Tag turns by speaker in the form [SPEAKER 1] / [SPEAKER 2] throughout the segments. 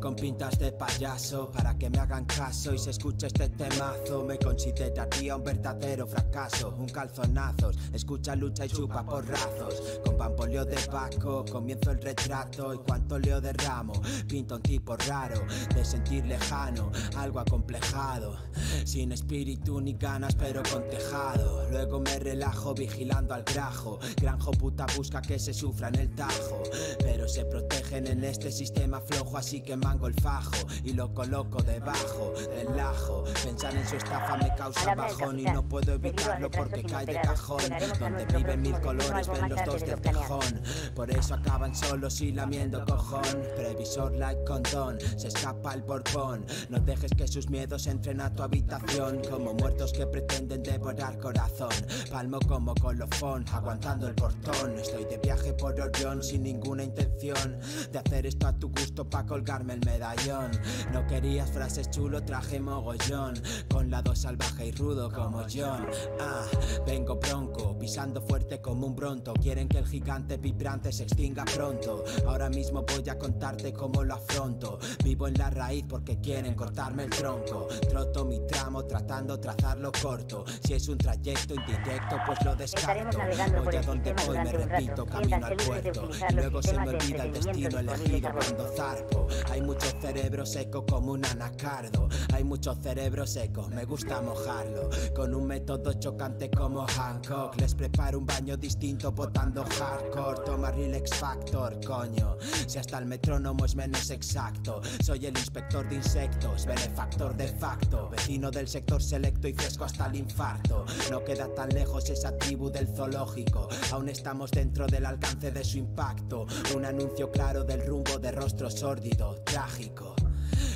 [SPEAKER 1] con pintas de payaso para que me hagan caso y se escuche este temazo. Me consideraría un verdadero fracaso, un calzonazos. Escucha lucha y chupa porrazos. Con bamboleo de Paco comienzo el retrato y cuanto leo derramo, Pinto un tipo raro, de sentir lejano, algo acomplejado. Sin espíritu ni ganas, pero con tejado. Luego me relajo vigilando al grajo. Granjo puta busca que se sufra en el tajo, pero se protegen en este sistema flojo, así que que mango el fajo y lo coloco debajo del lajo. Pensar en su estafa me causa bajón y no puedo evitarlo porque cae de cajón. Donde viven mil colores, ven los dos del cajón. Por eso acaban solos y lamiendo cojón. Previsor like condón, se escapa el borbón. No dejes que sus miedos entren a tu habitación. Como muertos que pretenden devorar corazón. Palmo como colofón, aguantando el portón. Estoy de viaje por Orión sin ninguna intención de hacer esto a tu gusto pa' el medallón. No querías frases chulo, traje mogollón. Con lado salvaje y rudo como John. Ah, vengo bronco, pisando fuerte como un bronto. Quieren que el gigante vibrante se extinga pronto. Ahora mismo voy a contarte cómo lo afronto. Vivo en la raíz porque quieren cortarme el tronco. Troto mi tramo tratando trazarlo corto. Si es un trayecto indirecto, pues lo descarto. Voy a donde voy, me repito, camino al puerto. Y luego se me olvida el destino elegido cuando zarpo. Hay mucho cerebro seco como un anacardo. Hay mucho cerebro seco, me gusta mojarlo. Con un método chocante como Hancock. Les preparo un baño distinto botando hardcore. Toma Relax Factor, coño. Si hasta el metrónomo es menos exacto. Soy el inspector de insectos, benefactor de facto. Vecino del sector selecto y fresco hasta el infarto. No queda tan lejos esa tribu del zoológico. Aún estamos dentro del alcance de su impacto. Un anuncio claro del rumbo de rostro sórdido lo trágico.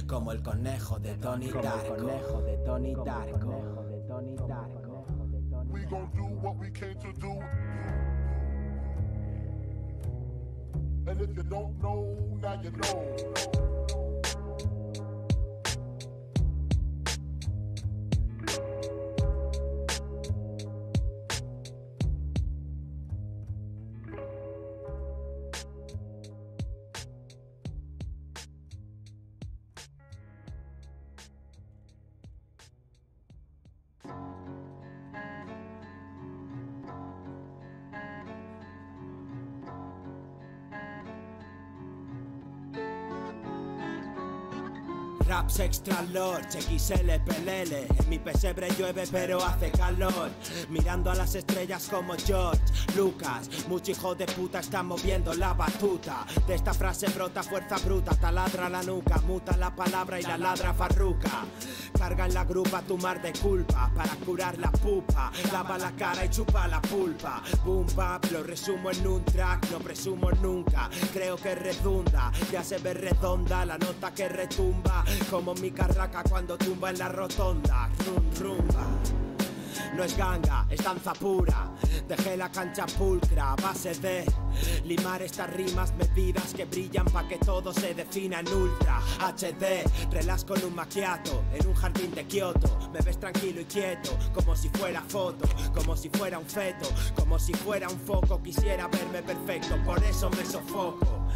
[SPEAKER 1] Como el conejo de Tony Darko. Como el conejo de Tony Darko. We gon' do what we came to do. And if you don't know, now you know. Raps extra lord, XL, PLL En mi pesebre llueve pero hace calor Mirando a las estrellas como George Lucas Mucho hijo de puta está moviendo la batuta De esta frase brota fuerza bruta Taladra la nuca, muta la palabra y la ladra farruca Carga en la grupa tu mar de culpa Para curar la pupa Lava la cara y chupa la pulpa Boom bap, lo resumo en un track No presumo nunca, creo que redunda Ya se ve redonda la nota que retumba como mi carraca cuando tumba en la rotonda. Rum, rum, no es ganga, es danza pura. Dejé la cancha pulcra a base de limar estas rimas medidas que brillan para que todo se defina en ultra. HD, Relasco en un maquiato en un jardín de Kioto. Me ves tranquilo y quieto, como si fuera foto, como si fuera un feto, como si fuera un foco. Quisiera verme perfecto, por eso me sofoco.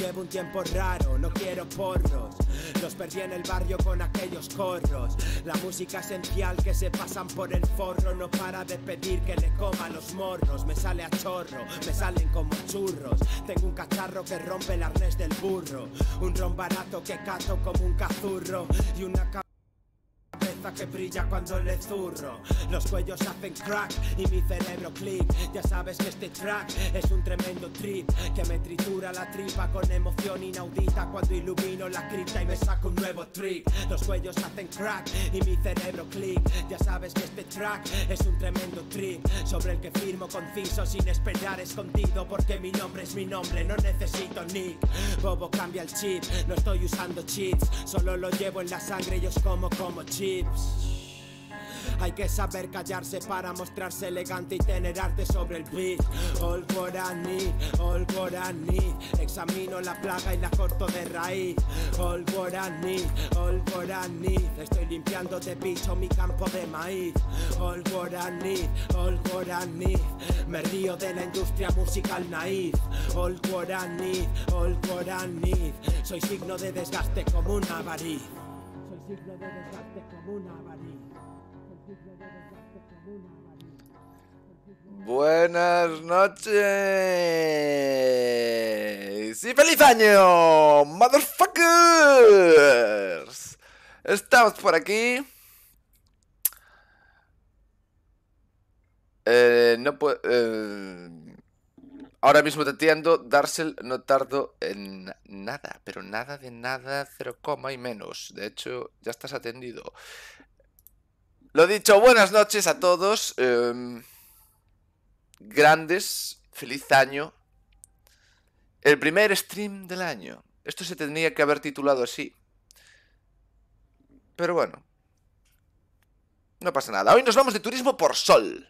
[SPEAKER 1] Llevo un tiempo raro, no quiero porros. Los perdí en el barrio con aquellos corros. La música esencial que se pasan por el foco no para de pedir que le coma los morros. Me sale a chorro, me salen como churros. Tengo un cacharro que rompe el arnés del burro. Un ron barato que cato como un cazurro. Y una que brilla cuando le zurro. Los cuellos hacen crack y mi cerebro click. Ya sabes que este track es un tremendo trip que me tritura la tripa con emoción inaudita cuando ilumino la cripta y me saco un nuevo trick. Los cuellos hacen crack y mi cerebro click. Ya sabes que este track es un tremendo trip sobre el que firmo conciso sin esperar escondido porque mi nombre es mi nombre, no necesito nick. Bobo cambia el chip, no estoy usando cheats, solo lo llevo en la sangre y os como como chip. Hay que saber callarse para mostrarse elegante y tener arte sobre el beat. All for I need, all Examino la plaga y la corto de raíz. All for I need, all need. Estoy limpiando de bicho mi campo de maíz. All for need, all Me río de la industria musical naif. All for need, all Soy signo de desgaste como una avariz.
[SPEAKER 2] Buenas noches y feliz año, motherfuckers. Estamos por aquí. Eh, no puedo. Eh, ahora mismo te atiendo, Darcel no tardo en nada, pero nada de nada, cero coma y menos. De hecho, ya estás atendido. Lo dicho, buenas noches a todos. Em, grandes, feliz año. El primer stream del año. Esto se tendría que haber titulado así. Pero bueno. No pasa nada. Hoy nos vamos de turismo por sol.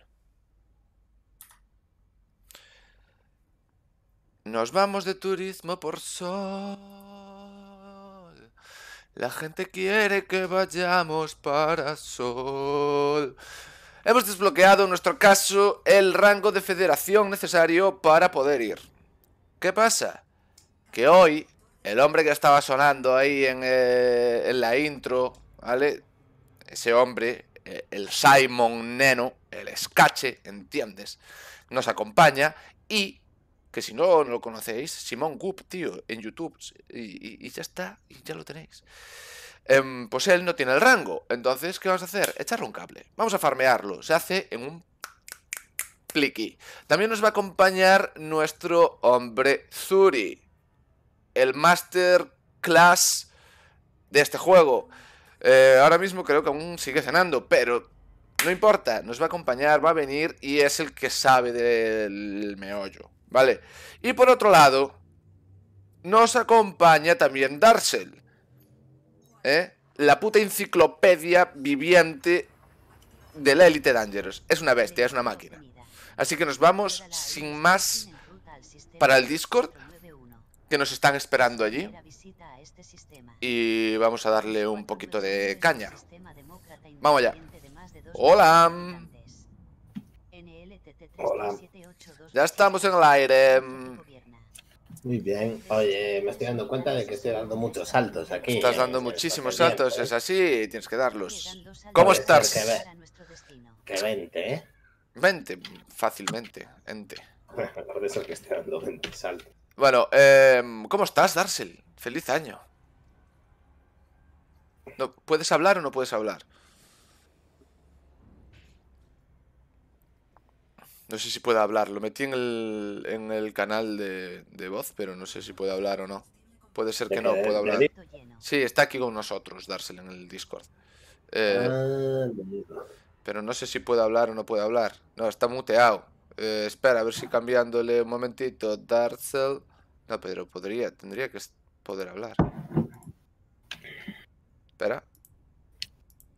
[SPEAKER 2] Nos vamos de turismo por sol. La gente quiere que vayamos para sol. Hemos desbloqueado en nuestro caso el rango de federación necesario para poder ir. ¿Qué pasa? Que hoy el hombre que estaba sonando ahí en, eh, la intro, ¿vale? Ese hombre, eh, el Simon Neno, el escache, ¿entiendes? Nos acompaña y que si no, no lo conocéis, Simón Goop, tío, en YouTube, y, ya está, y ya lo tenéis. Em, pues él no tiene el rango, entonces, ¿qué vamos a hacer? Echarle un cable. Vamos a farmearlo, se hace en un clicky. También nos va a acompañar nuestro hombre Zuri, el Master Class de este juego. Eh, ahora mismo creo que aún sigue cenando, pero no importa, nos va a acompañar, va a venir y es el que sabe del meollo. ¿vale? Y por otro lado, nos acompaña también Darcel, ¿eh? La puta enciclopedia viviente de la élite Dangerous. Es una bestia, es una máquina. Así que nos vamos sin más para el Discord, que nos están esperando allí. Y vamos a darle un poquito de caña. Vamos allá. Hola. Hola. Ya estamos en el aire. Mm. Muy bien. Oye, me estoy dando cuenta de que estoy dando muchos saltos aquí. Estás ¿eh? dando muchísimos saltos, es así, tienes que darlos. ¿Cómo estás? Que, ve. 20, ¿eh? 20, fácilmente, ente.
[SPEAKER 3] Por que estoy dando 20 saltos.
[SPEAKER 2] Bueno, em, ¿cómo estás, Darcel? Feliz año. ¿Puedes hablar o no puedes hablar? No sé si puede hablar. Lo metí en el, en el canal de, voz, pero no sé si puede hablar o no. Puede ser que no pueda hablar. Sí, está aquí con nosotros, dárselo en el Discord. Eh, ah, pero no sé si puede hablar o no puede hablar. No, está muteado. Eh, espera, a ver si cambiándole un momentito. Darcel. No, pero podría, tendría que poder hablar. Espera.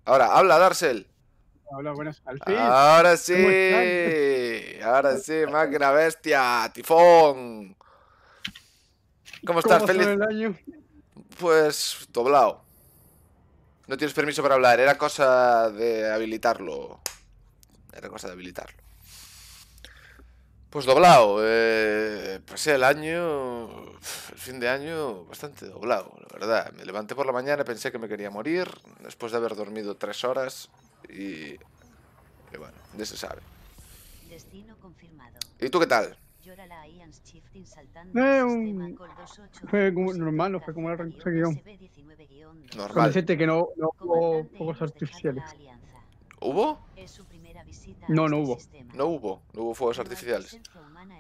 [SPEAKER 2] Ahora, habla, Darcel.
[SPEAKER 4] Hola, buenas. Ahora sí.
[SPEAKER 2] Ahora sí, máquina bestia, tifón. ¿Cómo estás, feliz? año? Pues doblado. No tienes permiso para hablar, era cosa de habilitarlo. Era cosa de habilitarlo. Pues doblado. Eh, pasé el año, el fin de año, bastante doblado, la verdad. Me levanté por la mañana, pensé que me quería morir. Después de haber dormido tres horas, y, y bueno, de se sabe. Destino confirmado. ¿Y tú qué tal?
[SPEAKER 5] Eh, un...
[SPEAKER 4] Fue normal, no fue como el guión. Normal. Con que no, no hubo fuegos artificiales.
[SPEAKER 2] ¿Hubo? No, no este hubo. No hubo, no hubo fuegos artificiales.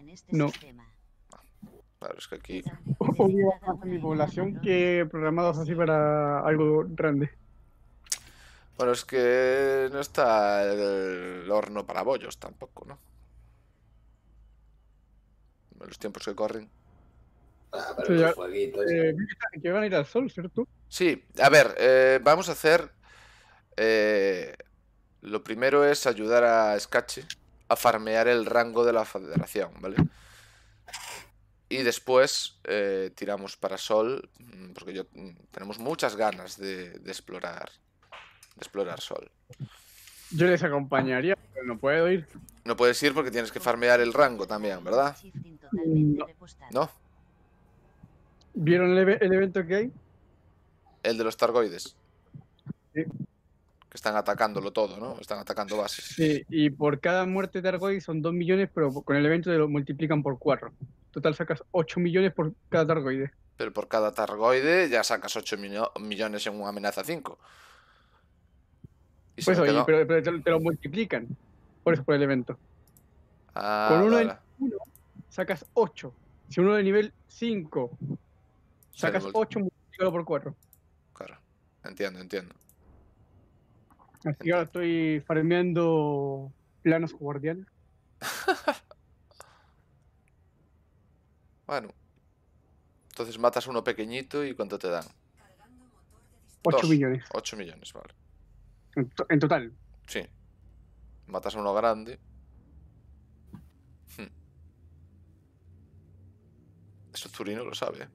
[SPEAKER 2] Este no. Ah, claro, es que aquí.
[SPEAKER 4] Hubo mi población que programados así para algo grande.
[SPEAKER 2] Bueno, es que no está el horno para bollos tampoco, ¿no? Los tiempos que corren. Ah, sí, eh,
[SPEAKER 4] que van a ir al sol, ¿cierto?
[SPEAKER 2] Sí, a ver, eh, vamos a hacer. Eh, lo primero es ayudar a Scache a farmear el rango de la federación, ¿vale? Y después tiramos para Sol, porque yo, mm, tenemos muchas ganas de explorar explorar Sol. Yo les acompañaría, pero no puedo ir. No puedes ir porque tienes que farmear el rango también, ¿verdad? Mm, no. ¿Vieron
[SPEAKER 4] el, evento que hay?
[SPEAKER 2] El de los targoides. Sí. Que están atacándolo todo, ¿no? Están atacando bases.
[SPEAKER 4] Sí, y por cada muerte de targoide son 2 millones, pero con el evento lo multiplican por 4. Total sacas 8 millones por cada targoide.
[SPEAKER 2] Pero por cada targoide ya sacas 8 millones en una amenaza 5. Pues pero,
[SPEAKER 4] te, lo multiplican.
[SPEAKER 2] Por eso, por el evento. Ah, Con uno de nivel uno,
[SPEAKER 4] sacas 8. Si uno de nivel 5, sacas 8 multiplicado por 4.
[SPEAKER 2] Claro, entiendo, entiendo. Así que ahora estoy
[SPEAKER 4] farmeando planos guardianes.
[SPEAKER 2] bueno. Entonces matas uno pequeñito y ¿cuánto te dan? 8 millones. 8 millones, vale. En, total. Sí. Matas a uno grande. Hmm. Eso Zuri no lo sabe. ¿eh?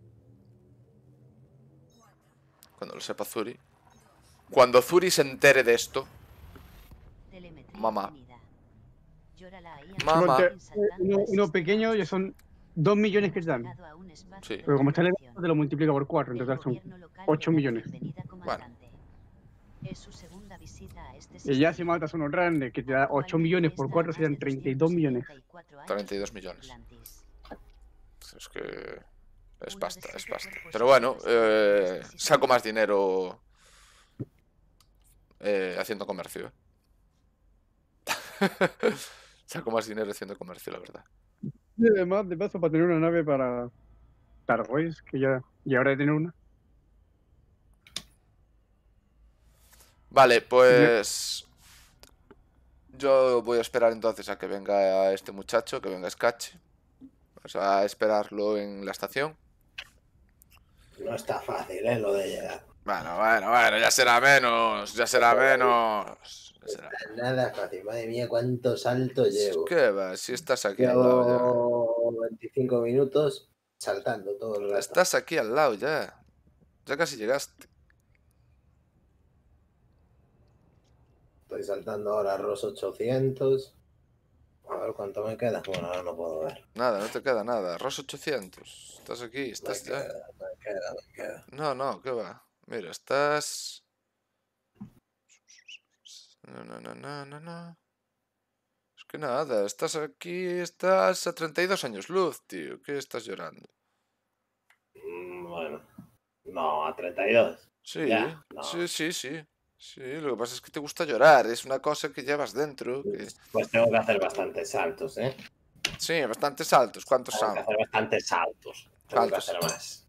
[SPEAKER 2] Cuando lo sepa Zuri. Cuando Zuri se entere de esto. Mamá.
[SPEAKER 4] Mamá. Eh, uno, pequeño ya son dos millones que te dan. Sí. Pero como está el te lo multiplica por cuatro. En total son ocho millones. Bueno. Este y ya si matas a un grande que te da 8 millones por 4 serían 32 millones.
[SPEAKER 2] 32 millones. Pues es que... Es pasta, es pasta. Pero bueno, eh, este saco más dinero eh, haciendo comercio. saco más dinero haciendo comercio, la verdad.
[SPEAKER 4] además, de paso, para tener una nave para...
[SPEAKER 2] Targois que ya... Y ahora de tener una. Vale, pues. Yo voy a esperar entonces a que venga este muchacho, que venga Scatch. Vamos a esperarlo en la estación. No está fácil, ¿eh?
[SPEAKER 1] Lo de llegar.
[SPEAKER 2] Bueno, bueno, bueno, ya será menos, ya será menos.
[SPEAKER 1] Nada fácil, madre mía, cuánto salto llevo. ¿Qué
[SPEAKER 2] va? Si estás aquí al
[SPEAKER 1] lado ya. 25 minutos saltando todo el rato.
[SPEAKER 2] Estás aquí al lado ya. Ya
[SPEAKER 1] casi llegaste. Estoy saltando ahora a ROS 800. A ver cuánto me queda. Bueno, ahora no puedo ver.
[SPEAKER 2] Nada, no te queda nada. ROS 800. Estás aquí, estás. Me queda, me queda, No, no, ¿qué va? Mira, estás. No, no, no, no, no, Es que nada, estás aquí, estás a 32 años luz, tío. ¿Qué estás llorando?
[SPEAKER 1] Mm, bueno, no, a 32. Sí, ya, sí,
[SPEAKER 2] sí, sí. Sí, lo que pasa es que te gusta llorar, es una cosa que llevas dentro. Pues, pues tengo que hacer bastantes saltos, ¿eh? Sí, bastantes saltos. ¿Cuántos tengo saltos? Que hacer bastantes saltos. Tengo que hacer más.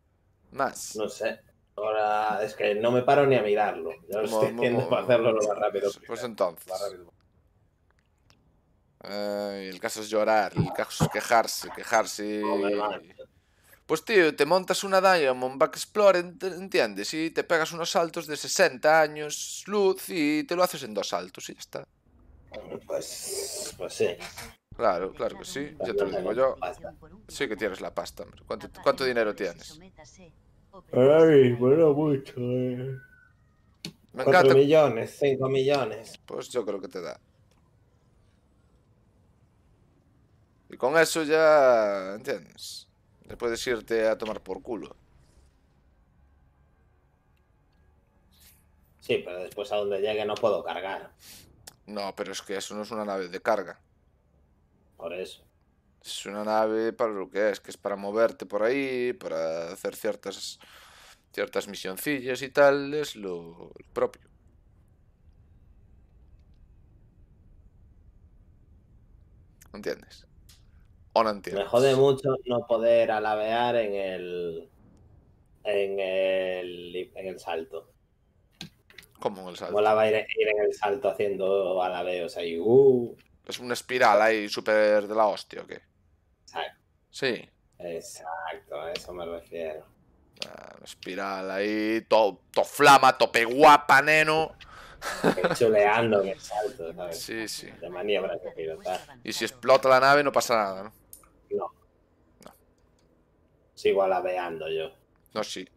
[SPEAKER 2] Más. No sé. Ahora es que no me paro ni a mirarlo. Yo lo estoy para hacerlo lo más rápido. Pues, pues entonces. Eh, el caso es llorar, el caso es quejarse, quejarse. Pues tío, te montas una Back Explorer, ¿entiendes? Y te pegas unos saltos de 60 años luz y te lo haces en dos saltos y ya está. Pues, pues sí. Claro, claro que sí, ya te lo digo yo. Sí que tienes la pasta, hombre. ¿Cuánto, dinero tienes?
[SPEAKER 1] Ay, bueno, mucho, eh. Me encanta.
[SPEAKER 2] millones, 5 millones. Pues yo creo que te da. Y con eso ya, ¿entiendes? Después puedes irte a tomar por culo.
[SPEAKER 1] Sí, pero después a donde llegue no puedo cargar.
[SPEAKER 2] No, pero es que eso no es una nave de carga. Por eso. Es una nave para lo que es, que es para moverte por ahí, para hacer ciertas ciertas misioncillas y tal, es lo propio. ¿Entiendes? Me jode mucho no
[SPEAKER 1] poder alabear en el. En el, en el salto. ¿Cómo en el salto? Volaba ir, ir en el salto haciendo
[SPEAKER 2] alabeos ahí. Uh. Es una espiral ahí súper de la hostia, ¿o qué? Exacto. Sí. Exacto, a eso me refiero. Ah, espiral ahí, to, flama, tope guapa, neno. Chuleando en el salto, ¿sabes? Sí, sí. De maniobra que pilotar. Y si explota la nave, no pasa nada, ¿no? Sigo alabeando yo. No, sí.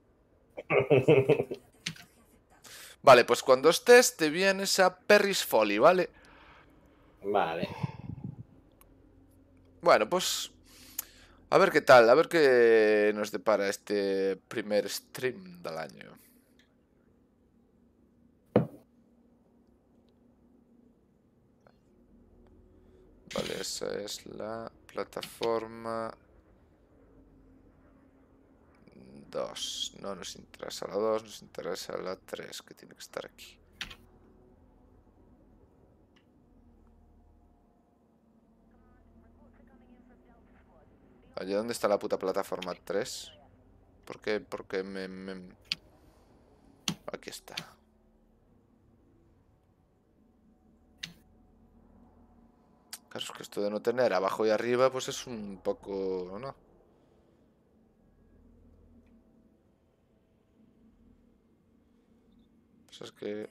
[SPEAKER 2] vale, pues cuando estés, te vienes a Perry's Folly, ¿vale? Vale. Bueno, pues. A ver qué tal, a ver qué nos depara este primer stream del año. Vale, esa es la plataforma 2. No nos interesa la 2, nos interesa la 3, que tiene que estar aquí. Oye, ¿dónde está la puta plataforma 3? ¿Por qué? Porque me, me... Aquí está. Claro, es que esto de no tener abajo y arriba, pues es un poco... ¿no? que...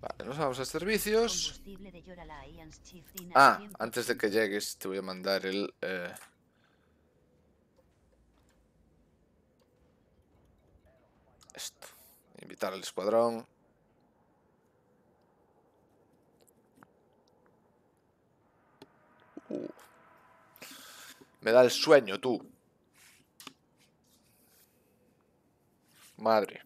[SPEAKER 2] Vale, nos vamos a servicios. Ah, antes de que llegues te voy a mandar el... Eh, esto. Invitar al escuadrón. Uh. Me da el sueño, tú. Madre.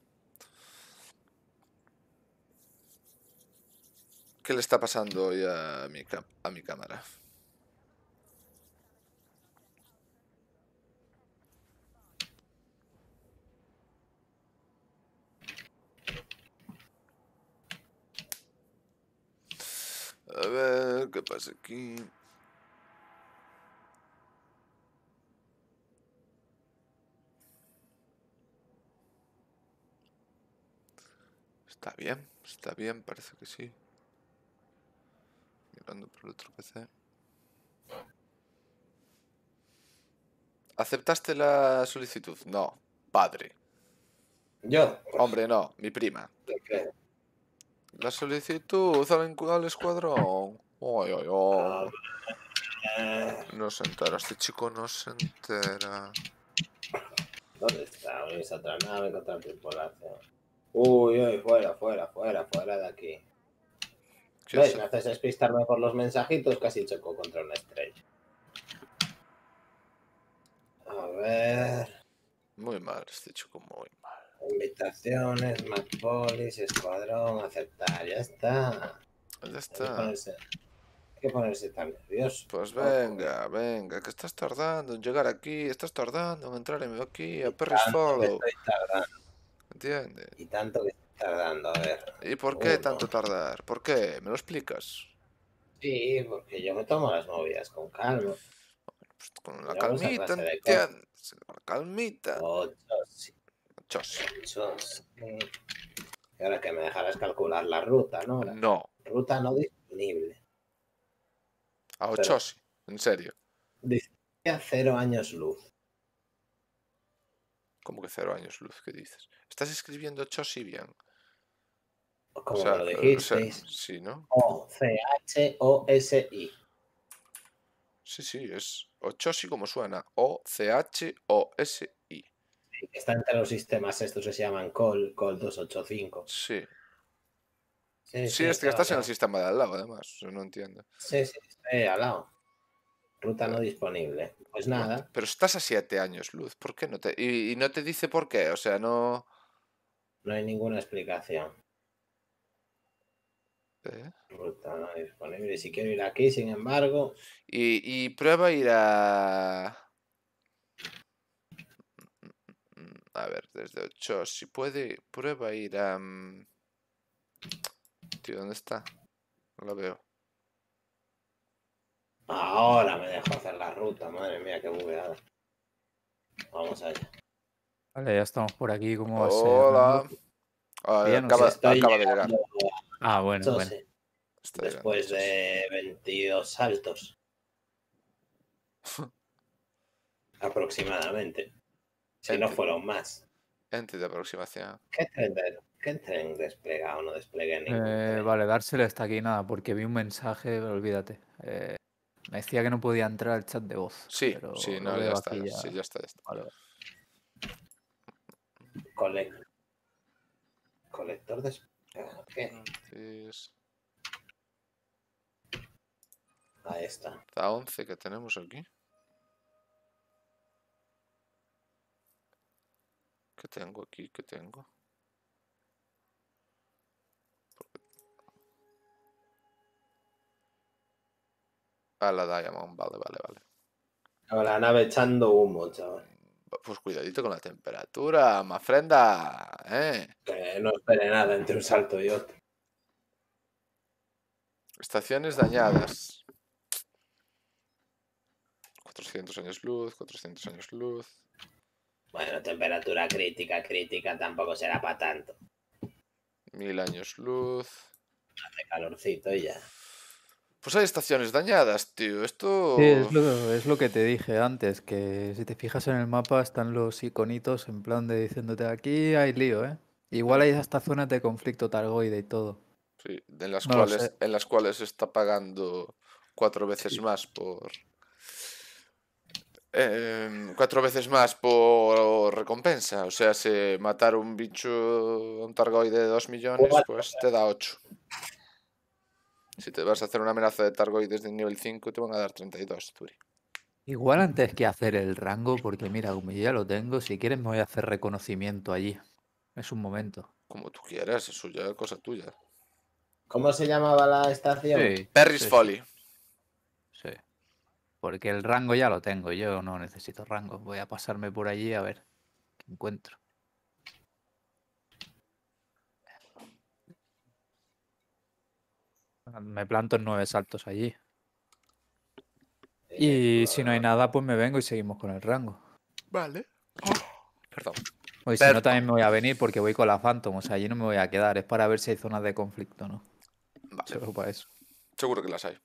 [SPEAKER 2] ¿Qué le está pasando hoy a mi, a mi cámara? A ver, ¿qué pasa aquí? Está bien, está bien, parece que sí. Mirando por el otro PC. ¿Aceptaste la solicitud? No. Padre. Yo. Hombre, no, mi prima. ¿De qué? La solicitud al, al escuadrón. Oy, oy, oy. No
[SPEAKER 1] se entera, este chico no se entera. ¿Dónde está? Uy, esa otra nave, otra tripulación. Uy, uy, fuera, fuera, fuera, fuera de aquí. ¿Ves? Me haces despistarme por los mensajitos, casi choco contra una estrella. A ver. Muy mal, este chico, muy mal. Invitaciones, más polis, escuadrón, aceptar, ya está. Pues ya está. Hay que ponerse, tan nervioso. Pues venga,
[SPEAKER 2] venga, que estás tardando en llegar aquí, estás tardando en entrar en aquí, a Perris Follow. ¿Entiendes? Y tanto que estás tardando, a ver. ¿Y por qué tanto tardar? ¿Por qué? ¿Me lo explicas? Sí, porque yo me tomo las movidas con calma. Pues
[SPEAKER 1] con la calmita, ¿entiendes? La calmita. Mm. ahora que me dejarás calcular la ruta, ¿no?
[SPEAKER 2] no. Ruta no
[SPEAKER 1] disponible.
[SPEAKER 2] A ah, ocho, en serio. Dice cero años luz. ¿Cómo que cero años luz? ¿Qué dices? ¿Estás escribiendo Chosi bien? Como lo dijisteis. sí, ¿no? O-C-H-O-S-I. Sí, sí, es Ochosi como suena. O-C-H-O-S-I.
[SPEAKER 1] Está entre los sistemas estos se llaman Call, Call 285. Sí.
[SPEAKER 6] Sí, este estás en
[SPEAKER 1] el sistema de al lado, además. No entiendo. Sí, sí, estoy al lado. Ruta no
[SPEAKER 2] disponible. Pues nada. Pero estás a siete años, Luz. ¿Por qué no te.? Y, no te dice por qué. O
[SPEAKER 1] sea, no. No hay ninguna explicación. ¿Eh? Ruta no disponible. Si quiero ir aquí, sin embargo. Y, y prueba
[SPEAKER 2] ir a. A ver, desde 8. Si puede, prueba a ir a... Tío, ¿dónde está? No lo veo.
[SPEAKER 1] Ahora me dejó hacer la ruta, madre mía, qué bugueada. Vamos allá.
[SPEAKER 6] Vale, ya estamos por aquí, ¿cómo va a ser? Hola. Ah, acaba, de llegar. Ah, bueno, bueno.
[SPEAKER 1] Después de 22 saltos. Aproximadamente. Si no fueron más. Entity de aproximación. ¿Qué entren de, qué o ah, no despliega
[SPEAKER 6] eh, Vale, dárselo está aquí nada, porque vi un mensaje, olvídate. Eh, me decía que no podía entrar al chat de voz. Sí, sí, no, ya está, sí, ya está, ya está. Colector de... Ah,
[SPEAKER 2] Ahí está. Está 11 que tenemos aquí. ¿Qué tengo aquí que tengo a ah, la Diamond, vale, vale, vale. Ahora la nave echando humo, chaval. Pues cuidadito con la temperatura, más frenda, eh. Que no espere nada entre un salto y otro. Estaciones dañadas. 400 años luz, 400 años luz.
[SPEAKER 1] Bueno, temperatura crítica, crítica tampoco será para tanto.
[SPEAKER 2] Mil años luz. Hace calorcito y ya. Pues hay estaciones dañadas, tío. Esto.
[SPEAKER 6] es lo, que te dije antes, que si te fijas en el mapa están los iconitos en plan de diciéndote aquí hay lío, ¿eh? Igual hay hasta zonas de conflicto targoide y todo. Sí, en las, cuales,
[SPEAKER 2] en las cuales se está pagando cuatro veces más por. Em, cuatro veces más por recompensa. O sea, si matar un bicho, un targoide de 2 millones, pues te da 8. Si te vas a hacer una amenaza de targoides de nivel 5, te van a dar 32, Turi.
[SPEAKER 6] Igual antes que hacer el rango, porque mira, como ya lo tengo, si quieres me voy a hacer reconocimiento allí. Es un momento. Como tú
[SPEAKER 2] quieras, eso ya es cosa tuya. ¿Cómo se
[SPEAKER 1] llamaba la estación? Perry's Folly.
[SPEAKER 6] Porque el rango ya lo tengo, yo no necesito rango. Voy a pasarme por allí a ver qué encuentro. Me planto en nueve saltos allí. Eh, y pues, si no hay nada, pues me vengo y seguimos con el rango.
[SPEAKER 2] Vale. perdón.
[SPEAKER 6] Oye, si no, también me voy a venir porque voy con la Phantom. O sea, allí no me voy a quedar. Es para ver si hay zonas de conflicto, ¿no? Vale. para eso.
[SPEAKER 2] Seguro que las hay.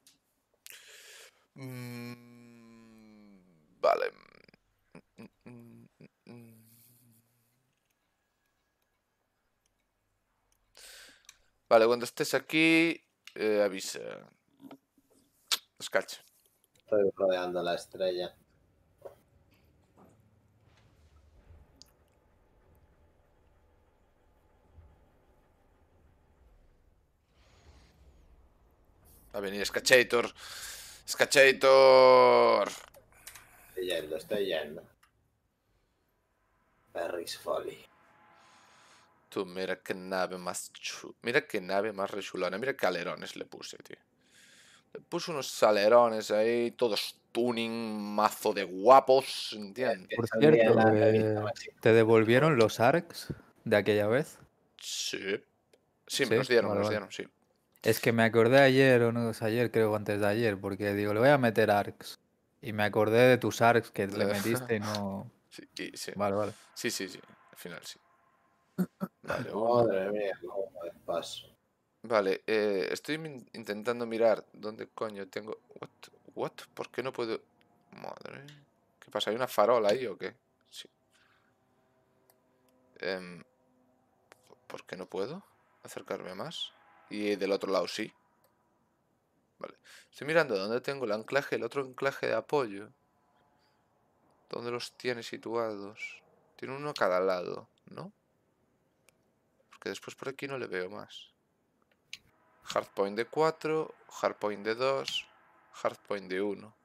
[SPEAKER 2] Mmm... Vale. Vale, cuando estés aquí, eh, avisa. Estoy rodeando la estrella. Va a venir Escachator. Escachator.
[SPEAKER 1] Estoy yendo, estoy yendo. Perry's Folly.
[SPEAKER 2] Tú, mira qué nave más chula. Mira qué nave más rechulona. Mira qué
[SPEAKER 6] alerones le puse, tío.
[SPEAKER 2] Le puse unos alerones ahí, todos tuning, mazo de guapos, ¿entiendes? Por cierto, eh,
[SPEAKER 6] ¿te devolvieron los ARCs de aquella vez? Sí. Sí, me los dieron, me los dieron, sí. Es que me acordé ayer, o no, ayer creo, antes de ayer, porque digo, le voy a meter ARCs. Y me acordé de tus arcs que le metiste y no. Sí, sí, Vale, vale.
[SPEAKER 2] Sí, sí, sí. Al final sí. Vale, Madre mía, cómo Vale, eh, estoy intentando mirar dónde coño tengo. What? What? ¿Por qué no puedo.? Madre. ¿Qué pasa? ¿Hay una farola ahí o qué? Sí. Em, ¿Por qué no puedo acercarme más? Y del otro lado sí. Estoy mirando dónde tengo el anclaje, el otro anclaje de apoyo. ¿Dónde los tiene situados? Tiene uno a cada lado, ¿no? Porque después por aquí no le veo más. Hardpoint de 4, hardpoint de 2, hardpoint de 1.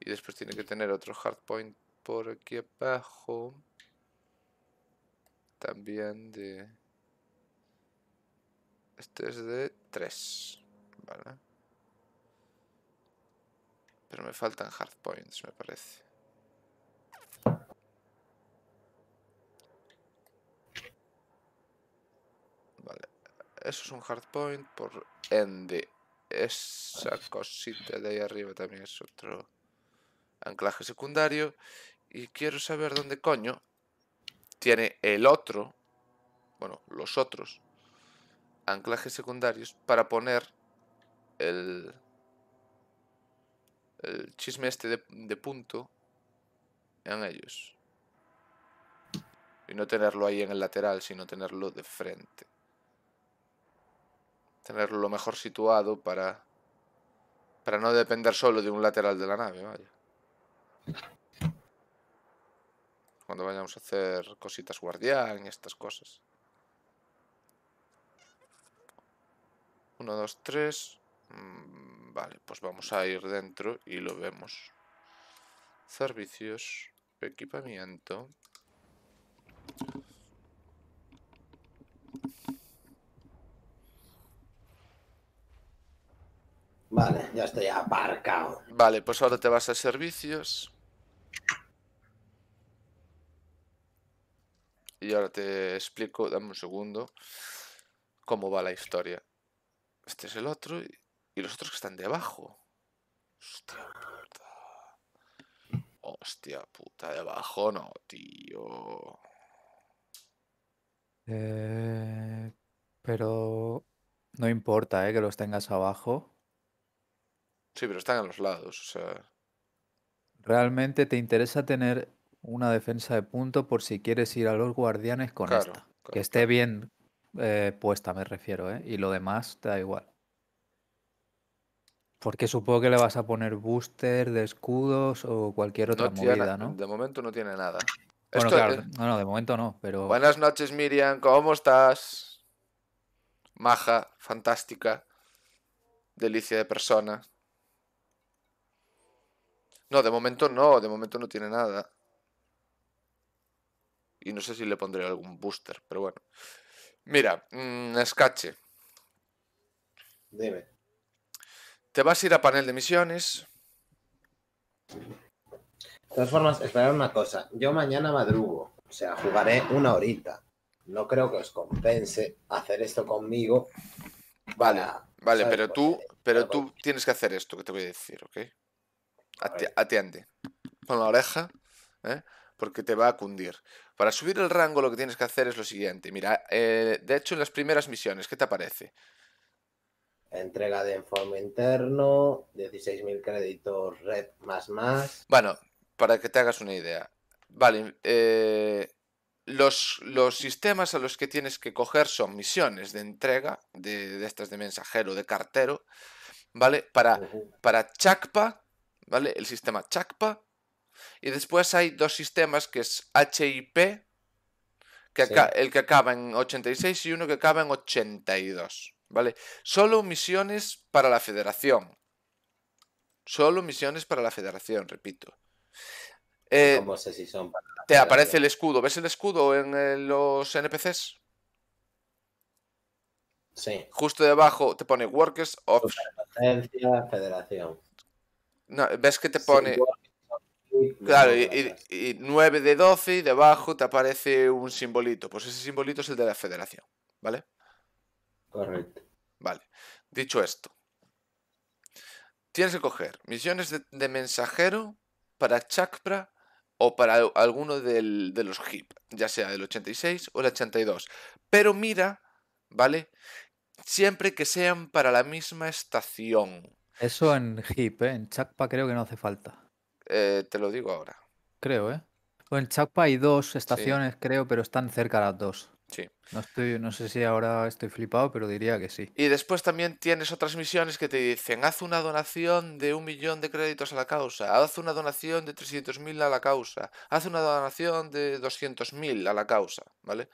[SPEAKER 2] Y después tiene que tener otro hardpoint por aquí abajo. También de... Este es de 3. Vale. Pero me faltan hard me parece. Vale. Eso es un hard point por ende. Esa cosita de ahí arriba también es otro anclaje secundario. Y quiero saber dónde coño tiene el otro, bueno, los otros anclajes secundarios para poner el el chisme este de, punto en ellos. Y no tenerlo ahí en el lateral, sino tenerlo de frente. Tenerlo mejor situado para, para no depender solo de un lateral de la nave, vaya. Cuando vayamos a hacer cositas guardián y estas cosas. Uno, dos, tres... Mm, Vale, pues vamos a ir dentro y lo vemos. Servicios, equipamiento. Vale, ya estoy aparcado. Vale, pues ahora te vas a servicios. Y ahora te explico, dame un segundo, cómo va la historia. Este es el otro y y los otros que están debajo. Hostia puta. Hostia puta, debajo no, tío.
[SPEAKER 6] Eh, pero no importa, ¿eh? Que los tengas abajo.
[SPEAKER 2] Sí, pero están a los lados, o sea.
[SPEAKER 6] ¿Realmente te interesa tener una defensa de punto por si quieres ir a los guardianes con esta? que esté bien eh, puesta, me refiero, ¿eh? Y lo demás te da igual. Porque supongo que le vas a poner booster de escudos o cualquier otra movida, ¿no?
[SPEAKER 2] De momento no tiene nada. Bueno, claro, eh,
[SPEAKER 6] no, no, de momento no, pero... Buenas
[SPEAKER 2] noches, Miriam, ¿cómo estás? Maja, fantástica, delicia de persona. No, de momento no, de momento no tiene nada. Y no sé si le pondré algún booster, pero bueno. Mira, mm, Escache. Dime. Te vas a ir a panel de misiones.
[SPEAKER 1] De todas formas, esperad una cosa. Yo mañana madrugo. O sea, jugaré una horita. No creo que os compense hacer esto conmigo. Vale,
[SPEAKER 2] vale, pero tú, pero tú tienes que hacer esto que te voy a decir, ¿ok? Atiende. Con la oreja, ¿eh? porque te va a cundir. Para subir el rango lo que tienes que hacer es lo siguiente. Mira, eh, de hecho en las primeras misiones, ¿qué te parece? Entrega de informe
[SPEAKER 6] interno,
[SPEAKER 2] 16.000 créditos red más más. Bueno, para que te hagas una idea. Vale, eh, los, los, sistemas a los que tienes que coger son misiones de entrega, de, estas de mensajero, de cartero, ¿vale? Para, para Chakpa, ¿vale? El sistema Chakpa. Y después hay dos sistemas que es HIP, que el que acaba en 86 y uno que acaba en 82. ¿vale? Solo misiones para la federación. Solo misiones para la federación, repito. Eh, te aparece el escudo. ¿Ves el escudo en eh, los NPCs? Sí. Justo debajo te pone Workers of...
[SPEAKER 1] Federación.
[SPEAKER 2] ¿Ves que te pone... Claro, y, 9 de 12 y debajo te aparece un simbolito. Pues ese simbolito es el de la federación, ¿vale? Correcto. Vale. Dicho esto, tienes que coger misiones de, mensajero para Chakra o para alguno de los HIP, ya sea del 86 o el 82. Pero mira, ¿vale? Siempre que sean para la misma estación.
[SPEAKER 6] Eso en HIP, ¿eh? en Chakpa creo que no hace falta.
[SPEAKER 2] Eh, te lo digo ahora.
[SPEAKER 6] Creo, ¿eh? O en Chakpa hay dos estaciones, creo, pero están cerca las dos. No, estoy, no sé si ahora estoy flipado, pero diría que sí.
[SPEAKER 2] Y después también tienes otras misiones que te dicen, haz una donación de un millón de créditos a la causa, haz una donación de 300.000 a la causa, haz una donación de 200.000 a la causa, ¿vale?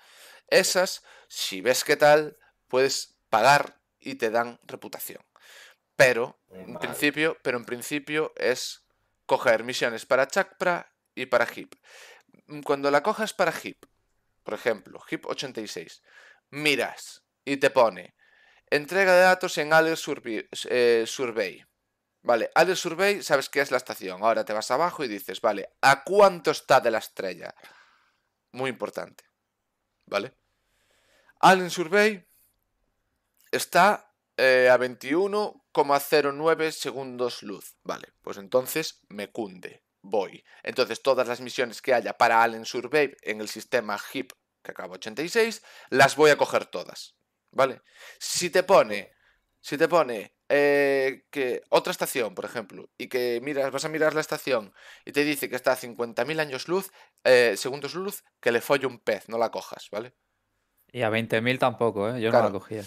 [SPEAKER 2] Esas, si ves qué tal, puedes pagar y te dan reputación. Pero, en principio, pero en principio es coger misiones para Chakra y para Hip. Cuando la cojas para Hip por ejemplo, HIP86, miras y te pone entrega de datos en Alex eh, Survey. Vale, Alex Survey, sabes qué es la estación. Ahora te vas abajo y dices, vale, ¿a cuánto está de la estrella? Muy importante. ¿Vale? Allen Survey está eh, a 21,09 segundos luz. Vale, pues entonces me cunde. Voy. Entonces todas las misiones que haya para Allen Survey en el sistema HIP que acaba 86, las voy a coger todas. ¿Vale? Si te pone, si te pone eh, que otra estación, por ejemplo, y que miras, vas a mirar la estación y te dice que está a 50.000 años luz, eh, segundos luz, que le folle un pez, no la cojas,
[SPEAKER 6] ¿vale? Y a 20.000 tampoco, ¿eh? Yo no la cogía.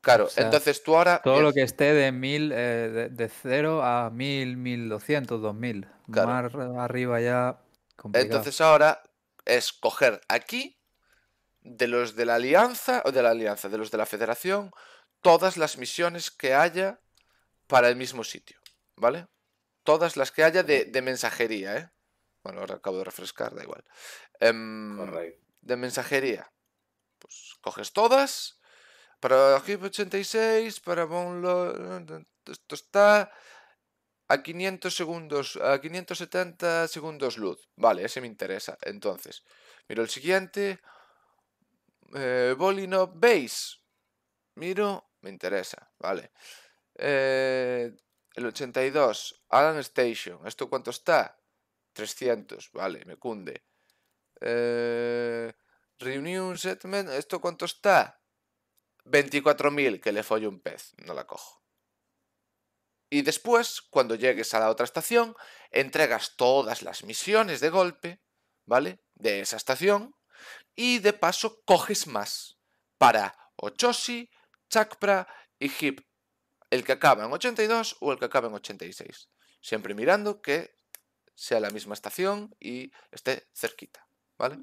[SPEAKER 6] Claro, entonces tú ahora. Todo lo que esté de mil, eh, de, cero 0 a 1000, 1200, 2000. Claro. arriba ya. Entonces
[SPEAKER 2] ahora es coger aquí de los de la alianza, o de la alianza, de los de la federación, todas las misiones que haya para el mismo sitio, ¿vale? Todas las que haya de, de mensajería, ¿eh? Bueno, ahora acabo de refrescar, da igual. Em, de mensajería. Pues coges todas. Para Hip 86, para Bonlo... Esto está a 500 segundos, a 570 segundos luz. Vale, ese me interesa. Entonces, miro el siguiente. Eh, Bolino Base. Miro, me interesa, vale. Eh, el 82, Alan Station. ¿Esto cuánto está? 300, vale, me cunde. Eh, Reunion Settlement, ¿esto cuánto está? 24.000, que le follo un pez, no la cojo. Y después, cuando llegues a la otra estación, entregas todas las misiones de golpe, ¿vale? De esa estación y de paso coges más para Ochoshi, Chakpra y Hip, el que acaba en 82 o el que acaba en 86, siempre mirando que sea la misma estación y esté cerquita, ¿vale?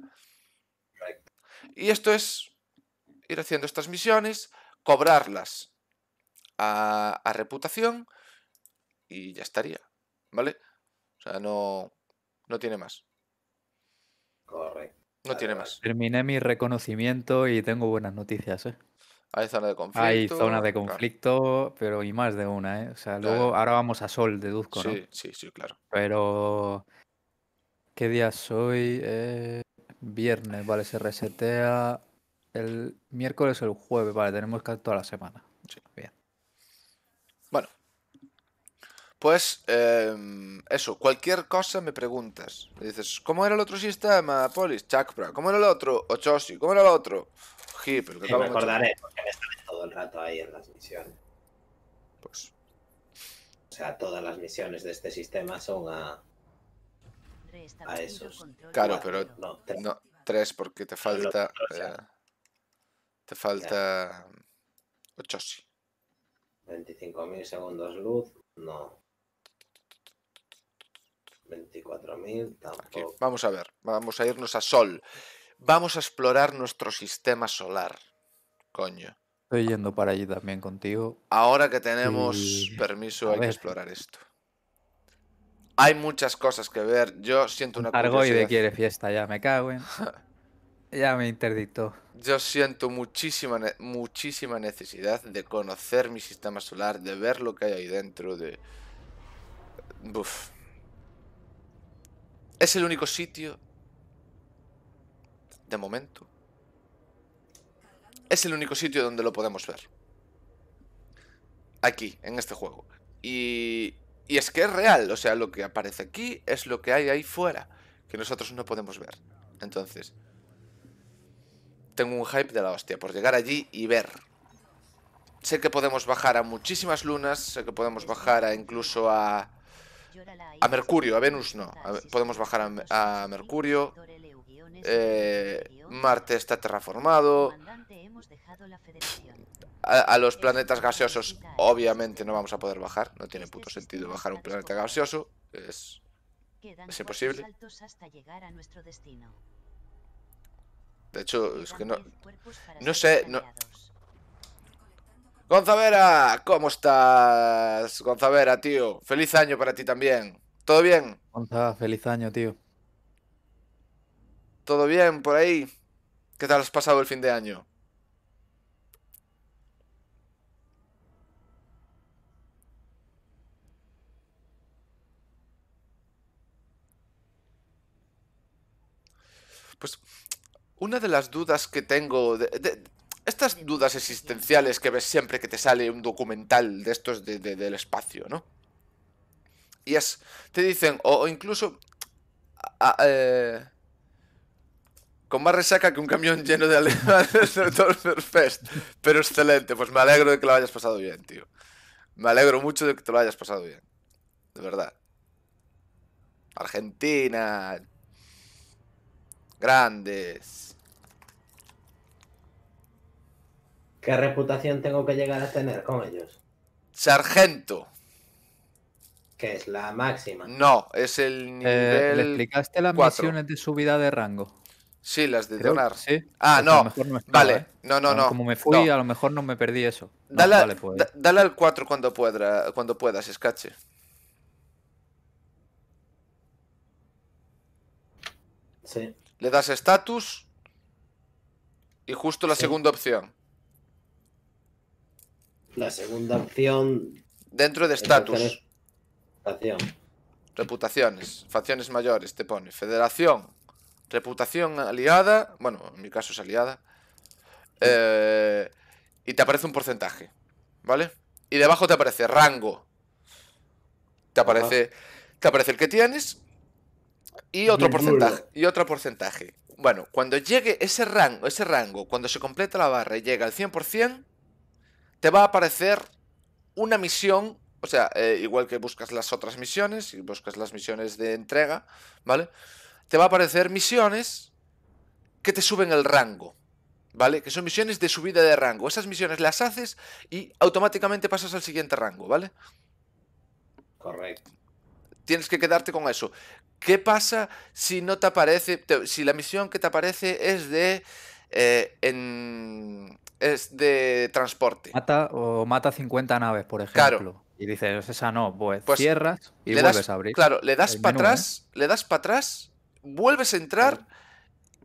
[SPEAKER 2] Y esto es ir haciendo estas misiones, cobrarlas a, reputación y ya estaría, ¿vale? O sea, no, no tiene más. Correcto. No tiene más.
[SPEAKER 6] Terminé mi reconocimiento y tengo buenas noticias, ¿eh? Hay zonas de conflicto. Hay zonas de conflicto, pero y más de una, ¿eh? O sea, luego ahora vamos a Sol, deduzco, ¿no? Sí, sí, sí, claro. Pero. ¿Qué día soy? Eh, viernes, vale, se resetea el miércoles o el jueves, vale, tenemos que toda la semana. Sí. Bien.
[SPEAKER 2] Pues em, eso, cualquier cosa me preguntas. Me dices, ¿cómo era el otro sistema, Polis? Chakra. ¿Cómo era el otro? Ochoshi, ¿Cómo era
[SPEAKER 1] el otro? que me acordaré, porque me sale todo el rato ahí en las misiones. Pues. O sea, todas las misiones de este sistema son a. esos. Claro, pero.
[SPEAKER 2] No, tres, porque te falta. Eh, te falta. Ochoshi.
[SPEAKER 1] Mm, 25.000 segundos luz. No.
[SPEAKER 2] 24.000 tampoco. Vamos a ver, vamos a irnos a Sol. Vamos a explorar nuestro sistema solar. Coño.
[SPEAKER 6] Estoy yendo para allí también contigo.
[SPEAKER 2] Ahora que tenemos permiso, hay que explorar esto. Hay muchas cosas que ver. Yo siento una Argoide quiere
[SPEAKER 6] fiesta, ya me cago en. ya me interdictó.
[SPEAKER 2] Yo siento muchísima, muchísima necesidad de conocer mi sistema solar, de ver lo que hay ahí dentro, de. Buf. Es el único sitio, de momento, es el único sitio donde lo podemos ver. Aquí, en este juego. Y, y es que es real, o sea, lo que aparece aquí es lo que hay ahí fuera, que nosotros no podemos ver. Entonces, tengo un hype de la hostia por llegar allí y ver. Sé que podemos bajar a muchísimas lunas, sé que podemos bajar a incluso a a Mercurio, a Venus no. podemos bajar a, Mercurio. Eh, Marte está terraformado. A, los planetas gaseosos obviamente no vamos a poder bajar. No tiene puto sentido bajar un planeta gaseoso. Es, es imposible. De hecho, es que no... No sé, no, Gonzavera, ¿cómo estás? Gonzavera, tío. Feliz año para ti también. ¿Todo
[SPEAKER 6] bien? Gonza, feliz año, tío.
[SPEAKER 2] ¿Todo bien por ahí? ¿Qué tal has pasado el fin de año? Pues una de las dudas que tengo de, estas dudas existenciales que ves siempre que te sale un documental de estos del espacio, ¿no? Y es, te dicen, o, incluso... Eh, con más resaca que un camión lleno de alemanes de Fest Pero excelente, pues me alegro de que lo hayas pasado bien, tío. Me alegro mucho de que te lo hayas pasado bien. De verdad. Argentina. Grandes.
[SPEAKER 1] ¿Qué reputación tengo que llegar a tener con ellos? Sargento. Que es la
[SPEAKER 2] máxima. No, es el eh, nivel. ¿Le explicaste las misiones
[SPEAKER 6] de subida de rango? Sí, las de donar. Ah, no. vale. ¿eh? No, no, no. Como me fui, a lo mejor no me perdí eso. dale, al
[SPEAKER 2] 4 pues. cuando, cuando puedas, escache. Sí. Le das estatus y justo la segunda opción.
[SPEAKER 1] La segunda opción.
[SPEAKER 2] Dentro de estatus Reputaciones. Facciones mayores, te pone. Federación. Reputación aliada. Bueno, en mi caso es aliada. Eh, y te aparece un porcentaje. ¿Vale? Y debajo te aparece rango. Te aparece. Te aparece el que tienes. Y otro porcentaje. Y otro porcentaje. Bueno, cuando llegue ese rango, ese rango, cuando se completa la barra y llega al 100%, te va a aparecer una misión, o sea, eh, igual que buscas las otras misiones y buscas las misiones de entrega, ¿vale? Te va a aparecer misiones que te suben el rango, ¿vale? Que son misiones de subida de rango. Esas misiones las haces y automáticamente pasas al siguiente rango, ¿vale? Correcto. Tienes que quedarte con eso. ¿Qué pasa si no te aparece, si la misión que te aparece es de eh, en, es de transporte.
[SPEAKER 6] Mata o mata 50 naves, por ejemplo. Y dices, esa no, pues, pues cierras y vuelves a abrir. Claro, le das para ¿eh? atrás,
[SPEAKER 2] le das para atrás, vuelves a entrar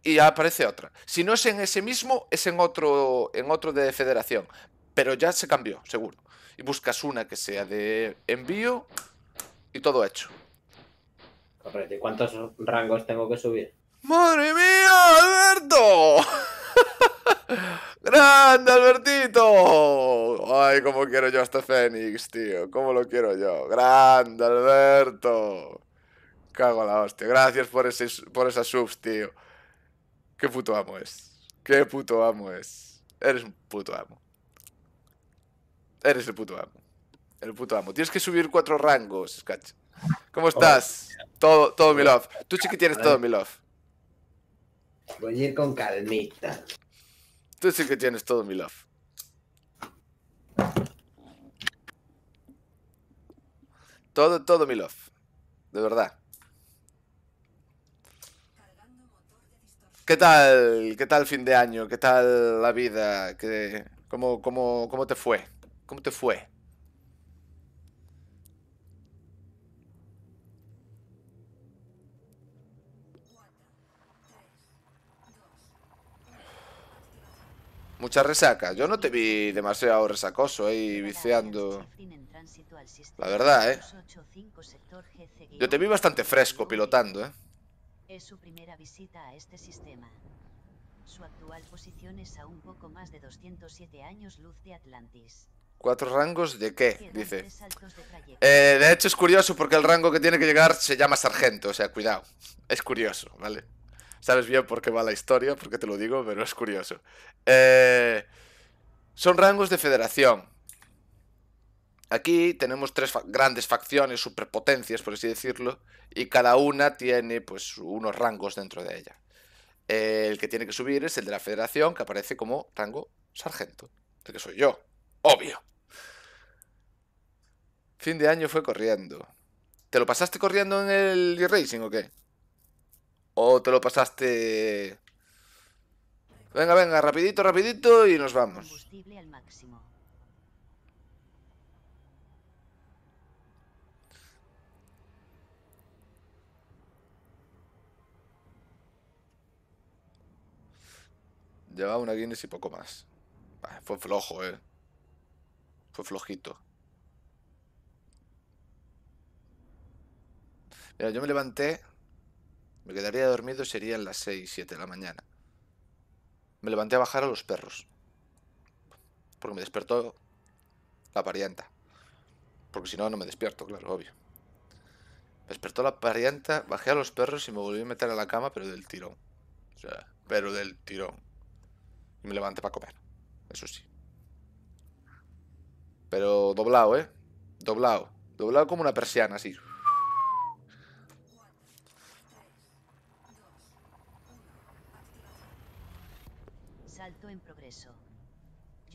[SPEAKER 2] y aparece otra. Si no es en ese mismo, es en otro, en otro de federación. Pero ya se cambió, seguro. Y buscas una que sea de envío y todo hecho. Correcto. ¿Y cuántos
[SPEAKER 6] rangos tengo que subir?
[SPEAKER 2] ¡Madre mía, Alberto! ¡Grande, Albertito! Ay, cómo quiero yo a este Fénix, tío. Cómo lo quiero yo. ¡Grande, Alberto! Cago la hostia. Gracias por, ese, por esas subs, tío. Qué puto amo es. Qué puto amo es. Eres un puto amo. Eres el puto amo. El puto amo. Tienes que subir cuatro rangos, cacho. ¿Cómo estás? Todo, todo mi love. Tú sí que tienes todo mi love. Voy a ir con calmita. Tú sí que tienes todo mi love. Todo, todo mi love. De verdad. ¿Qué tal? ¿Qué tal fin de año? ¿Qué tal la vida? ¿Cómo te fue? ¿Cómo te fue? Mucha resaca. Yo no te vi demasiado resacoso ahí viciando. La verdad, ¿eh? Yo te vi bastante fresco pilotando, ¿eh? posición ¿Cuatro rangos de qué? Dice. Eh, de hecho es curioso porque el rango que tiene que llegar se llama sargento, o sea, cuidado. Es curioso, ¿vale? sabes bien por qué va la historia, porque te lo digo, pero es curioso. Eh, son rangos de federación. Aquí tenemos tres grandes facciones, superpotencias, por así decirlo, y cada una tiene pues unos rangos dentro de ella. Eh, el que tiene que subir es el de la federación, que aparece como rango sargento, el que soy yo, obvio. Fin de año fue corriendo. ¿Te lo pasaste corriendo en el e-racing o qué? ¿O te lo pasaste... Venga, venga, rapidito, rapidito y nos vamos. Llevaba una Guinness y poco más. fue flojo, eh. Fue flojito. Mira, yo me levanté me quedaría dormido y serían las 6, 7 de la mañana. Me levanté a bajar a los perros. Porque me despertó la parienta. Porque si no, no me despierto, claro, obvio. Me despertó la parienta, bajé a los perros y me volví a meter a la cama, pero del tirón. O sea, pero del tirón. Y me levanté para comer. Eso sí. Pero doblado, ¿eh? Doblado. Doblado como una persiana, así.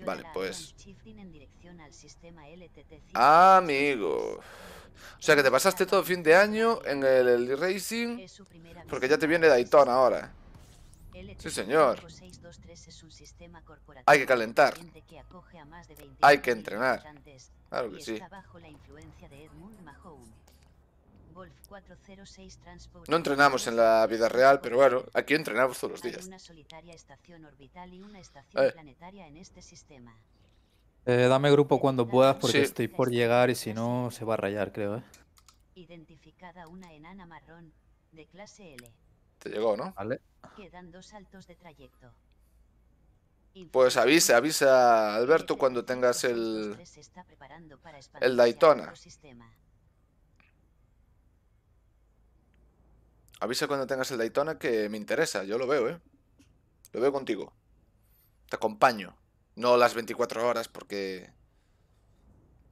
[SPEAKER 2] vale, pues... Amigo. O sea que te pasaste todo fin de año en el, Racing porque ya te viene Dayton ahora. Sí, señor. Hay que calentar. Hay que entrenar. Claro que sí no entrenamos en la vida real, pero bueno, aquí entrenamos todos los días.
[SPEAKER 6] dame grupo cuando puedas porque estoy por llegar y si no se va a rayar, creo, ¿eh? Te llegó, ¿no? Vale.
[SPEAKER 2] Pues avisa, avisa Alberto cuando tengas el el Daytona. Avisa cuando tengas el Daytona que me interesa, yo lo veo, ¿eh? Lo veo contigo. Te acompaño. No las 24 horas porque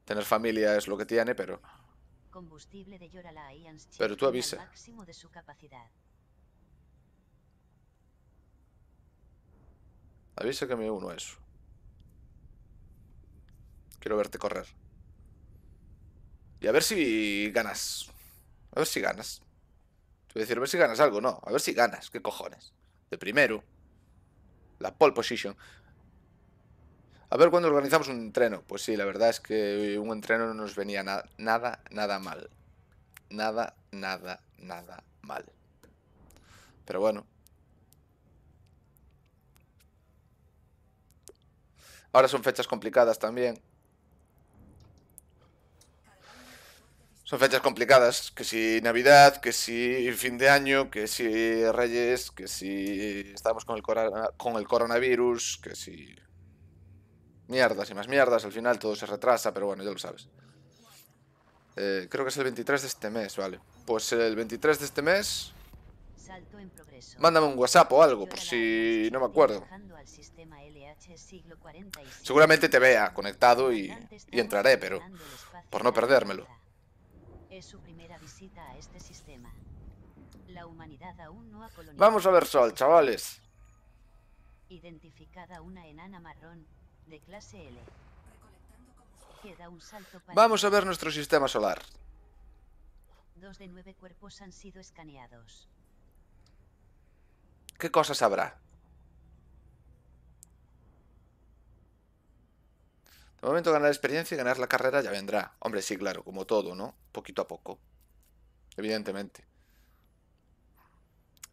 [SPEAKER 2] tener familia es lo que tiene, pero... pero tú avisa. Avisa que me uno a eso. Quiero verte correr. Y a ver si ganas. A ver si ganas. Te voy a decir, a ver si ganas algo. No, a ver si ganas. ¿Qué cojones? De primero. La pole position. A ver cuándo organizamos un entreno. Pues sí, la verdad es que un entreno no nos venía nada, nada mal. Nada, nada, nada mal. Pero bueno. Ahora son fechas complicadas también. Son fechas complicadas, que si Navidad, que si fin de año, que si Reyes, que si estamos con el, con el coronavirus, que si... Mierdas y más mierdas, al final todo se retrasa, pero bueno, ya lo sabes. Eh, creo que es el 23 de este mes, vale. Pues el 23 de este mes... Mándame un WhatsApp o algo, por si no me acuerdo. Seguramente te vea conectado y, y entraré, pero por no perdérmelo. Es su primera
[SPEAKER 5] visita a este sistema. La humanidad aún no ha colonizado... Vamos a
[SPEAKER 2] ver Sol, chavales.
[SPEAKER 5] Identificada una enana marrón de clase L. Queda un salto para... Vamos a ver
[SPEAKER 2] nuestro sistema solar.
[SPEAKER 5] Dos de nueve cuerpos han sido escaneados.
[SPEAKER 2] ¿Qué cosas habrá? De momento ganar experiencia y ganar la carrera ya vendrá. Hombre, sí, claro, como todo, ¿no? Poquito a poco. Evidentemente.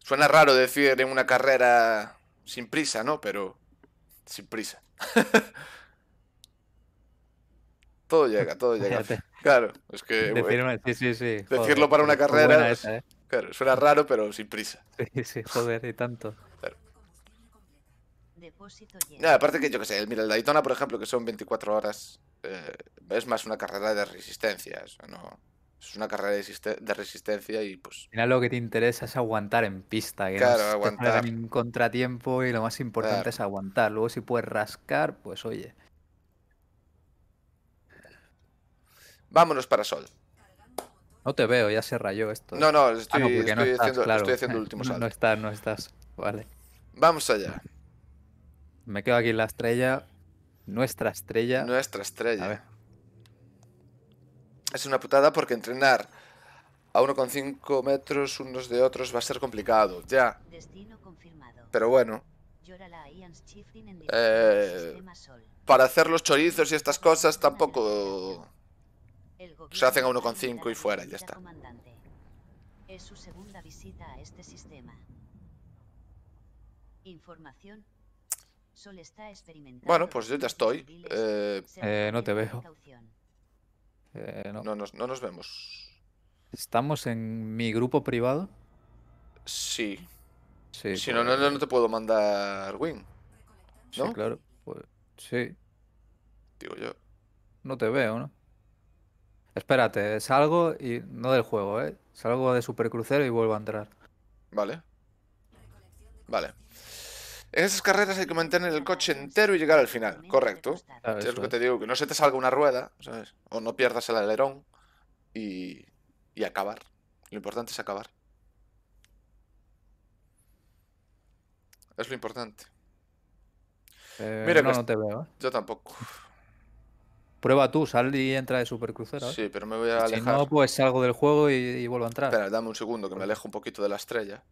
[SPEAKER 2] Suena raro decir en una carrera sin prisa, ¿no? Pero sin prisa. todo llega, todo llega. Claro, es que... decirlo para una carrera... Pues, ¿eh? Claro, suena raro, pero sin prisa.
[SPEAKER 6] Sí, sí, joder, y tanto.
[SPEAKER 2] No, aparte que yo que sé, el, mira, el Daytona, por ejemplo, que son 24 horas, eh, es más una carrera de resistencia. Es una carrera de, resistencia y pues.
[SPEAKER 6] Mira, lo que te interesa es aguantar en pista. Que claro, aguantar. en contratiempo y lo más importante es aguantar. Luego, si puedes rascar, pues oye.
[SPEAKER 2] Vámonos para Sol.
[SPEAKER 6] No te veo, ya se rayó esto. No, no, eh. estoy, ah, estoy, haciendo, el último salto. no estás, no estás. Vale.
[SPEAKER 2] Vamos allá.
[SPEAKER 6] Me quedo aquí en la estrella. Nuestra estrella. Nuestra estrella.
[SPEAKER 2] Es una putada porque entrenar a 1,5 metros unos de otros va a ser complicado, ya. Pero bueno. Eh, para hacer los chorizos y estas cosas tampoco se hacen a 1,5 y fuera, ya está.
[SPEAKER 5] Este Información
[SPEAKER 2] bueno, pues yo ya estoy. Eh, eh, no te veo. Eh, no. No, nos, no nos vemos.
[SPEAKER 6] ¿Estamos en mi grupo privado?
[SPEAKER 2] Sí. sí si no, no, pues- te puedo mandar Win.
[SPEAKER 6] ¿No? Sí, claro. Pues, sí. Digo yo. No te veo, ¿no? Espérate, salgo y. No del juego, ¿eh? Salgo de Crucero y vuelvo a entrar.
[SPEAKER 2] Vale. Vale. En esas carreras hay que mantener el coche entero y llegar al final, correcto. Ah, es lo que te digo, que no se te salga una rueda, O no pierdas el alerón y, y acabar. Lo importante es acabar. Es lo importante.
[SPEAKER 6] Eh, no, te veo. ¿eh? Yo tampoco. Prueba tú, sal y entra de supercrucero. ¿eh? Sí, pero me voy a alejar. Si no, pues salgo del juego y, y vuelvo a entrar.
[SPEAKER 2] Espera, dame un segundo, que me alejo un poquito de la estrella.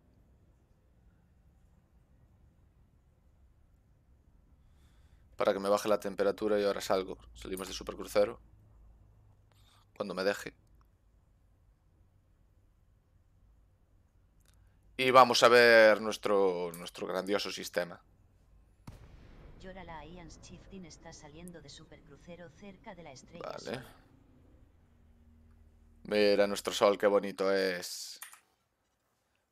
[SPEAKER 2] para que me baje la temperatura y ahora salgo. Salimos de supercrucero. Cuando me deje. Y vamos a ver nuestro, nuestro grandioso sistema. Vale. Mira nuestro sol, qué bonito es.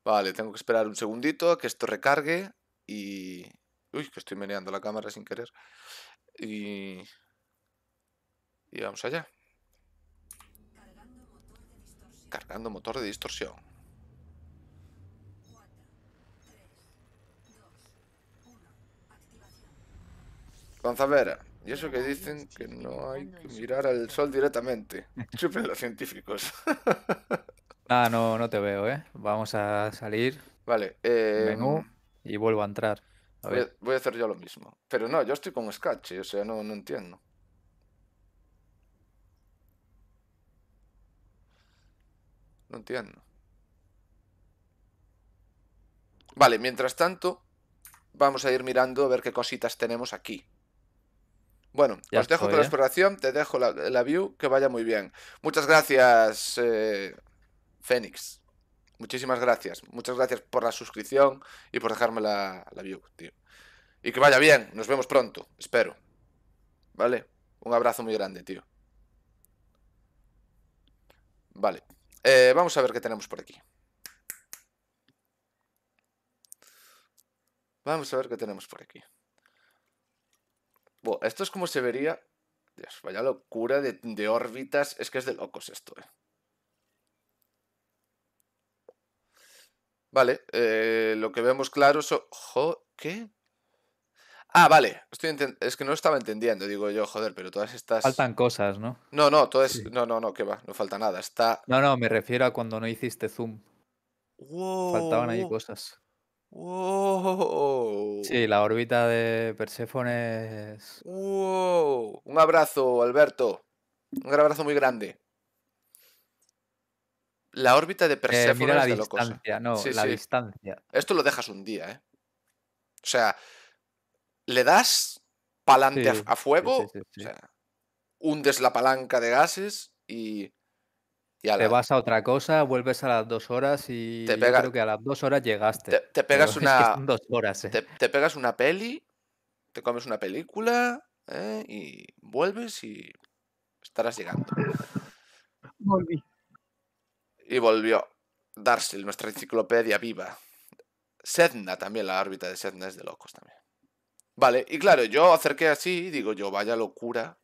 [SPEAKER 2] Vale, tengo que esperar un segundito a que esto recargue y, Uy, que estoy meneando la cámara sin querer. Y... Y vamos allá. Cargando motor de distorsión. Cargando Y eso que dicen que no hay que mirar al sol directamente. Chupen los científicos.
[SPEAKER 6] ah, no, no te veo, ¿eh? Vamos a salir. Vale. Menú em, y vuelvo a entrar
[SPEAKER 2] voy, a, hacer yo lo mismo. Pero no, yo estoy con sketch o sea, no, no entiendo. No entiendo. Vale, mientras tanto, vamos a ir mirando a ver qué cositas tenemos aquí. Bueno, os dejo la ¿eh? exploración, te dejo la, view, que vaya muy bien. Muchas gracias, eh, Fénix. Muchísimas gracias. Muchas gracias por la suscripción y por dejarme la, view, tío. Y que vaya bien. Nos vemos pronto. Espero. ¿Vale? Un abrazo muy grande, tío. Vale. Eh, vamos a ver qué tenemos por aquí. Vamos a ver qué tenemos por aquí. Bueno, esto es como se vería... Dios, vaya locura de, de órbitas. Es que es de locos esto, eh. Vale, eh, lo que vemos claro es. ¿Qué? Ah, vale, es que no lo estaba entendiendo, digo yo, joder, pero todas estas... Faltan cosas, ¿no? No, no, todo No, no, no, que va, no falta nada, está...
[SPEAKER 6] No, no, me refiero a cuando no hiciste zoom.
[SPEAKER 2] Faltaban ahí
[SPEAKER 6] cosas. Sí, la órbita de Persephone es...
[SPEAKER 2] Un abrazo, Alberto. Un gran abrazo muy grande. La órbita de eh, Persephone. la distancia, no, la
[SPEAKER 6] distancia.
[SPEAKER 2] Esto lo dejas un día, ¿eh? O sea, le das pa'lante a, fuego, hundes la palanca de gases
[SPEAKER 6] y. Te vas a otra cosa, vuelves a las dos horas y te creo que a las dos horas llegaste. Te, pegas una. dos horas, ¿eh? te, pegas una peli,
[SPEAKER 2] te comes una película, y vuelves y estarás llegando. Y volvió. Darsil, nuestra enciclopedia viva. Sedna también, la órbita de Sedna es de locos también. Vale, y claro, yo acerqué así y digo yo, vaya locura,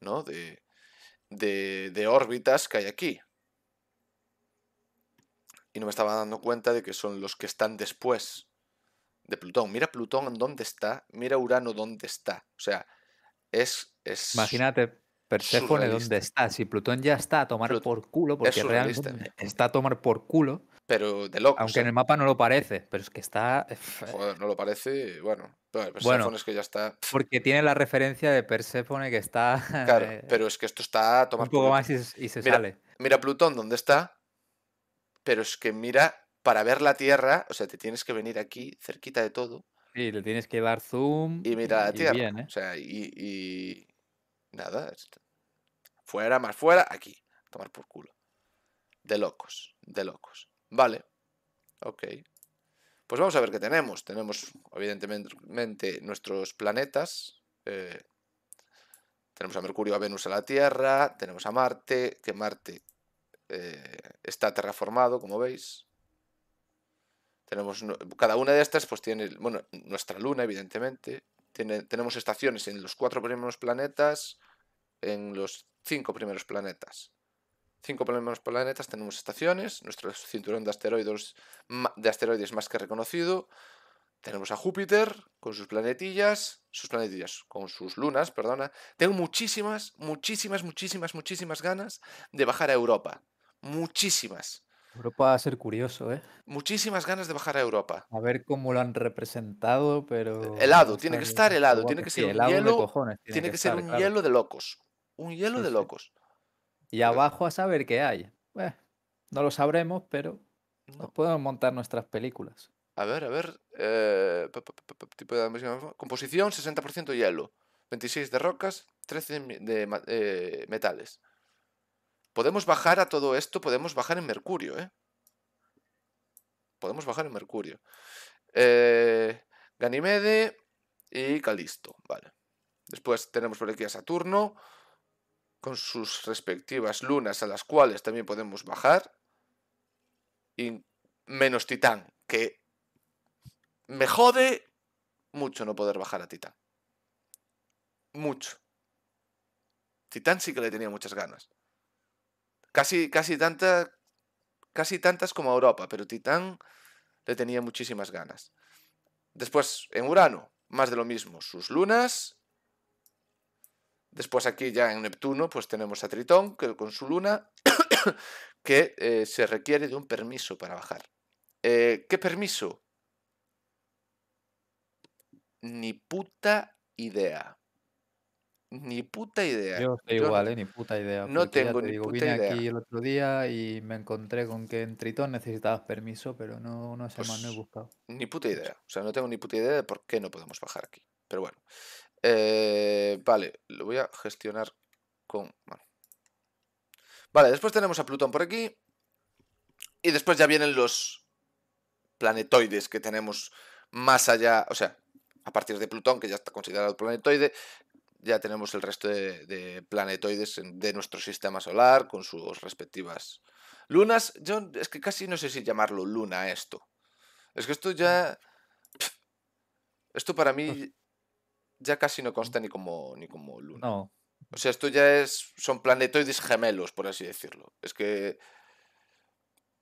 [SPEAKER 2] ¿no? De, de, de órbitas que hay aquí. Y no me estaba dando cuenta de que son los que están después de Plutón. Mira Plutón dónde está, mira Urano dónde está. O sea, es... es...
[SPEAKER 6] Imagínate Perséfone, ¿dónde está? Si Plutón ya está a tomar por culo, porque realmente está a tomar por culo. Pero de loco. Aunque en ¿eh? el mapa no lo parece, pero es que está. Eh.
[SPEAKER 2] Joder, no lo parece, bueno. Persephone bueno, es que ya está.
[SPEAKER 6] Porque tiene la referencia de Perséfone que está. Claro, eh,
[SPEAKER 2] pero es que esto está a tomar. Un poco más y, se mira, sale. Mira Plutón, ¿dónde está? Pero es que mira, para ver la Tierra, o sea, te tienes que venir aquí, cerquita de todo.
[SPEAKER 6] Sí, le tienes que dar zoom.
[SPEAKER 2] Y mira la Tierra. O sea, y Nada. Este, fuera, más fuera, aquí. Tomar por culo. De locos, de locos. Vale. Ok. Pues vamos a ver qué tenemos. Tenemos, evidentemente, nuestros planetas. Eh, tenemos a Mercurio, a Venus, a la Tierra. Tenemos a Marte, que Marte eh, está terraformado, como veis. Tenemos, cada una de estas, pues tiene, bueno, nuestra Luna, evidentemente. tenemos estaciones en los cuatro primeros planetas en los cinco primeros planetas. Cinco primeros planetas tenemos estaciones, nuestro cinturón de asteroides, de asteroides más que reconocido. Tenemos a Júpiter con sus planetillas, sus planetillas, con sus lunas, perdona. Tengo muchísimas, muchísimas, muchísimas, muchísimas ganas de bajar a Europa. Muchísimas.
[SPEAKER 6] Europa va a ser curioso, ¿eh?
[SPEAKER 2] Muchísimas ganas de bajar a Europa.
[SPEAKER 6] A ver cómo lo han representado, pero. Helado, tiene que estar helado, tiene que ser un hielo. Tiene que ser un hielo de locos. Un hielo de locos. Y abajo a saber qué hay. no lo sabremos, pero nos podemos montar nuestras películas.
[SPEAKER 2] A ver, a ver. Eh, de composición, 60% hielo, 26 de rocas, 13 de eh, metales. Podemos bajar a todo esto, podemos bajar en mercurio, ¿eh? Podemos bajar en mercurio. Eh, Ganymede Ganimede y Calisto, vale. Después tenemos por aquí a Saturno, con sus respectivas lunas a las cuales también podemos bajar, y menos Titán, que me jode mucho no poder bajar a Titán. Mucho. Titán sí que le tenía muchas ganas. Casi, casi, tanta, casi tantas como Europa, pero Titán le tenía muchísimas ganas. Después, en Urano, más de lo mismo. Sus lunas Después aquí ya en Neptuno pues tenemos a Tritón que, con su luna que eh, se requiere de un permiso para bajar. Eh, ¿Qué permiso? Ni puta idea. Ni puta idea. Yo estoy igual, eh, ni puta idea. No tengo ni vine aquí
[SPEAKER 6] el otro día y me encontré con que en Tritón necesitabas permiso, pero no, no sé más, no he pues, buscado.
[SPEAKER 2] Ni puta idea. O sea, no tengo ni puta idea de por qué no podemos bajar aquí. Pero bueno. Eh, vale, lo voy a gestionar con... Vale, después tenemos a Plutón por aquí. Y después ya vienen los planetoides que tenemos más allá, o sea, a partir de Plutón, que ya está considerado planetoide, ya tenemos el resto de, de, planetoides de nuestro sistema solar con sus respectivas lunas. Yo es que casi no sé si llamarlo luna esto. Es que esto ya... Esto para ah. mí ya casi no consta ni como, ni
[SPEAKER 6] como luna. No.
[SPEAKER 2] O sea, esto ya es. son planetoides gemelos, por así decirlo. Es que.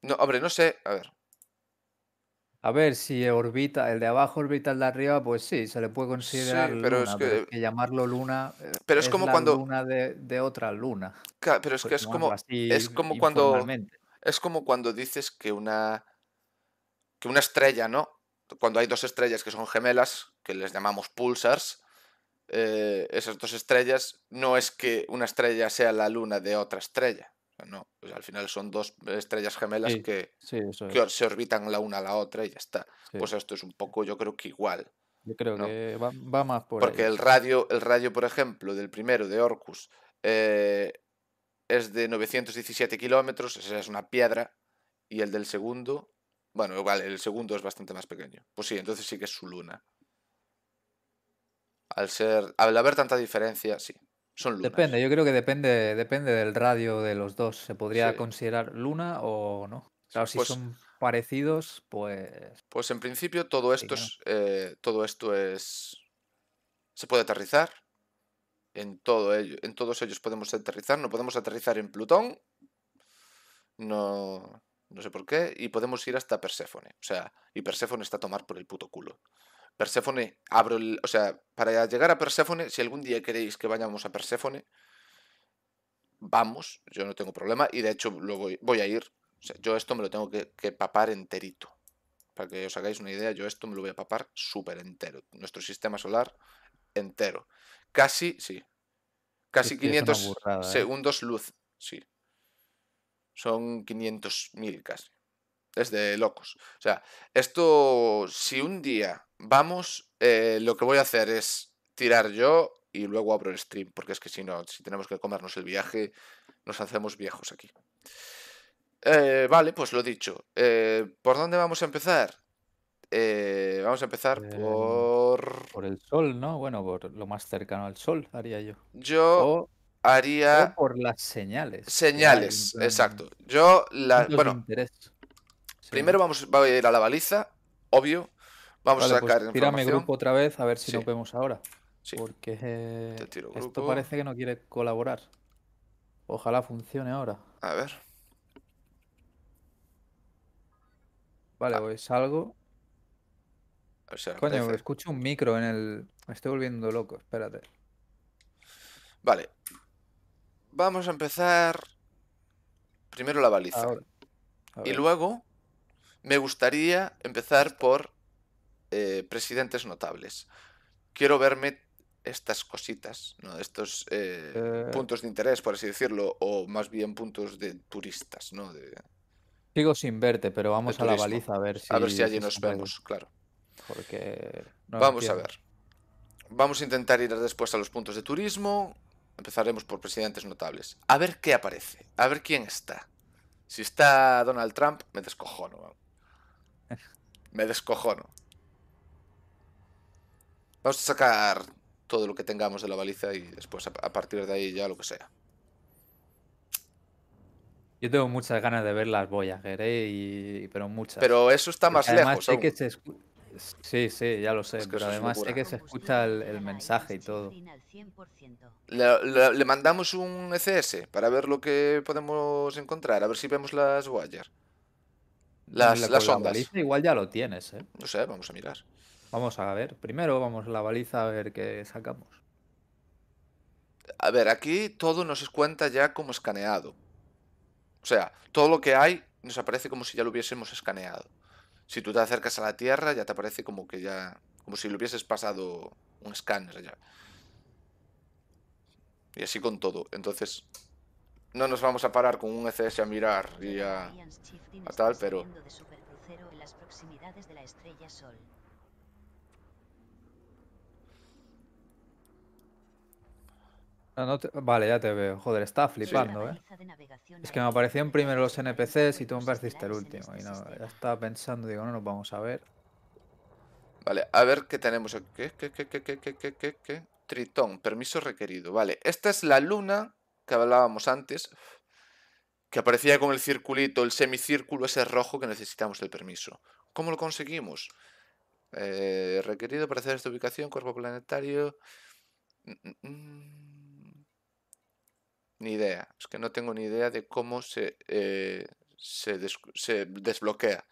[SPEAKER 2] No, hombre, no sé. A ver.
[SPEAKER 6] A ver, si orbita, el de abajo orbita el de arriba, pues sí, se le puede considerar pero que... llamarlo luna pero es, como cuando... luna de, otra luna. pero es que es como, es como cuando
[SPEAKER 2] es como cuando dices que una que una estrella, ¿no? Cuando hay dos estrellas que son gemelas, que les llamamos pulsars, eh, esas dos estrellas no es que una estrella sea la luna de otra estrella. No, pues al final son dos estrellas gemelas que,
[SPEAKER 6] se
[SPEAKER 2] orbitan la una a la otra y ya está. Pues esto es un poco, yo creo que igual.
[SPEAKER 6] Yo creo que va, más Porque
[SPEAKER 2] el radio, el radio, por ejemplo, del primero de Orcus eh, es de 917 kilómetros, esa es una piedra, y el del segundo, bueno, igual, el segundo es bastante más pequeño. Pues sí, entonces sí que es su luna. Al ser, al haber tanta diferencia, sí.
[SPEAKER 6] Son lunas. Depende, yo creo que depende, depende del radio de los dos. ¿Se podría considerar luna o no? Claro, si pues son parecidos,
[SPEAKER 2] pues. Pues en principio todo esto es. Eh, todo esto es. Se puede aterrizar. En, todo ello, en todos ellos podemos aterrizar. No podemos aterrizar en Plutón. No. No sé por qué. Y podemos ir hasta Perséfone. O sea, y Perséfone está a tomar por el puto culo. Perséfone, abro el, o sea, para llegar a Perséfone, si algún día queréis que vayamos a Perséfone, vamos, yo no tengo problema y de hecho lo voy, a ir. O sea, yo esto me lo tengo que, papar enterito. Para que os hagáis una idea, yo esto me lo voy a papar súper entero. Nuestro sistema solar entero. Casi, sí. Casi 500 ¿eh? segundos luz, sí. Son 500.000 casi es de locos. O sea, esto, si un día vamos, eh, lo que voy a hacer es tirar yo y luego abro el stream, porque es que si no, si tenemos que comernos el viaje, nos hacemos viejos aquí. Eh, vale, pues lo dicho. Eh, ¿Por dónde
[SPEAKER 6] vamos a empezar? vamos a empezar em, por... Por el sol, ¿no? Bueno, por lo más cercano al sol haría yo. Yo... haría... por las señales. Señales, exacto. Yo las Bueno,
[SPEAKER 2] Primero vamos a ir a la baliza, obvio. Vamos a pues sacar pues, Tírame grupo
[SPEAKER 6] otra vez a ver si lo vemos ahora. Porque eh, esto parece que no quiere colaborar. Ojalá funcione ahora. A ver. Vale, voy ah. pues a salgo. O Coño, escucho un micro en el... Me estoy volviendo loco, espérate.
[SPEAKER 2] Vale. Vamos a empezar... Primero la baliza. Y luego me gustaría empezar por eh, presidentes notables. Quiero verme estas cositas, ¿no? estos eh, eh. puntos de interés, por así decirlo, o más bien puntos de turistas. ¿no?
[SPEAKER 6] Sigo sin verte, pero vamos a la baliza a ver si... A ver si allí nos
[SPEAKER 2] vemos, claro. Porque... vamos a ver. Vamos a intentar ir después a los puntos de turismo. Empezaremos por presidentes notables. A ver qué aparece, a ver quién está. Si está Donald Trump, me descojono. Me descojono. Vamos a sacar todo lo que tengamos de la baliza y después a partir de ahí ya lo que sea.
[SPEAKER 6] Yo tengo muchas ganas de ver las Voyager, eh, Y... pero muchas. Pero eso está más lejos. Sí, sí, ya lo sé, pero además hay que se escucha el, mensaje y todo.
[SPEAKER 2] Le, mandamos un ECS para ver lo que podemos encontrar, a ver si vemos las Voyager las, la, ondas. baliza
[SPEAKER 6] igual ya lo tienes, ¿eh? No sé, vamos a mirar. Vamos a ver. Primero vamos a la baliza a ver qué sacamos.
[SPEAKER 2] A ver, aquí todo nos cuenta ya como escaneado. O sea, todo lo que hay nos aparece como si ya lo hubiésemos escaneado. Si tú te acercas a la Tierra, ya te aparece como que ya. como si lo hubieses pasado un escáner ya. Y así con todo. Entonces, no nos vamos a parar con un ECS a mirar y a, tal, pero...
[SPEAKER 6] Vale, ya te veo. Joder, está flipando, ¿eh? Es que me aparecían primero los NPCs y tú me pareciste el último. Y no, ya estaba pensando, digo, no nos vamos a ver.
[SPEAKER 2] Vale, a ver qué tenemos aquí. ¿Qué, qué, qué, qué, qué, qué, qué, qué? Tritón, permiso requerido. Vale, esta es la luna que hablábamos antes, que aparecía con el circulito, el semicírculo ese rojo que necesitamos el permiso. ¿Cómo lo conseguimos? Eh, requerido para hacer esta ubicación, cuerpo planetario... Ni idea. Es que no tengo ni idea de cómo se, eh, se, se desbloquea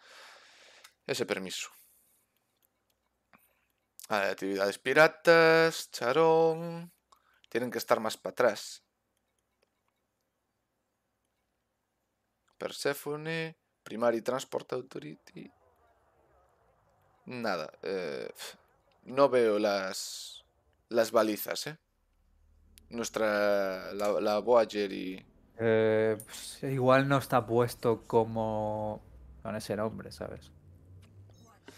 [SPEAKER 2] ese permiso. Actividades piratas, charón. Tienen que estar más para atrás. Persephone, Primary Transport Authority. Nada. Eh, no veo las, las balizas, ¿eh? Nuestra. La, la Voyager y.
[SPEAKER 6] Eh, igual no está puesto como. con ese nombre, ¿sabes?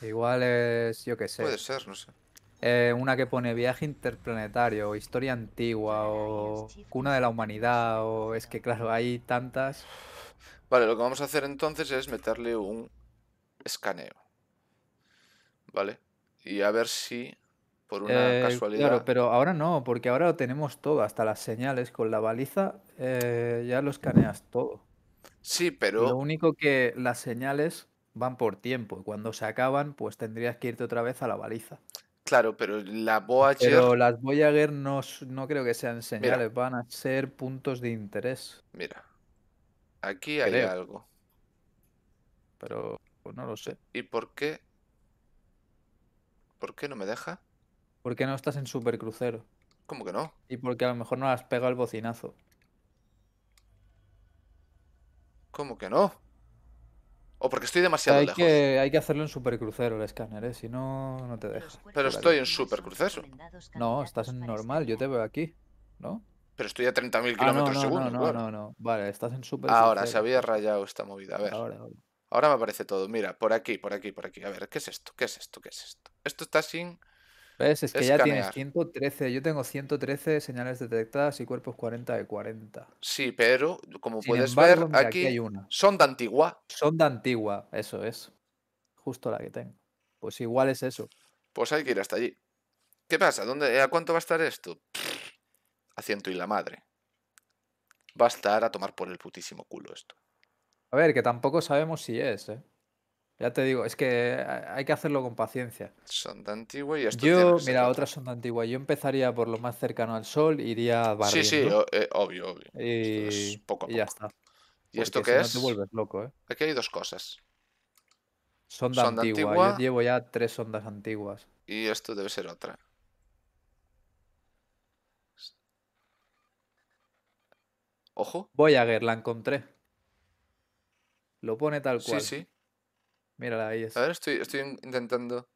[SPEAKER 6] Igual es. yo qué sé. Puede ser, no sé. Eh, una que pone viaje interplanetario, historia antigua, o cuna de la humanidad, o es que claro, hay tantas.
[SPEAKER 2] Vale, lo que vamos a hacer entonces es meterle un escaneo. ¿Vale? Y a ver si por una eh, casualidad. Claro,
[SPEAKER 6] pero ahora no, porque ahora lo tenemos todo, hasta las señales con la baliza eh, ya lo escaneas todo. Sí, pero. Lo único que las señales van por tiempo. y Cuando se acaban, pues tendrías que irte otra vez a la baliza.
[SPEAKER 2] Claro, pero la Voyager. Pero
[SPEAKER 6] las Voyager no, no creo que sean señales, van a ser puntos de interés. Mira,
[SPEAKER 2] Aquí hay algo.
[SPEAKER 6] Pero pues no lo sé.
[SPEAKER 2] ¿Y por qué? ¿Por qué no me deja?
[SPEAKER 6] Porque no estás en Super Crucero ¿Cómo que no? Y porque a lo mejor no has pegado el bocinazo.
[SPEAKER 2] ¿Cómo que no? O porque estoy demasiado hay Que,
[SPEAKER 6] hay que hacerlo en supercrucero el escáner, ¿eh? si no, no te deja. Pero estoy
[SPEAKER 2] en Super Crucero
[SPEAKER 6] No, estás en este normal, yo te veo aquí, ¿no?
[SPEAKER 2] Pero estoy a 30.000 ah, kilómetros no, No, no, no,
[SPEAKER 6] Vale, estás en súper... Ahora se
[SPEAKER 2] había rayado esta movida. A ver. Ahora, me aparece todo. Mira, por aquí, por aquí, por aquí. A ver, ¿qué es esto? ¿Qué es esto? ¿Qué es esto? Esto está sin.
[SPEAKER 6] ¿Ves? Es que ya tienes 113. Yo tengo 113 señales detectadas y cuerpos 40 de 40.
[SPEAKER 2] Sí, pero como puedes ver, aquí, hay una. son de antigua.
[SPEAKER 6] Son de antigua, eso es. Justo la que tengo. Pues igual es eso.
[SPEAKER 2] Pues hay que ir hasta allí. ¿Qué pasa? ¿Dónde, ¿A cuánto va a estar esto? Haciendo y la madre. Va a estar a tomar
[SPEAKER 6] por el putísimo culo esto. A ver, que tampoco sabemos si es, ¿eh? Ya te digo, es que hay que hacerlo con paciencia. Sonda antigua y Yo, mira, otra. sonda antigua. Yo empezaría por lo más cercano al sol, iría barriendo. Sí, sí,
[SPEAKER 2] eh, obvio, obvio. Y... poco y ya está. ¿Y esto qué es? loco, ¿eh? Aquí hay dos cosas.
[SPEAKER 6] Sonda, antigua. Yo llevo ya tres sondas antiguas.
[SPEAKER 2] Y esto debe ser otra.
[SPEAKER 6] Ojo. Voyager, la encontré. Lo pone tal cual. Sí, sí. Mírala, ahí A ver,
[SPEAKER 2] estoy, estoy intentando.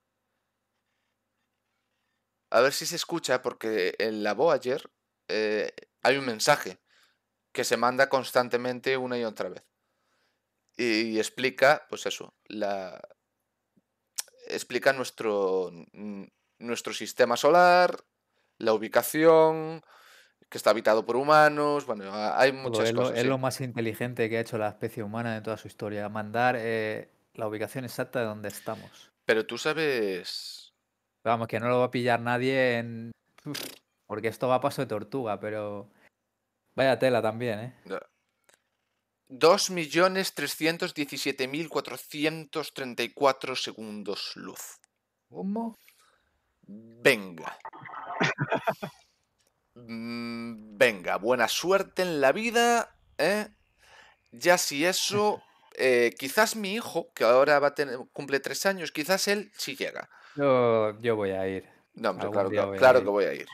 [SPEAKER 6] A ver si se escucha,
[SPEAKER 2] porque en la Voyager eh, hay un mensaje que se manda constantemente una y otra vez. Y, y explica, pues eso, la. Explica nuestro, nuestro sistema solar, la ubicación, que está habitado por humanos, bueno, hay muchas cosas. Lo, Es lo
[SPEAKER 6] más inteligente que ha hecho la especie humana en toda su historia, mandar eh, la ubicación exacta de donde estamos.
[SPEAKER 2] Pero tú sabes...
[SPEAKER 6] Vamos, que no lo va a pillar nadie en... Porque esto va a paso de tortuga, pero... Vaya tela también, ¿eh?
[SPEAKER 2] 2.317.434 segundos luz. ¿Cómo? Venga. Mm, venga, buena suerte en la vida, ¿eh? Ya si eso, eh, quizás mi hijo, que ahora va a tener, cumple tres años, quizás él sí llega.
[SPEAKER 6] Yo, voy a ir. claro, que voy
[SPEAKER 2] a ir,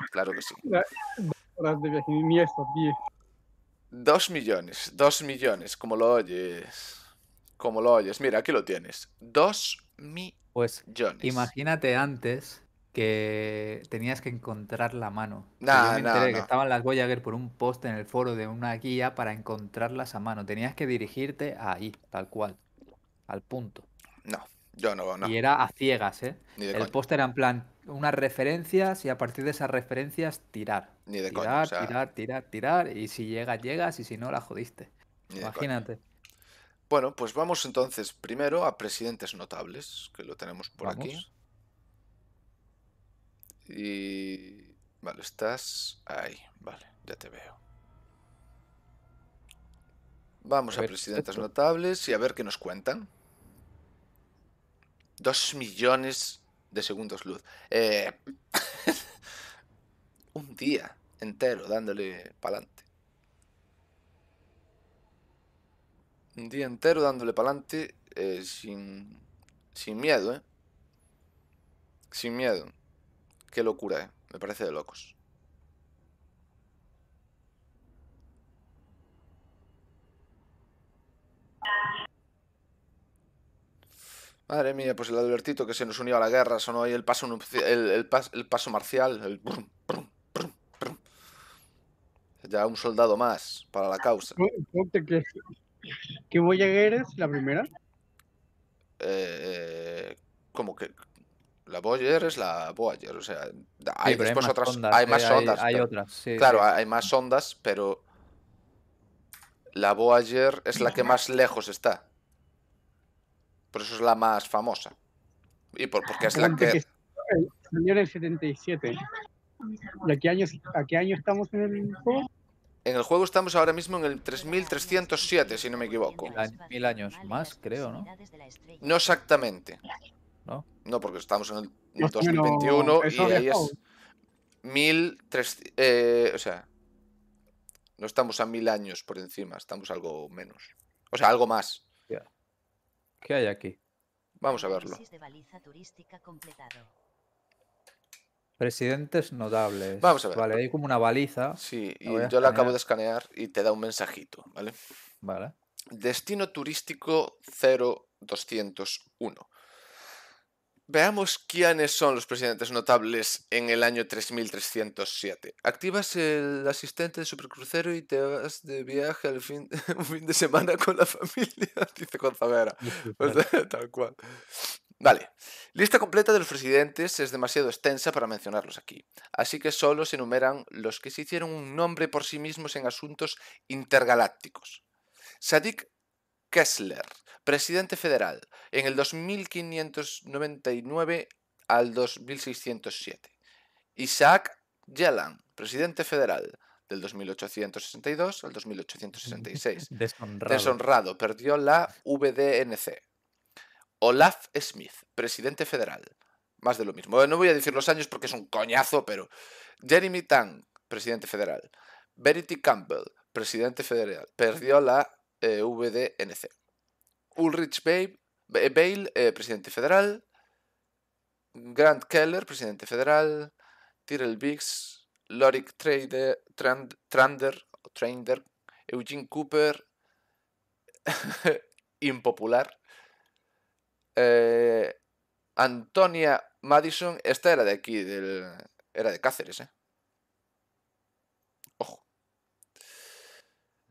[SPEAKER 2] Dos millones, dos millones, como lo oyes. Como lo oyes, mira, aquí lo tienes. Dos
[SPEAKER 6] pues, millones. Pues imagínate antes que tenías que encontrar la mano. yo que estaban las Voyager por un post en el foro de una guía para encontrarlas a mano. Tenías que dirigirte ahí, tal cual, al punto. No, yo no, no. Y era a ciegas, ¿eh? el post era en plan unas referencias y a partir de esas referencias tirar. Ni de tirar, tirar, tirar, tirar. Y si llegas, llegas y si no, la jodiste. Imagínate.
[SPEAKER 2] Bueno, pues vamos entonces primero a presidentes notables, que lo tenemos por aquí. Y... Vale, estás ahí. Vale, ya te veo. Vamos a, presidentes notables y a ver qué nos cuentan. Dos millones de segundos luz. Eh, un día entero dándole pa'lante. Un día entero dándole pa'lante eh, sin, sin miedo, ¿eh? Sin miedo. Qué locura, eh. Me parece de locos. Madre mía, pues el advertito que se nos unió a la guerra sonó ahí el paso, el, paso marcial. ya un soldado más para la causa.
[SPEAKER 4] ¿Qué, voy a es la primera?
[SPEAKER 2] Eh, ¿Cómo que la Voyager es la Voyager, o sea, hay otras, más ondas. otras, Claro, hay más ondas, pero la Voyager es la que más lejos está. Por eso es la más famosa. Y por, porque es la que...
[SPEAKER 4] el 77. a qué, año, a qué año estamos en el juego?
[SPEAKER 2] En el juego estamos ahora mismo en el 3307, si no me equivoco. Mil años más, creo, ¿no? No exactamente. ¿no? porque estamos en el 2021 y ahí es 1300. Eh, o sea, no estamos a mil años por encima, estamos
[SPEAKER 6] algo menos. O sea, algo más. ¿Qué hay aquí? Vamos a verlo. Presidentes notables. Vamos a ver. Vale, hay como una baliza. Sí, y yo la acabo de
[SPEAKER 2] escanear y te da un mensajito, ¿vale? Vale. Destino turístico 0201. Veamos quiénes son los presidentes notables en el año 3307. Activas el asistente de supercrucero y te vas de viaje al fin, un fin de semana con la familia, dice Gonzavera. Tal cual. Vale, lista completa de los presidentes es demasiado extensa para mencionarlos aquí, así que solo se enumeran los que se hicieron un nombre por sí mismos en asuntos intergalácticos. Sadik Kessler, presidente federal, en el 2599 al 2607. Isaac Yelland, presidente federal, del 2862 al 2866.
[SPEAKER 6] Deshonrado.
[SPEAKER 2] Deshonrado, perdió la VDNC. Olaf Smith, presidente federal. Más de lo mismo. no voy a decir los años porque es un coñazo, pero. Jeremy Tang, presidente federal. Verity Campbell, presidente federal. Perdió la eh, VDNC. Ulrich Bale, eh, presidente federal. Grant Keller, presidente federal. Tyrell Biggs, Lorik Trader, Trander, Eugene Cooper, impopular. Eh, Antonia Madison, esta era de aquí, del, era de Cáceres, ¿eh?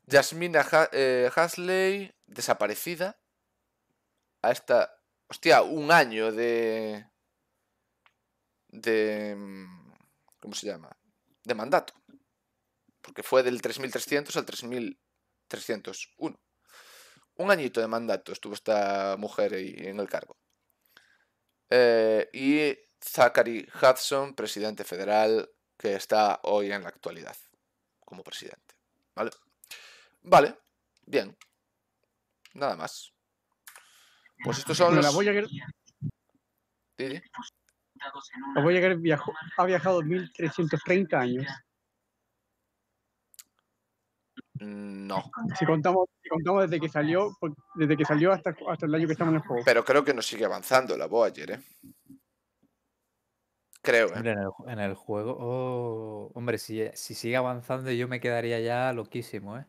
[SPEAKER 2] Jasmina eh, Hasley, desaparecida. A esta. Hostia, un año de. De. Mm, ¿Cómo se llama? De mandato. Porque fue del 3300 al 3301. Un añito de mandato estuvo esta mujer ahí en el cargo. Eh, y Zachary Hudson, presidente federal, que está hoy en la actualidad como presidente. ¿Vale? Vale, bien. Nada más. Pues estos son los... La voy a querer...
[SPEAKER 7] La voy
[SPEAKER 4] a querer ha viajado 1330 años. Mm, no. Si contamos, desde que salió, pues, desde que salió hasta, hasta el año que estamos en el juego.
[SPEAKER 2] Pero creo que nos sigue avanzando la Voyager, ¿eh? Creo, ¿eh?
[SPEAKER 6] en, el, juego. Oh, hombre, si, si sigue avanzando, yo me quedaría ya loquísimo, ¿eh?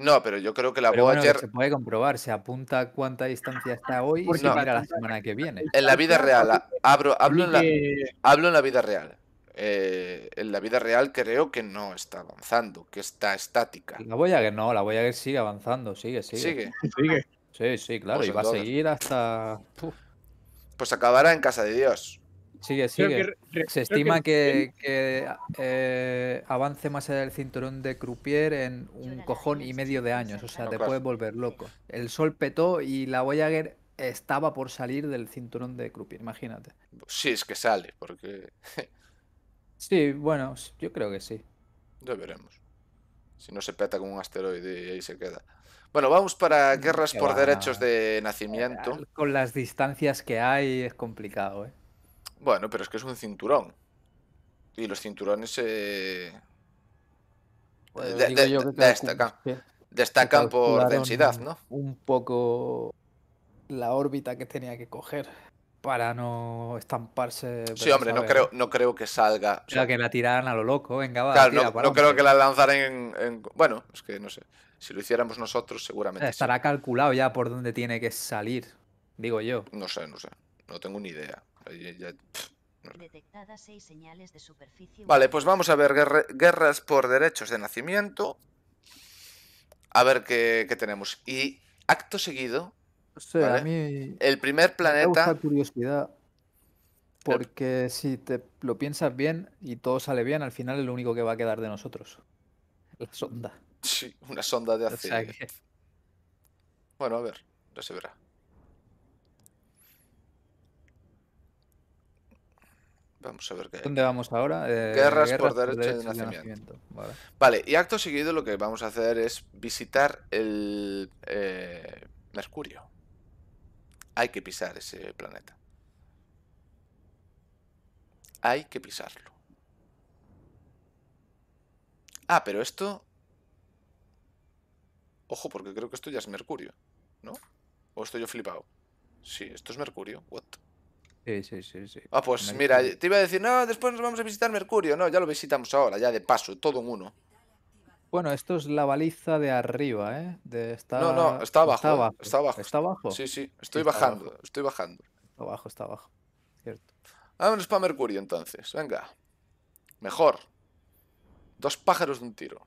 [SPEAKER 2] No, pero yo creo que la Voyager. se
[SPEAKER 6] puede comprobar, se apunta cuánta distancia está hoy y se la semana que viene.
[SPEAKER 2] En la vida real, hablo, en la, eh, hablo en la vida real. Eh, en la vida real creo que no está avanzando, que está estática.
[SPEAKER 6] La Voyager no, la Voyager sigue avanzando, sigue, sigue. Sigue, Sí, sí, claro, pues y va a seguir hasta.
[SPEAKER 2] Pues acabará en casa de Dios. Sigue, sigue. se estima que,
[SPEAKER 6] eh, avance más allá del cinturón de Croupier en un cojón y medio de años. O sea, te puedes volver loco. El sol petó y la Voyager estaba por salir del cinturón de Croupier, imagínate.
[SPEAKER 2] Sí, es que sale, porque.
[SPEAKER 6] sí, bueno, yo creo que sí. Ya veremos. Si
[SPEAKER 2] no se peta con un asteroide y ahí se queda. Bueno, vamos para mm, guerras por derechos de nacimiento.
[SPEAKER 6] Con las distancias que hay es complicado, ¿eh?
[SPEAKER 2] Bueno, pero es que es un cinturón. Y los cinturones eh,
[SPEAKER 6] destacan, destacan por densidad, ¿no? Un poco la órbita que tenía que coger para no estamparse. Sí, hombre, no creo,
[SPEAKER 2] no creo que salga.
[SPEAKER 6] O sea, que la tiraran a lo loco, venga, va. no, creo que la
[SPEAKER 2] lanzaran en, Bueno, es que no sé. Si lo hiciéramos nosotros, seguramente.
[SPEAKER 6] Estará calculado ya por dónde tiene que salir, digo yo. No sé, no sé. No tengo ni idea.
[SPEAKER 5] Vale, pues vamos a ver
[SPEAKER 2] guerras por derechos de nacimiento. A ver qué, tenemos. Y acto seguido. el primer planeta.
[SPEAKER 6] curiosidad. Porque si te lo piensas bien y todo sale bien, al final es lo único que va a quedar de nosotros. La sonda.
[SPEAKER 2] Sí, una sonda de acero. Bueno, a ver, ya se verá. Vamos a ver qué. ¿Dónde vamos ahora? Eh, guerras, por, derecho, de nacimiento. Vale. y acto seguido lo que vamos a hacer es visitar el eh, Mercurio. Hay que pisar ese planeta. Hay que pisarlo. Ah, pero esto. Ojo, porque creo que esto ya es Mercurio, ¿no? ¿O estoy yo flipado? Sí, esto es Mercurio. What?
[SPEAKER 6] Sí, sí, sí, Ah, pues
[SPEAKER 2] mira, te iba a decir, no, después nos vamos a visitar Mercurio. No, ya lo visitamos ahora, ya de paso, todo en uno.
[SPEAKER 6] Bueno, esto es la baliza de arriba, ¿eh? De No, no, ¿eh? está abajo, está
[SPEAKER 2] abajo. Está Sí, sí, estoy bajando, estoy bajando.
[SPEAKER 6] Está abajo, está abajo. Cierto.
[SPEAKER 2] Vámonos para Mercurio entonces, venga. Mejor. Dos pájaros de un tiro.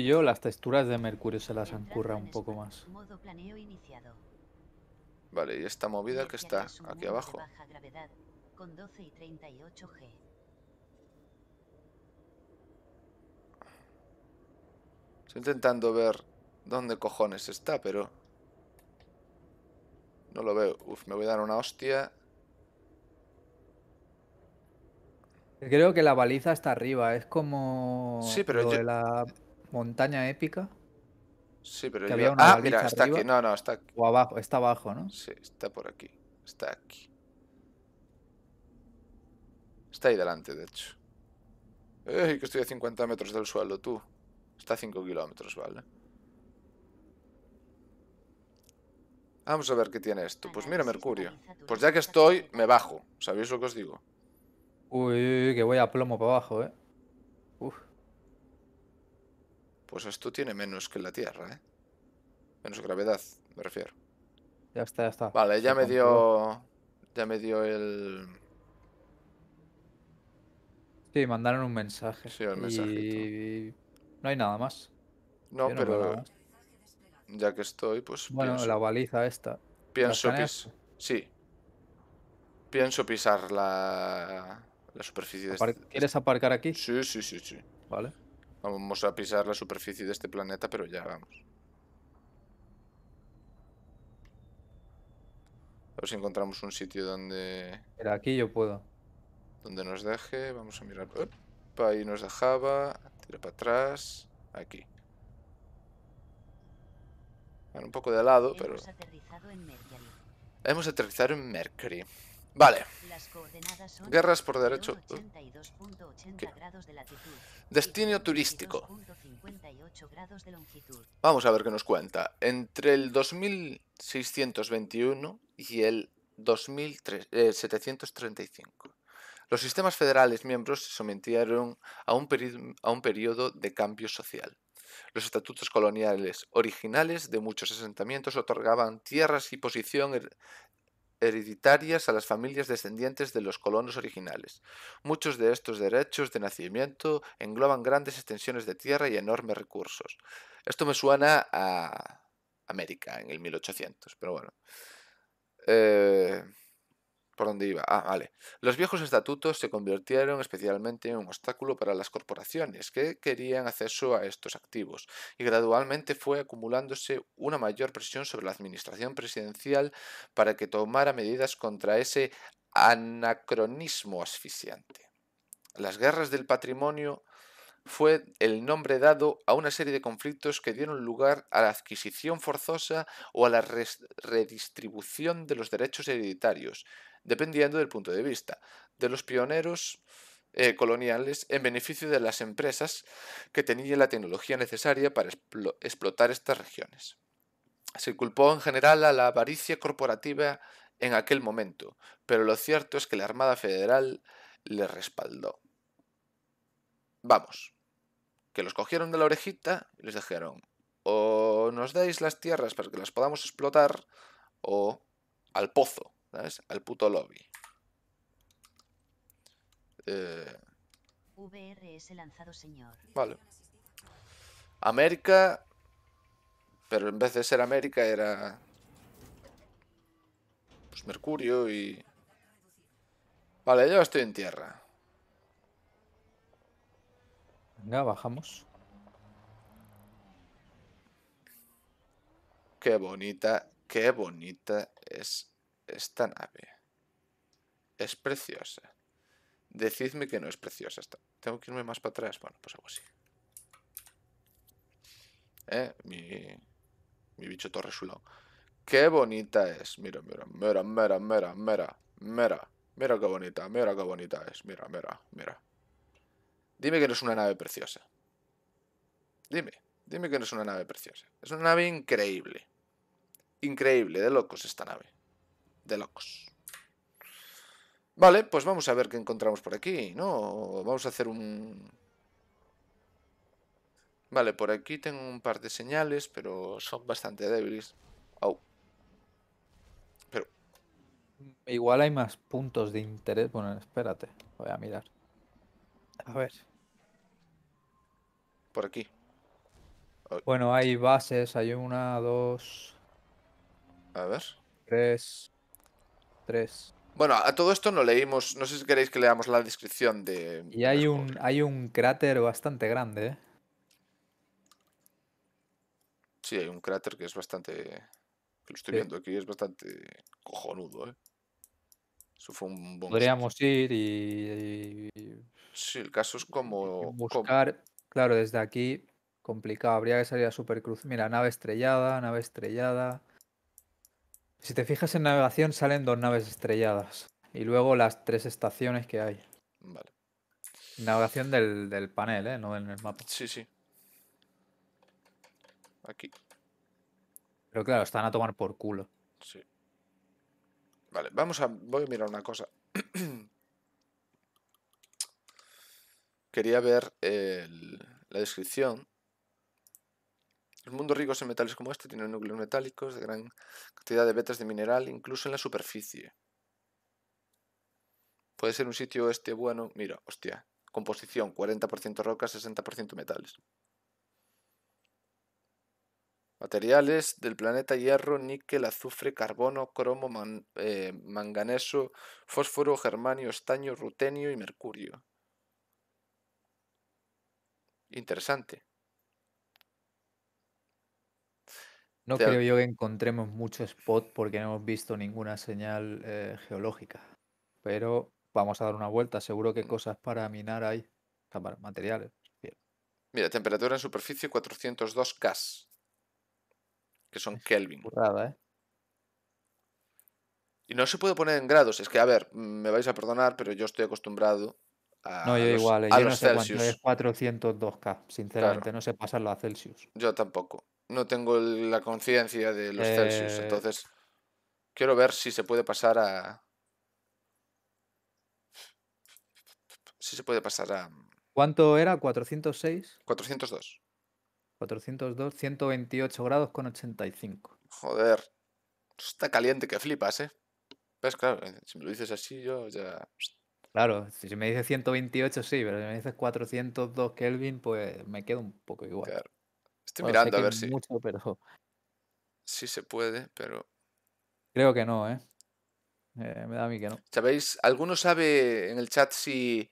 [SPEAKER 6] yo, las texturas de Mercurio se las han un poco más.
[SPEAKER 2] Vale, y esta movida que está aquí abajo. Estoy intentando ver dónde cojones está, pero... No lo veo. Uf, me voy a dar una hostia.
[SPEAKER 6] Creo que la baliza está arriba, es como... Sí, pero la montaña épica.
[SPEAKER 2] Sí, pero ah, mira, está aquí. No, no, está aquí. O abajo, está abajo, ¿no? Sí, está por aquí. Está aquí. Está ahí delante, de hecho. Ey, que estoy a 50 metros del suelo, tú. Está a 5 kilómetros, vale. Vamos a ver qué tiene esto. Pues mira, Mercurio. Pues ya que estoy, me bajo. ¿Sabéis lo que os digo?
[SPEAKER 6] Uy, que voy a plomo para abajo, eh. Uf.
[SPEAKER 2] Pues esto tiene menos que la Tierra, ¿eh? Menos gravedad, me refiero.
[SPEAKER 6] Ya está, ya está. Vale, ya me dio...
[SPEAKER 2] Ya me dio el...
[SPEAKER 6] Sí, mandaron un mensaje. Sí, el y... No hay nada más. No, pero...
[SPEAKER 2] Ya que estoy, pues... Bueno, la
[SPEAKER 6] baliza esta. Pienso que...
[SPEAKER 2] Sí. Pienso pisar la... La superficie de... Este- ¿Quieres
[SPEAKER 6] aparcar aquí? Sí, sí, sí, sí. Vale.
[SPEAKER 2] Vamos a pisar la superficie de este planeta, pero ya vamos. A ver si encontramos un sitio donde...
[SPEAKER 6] era aquí yo puedo.
[SPEAKER 2] Donde nos deje. Vamos a mirar. ahí nos dejaba. Tira para atrás. Aquí. un poco de lado, pero... Hemos aterrizado en Mercury. Vale. Guerras por derecho. Destino turístico. Vamos a ver qué nos cuenta. Entre el 2621 y el 2735. Eh, Los sistemas federales miembros se sometieron a un, a un periodo de cambio social. Los estatutos coloniales originales de muchos asentamientos otorgaban tierras y posición hereditarias a las familias descendientes de los colonos originales. Muchos de estos derechos de nacimiento engloban grandes extensiones de tierra y enormes recursos. Esto me suena a América en el 1800, pero bueno. Eh, ¿Por dónde iba? Ah, vale. Los viejos estatutos se convirtieron especialmente en un obstáculo para las corporaciones que querían acceso a estos activos, y gradualmente fue acumulándose una mayor presión sobre la administración presidencial para que tomara medidas contra ese anacronismo asfixiante. Las guerras del patrimonio fue el nombre dado a una serie de conflictos que dieron lugar a la adquisición forzosa o a la redistribución de los derechos hereditarios, dependiendo del punto de vista, de los pioneros eh, coloniales en beneficio de las empresas que tenían la tecnología necesaria para explotar estas regiones. Se culpó en general a la avaricia corporativa en aquel momento, pero lo cierto es que la Armada Federal le respaldó. Vamos, que los cogieron de la orejita y les dijeron, o nos dais las tierras para que las podamos explotar, o al pozo. ¿Sabes? Al puto lobby. Eh,
[SPEAKER 5] VRS lanzado, señor.
[SPEAKER 2] Vale. América. Pero en vez de ser América era. Pues Mercurio y. Vale, yo estoy en tierra.
[SPEAKER 6] Venga, bajamos.
[SPEAKER 2] Qué bonita, qué bonita es esta nave es preciosa. Decidme que no es preciosa. Esta. Tengo que irme más para atrás. Bueno, pues algo así. Eh, mi, mi bicho su Qué bonita es. Mira, mira, mira, mira, mira, mira, mira. Mira qué bonita, mira qué bonita es. Mira, mira, mira. Dime que no es una nave preciosa. Dime, dime que no es una nave preciosa. Es una nave increíble. Increíble, de locos esta nave de locos. Vale, pues vamos a ver qué encontramos por aquí, ¿no? Vamos a hacer un... Vale, por aquí tengo un par de señales, pero son bastante débiles. Oh.
[SPEAKER 6] Pero... Igual hay más puntos de interés. Bueno, espérate, voy a mirar.
[SPEAKER 2] A ver. Por aquí.
[SPEAKER 6] Bueno, hay bases, hay una, dos... A ver. Tres,
[SPEAKER 2] bueno, a todo esto no leímos, no sé si queréis que leamos la descripción de... Y hay
[SPEAKER 6] un, hay un cráter bastante grande, ¿eh?
[SPEAKER 2] Sí, hay un cráter que es bastante... Que lo estoy viendo aquí, es bastante cojonudo, ¿eh? Eso fue un Podríamos
[SPEAKER 6] ir y, Sí, el caso es como... Buscar, claro, desde aquí, complicado. Habría que salir a Supercruz. Mira, nave estrellada, nave estrellada... Si te fijas en navegación, salen dos naves estrelladas. Y luego las tres estaciones que hay. Vale. Navegación del, panel, ¿eh? No en el mapa. Sí, sí. Aquí. Pero claro, están a tomar por culo.
[SPEAKER 2] Sí. Vale, vamos a... Voy a mirar una cosa. Quería ver la descripción los mundos ricos en metales como este tienen núcleos metálicos de gran cantidad de vetas de mineral, incluso en la superficie. Puede ser un sitio este bueno. Mira, hostia. Composición, 40% rocas, 60% metales. Materiales del planeta hierro, níquel, azufre, carbono, cromo, eh, manganeso, fósforo, germanio, estaño, rutenio y mercurio. Interesante.
[SPEAKER 6] No creo yo que encontremos mucho spot porque no hemos visto ninguna señal eh, geológica. Pero vamos a dar una vuelta. Seguro que mm. cosas para minar hay. materiales.
[SPEAKER 2] Mira, temperatura en superficie 402 K. Que son Kelvin. Currada, ¿eh? Y no se puede poner en grados. Es que, a ver, mm, me vais a perdonar, pero yo estoy acostumbrado a. No, yo igual. Eh, yo no sé cuánto es
[SPEAKER 6] 402K. Sinceramente, no sé pasarlo a Celsius.
[SPEAKER 2] Yo tampoco no tengo la conciencia de los Celsius, eh, entonces quiero ver si se puede pasar a... Si se puede pasar a...
[SPEAKER 6] ¿Cuánto era? ¿406? 402. 402, 128 grados con 85.
[SPEAKER 2] Joder, está caliente que flipas, ¿eh? Pues claro, eh, si me lo dices así, yo ya...
[SPEAKER 6] Claro, si me dices 128, sí, pero si me dices 402 Kelvin, pues me quedo un poco igual. Estoy mirando a ver si.
[SPEAKER 2] Sí se puede, pero.
[SPEAKER 6] Creo que no, ¿eh? ¿eh? Me da a mí que no.
[SPEAKER 2] ¿Sabéis? ¿Alguno sabe en el chat si,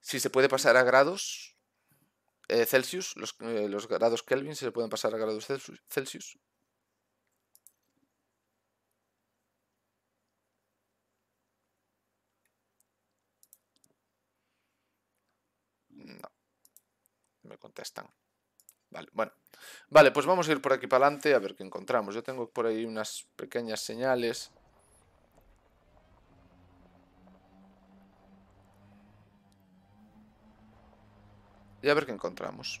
[SPEAKER 2] se puede pasar a grados eh, Celsius? Eh, los, grados Kelvin se pueden pasar a grados Celsius. No. Me contestan. Vale, bueno. Vale, pues vamos a ir por aquí para adelante a ver qué encontramos. Yo tengo por ahí unas pequeñas señales. Y a ver qué encontramos.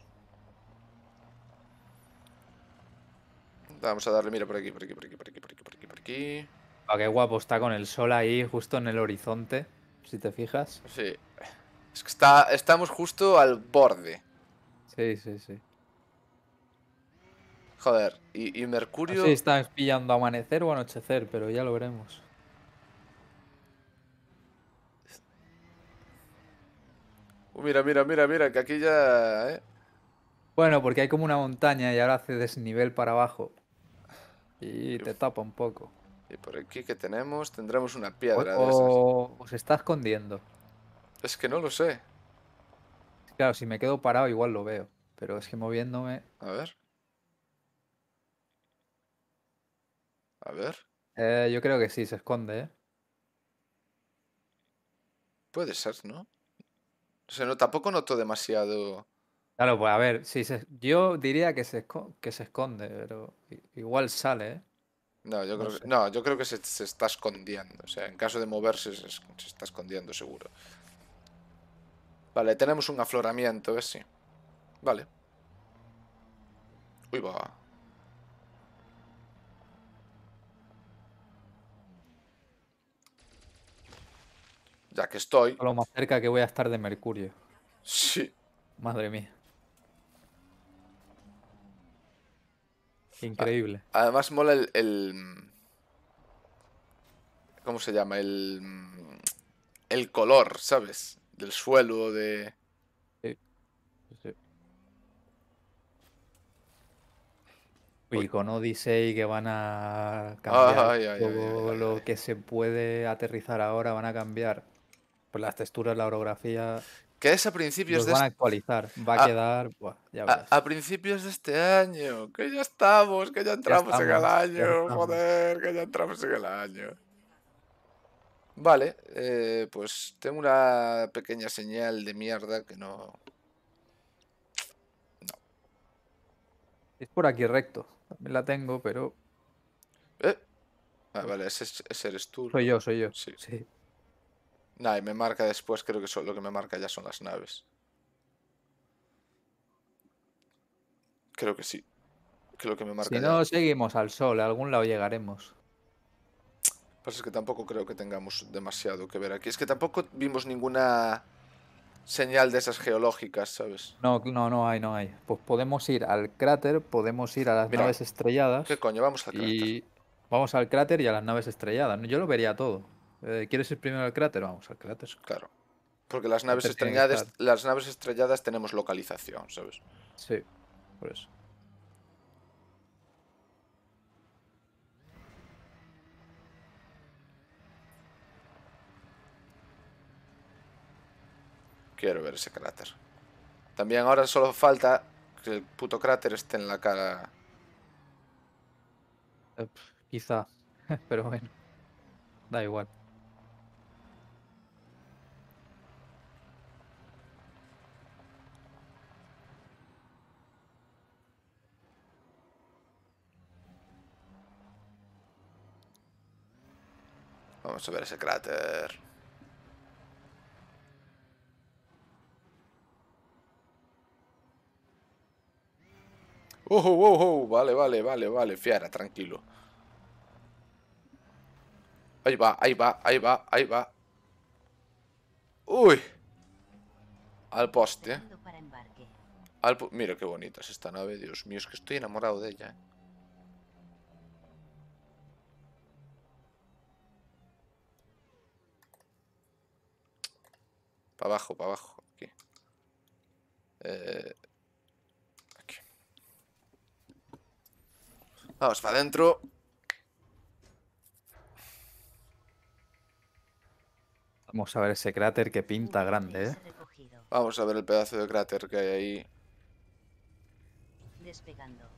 [SPEAKER 2] Vamos a darle, mira, por aquí, por aquí, por aquí, por aquí, por aquí, por aquí,
[SPEAKER 6] por ah, qué guapo está con el sol ahí, justo en el horizonte, si te fijas.
[SPEAKER 2] Sí. está, estamos justo al borde.
[SPEAKER 6] Sí, sí, sí.
[SPEAKER 2] Joder, y, Mercurio. Sí, está
[SPEAKER 6] si están pillando amanecer o anochecer, pero ya lo veremos.
[SPEAKER 2] mira, mira, mira, mira, que aquí ya. ¿eh?
[SPEAKER 6] Bueno, porque hay como una montaña y ahora hace desnivel para abajo. Y te tapa un poco.
[SPEAKER 2] Y por aquí que tenemos, tendremos una piedra. de o
[SPEAKER 6] se está escondiendo.
[SPEAKER 2] Es que no lo sé.
[SPEAKER 6] Claro, si me quedo parado igual lo veo. Pero es que moviéndome. A ver. A ver. Eh, yo creo que sí, se esconde, ¿eh?
[SPEAKER 2] Puede ser, ¿no? O sea, no, tampoco noto demasiado.
[SPEAKER 6] Claro, pues a ver, yo diría que se, que se esconde, pero igual sale, ¿eh?
[SPEAKER 2] No, yo creo, que, no, yo creo que se, está escondiendo. O sea, en caso de moverse, se, está escondiendo, seguro. Vale, tenemos un afloramiento, ¿ves? Sí. Vale. Uy, va.
[SPEAKER 6] ya que estoy. Lo más cerca que voy a estar de Mercurio. Sí. Madre mía. Increíble.
[SPEAKER 2] Además mola el, ¿Cómo se llama? El, el color, ¿sabes? Del suelo, de...
[SPEAKER 6] Sí. sí. Y con Odyssey que van a cambiar todo lo que se puede aterrizar ahora, van a cambiar pues las texturas, la orografía. Que es a principios los de. van a actualizar, va a, quedar.
[SPEAKER 2] a, principios de este año, que ya estamos, que ya entramos en el año, joder, que ya entramos en el año. Vale, eh, pues tengo una pequeña señal de mierda que no.
[SPEAKER 6] No. Es por aquí recto. También la tengo, pero.
[SPEAKER 2] ¿Eh? Ah, vale, ese, eres tú. Soy yo,
[SPEAKER 6] soy yo. Sí. sí.
[SPEAKER 2] Nah, y me marca después, creo que lo que me marca ya son las naves. Creo que sí. Creo que me marca. Si no
[SPEAKER 6] seguimos al sol, a algún lado llegaremos.
[SPEAKER 2] Pasa pues es que tampoco creo que tengamos demasiado que ver aquí. Es que tampoco vimos ninguna señal de esas geológicas,
[SPEAKER 6] ¿sabes? No, no, no hay, no hay. Pues podemos ir al cráter, podemos ir a las naves estrelladas. ¿Qué coño? Vamos a. Y vamos al cráter y a las naves estrelladas. Yo lo vería todo. Eh, ¿Quieres ir primero al cráter? Vamos al cráter. Claro. Porque las naves, estrelladas,
[SPEAKER 2] las naves estrelladas tenemos localización, ¿sabes?
[SPEAKER 6] Sí, por eso.
[SPEAKER 2] Quiero ver ese cráter. También ahora solo falta que el puto cráter esté en la cara.
[SPEAKER 6] Eh, quizá, pero bueno. Da igual.
[SPEAKER 2] Vamos a ver ese cráter. Oh, oh, oh, oh, Vale, vale, vale, vale, Fiara tranquilo. Ahí va, ahí va, ahí va, ahí va. Uy. Al poste. Al Mira qué bonita es esta nave, Dios mío, es que estoy enamorado de ella. ¿eh? abajo, para abajo. Aquí. Eh, Vamos, para adentro.
[SPEAKER 6] Vamos a ver ese cráter que pinta grande, ¿eh?
[SPEAKER 2] Vamos a ver el pedazo de cráter que hay ahí.
[SPEAKER 5] Despegando.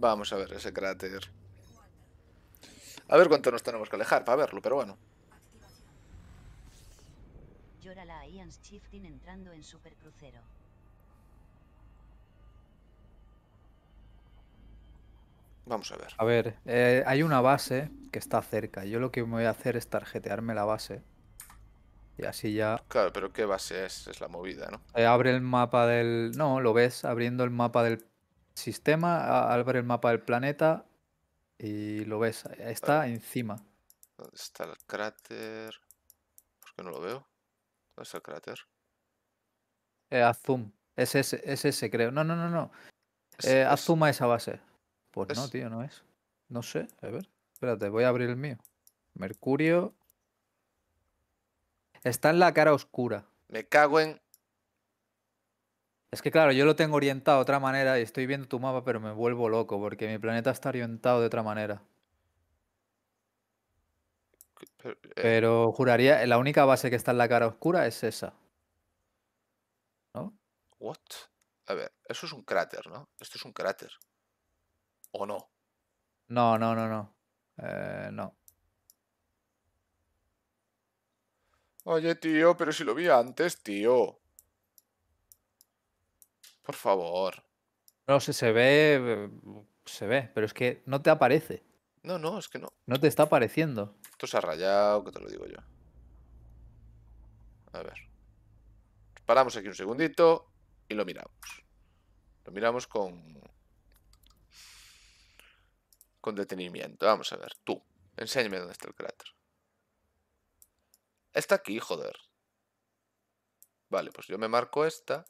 [SPEAKER 2] Vamos a ver ese cráter. A ver cuánto nos tenemos que alejar para verlo, pero bueno. Vamos a ver. A ver,
[SPEAKER 6] eh, hay una base que está cerca. Yo lo que voy a hacer es tarjetearme la base. Y así ya...
[SPEAKER 2] Claro, pero ¿qué base es? Es la movida, ¿no?
[SPEAKER 6] Eh, abre el mapa del... No, lo ves abriendo el mapa del sistema, al ver el mapa del planeta y lo ves, eh, está encima.
[SPEAKER 2] ¿Dónde está el cráter? ¿Por qué no lo veo? ¿Dónde está el cráter?
[SPEAKER 6] Eh, zoom. Es ese, creo. No, no, no, no. Es, eh, esa base. Pues no, tío, no es. No sé, a ver. Espérate, voy a abrir el mío. Mercurio. Está en la cara oscura.
[SPEAKER 2] Me cago en.
[SPEAKER 6] Es que claro, yo lo tengo orientado de otra manera y estoy viendo tu mapa, pero me vuelvo loco porque mi planeta está orientado de otra manera. Eh, pero, juraría, la única base que está en la cara oscura es esa. ¿No?
[SPEAKER 2] What? A ver, eso es un cráter, ¿no? Esto es un cráter. ¿O no?
[SPEAKER 6] No, no, no, no. Eh, no.
[SPEAKER 2] Oye, tío, pero si lo vi antes, tío. Por favor.
[SPEAKER 6] No sé, se ve. Mm, se ve, pero es que no te aparece.
[SPEAKER 2] No, no, es que no.
[SPEAKER 6] No te está apareciendo.
[SPEAKER 2] Esto se ha rayado, que te lo digo yo. A ver. Paramos aquí un segundito y lo miramos. Lo miramos con... Con detenimiento. Vamos a ver, tú. Enséñame dónde está el cráter. Está aquí, joder. Vale, pues yo me marco esta.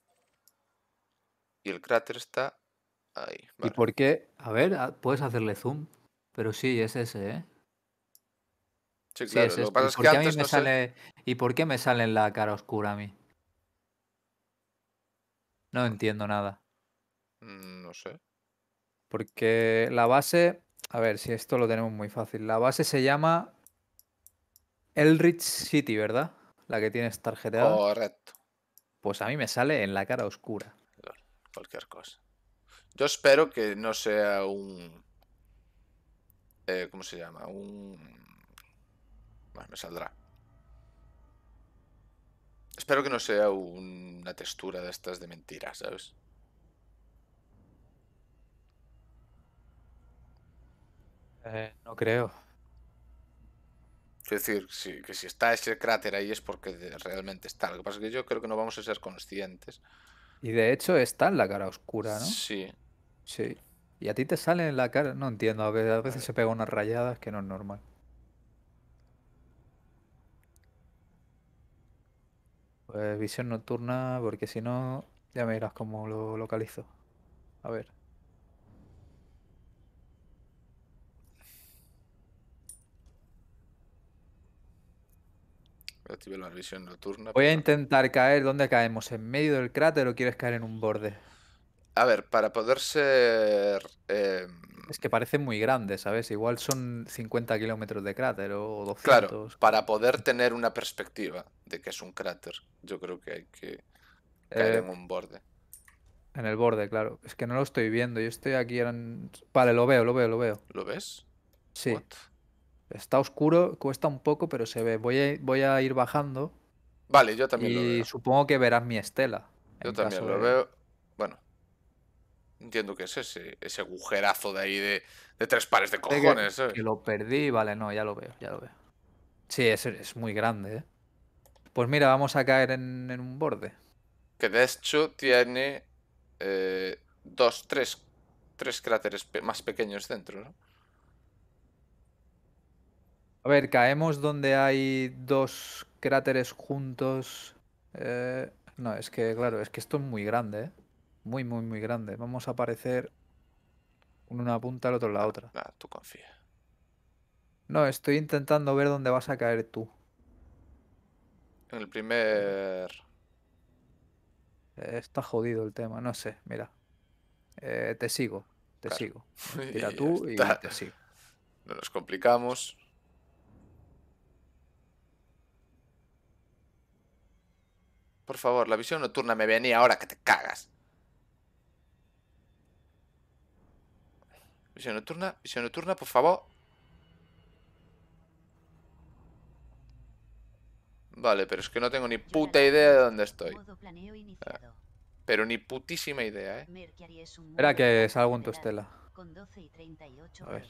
[SPEAKER 2] Y el cráter está
[SPEAKER 6] ahí. ¿Y por qué? A ver, ah, puedes hacerle zoom. Pero sí, es ese, ¿eh?
[SPEAKER 2] Sí, claro. ¿Y, sale...
[SPEAKER 6] ¿Y por qué me sale en la cara oscura a mí? No entiendo nada. Mm, no sé. Porque la base. A ver, si esto lo tenemos muy fácil. La base se llama Elrich City, ¿verdad? La que tienes tarjeteada. Correcto. Pues a mí me sale en la cara oscura cualquier cosa.
[SPEAKER 2] Yo espero que no sea un... Eh, ¿Cómo se llama? Un... Bueno, me saldrá. Espero que no sea una textura de estas de mentiras, ¿sabes?
[SPEAKER 6] Eh, no creo. Es decir, que si está
[SPEAKER 2] ese cráter ahí es porque realmente está. Lo que pasa es que yo creo que no vamos a ser conscientes
[SPEAKER 6] y de hecho está en la cara oscura, ¿no? Sí. Sí. Y a ti te sale en la cara, no entiendo, a veces, a veces se pega unas rayadas que no es normal. Pues visión nocturna, porque si no, ya me dirás cómo lo localizo. A ver.
[SPEAKER 2] la visión nocturna. Voy a
[SPEAKER 6] intentar caer. ¿Dónde caemos? ¿En medio del cráter o quieres caer en un borde?
[SPEAKER 2] A ver, para poder ser. Em,
[SPEAKER 6] es que parece muy grande, ¿sabes? Igual son 50 kilómetros de cráter o 200. Claro,
[SPEAKER 2] para poder tener una perspectiva de que es un cráter, yo creo que hay que caer eh, en un borde.
[SPEAKER 6] En el borde, claro. Es que no lo estoy viendo. Yo estoy aquí en... Vale, lo veo, lo veo, lo veo. ¿Lo ves? Sí. Está oscuro, cuesta un poco, pero se ve. Voy a, voy a ir bajando. Vale, yo también lo veo. supongo que verás mi estela. Yo también lo veo.
[SPEAKER 2] Bueno. Entiendo que es ese, agujerazo de ahí de, tres pares de cojones. Que,
[SPEAKER 6] lo perdí, vale, no, ya lo veo, ya lo veo. Sí, es, muy grande, ¿eh? Pues mira, vamos a caer en, un borde.
[SPEAKER 2] Que de hecho tiene eh, dos, tres, tres cráteres más pequeños dentro, ¿no?
[SPEAKER 6] A ver, caemos donde hay dos cráteres juntos. Eh, no, es que, claro, es que esto es muy grande, ¿eh? Muy, muy, muy grande. Vamos a aparecer una punta el otro en la otra. Ah, ah, tú confía. No, estoy intentando ver dónde vas a caer tú.
[SPEAKER 2] En el primer...
[SPEAKER 6] Eh, está jodido el tema, no sé, mira. te sigo, te sigo. Mira tú y,
[SPEAKER 2] te sigo. No nos complicamos. Por favor, la visión nocturna me venía ahora que te cagas. Visión nocturna, visión nocturna, por favor. Vale, pero es que no tengo ni puta idea de dónde estoy. Ah, pero ni putísima idea, ¿eh?
[SPEAKER 6] Espera que salgo en tu estela. A ver.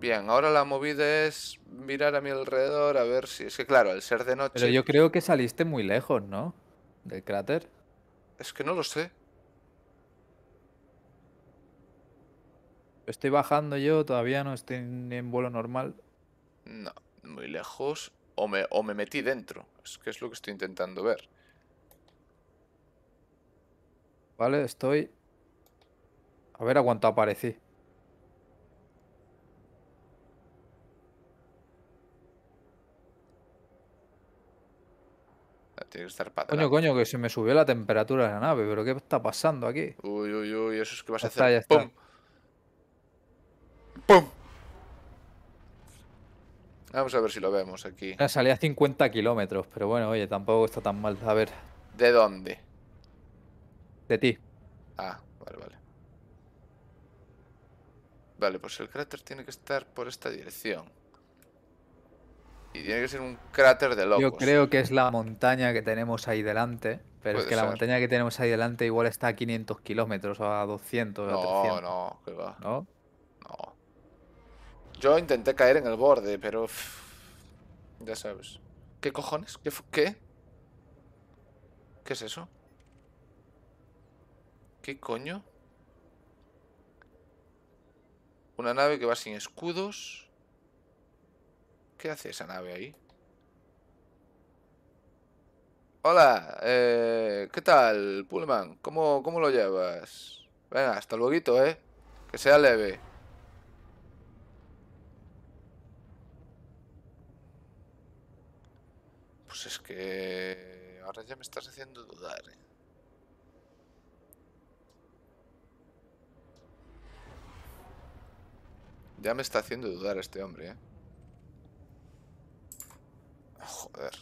[SPEAKER 2] Bien, ahora la movida es mirar a mi alrededor a ver si. Es que claro, al ser de noche. Pero yo
[SPEAKER 6] creo que saliste muy lejos, ¿no? Del cráter. Es que no lo sé. Estoy bajando yo, todavía no estoy ni en vuelo normal.
[SPEAKER 2] No, muy lejos. O me, o me metí dentro. Es que es lo que estoy intentando ver.
[SPEAKER 6] Vale, estoy. A ver a cuánto aparecí.
[SPEAKER 2] Tiene que estar patada.
[SPEAKER 6] Coño, coño, que se me subió la temperatura de la nave, pero ¿qué está pasando aquí?
[SPEAKER 2] Uy, uy, uy, eso es que vas a hacer. ¡Pum! ¡Pum! Vamos a ver si lo vemos aquí.
[SPEAKER 6] La salía a 50 kilómetros, pero bueno, oye, tampoco está tan mal. A ver.
[SPEAKER 2] ¿De dónde? De ti. Ah, vale, vale. Vale, pues el cráter tiene que estar por esta dirección. Y tiene que ser un cráter de locos. Yo creo que
[SPEAKER 6] es la montaña que tenemos ahí delante. Pero es que la montaña que tenemos ahí delante igual está a 500 kilómetros, O a 200, no, a 300. No, que va. no,
[SPEAKER 2] Yo intenté caer en el borde, pero... Ya sabes. ¿Qué cojones? ¿Qué, ¿Qué es eso? ¿Qué coño? Una nave que va sin escudos. ¿Qué hace esa nave ahí? Hola, eh, ¿qué tal, Pullman? ¿Cómo, ¿Cómo lo llevas? Venga, hasta luego, ¿eh? Que sea leve. Pues es que... Ahora ya me estás haciendo dudar, ¿eh? Ya me está haciendo dudar este hombre, ¿eh? Joder.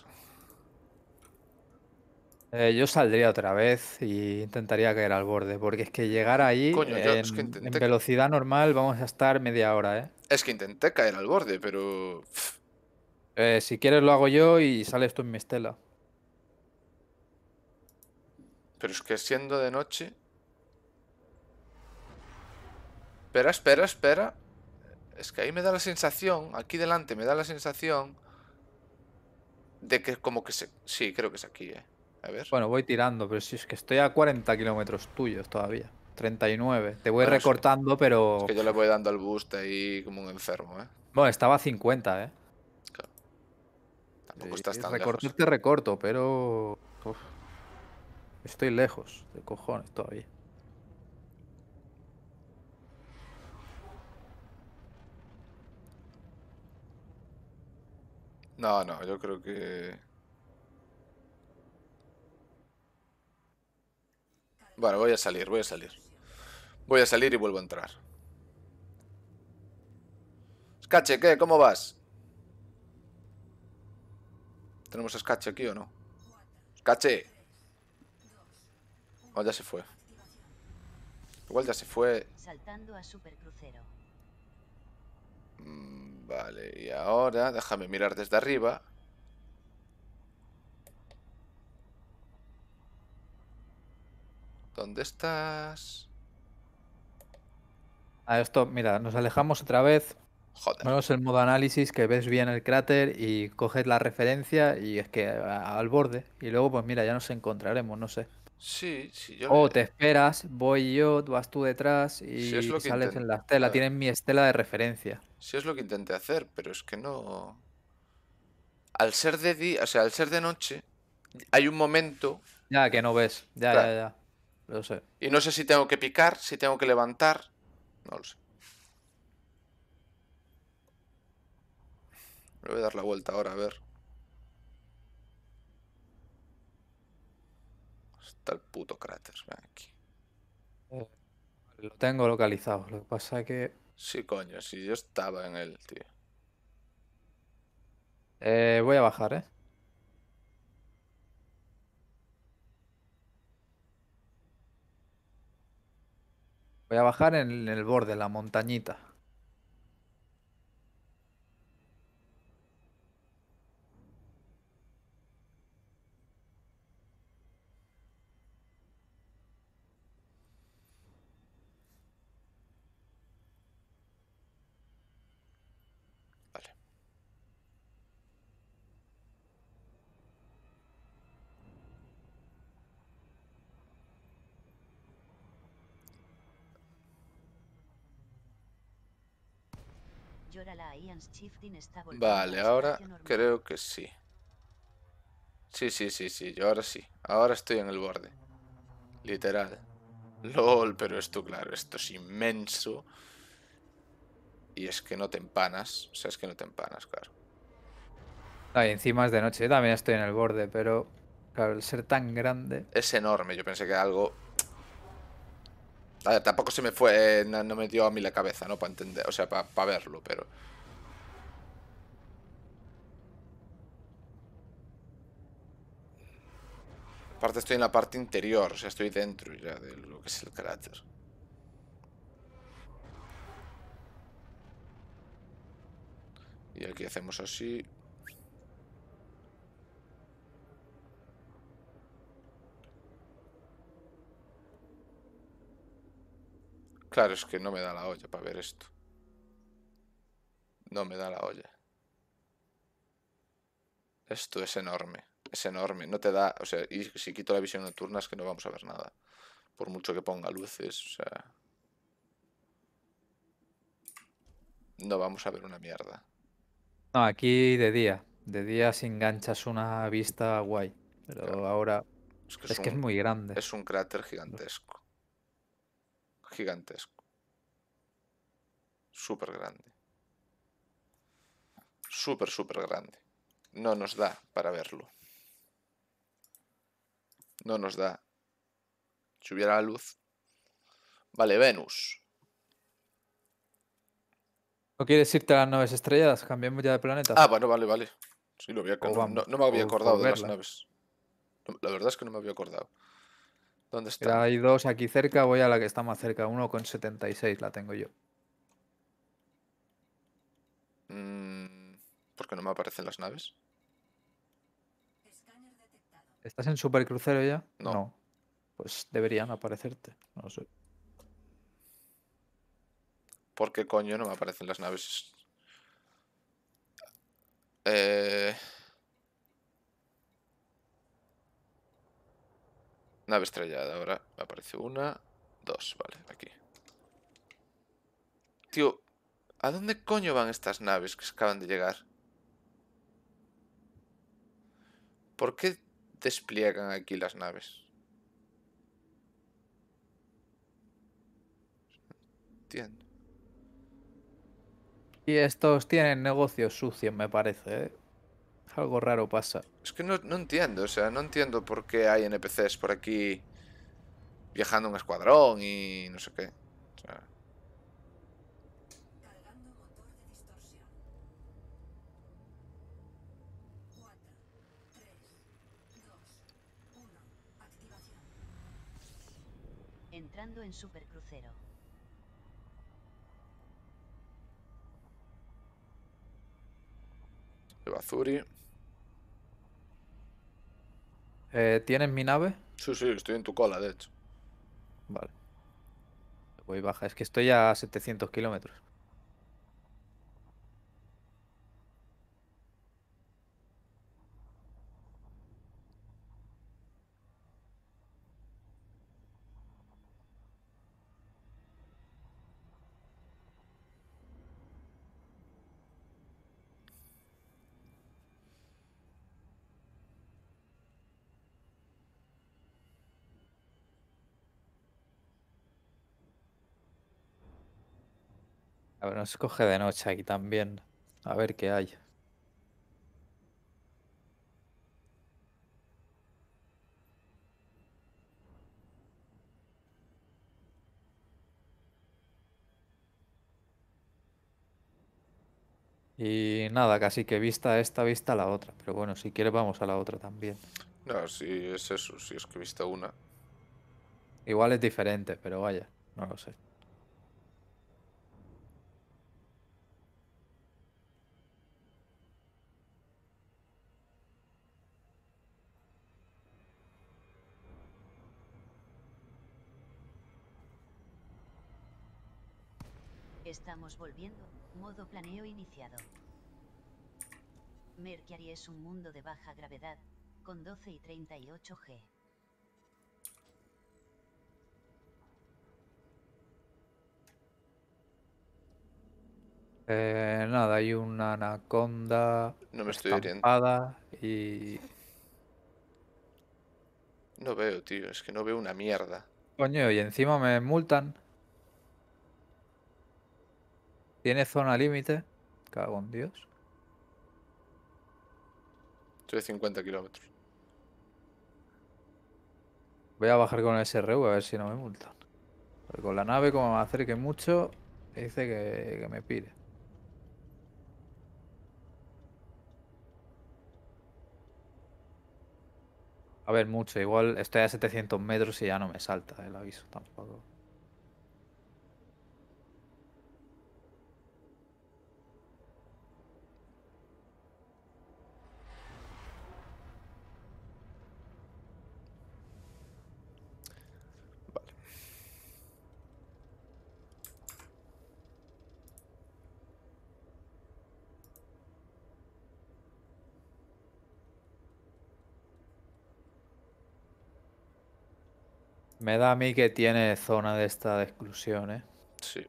[SPEAKER 6] Eh, yo saldría otra vez y intentaría caer al borde, porque es que llegar ahí en, velocidad normal vamos a estar media hora, ¿eh? Es
[SPEAKER 2] que intenté caer al borde, pero...
[SPEAKER 6] Eh, si quieres lo hago yo y sales tú en mi estela.
[SPEAKER 2] Pero es que siendo de noche... Espera, espera, espera. Es que ahí me da la sensación, aquí delante me da la sensación de que como que se... Sí, creo que es aquí, ¿eh?
[SPEAKER 6] A ver. Bueno, voy tirando, pero si es que estoy a 40 kilómetros tuyos todavía. 39. Te voy ah, recortando, pero... Es que yo
[SPEAKER 2] le voy dando al boost ahí como un enfermo, ¿eh?
[SPEAKER 6] Bueno, estaba a 50, ¿eh? Claro.
[SPEAKER 2] Tampoco estás tan
[SPEAKER 6] recorto, pero... Estoy lejos de cojones todavía.
[SPEAKER 2] No, no, yo creo que... Bueno, voy a salir, voy a salir. Voy a salir y vuelvo a entrar. Scache, ¿qué? ¿Cómo vas? ¿Tenemos a Scache aquí o no? Cache. Oh, ya se fue. Igual ya se fue.
[SPEAKER 5] Saltando a
[SPEAKER 2] mm. Vale, y ahora déjame mirar desde arriba. ¿Dónde estás?
[SPEAKER 6] A ah, esto, mira, nos alejamos otra vez. Joder. Ponemos el modo análisis que ves bien el cráter y coges la referencia y es que al borde. Y luego, pues mira, ya nos encontraremos, no sé.
[SPEAKER 2] Sí, sí, yo. O te
[SPEAKER 6] esperas, voy yo, vas tú detrás y sales en la estela. Tienes mi estela de referencia.
[SPEAKER 2] Si es lo que intenté hacer, pero es que no... Al ser de día, o sea, al ser de noche, hay un momento...
[SPEAKER 6] Ya, que no ves. Ya, ya, ya. Lo sé. Y no sé si
[SPEAKER 2] tengo que picar, si tengo que levantar. No lo sé. Le voy a dar la vuelta ahora, a ver. Está el puto cráter, ven aquí.
[SPEAKER 6] Eh, lo tengo localizado, lo que pasa es que...
[SPEAKER 2] Sí, coño, si yo estaba en
[SPEAKER 6] él, tío. Eh, voy a bajar, ¿eh? Voy a bajar en el borde, la montañita.
[SPEAKER 2] Vale, ahora creo que sí. Sí, sí, sí, sí, yo ahora sí. Ahora estoy en el borde. Literal. LOL, pero esto, claro, esto es inmenso. Y es que no te empanas. O sea, es que no te empanas, claro.
[SPEAKER 6] Ahí encima es de noche. Yo también estoy en el borde, pero... Claro, el ser tan grande...
[SPEAKER 2] Es enorme. Yo pensé que algo... A ver, tampoco se me fue... Eh, no, me dio a mí la cabeza, ¿no? Para entender... O sea, para verlo, pero... Aparte estoy en la parte interior, o sea, estoy dentro ya de lo que es el cráter. Y aquí hacemos así. Claro, es que no me da la olla para ver esto. No me da la olla. Esto es enorme es enorme, no te da, o sea, y si quito la visión nocturna es que no vamos a ver nada, por mucho que ponga luces, o sea, no vamos a ver una mierda.
[SPEAKER 6] No, aquí de día, de día si enganchas una vista guay, pero ahora es, que es muy grande. Es un cráter gigantesco,
[SPEAKER 2] gigantesco, súper grande, súper, súper grande no nos da para verlo. No nos da. Si hubiera la luz. Vale, Venus.
[SPEAKER 6] ¿No quieres irte a las naves estrelladas? Cambiemos ya de planeta. Ah,
[SPEAKER 2] bueno, vale, vale. Sí, lo había... no, me había acordado de las naves. La verdad es que no me había acordado. ¿Dónde está? hay
[SPEAKER 6] dos aquí cerca, voy a la que está más cerca. con 1,76 la tengo yo. Mm, ¿Por qué no me aparecen las naves? ¿Estás en supercrucero ya? No. Pues deberían aparecerte. No sé.
[SPEAKER 2] ¿Por qué coño no me aparecen las naves? Eh... Nave estrellada, ahora me aparece una, dos, vale, aquí. Tío, ¿a dónde coño van estas naves que acaban de llegar? ¿Por qué despliegan aquí las naves. Entiendo.
[SPEAKER 6] Y estos tienen negocios sucios, me parece. ¿eh? Algo raro pasa.
[SPEAKER 2] Es que no, entiendo, o sea, no entiendo por qué hay NPCs por aquí viajando un escuadrón y no sé qué. O sea...
[SPEAKER 5] en supercrucero.
[SPEAKER 2] Azuri.
[SPEAKER 6] Eh, ¿Tienes mi nave?
[SPEAKER 2] Sí, sí, estoy en tu cola, de hecho.
[SPEAKER 6] Vale. Voy baja, es que estoy a 700 kilómetros. A ver, nos coge de noche aquí también. A ver qué hay. Y nada, casi que vista esta, vista la otra. Pero bueno, si quieres vamos a la otra también.
[SPEAKER 2] No, si es eso, si es que vista una.
[SPEAKER 6] Igual es diferente, pero vaya, no lo sé.
[SPEAKER 5] Estamos volviendo, modo planeo iniciado. Mercury es un mundo de baja gravedad, con 12 y 38 G.
[SPEAKER 6] Eh, nada, hay una anaconda. No me estoy orientando. Y.
[SPEAKER 2] No veo, tío, es que no veo una mierda.
[SPEAKER 6] Coño, y encima me multan. Tiene zona límite. Cago en Dios. 50 kilómetros. Voy a bajar con el SRU a ver si no me multan. con la nave, como me acerque mucho, dice que, que me pide. A ver, mucho. Igual estoy a 700 metros y ya no me salta eh, el aviso tampoco. Me da a mí que tiene zona de esta de exclusión, ¿eh? Sí.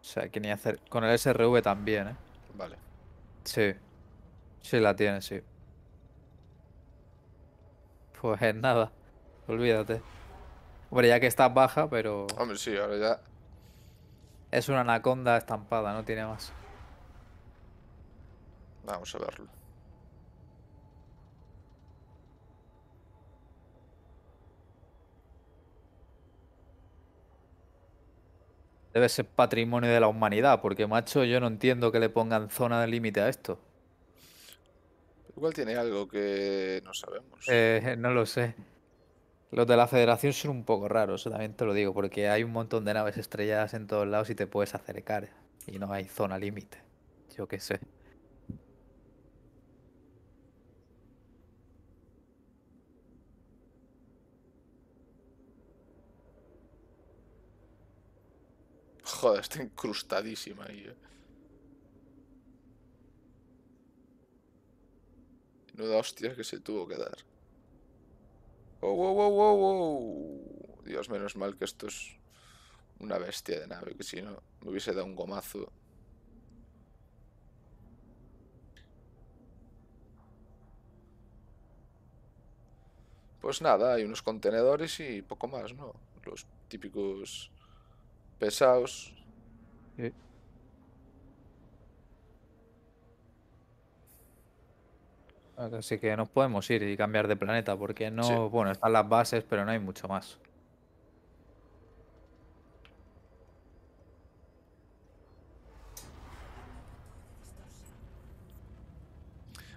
[SPEAKER 6] O sea, que ni hacer... Con el SRV también, ¿eh? Vale. Sí. Sí la tiene, sí. Pues nada. Olvídate. Hombre, ya que está baja, pero... Hombre,
[SPEAKER 2] sí, ahora ya...
[SPEAKER 6] Es una anaconda estampada, no tiene más.
[SPEAKER 2] Vamos a verlo.
[SPEAKER 6] debe ser patrimonio de la humanidad, porque macho, yo no entiendo que le pongan zona de límite a esto.
[SPEAKER 2] Igual tiene algo que no sabemos.
[SPEAKER 6] Eh, no lo sé. Los de la Federación son un poco raros, también te lo digo, porque hay un montón de naves estrelladas en todos lados y te puedes acercar. Y no hay zona límite. Yo qué sé.
[SPEAKER 2] Joder, está incrustadísima ahí, eh. no da hostia que se tuvo que dar. ¡Oh, wow, wow, wow, wow! Dios, menos mal que esto es una bestia de nave, que si no me hubiese dado un gomazo. Pues nada, hay unos contenedores y poco más, ¿no? Los típicos pesados.
[SPEAKER 6] Así que nos podemos ir y cambiar de planeta, porque no. Bueno, están las bases, pero no hay mucho más.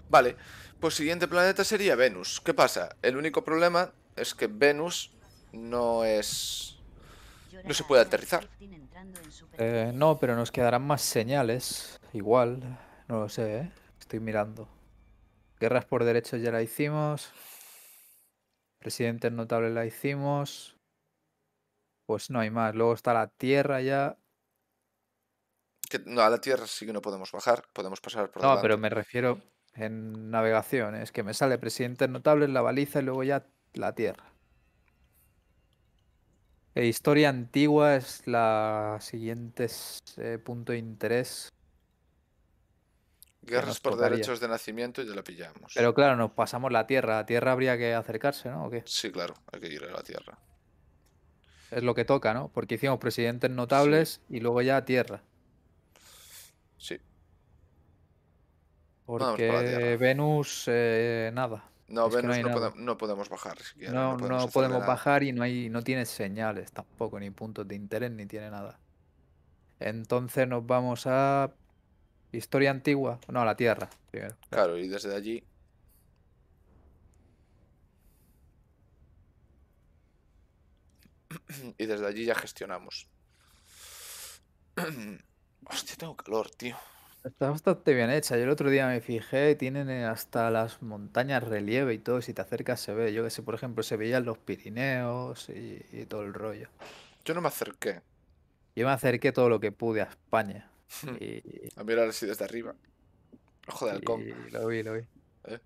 [SPEAKER 2] Vale, pues siguiente planeta sería Venus. ¿Qué pasa? El único problema es que Venus no es no se puede aterrizar.
[SPEAKER 6] Eh, no, pero nos quedarán más señales. Igual, no lo sé, ¿eh? estoy mirando. Guerras por derechos ya la hicimos. Presidentes notables la hicimos. Pues no hay más. Luego está la tierra ya.
[SPEAKER 2] Que, no, a la tierra sí que no podemos bajar.
[SPEAKER 6] Podemos pasar por. No, pero me refiero en navegación. Es que me sale presidentes notables, la baliza y luego ya la tierra. Eh, historia antigua es la siguiente eh, punto de interés.
[SPEAKER 2] Guerras por derechos de nacimiento y ya la pillamos.
[SPEAKER 6] Pero claro, nos pasamos la tierra. La tierra habría que acercarse, ¿no? Sí, claro, hay que ir a la tierra. Es lo que toca, ¿no? Porque hicimos presidentes notables y luego ya tierra. Sí. Porque Venus, eh, nada. No, no, podemos,
[SPEAKER 2] bajar. No, no podemos,
[SPEAKER 6] bajar y no, hay, no tiene señales tampoco, ni puntos de interés, ni tiene nada. Entonces nos vamos a historia antigua. No, a la Tierra.
[SPEAKER 2] Claro, y desde allí y desde allí ya gestionamos. Hostia, tengo calor, tío.
[SPEAKER 6] Está bastante bien hecha. Yo el otro día me fijé, tienen eh, hasta las montañas relieve y todo. Si te acercas se ve. Yo que sé, por ejemplo, se veían los Pirineos y, todo el rollo. Yo no me acerqué. Yo me acerqué todo lo que pude a España. y...
[SPEAKER 2] A mirar si desde arriba. Ojo de halcón. Lo vi, lo vi. ¿Eh?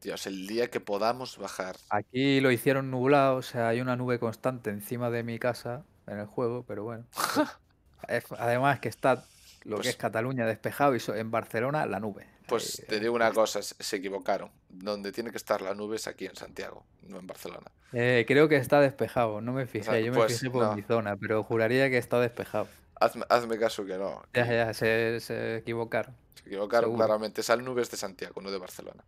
[SPEAKER 2] Tío, Dios, el día que podamos bajar.
[SPEAKER 6] Aquí lo hicieron nublado, o sea, hay una nube constante encima de mi casa en el juego, pero bueno. además que está lo que pues es Cataluña despejado y en Barcelona la nube.
[SPEAKER 2] Pues te digo una cosa, se equivocaron. Donde tiene que estar la nube es aquí en Santiago, no en Barcelona.
[SPEAKER 6] Eh, creo que está despejado, no me fijé, yo me pues fijé por mi zona, pero juraría que está despejado.
[SPEAKER 2] Hazme, caso que no.
[SPEAKER 6] Ya, se, equivocaron. Se equivocaron
[SPEAKER 2] claramente. Esa nube de Santiago, no de Barcelona.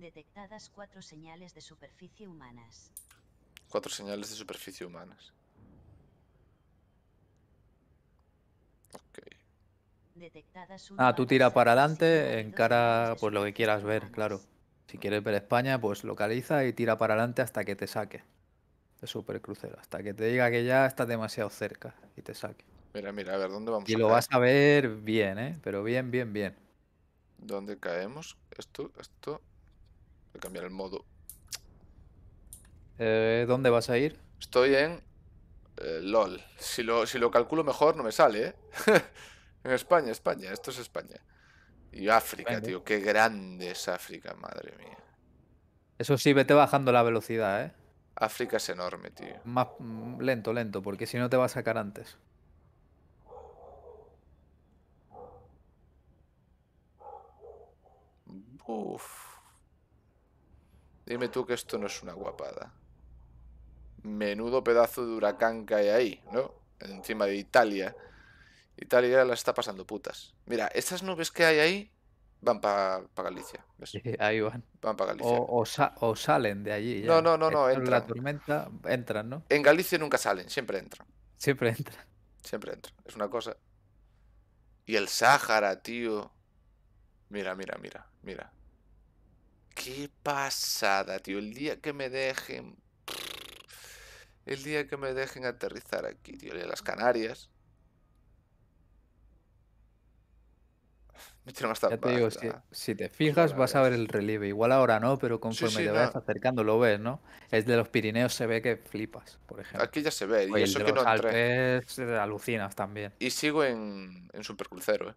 [SPEAKER 5] Detectadas cuatro señales de superficie humanas.
[SPEAKER 2] Cuatro señales de superficie humanas.
[SPEAKER 6] Ok. ah, tú tira para adelante, encara pues lo que quieras ver, claro. Si quieres ver España, pues localiza y tira para adelante hasta que te saque. De supercrucero, hasta que te diga que ya estás demasiado cerca y te saque.
[SPEAKER 2] Mira, mira, a ver, ¿dónde vamos? Y lo vas
[SPEAKER 6] a ver bien, ¿eh? Pero bien, bien, bien. ¿Dónde caemos? Esto, esto, Voy a cambiar el modo. Eh, ¿Dónde vas a ir?
[SPEAKER 2] Estoy en... Eh, LOL. Si lo, si lo calculo mejor no me sale, ¿eh? en España, España. Esto es España. Y África, tío. Qué grande es África,
[SPEAKER 6] madre mía. Eso sí, vete bajando la velocidad, ¿eh?
[SPEAKER 2] África es enorme,
[SPEAKER 6] tío. Más mm, lento, lento, porque si no te va a sacar antes.
[SPEAKER 2] Uf. Dime tú que esto no es una guapada. Menudo pedazo de huracán que hay ahí, ¿no? Encima de Italia. Italia la está pasando putas. Mira, estas nubes que hay ahí van para Galicia.
[SPEAKER 6] Ahí van. Van para Galicia. O, salen de allí. No, no, no, no. En La tormenta, entran, ¿no?
[SPEAKER 2] En Galicia nunca salen, siempre entran.
[SPEAKER 6] Siempre entran. Siempre entran.
[SPEAKER 2] Es una cosa. Y el Sáhara, tío. Mira, mira, mira, mira. Qué pasada, tío. El día que me dejen... El día que me dejen aterrizar aquí, tío. De las Canarias.
[SPEAKER 6] Me tiran Ya te digo, si, te fijas vas a ver el relieve. Igual ahora no, pero conforme te vas acercando lo ves, ¿no? Es de los Pirineos se ve que flipas, por ejemplo.
[SPEAKER 2] Aquí ya se ve, y eso que no Alpes, eh, alucinas también. Y sigo en, en supercrucero, ¿eh?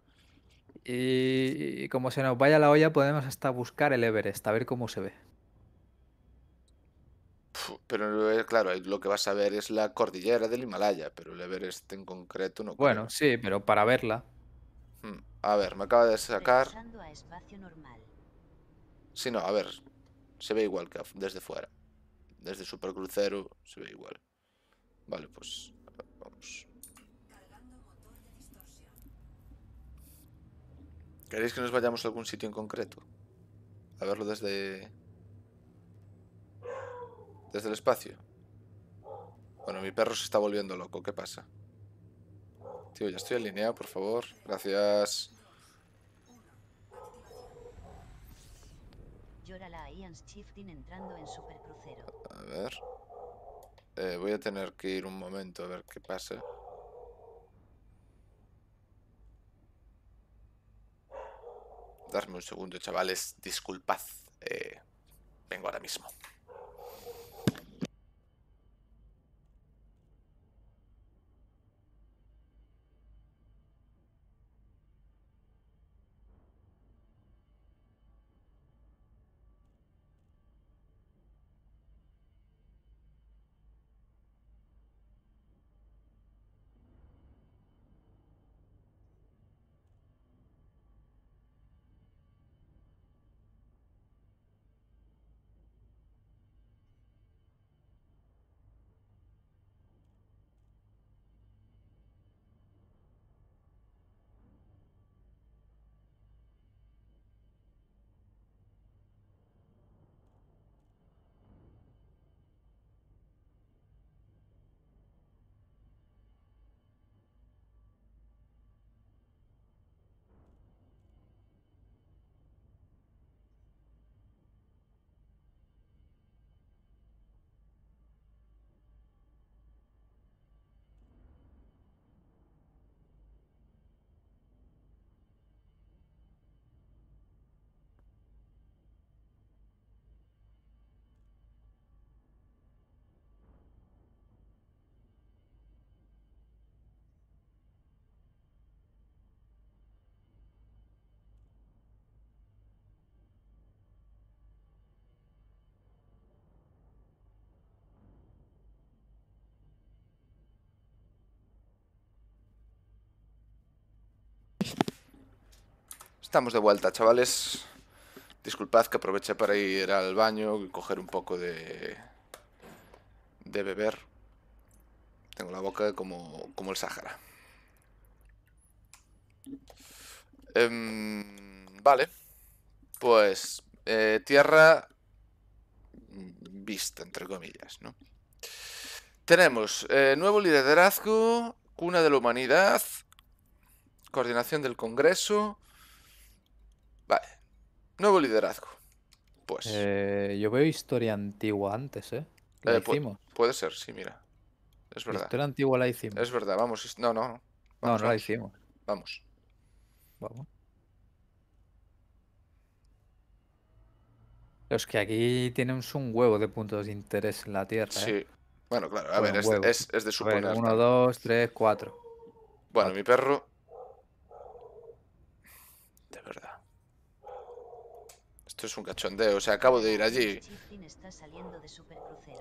[SPEAKER 6] Y como se nos vaya la olla, podemos hasta buscar el Everest, a ver cómo se ve.
[SPEAKER 2] Pero eh, claro, lo que vas a ver es la cordillera del Himalaya, pero el Everest en concreto no.
[SPEAKER 6] Bueno, sí, pero para verla. Hmm,
[SPEAKER 2] a ver, me acaba de sacar. Sí, no, a ver. Se ve igual que desde fuera. Desde Supercrucero se ve igual. Vale, pues vamos. ¿Queréis que nos vayamos a algún sitio en concreto? A verlo desde... Desde el espacio. Bueno, mi perro se está volviendo loco. ¿Qué pasa? Tío, ya estoy alineado, por favor. Gracias. A ver. Eh, voy a tener que ir un momento a ver qué pasa. Darme un segundo, chavales. Disculpad. Eh, vengo ahora mismo. Estamos de vuelta, chavales. Disculpad que aproveché para ir al baño y coger un poco de... de beber. Tengo la boca como, como el Sahara. Em, vale. Pues eh, tierra vista, entre comillas, ¿no? Tenemos eh, nuevo liderazgo, cuna de la humanidad, coordinación del Congreso, Vale. Nuevo liderazgo.
[SPEAKER 6] Pues. Eh, yo veo historia antigua antes, ¿eh? La eh, hicimos. puede ser, sí, mira. Es verdad. Historia antigua la hicimos. Es
[SPEAKER 2] verdad, vamos. No, no, no.
[SPEAKER 6] Vamos, no, la hicimos. Vamos. Vamos. los que aquí tenemos un huevo de puntos de interés en la Tierra. ¿eh? Sí. Bueno, claro, a ver, es, de suponer. uno, dos, tres, cuatro.
[SPEAKER 2] Bueno, mi perro. De verdad. Esto es un cachondeo. O sea, acabo de ir allí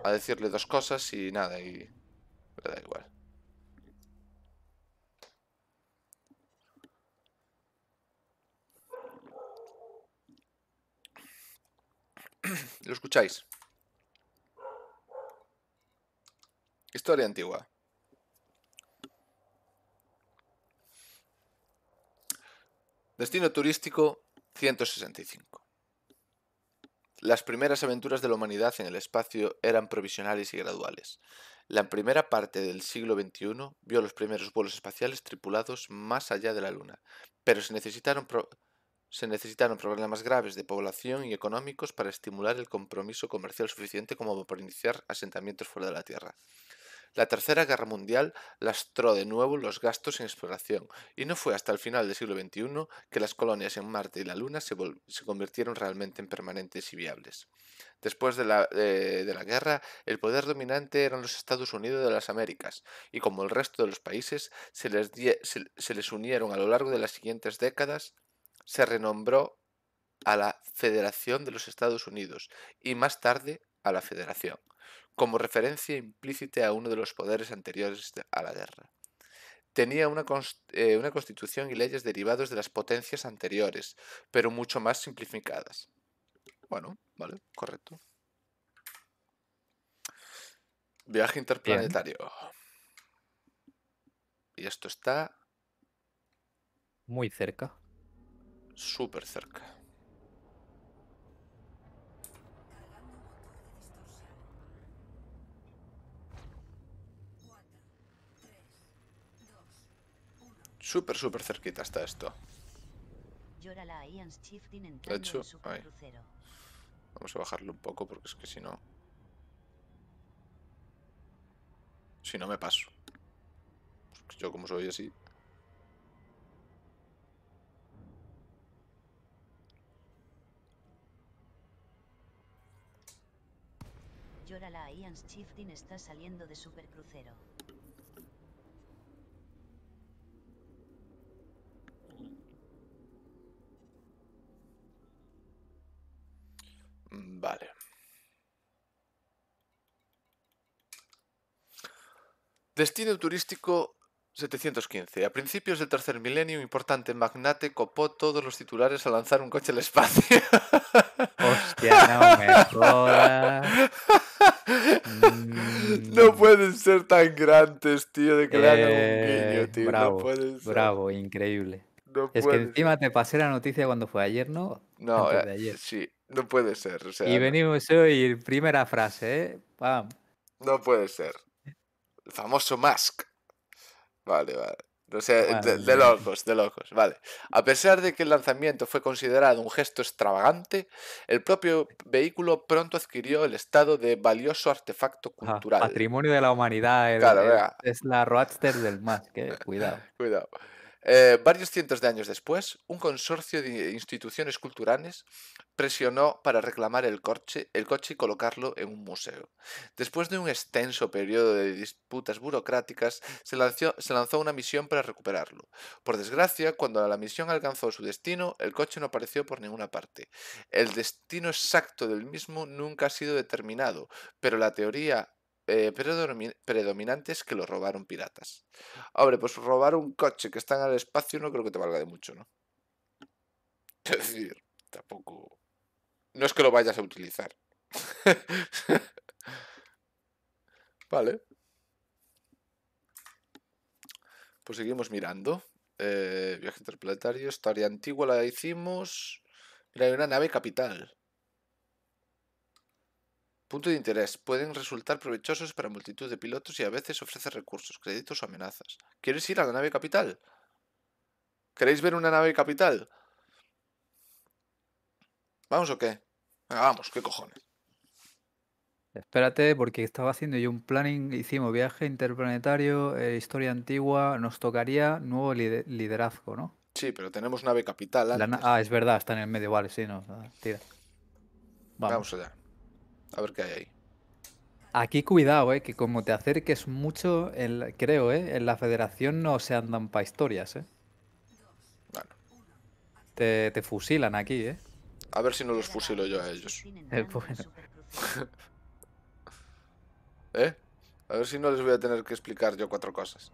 [SPEAKER 2] a decirle dos cosas y nada, y me da igual. ¿Lo escucháis? Historia antigua. Destino turístico 165. Las primeras aventuras de la humanidad en el espacio eran provisionales y graduales. La primera parte del siglo XXI vio los primeros vuelos espaciales tripulados más allá de la Luna, pero se necesitaron, problemas graves de población y económicos para estimular el compromiso comercial suficiente como para iniciar asentamientos fuera de la Tierra. La Tercera Guerra Mundial lastró de nuevo los gastos en exploración, y no fue hasta el final del siglo XXI que las colonias en Marte y la Luna se, convirtieron realmente en permanentes y viables. Después de la, guerra, el poder dominante eran los Estados Unidos de las Américas, y como el resto de los países, se les unieron a lo largo de las siguientes décadas, se renombró a la Federación de los Estados Unidos y más tarde a la Federación como referencia implícita a uno de los poderes anteriores a la guerra. Tenía una, eh, una constitución y leyes derivados de las potencias anteriores, pero mucho más simplificadas. Bueno, vale, correcto. Viaje interplanetario. Y esto está...
[SPEAKER 6] Muy cerca. Súper cerca.
[SPEAKER 2] Súper, súper cerquita está esto.
[SPEAKER 5] De hecho,
[SPEAKER 2] ahí. Vamos a bajarlo un poco porque es que si no... Si no me paso. yo como soy así...
[SPEAKER 5] Llora la Ian's Chieftain está saliendo de supercrucero.
[SPEAKER 2] Mm, vale. Destino turístico 715. A principios del tercer milenio, un importante magnate copó todos los titulares a lanzar un coche al espacio.
[SPEAKER 6] Hostia, no
[SPEAKER 2] me
[SPEAKER 6] No pueden ser tan grandes, tío, de que le hagan un eh, guiño, tío. Bravo, bravo, increíble. es que encima te pasé la noticia cuando fue ayer, ¿no? No, eh, de ayer. sí, no
[SPEAKER 2] puede ser. y
[SPEAKER 6] venimos hoy, primera frase, ¿eh?
[SPEAKER 2] No puede ser. El famoso Musk. Vale, vale. O sea, De, locos, de locos, vale. A pesar de que el lanzamiento fue considerado un gesto extravagante, el propio vehículo pronto adquirió el estado de valioso artefacto
[SPEAKER 6] cultural. patrimonio de la humanidad. es la Roadster del Musk, eh. cuidado.
[SPEAKER 2] cuidado. Eh, varios cientos de años después, un consorcio de instituciones culturales presionó para reclamar el coche, y colocarlo en un museo. Después de un extenso periodo de disputas burocráticas, se lanzó una misión para recuperarlo. Por desgracia, cuando la misión alcanzó su destino, el coche no apareció por ninguna parte. El destino exacto del mismo nunca ha sido determinado, pero la teoría eh, predominantes que lo robaron piratas. Hombre, pues robar un coche que está en el espacio no creo que te valga de mucho, ¿no? Es decir, tampoco... No es que lo vayas a utilizar. vale. Pues seguimos mirando. Eh, viaje interplanetario, historia antigua la hicimos. Mira, hay una nave capital. Punto de interés. Pueden resultar provechosos para multitud de pilotos y a veces ofrece recursos, créditos o amenazas. ¿Quieres ir a la nave capital? ¿Queréis ver una nave capital? ¿Vamos o qué? vamos, qué cojones.
[SPEAKER 6] Espérate, porque estaba haciendo yo un planning, hicimos viaje interplanetario, eh, historia antigua, nos tocaría nuevo liderazgo, ¿no?
[SPEAKER 2] Sí, pero tenemos nave capital.
[SPEAKER 6] ah, es verdad, está en el medio, vale, sí, no, tira.
[SPEAKER 2] vamos allá. A ver qué hay ahí.
[SPEAKER 6] Aquí cuidado, eh, que como te acerques mucho, el, creo, eh, en la federación no se andan pa' historias, eh. Bueno. Te, fusilan aquí, eh.
[SPEAKER 2] A ver si no los fusilo yo a
[SPEAKER 6] ellos. bueno.
[SPEAKER 2] ¿Eh? A ver si no les voy a tener que explicar yo cuatro cosas.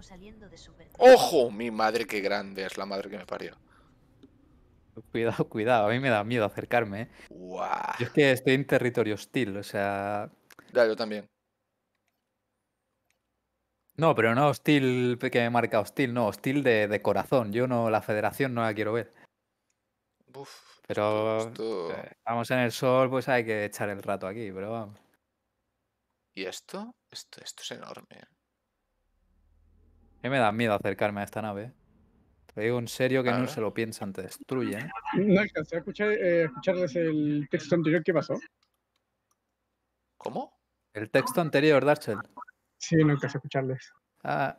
[SPEAKER 5] saliendo de ¡Ojo!
[SPEAKER 2] Mi madre, qué grande es la madre que me parió.
[SPEAKER 6] Cuidado, cuidado, a mí me da miedo acercarme. ¿eh? Yo es que estoy en territorio hostil, o sea. yo también. No, pero no hostil que me marca hostil, no, hostil de, corazón. Yo no, la federación no la quiero ver. pero eh, Estamos vamos en el sol, pues hay que echar el rato aquí, pero vamos.
[SPEAKER 2] ¿Y esto? Esto, esto es enorme
[SPEAKER 6] mí me da miedo acercarme a esta nave. Te digo en serio que no se lo piensan, te destruyen.
[SPEAKER 4] No alcancé a eh, escucharles el texto anterior, ¿qué pasó?
[SPEAKER 6] ¿Cómo? El texto anterior, Darchel. Sí, no
[SPEAKER 4] alcancé a escucharles.
[SPEAKER 6] Ah,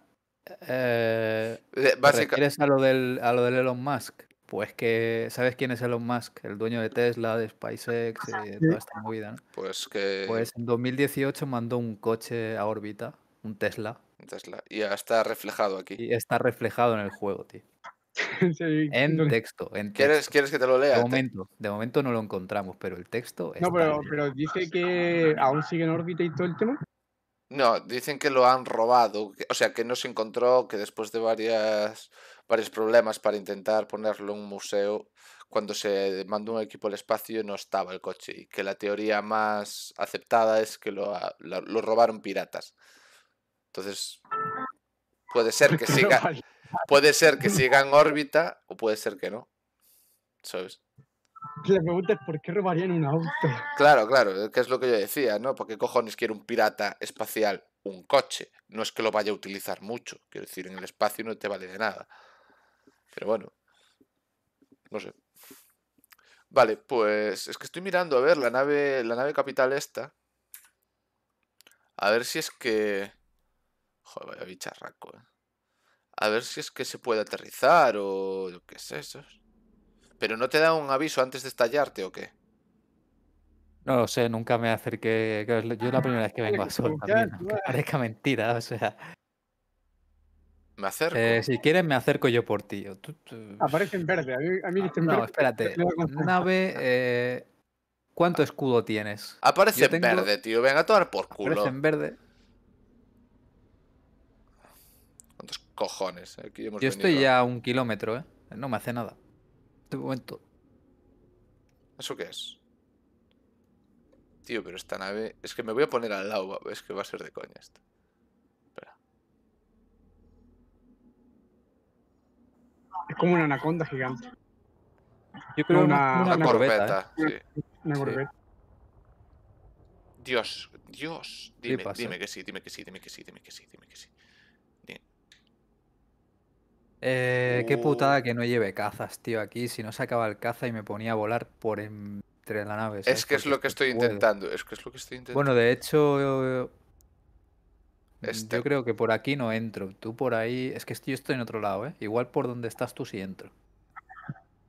[SPEAKER 6] eh, eh a lo, del, a lo del Elon Musk? Pues que, ¿sabes quién es Elon Musk? El dueño de Tesla, de SpaceX y de toda esta movida, ¿no? Pues que... Pues en 2018 mandó un coche a órbita, un Tesla, Tesla. Y está reflejado aquí. Y está reflejado en el juego, tío. en texto. ¿Quieres, que te lo lea? De momento, de momento no lo encontramos, pero el texto. No, pero,
[SPEAKER 4] dice que aún sigue en órbita y todo el tema.
[SPEAKER 6] No, dicen que lo
[SPEAKER 2] han robado, o sea, que no se encontró, que después de varias, varios problemas para intentar ponerlo en un museo, cuando se mandó un equipo al espacio no estaba el coche y que la teoría más aceptada es que lo, lo robaron piratas. Entonces, puede ser que siga, puede ser que siga en órbita o puede ser que no. ¿Sabes?
[SPEAKER 4] La pregunta es por qué robarían un auto.
[SPEAKER 2] Claro, claro, que es lo que yo decía, ¿no? Porque cojones quiere un pirata espacial un coche. No es que lo vaya a utilizar mucho. Quiero decir, en el espacio no te vale de nada. Pero bueno, no sé. Vale, pues es que estoy mirando a ver la nave, la nave capital esta. A ver si es que Joder, bicharraco, eh. A ver si es que se puede aterrizar o... qué es eso. ¿Pero no te da un aviso antes de estallarte o qué?
[SPEAKER 6] No lo sé, nunca me acerqué... Yo es la ah, primera vez que vengo a Sol también, parezca mentira, o sea... ¿Me eh, acerco? si quieres, me acerco yo por ti. Aparece en verde. A mí, ah, no, espérate. Nave... Eh, ¿Cuánto ah. escudo tienes? Aparece en verde, tío. Venga a tomar por culo. Aparece
[SPEAKER 2] en verde. cojones. Aquí eh, hemos Yo estoy ya
[SPEAKER 6] a un kilómetro, ¿eh? No me hace nada. De momento.
[SPEAKER 2] ¿Eso qué es? Tío, pero esta nave... Es que me voy a poner al lado, es que va a ser de coña esto. Espera.
[SPEAKER 4] Es como una anaconda gigante.
[SPEAKER 2] Yo creo una, una, corbeta. Eh. sí. Una corbeta. Dios, Dios. Dime, dime que sí, dime que sí, dime que sí, dime que sí, dime que sí.
[SPEAKER 6] Eh, qué uh. putada que no lleve cazas, tío, aquí. Si no sacaba el caza y me ponía a volar por entre la nave. Es que es lo que
[SPEAKER 2] estoy intentando. Es que es lo que estoy intentando. Bueno, de
[SPEAKER 6] hecho, mm, este yo, creo que por aquí no entro. Tú por ahí. Es que yo estoy en otro lado, ¿eh? Igual por donde estás tú sí entro.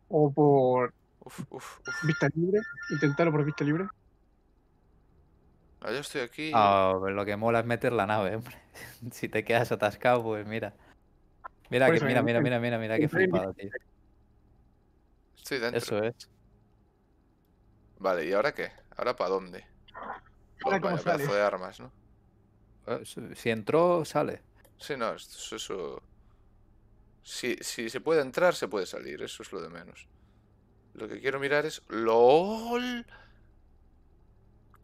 [SPEAKER 4] O por. Vista libre. Intentarlo por vista libre.
[SPEAKER 6] Ah, yo estoy aquí. Ah, lo que mola es meter la nave, hombre. si te quedas atascado, pues mira. Mira, mira, mira, mira, mira, qué flipado, Estoy dentro. Eso es.
[SPEAKER 2] Vale, ¿y ahora qué? ¿Ahora para dónde? Ahora de armas, ¿no?
[SPEAKER 6] Eh, si entró, sale.
[SPEAKER 2] Sí, no, eso... eso... Si, si se puede entrar, se puede salir, eso es lo de menos. Lo que quiero mirar es... ¡LOL!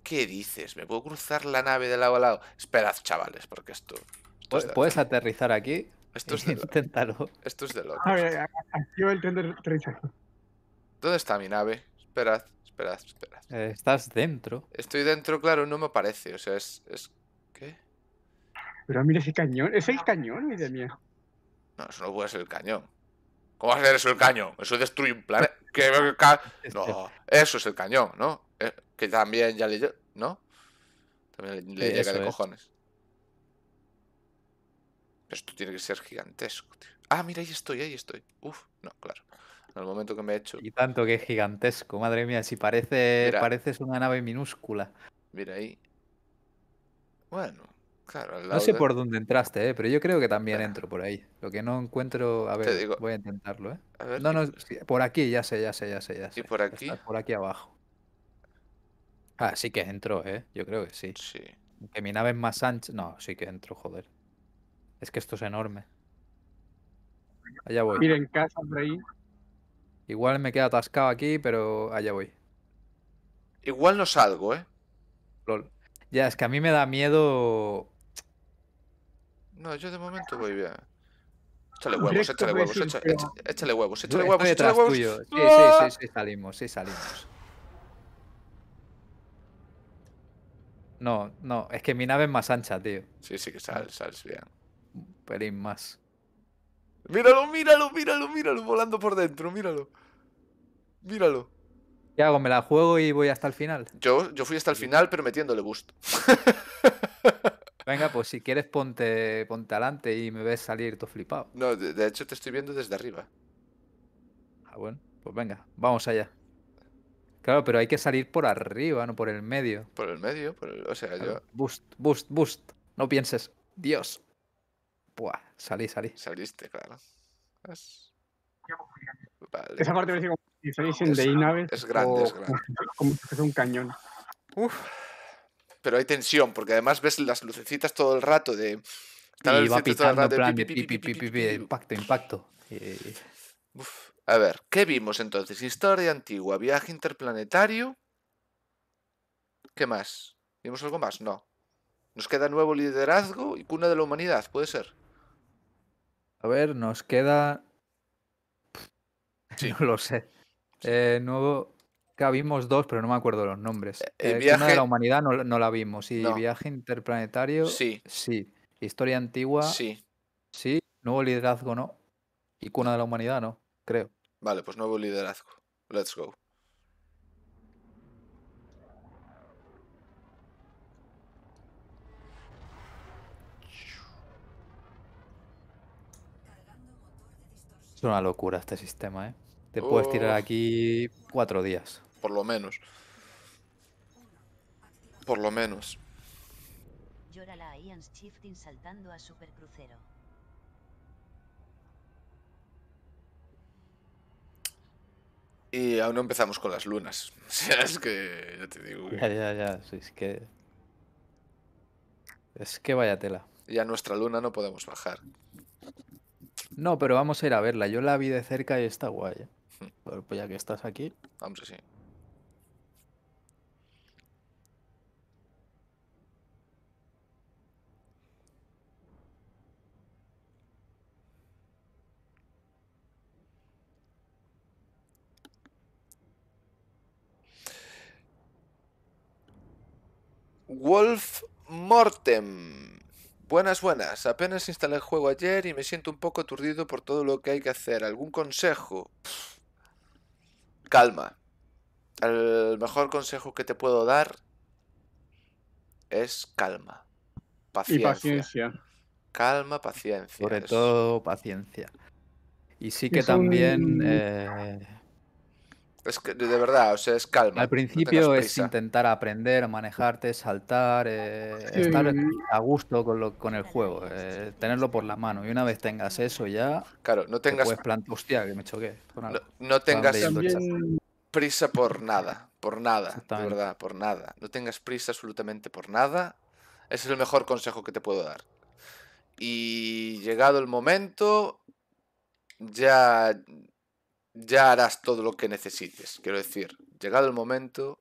[SPEAKER 2] ¿Qué dices? ¿Me puedo cruzar la nave de lado a lado? Esperad, chavales, porque esto...
[SPEAKER 6] ¿puedes aterrizar aquí? Esto es de Inténtalo. Esto es de otro. A ver,
[SPEAKER 4] el tren
[SPEAKER 2] ¿Dónde está mi nave? Esperad, esperad, esperad.
[SPEAKER 6] Eh, estás dentro.
[SPEAKER 2] Estoy dentro, claro, no me parece. O sea, es.
[SPEAKER 6] ¿Qué?
[SPEAKER 4] Pero mira ese cañón. Es el cañón, mire mía.
[SPEAKER 2] No, eso no puede ser el cañón. ¿Cómo va a ser eso el cañón? Eso destruye un planeta. Este. No, eso es el cañón, ¿no? Eh, que también ya le. ¿No? También le, llega de cojones esto tiene que ser gigantesco, Ah, mira, ahí estoy, ahí estoy. Uf, no,
[SPEAKER 6] claro. En el momento que me he hecho. Y tanto que es gigantesco, madre mía, si parece, Parece pareces una nave minúscula. Mira ahí.
[SPEAKER 2] Bueno, claro. no sé por
[SPEAKER 6] dónde entraste, ¿eh? pero yo creo que también ah. entro por ahí. Lo que no encuentro, a ver, voy a intentarlo, ¿eh? no, no, por aquí, ya sé, ya sé, ya sé, ya sé. ¿Y por aquí? por aquí abajo. Ah, sí que entro, ¿eh? Yo creo que sí. Sí. Que mi nave es más ancha. No, sí que entro, joder. Es que esto es enorme. Allá voy. Miren casa por ahí. Igual me queda atascado aquí, pero allá voy. Igual
[SPEAKER 2] no salgo, ¿eh?
[SPEAKER 6] Ya, es que a mí me da miedo.
[SPEAKER 2] No, yo de momento voy bien. Échale huevos, échale huevos, échale, échale huevos, échale huevos, échale huevos. Sí,
[SPEAKER 6] sí, ¡Ah! sí, sí, salimos, sí salimos. No, no, es que mi nave es más ancha, tío. Sí, sí que sales, sales bien pelín más.
[SPEAKER 2] Míralo, míralo, míralo, míralo, volando por dentro, míralo. Míralo.
[SPEAKER 6] ¿Qué hago? ¿Me la juego y voy hasta el final?
[SPEAKER 2] Yo, yo fui hasta el final, pero metiéndole boost.
[SPEAKER 6] Venga, pues si quieres ponte, ponte adelante y me ves salir todo flipado.
[SPEAKER 2] No, de, hecho te estoy viendo desde arriba.
[SPEAKER 6] Ah, bueno, pues venga, vamos allá. Claro, pero hay que salir por arriba, no por el medio. Por el medio, o sea, yo... Boost, boost, boost. No pienses. Dios salí, salí. Saliste, claro. Esa parte me si salís en de Inaves. Es grande, es grande. Como si fuese un cañón.
[SPEAKER 2] Pero hay tensión, porque además ves las lucecitas todo el rato de. Y va todo de,
[SPEAKER 6] impacto, impacto.
[SPEAKER 2] A ver, ¿qué vimos entonces? Historia antigua, viaje interplanetario. ¿Qué más? ¿Vimos algo más? No. Nos queda nuevo liderazgo y cuna de la humanidad, puede ser.
[SPEAKER 6] A ver, nos queda. No lo sé. Eh, nuevo. Que vimos dos, pero no me acuerdo los nombres. Cuna eh, eh, viaje... de la humanidad no, la vimos. Y viaje interplanetario. Sí. Sí. Historia antigua. Sí. Sí. Nuevo liderazgo no. Y cuna de la humanidad no, creo.
[SPEAKER 2] Vale, pues nuevo liderazgo. Let's go.
[SPEAKER 6] Es una locura este sistema, ¿eh? Te puedes tirar aquí cuatro días. Por lo menos. Por lo menos.
[SPEAKER 5] a
[SPEAKER 2] Y aún no empezamos con las lunas. O sea, es que ya te digo.
[SPEAKER 6] Ya, ya, ya. es que. Es que vaya tela.
[SPEAKER 2] Y a nuestra luna no podemos bajar.
[SPEAKER 6] No, pero vamos a ir a verla. Yo la vi de cerca y está guay. ¿eh? Pues, pues ya que estás aquí. Vamos así.
[SPEAKER 2] Wolf Mortem. Buenas, buenas. Apenas instalé el juego ayer y me siento un poco aturdido por todo lo que hay que hacer. ¿Algún consejo? Calma. El mejor consejo que te puedo dar es calma. Paciencia. Y paciencia. Calma, paciencia. Sobre todo paciencia. Y sí que también de verdad, o sea, es calma. Al principio es
[SPEAKER 6] intentar aprender, manejarte, saltar, eh, estar a gusto con, el juego, eh, tenerlo por la mano. Y una vez tengas eso ya, claro, no tengas... Pues hostia, que me choqué. No, tengas prisa por nada, por nada, de verdad, por
[SPEAKER 2] nada. No tengas prisa absolutamente por nada. Ese es el mejor consejo que te puedo dar. Y llegado el momento, ya ya harás todo lo que necesites. Quiero decir, llegado el momento,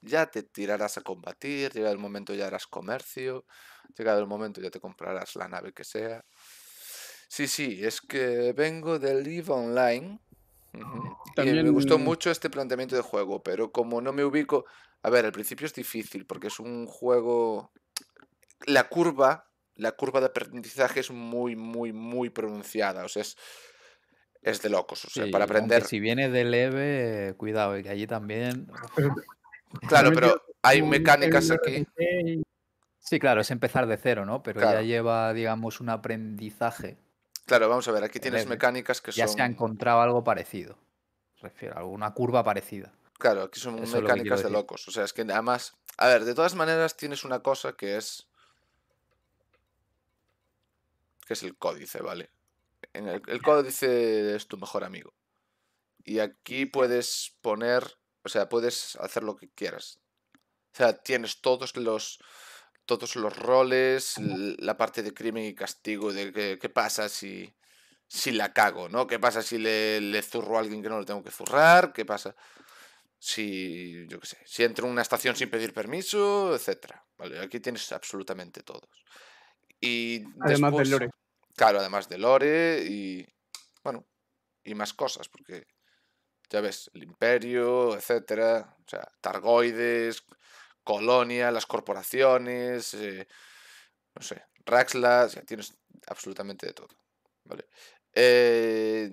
[SPEAKER 2] ya te tirarás a combatir, llegado el momento ya harás comercio, llegado el momento ya te comprarás la nave que sea. Sí, sí, es que vengo del Live Online. Y me gustó mucho este planteamiento de juego, pero como no me ubico... A ver, al principio es difícil porque es un juego... La curva, la curva de aprendizaje es muy, muy, muy pronunciada. O sea, es es de
[SPEAKER 6] locos. O sea, para aprender. Si viene de leve, cuidado, y que allí también. Claro, pero hay mecánicas aquí. Sí, claro, es empezar de cero, ¿no? Pero ya lleva, digamos, un aprendizaje.
[SPEAKER 2] Claro, vamos a ver, aquí tienes mecánicas que son. Ya se ha
[SPEAKER 6] encontrado algo parecido. Refiero, alguna curva parecida.
[SPEAKER 2] Claro, aquí son mecánicas de locos. O sea, es que además. A ver, de todas maneras, tienes una cosa que es. que es el códice, ¿vale? el, código dice es tu mejor amigo. Y aquí puedes poner, o sea, puedes hacer lo que quieras. O sea, tienes todos los todos los roles, la parte de crimen y castigo, de qué, pasa si, si la cago, ¿no? ¿Qué pasa si le, zurro a alguien que no le tengo que zurrar? ¿Qué pasa si, yo qué sé, si entro en una estación sin pedir permiso, etcétera? Vale, aquí tienes absolutamente todos. Y Además Claro, además de Lore y, bueno, y más cosas, porque ya ves, el imperio, etcétera, o sea, Targoides, Colonia, las corporaciones, eh, no sé, Raxlas, tienes absolutamente de todo, eh,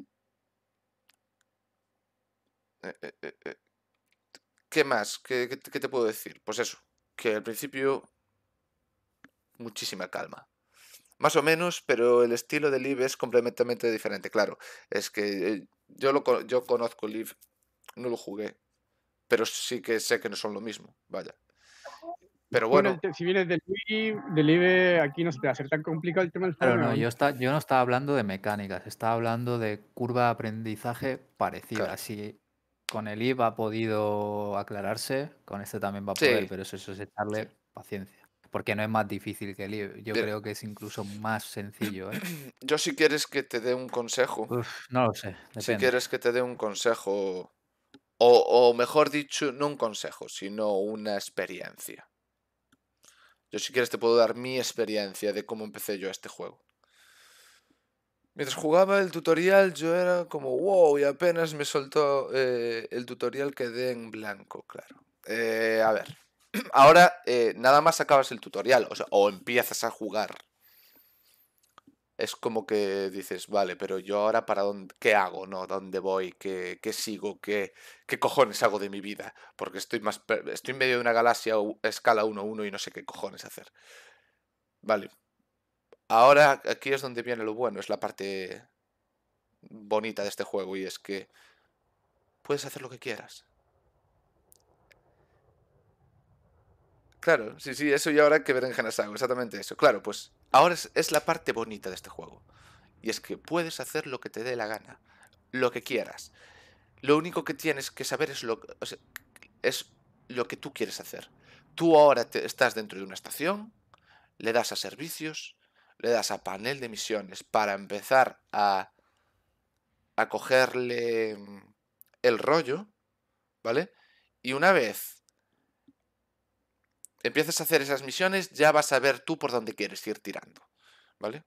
[SPEAKER 2] eh, ¿Qué más? qué te puedo decir? Pues eso, que al principio muchísima calma. Más o menos, pero el estilo del Live es completamente diferente. Claro, es que eh, yo, lo, yo conozco Live, no lo jugué, pero sí que sé que no son lo mismo, vaya.
[SPEAKER 6] Pero bueno.
[SPEAKER 4] Este, si vienes del IBE, aquí no se te va a ser tan complicado el tema del no, yo,
[SPEAKER 6] está, yo no estaba hablando de mecánicas, estaba hablando de curva de aprendizaje parecida. Así Si con el live ha podido aclararse, con este también va a poder, pero eso, es echarle paciencia. Porque no es más difícil que el libro Yo creo que es incluso más sencillo. ¿eh?
[SPEAKER 2] Yo si quieres que te dé un consejo.
[SPEAKER 6] no lo sé. Si
[SPEAKER 2] quieres que te dé un consejo. O, mejor dicho, no un consejo, sino una experiencia. Yo si quieres te puedo dar mi experiencia de cómo empecé yo este juego. Mientras jugaba el tutorial yo era como wow y apenas me soltó eh, el tutorial quedé en blanco, claro. Eh, a ver. ahora eh, nada más acabas el tutorial, o, empiezas a jugar. Es como que dices, vale, pero yo ahora para dónde, qué hago, ¿no? ¿Dónde voy? ¿Qué, sigo? ¿Qué, ¿Qué cojones hago de mi vida? Porque estoy más estoy en medio de una galaxia a escala 1-1 y no sé qué cojones hacer. Vale. Ahora aquí es donde viene lo bueno, es la parte bonita de este juego y es que puedes hacer lo que quieras. Claro, sí, sí, eso y ahora que berenjenas hago, exactamente eso. Claro, pues ahora es, la parte bonita de este juego. Y es que puedes hacer lo que te dé la gana, lo que quieras. Lo único que tienes que saber es lo, es lo que tú quieres hacer. Tú ahora estás dentro de una estación, le das a servicios, le das a panel de misiones para empezar a, a cogerle mm, el rollo, ¿vale? Y una vez Empiezas a hacer esas misiones, ya vas a ver tú por dónde quieres ir tirando. ¿Vale?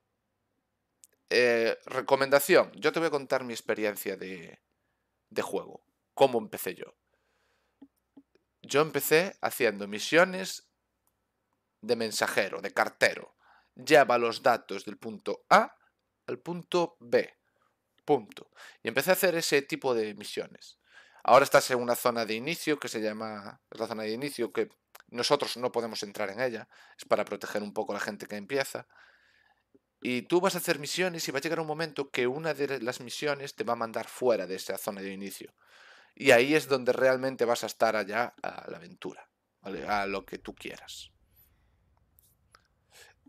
[SPEAKER 2] Eh, recomendación. Yo te voy a contar mi experiencia de, de juego. ¿Cómo empecé yo? Yo empecé haciendo misiones de mensajero, de cartero. Lleva los datos del punto A al punto B. Punto. Y empecé a hacer ese tipo de misiones. Ahora estás en una zona de inicio que se llama. la zona de inicio que nosotros no podemos entrar en ella, es para proteger un poco a la gente que empieza. Y tú vas a hacer misiones y va a llegar un momento que una de las misiones te va a mandar fuera de esa zona de inicio. Y ahí es donde realmente vas a estar allá a la aventura, ¿vale? a lo que tú quieras.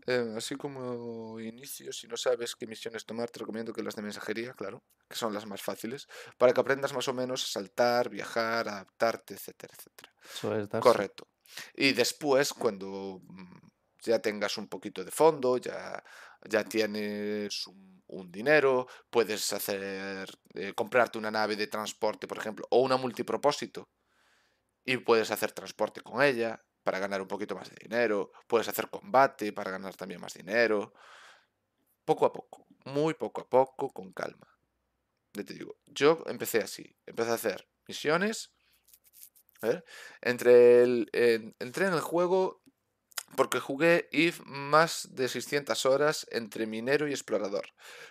[SPEAKER 2] Eh, así como inicio, si no sabes qué misiones tomar, te recomiendo que las de mensajería, claro, que son las más fáciles, para que aprendas más o menos a saltar, viajar, adaptarte, etcétera,
[SPEAKER 6] etcétera. Correcto.
[SPEAKER 2] Y después, cuando mm, ya tengas un poquito de fondo, ya, tienes un, dinero, puedes hacer eh, comprarte una nave de transporte, por ejemplo, o una multipropósito, y puedes hacer transporte con ella para ganar un poquito más de dinero, puedes hacer combate para ganar también más dinero, poco a poco, muy poco a poco, con calma. te digo, yo empecé así, empecé a hacer misiones ¿ver? Entre el, entré en el juego porque jugué Eve más de 600 horas entre minero y explorador.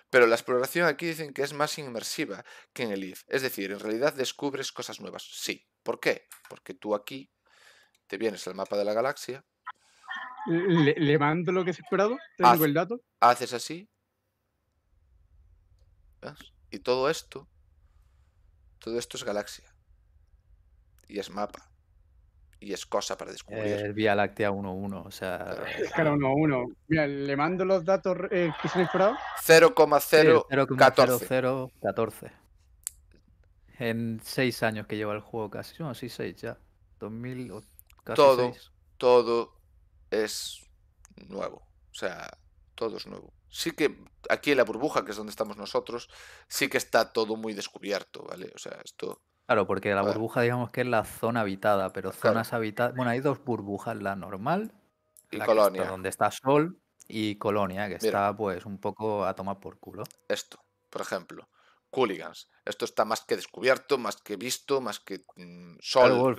[SPEAKER 2] Pero la exploración aquí dicen que es más inmersiva que en el Eve. Es decir, en realidad descubres cosas nuevas. Sí. ¿Por qué? Porque tú aquí te vienes al mapa de la galaxia.
[SPEAKER 4] Le, mando lo que has esperado,
[SPEAKER 2] tengo el dato. Haces así. Y todo esto, todo esto es galaxia y es mapa. Y
[SPEAKER 6] es cosa para descubrir. El Vía Láctea 1-1, o sea... Es cara
[SPEAKER 2] 1-1. Mira, le mando
[SPEAKER 4] los datos eh, que se
[SPEAKER 6] 0,014. En 6 años que lleva el juego casi. No, sí, 6 ya. 2000 Todo,
[SPEAKER 2] todo es nuevo. O sea, todo es nuevo. Sí que aquí en la burbuja, que es donde estamos nosotros, sí que está todo muy
[SPEAKER 6] descubierto, ¿vale? O sea, esto Claro, porque la burbuja digamos que es la zona habitada, pero zonas habitadas... Bueno, hay dos burbujas, la normal,
[SPEAKER 2] y la colonia. donde
[SPEAKER 6] está sol y colonia, que está pues un poco a tomar por culo. Esto, por ejemplo. Cooligans.
[SPEAKER 2] Esto está más que descubierto, más que visto, más que
[SPEAKER 6] mm, sol.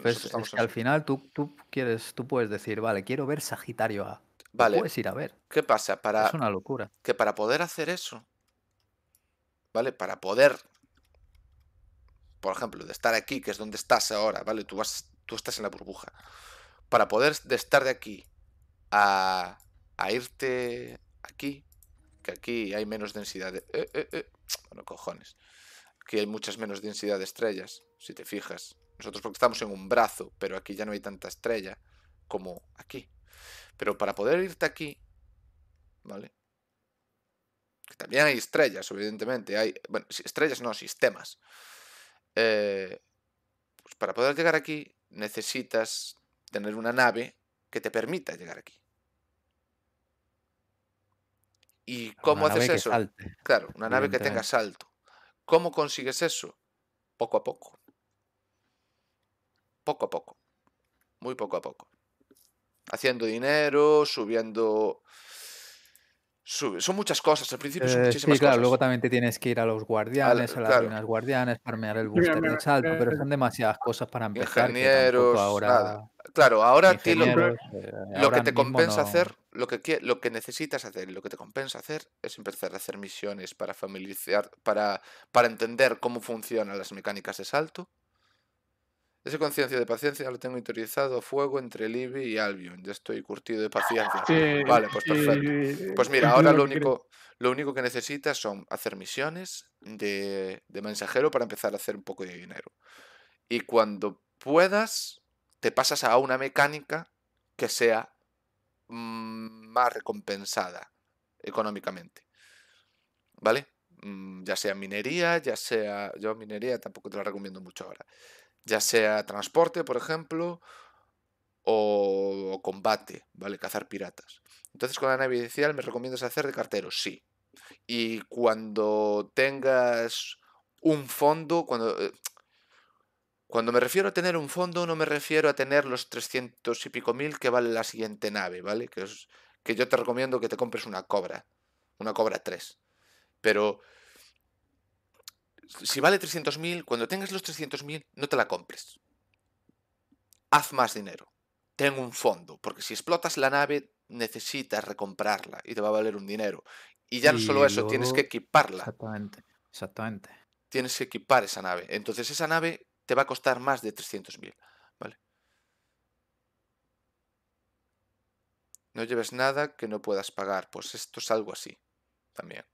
[SPEAKER 6] al final tú, tú, quieres, tú puedes decir, vale, quiero ver Sagitario A. Vale. Puedes ir a ver.
[SPEAKER 2] ¿Qué pasa? Para, es una locura. Que para poder hacer eso, ¿vale? Para poder por ejemplo, de estar aquí, que es donde estás ahora, ¿vale? Tú, vas, tú estás en la burbuja. Para poder de estar de aquí a, irte aquí, que aquí hay menos densidad de... Eh, eh, eh, bueno, cojones. Aquí hay muchas menos densidad de estrellas, si te fijas. Nosotros porque estamos en un brazo, pero aquí ya no hay tanta estrella como aquí. Pero para poder irte aquí, ¿vale? Que también hay estrellas, evidentemente. Hay, bueno, estrellas no, sistemas. Eh, pues para poder llegar aquí necesitas tener una nave que te permita llegar aquí. ¿Y cómo haces eso? Claro, una nave que tenga salto. ¿Cómo consigues eso? Poco a poco. Poco a poco. Muy poco a poco. Haciendo dinero, subiendo son muchas cosas. Al principio son eh, muchísimas cosas sí, claro, luego
[SPEAKER 6] también te tienes que ir a los guardianes, a, las líneas guardianes, farmear el booster de salto, pero eh. son demasiadas cosas para empezar. Ingenieros, ahora... Nada. Claro, ahora ti lo, eh, que te compensa hacer,
[SPEAKER 2] lo que, lo que necesitas hacer y lo que te compensa hacer es empezar a hacer misiones para familiarizar, para, para entender cómo funcionan las mecánicas de salto ese conciencia de paciencia ya lo tengo interiorizado fuego entre Libby y Albion. Ya estoy curtido de paciencia. vale, pues perfecto.
[SPEAKER 4] pues mira, ahora lo único,
[SPEAKER 2] lo único que necesitas son hacer misiones de, de mensajero para empezar a hacer un poco de dinero. Y cuando puedas, te pasas a una mecánica que sea mm, más recompensada económicamente. ¿Vale? Mm, ya sea minería, ya sea... Yo minería tampoco te la recomiendo mucho ahora ya sea transporte, por ejemplo, o combate, ¿vale? Cazar piratas. Entonces con la nave inicial me recomiendas hacer de cartero, sí. Y cuando tengas un fondo, cuando... Eh, cuando me refiero a tener un fondo, no me refiero a tener los 300 y pico mil que vale la siguiente nave, ¿vale? Que, es, que yo te recomiendo que te compres una cobra, una cobra 3. Pero si vale 300.000, cuando tengas los 300.000, no te la compres. Haz más dinero. Ten un fondo, porque si explotas la nave, necesitas recomprarla y te va a valer un dinero. Y ya no solo eso, tienes que equiparla.
[SPEAKER 6] Exactamente, exactamente.
[SPEAKER 2] Tienes que equipar esa nave. Entonces esa nave te va a costar más de 300.000. ¿Vale? No lleves nada que no puedas pagar. Pues esto es algo así. También.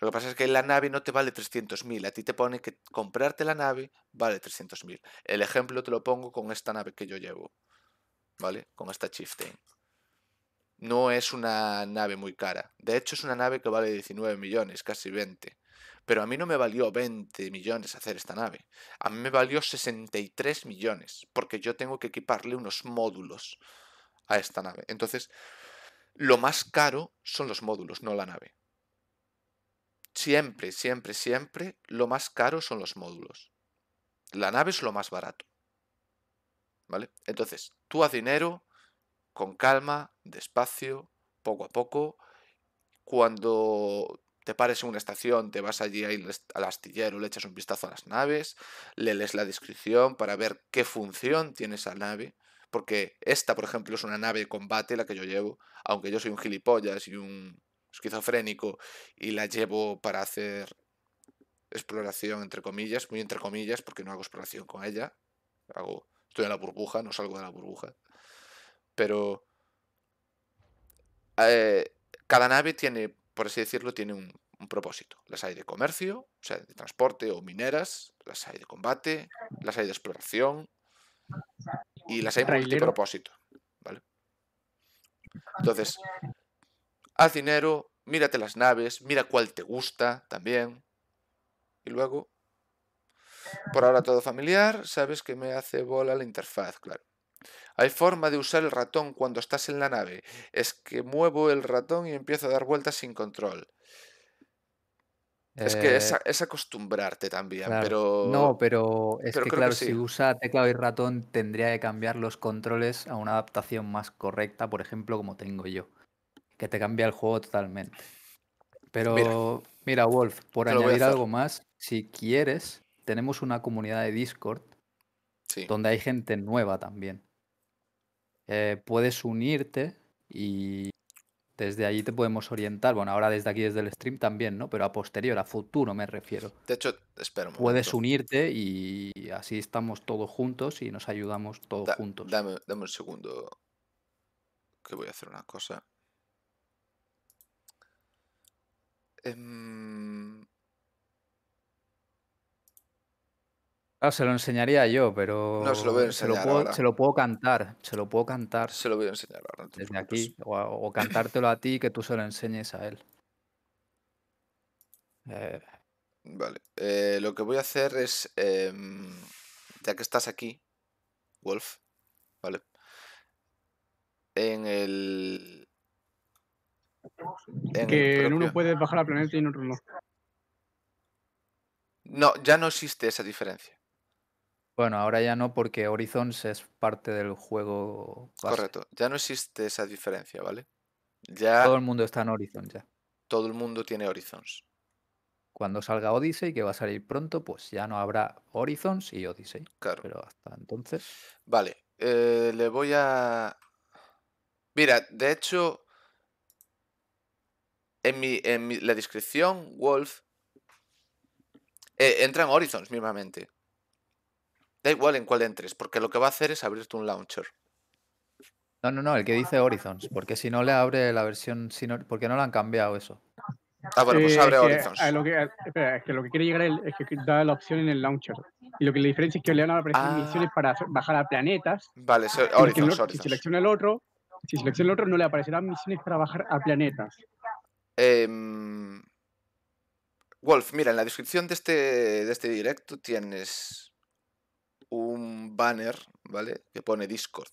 [SPEAKER 2] Lo que pasa es que la nave no te vale 300.000, a ti te pone que comprarte la nave vale 300.000. El ejemplo te lo pongo con esta nave que yo llevo, ¿vale? Con esta Chieftain. No es una nave muy cara. De hecho, es una nave que vale 19 millones, casi 20. Pero a mí no me valió 20 millones hacer esta nave. A mí me valió 63 millones, porque yo tengo que equiparle unos módulos a esta nave. Entonces, lo más caro son los módulos, no la nave. Siempre, siempre, siempre, lo más caro son los módulos. La nave es lo más barato. ¿Vale? Entonces, tú haz dinero con calma, despacio, poco a poco. Cuando te pares en una estación, te vas allí al astillero, le echas un vistazo a las naves, le lees la descripción para ver qué función tiene esa nave. Porque esta, por ejemplo, es una nave de combate, la que yo llevo, aunque yo soy un gilipollas y un esquizofrénico y la llevo para hacer exploración entre comillas, muy entre comillas, porque no hago exploración con ella. Hago, estoy en la burbuja, no salgo de la burbuja. Pero eh, cada nave tiene, por así decirlo, tiene un, propósito. Las hay de comercio, o sea, de transporte o mineras, las hay de combate, las hay de exploración y las hay de propósito, ¿vale? Entonces, Haz dinero, mírate las naves, mira cuál te gusta también. Y luego, por ahora todo familiar, sabes que me hace bola la interfaz, claro. Hay forma de usar el ratón cuando estás en la nave. Es que muevo el ratón y empiezo a dar vueltas sin control. Es que es, eh, acostumbrarte también, pero... No, pero es que claro, si
[SPEAKER 6] usa teclado y ratón tendría que cambiar los controles a una adaptación más correcta, por ejemplo, como tengo yo que te cambia el juego totalmente. Pero mira, Wolf, por añadir algo más, si quieres, tenemos una comunidad de Discord donde hay gente nueva también. Eh, puedes unirte y desde allí te podemos orientar. Bueno, ahora desde aquí, desde el stream también, ¿no? Pero a posterior, a futuro me refiero.
[SPEAKER 2] De hecho, espero. Puedes
[SPEAKER 6] unirte y así estamos todos juntos y nos ayudamos todos juntos. dame un
[SPEAKER 2] segundo que voy a hacer una cosa. no
[SPEAKER 6] em, se lo enseñaría yo, pero. No, se lo voy a enseñar. puedo, Se lo puedo cantar. Se lo puedo cantar. Se lo voy a enseñar ahora. Desde aquí. O, cantártelo a ti que tú se lo enseñes a él.
[SPEAKER 2] Eh. Vale. Eh, lo que voy a hacer es. Em, ya que estás aquí, Wolf, ¿vale? En el que
[SPEAKER 4] en uno puedes bajar al planeta y en otro no.
[SPEAKER 2] No, ya no existe esa diferencia.
[SPEAKER 6] Bueno, ahora ya no porque Horizons es parte del juego.
[SPEAKER 2] Correcto, ya no existe esa diferencia, ¿vale?
[SPEAKER 6] Ya... Todo el mundo está en Horizons ya.
[SPEAKER 2] Todo el mundo tiene Horizons.
[SPEAKER 6] Cuando salga Odyssey, que va a salir pronto, pues ya no habrá Horizons y Odyssey. Claro. Pero hasta entonces. Vale, eh, le voy
[SPEAKER 2] a. Mira, de hecho, en, la descripción, Wolf, eh, entra en Horizons mismamente. Da igual en cuál entres, porque lo que va a hacer es abrirte un launcher.
[SPEAKER 6] No, no, no, el que dice Horizons, porque si no le abre la versión, si porque no lo han cambiado eso. Ah, bueno, pues abre Horizons.
[SPEAKER 4] es que lo que quiere llegar es, que da la opción en el launcher. Y lo que le diferencia es que le van a aparecer ah. misiones para bajar a planetas.
[SPEAKER 2] Vale, Horizons, Horizons. Si selecciona
[SPEAKER 4] el otro, si selecciona el otro no le aparecerán misiones para bajar a planetas.
[SPEAKER 2] Em, Wolf, mira, en la descripción de este, de este directo tienes un banner, ¿vale? Que pone Discord.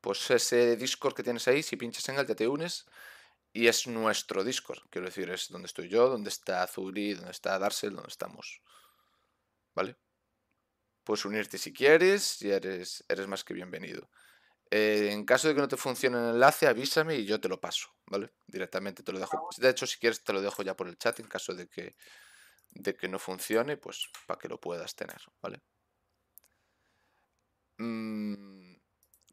[SPEAKER 2] Pues ese Discord que tienes ahí, si pinchas en él, te, unes. Y es nuestro Discord. Quiero decir, es donde estoy yo, donde está Zuri, donde está Darcel, donde estamos. ¿Vale? Puedes unirte si quieres y eres, eres más que bienvenido. Eh, en caso de que no te funcione el enlace, avísame y yo te lo paso, ¿vale? Directamente te lo dejo. De hecho, si quieres, te lo dejo ya por el chat en caso de que, de que no funcione, pues para que lo puedas tener, ¿vale?
[SPEAKER 7] Mm, eh,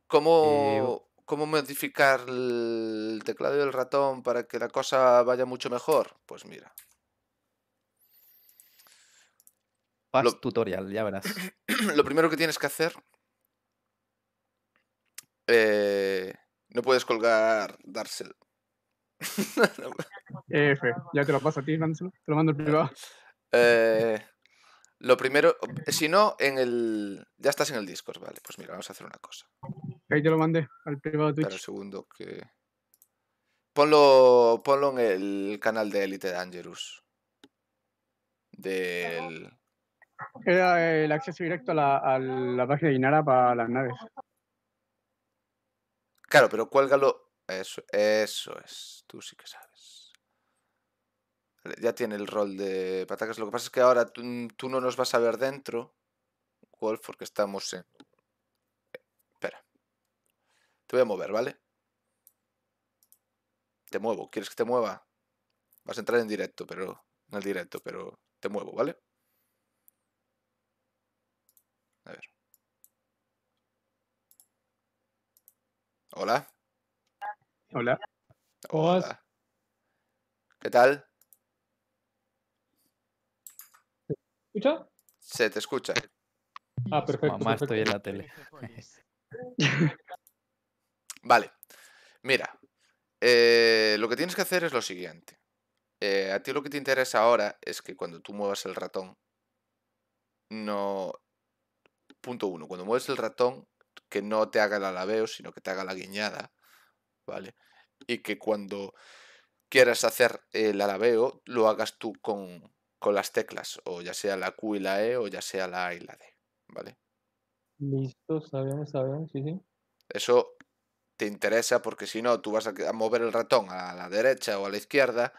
[SPEAKER 2] ¿Cómo, ¿Cómo modificar el teclado y el ratón para que la cosa vaya mucho mejor? Pues mira,
[SPEAKER 6] Fast tutorial, ya verás.
[SPEAKER 2] Lo primero que tienes que hacer eh, no puedes colgar Darcel. F,
[SPEAKER 4] ya te lo paso a ti, Te lo mando al privado.
[SPEAKER 2] Eh, lo primero, si no, en el. Ya estás en el Discord, vale. Pues mira, vamos a hacer una cosa.
[SPEAKER 4] Ahí te lo mandé al privado de Twitch. segundo
[SPEAKER 2] que. Ponlo, ponlo en el canal de Elite Dangerous. Del.
[SPEAKER 4] Era el acceso directo a la, a la página de Inara para las naves.
[SPEAKER 2] Claro, pero cuélgalo. Eso, eso es. Tú sí que sabes. Eh, ya tiene el rol de patacas. Lo que pasa es que ahora mm, tú, no nos vas a ver dentro, Wolf, porque estamos en... espera. Te voy a mover, ¿vale? Te muevo. ¿Quieres que te mueva? Vas a entrar en directo, pero... en el directo, pero te muevo, ¿vale? Hola. Hola. Hola. ¿Qué tal?
[SPEAKER 3] ¿Se escucha?
[SPEAKER 2] Se te escucha.
[SPEAKER 3] Ah, perfecto. Mamá, estoy en la
[SPEAKER 2] tele. vale. Mira, eh, lo que tienes que hacer es lo siguiente. Eh, a ti lo que te interesa ahora es que cuando tú muevas el ratón, no... Punto uno, cuando mueves el ratón, que no te haga el alabeo, sino que te haga la guiñada, ¿vale? Y que cuando quieras hacer el alabeo, lo hagas tú con, las teclas, o ya sea la Q y la E, o ya sea la A y la D, ¿vale?
[SPEAKER 3] Listo, está bien, está bien, sí, sí.
[SPEAKER 2] Eso te interesa porque si no, tú vas a mover el ratón a la derecha o a la izquierda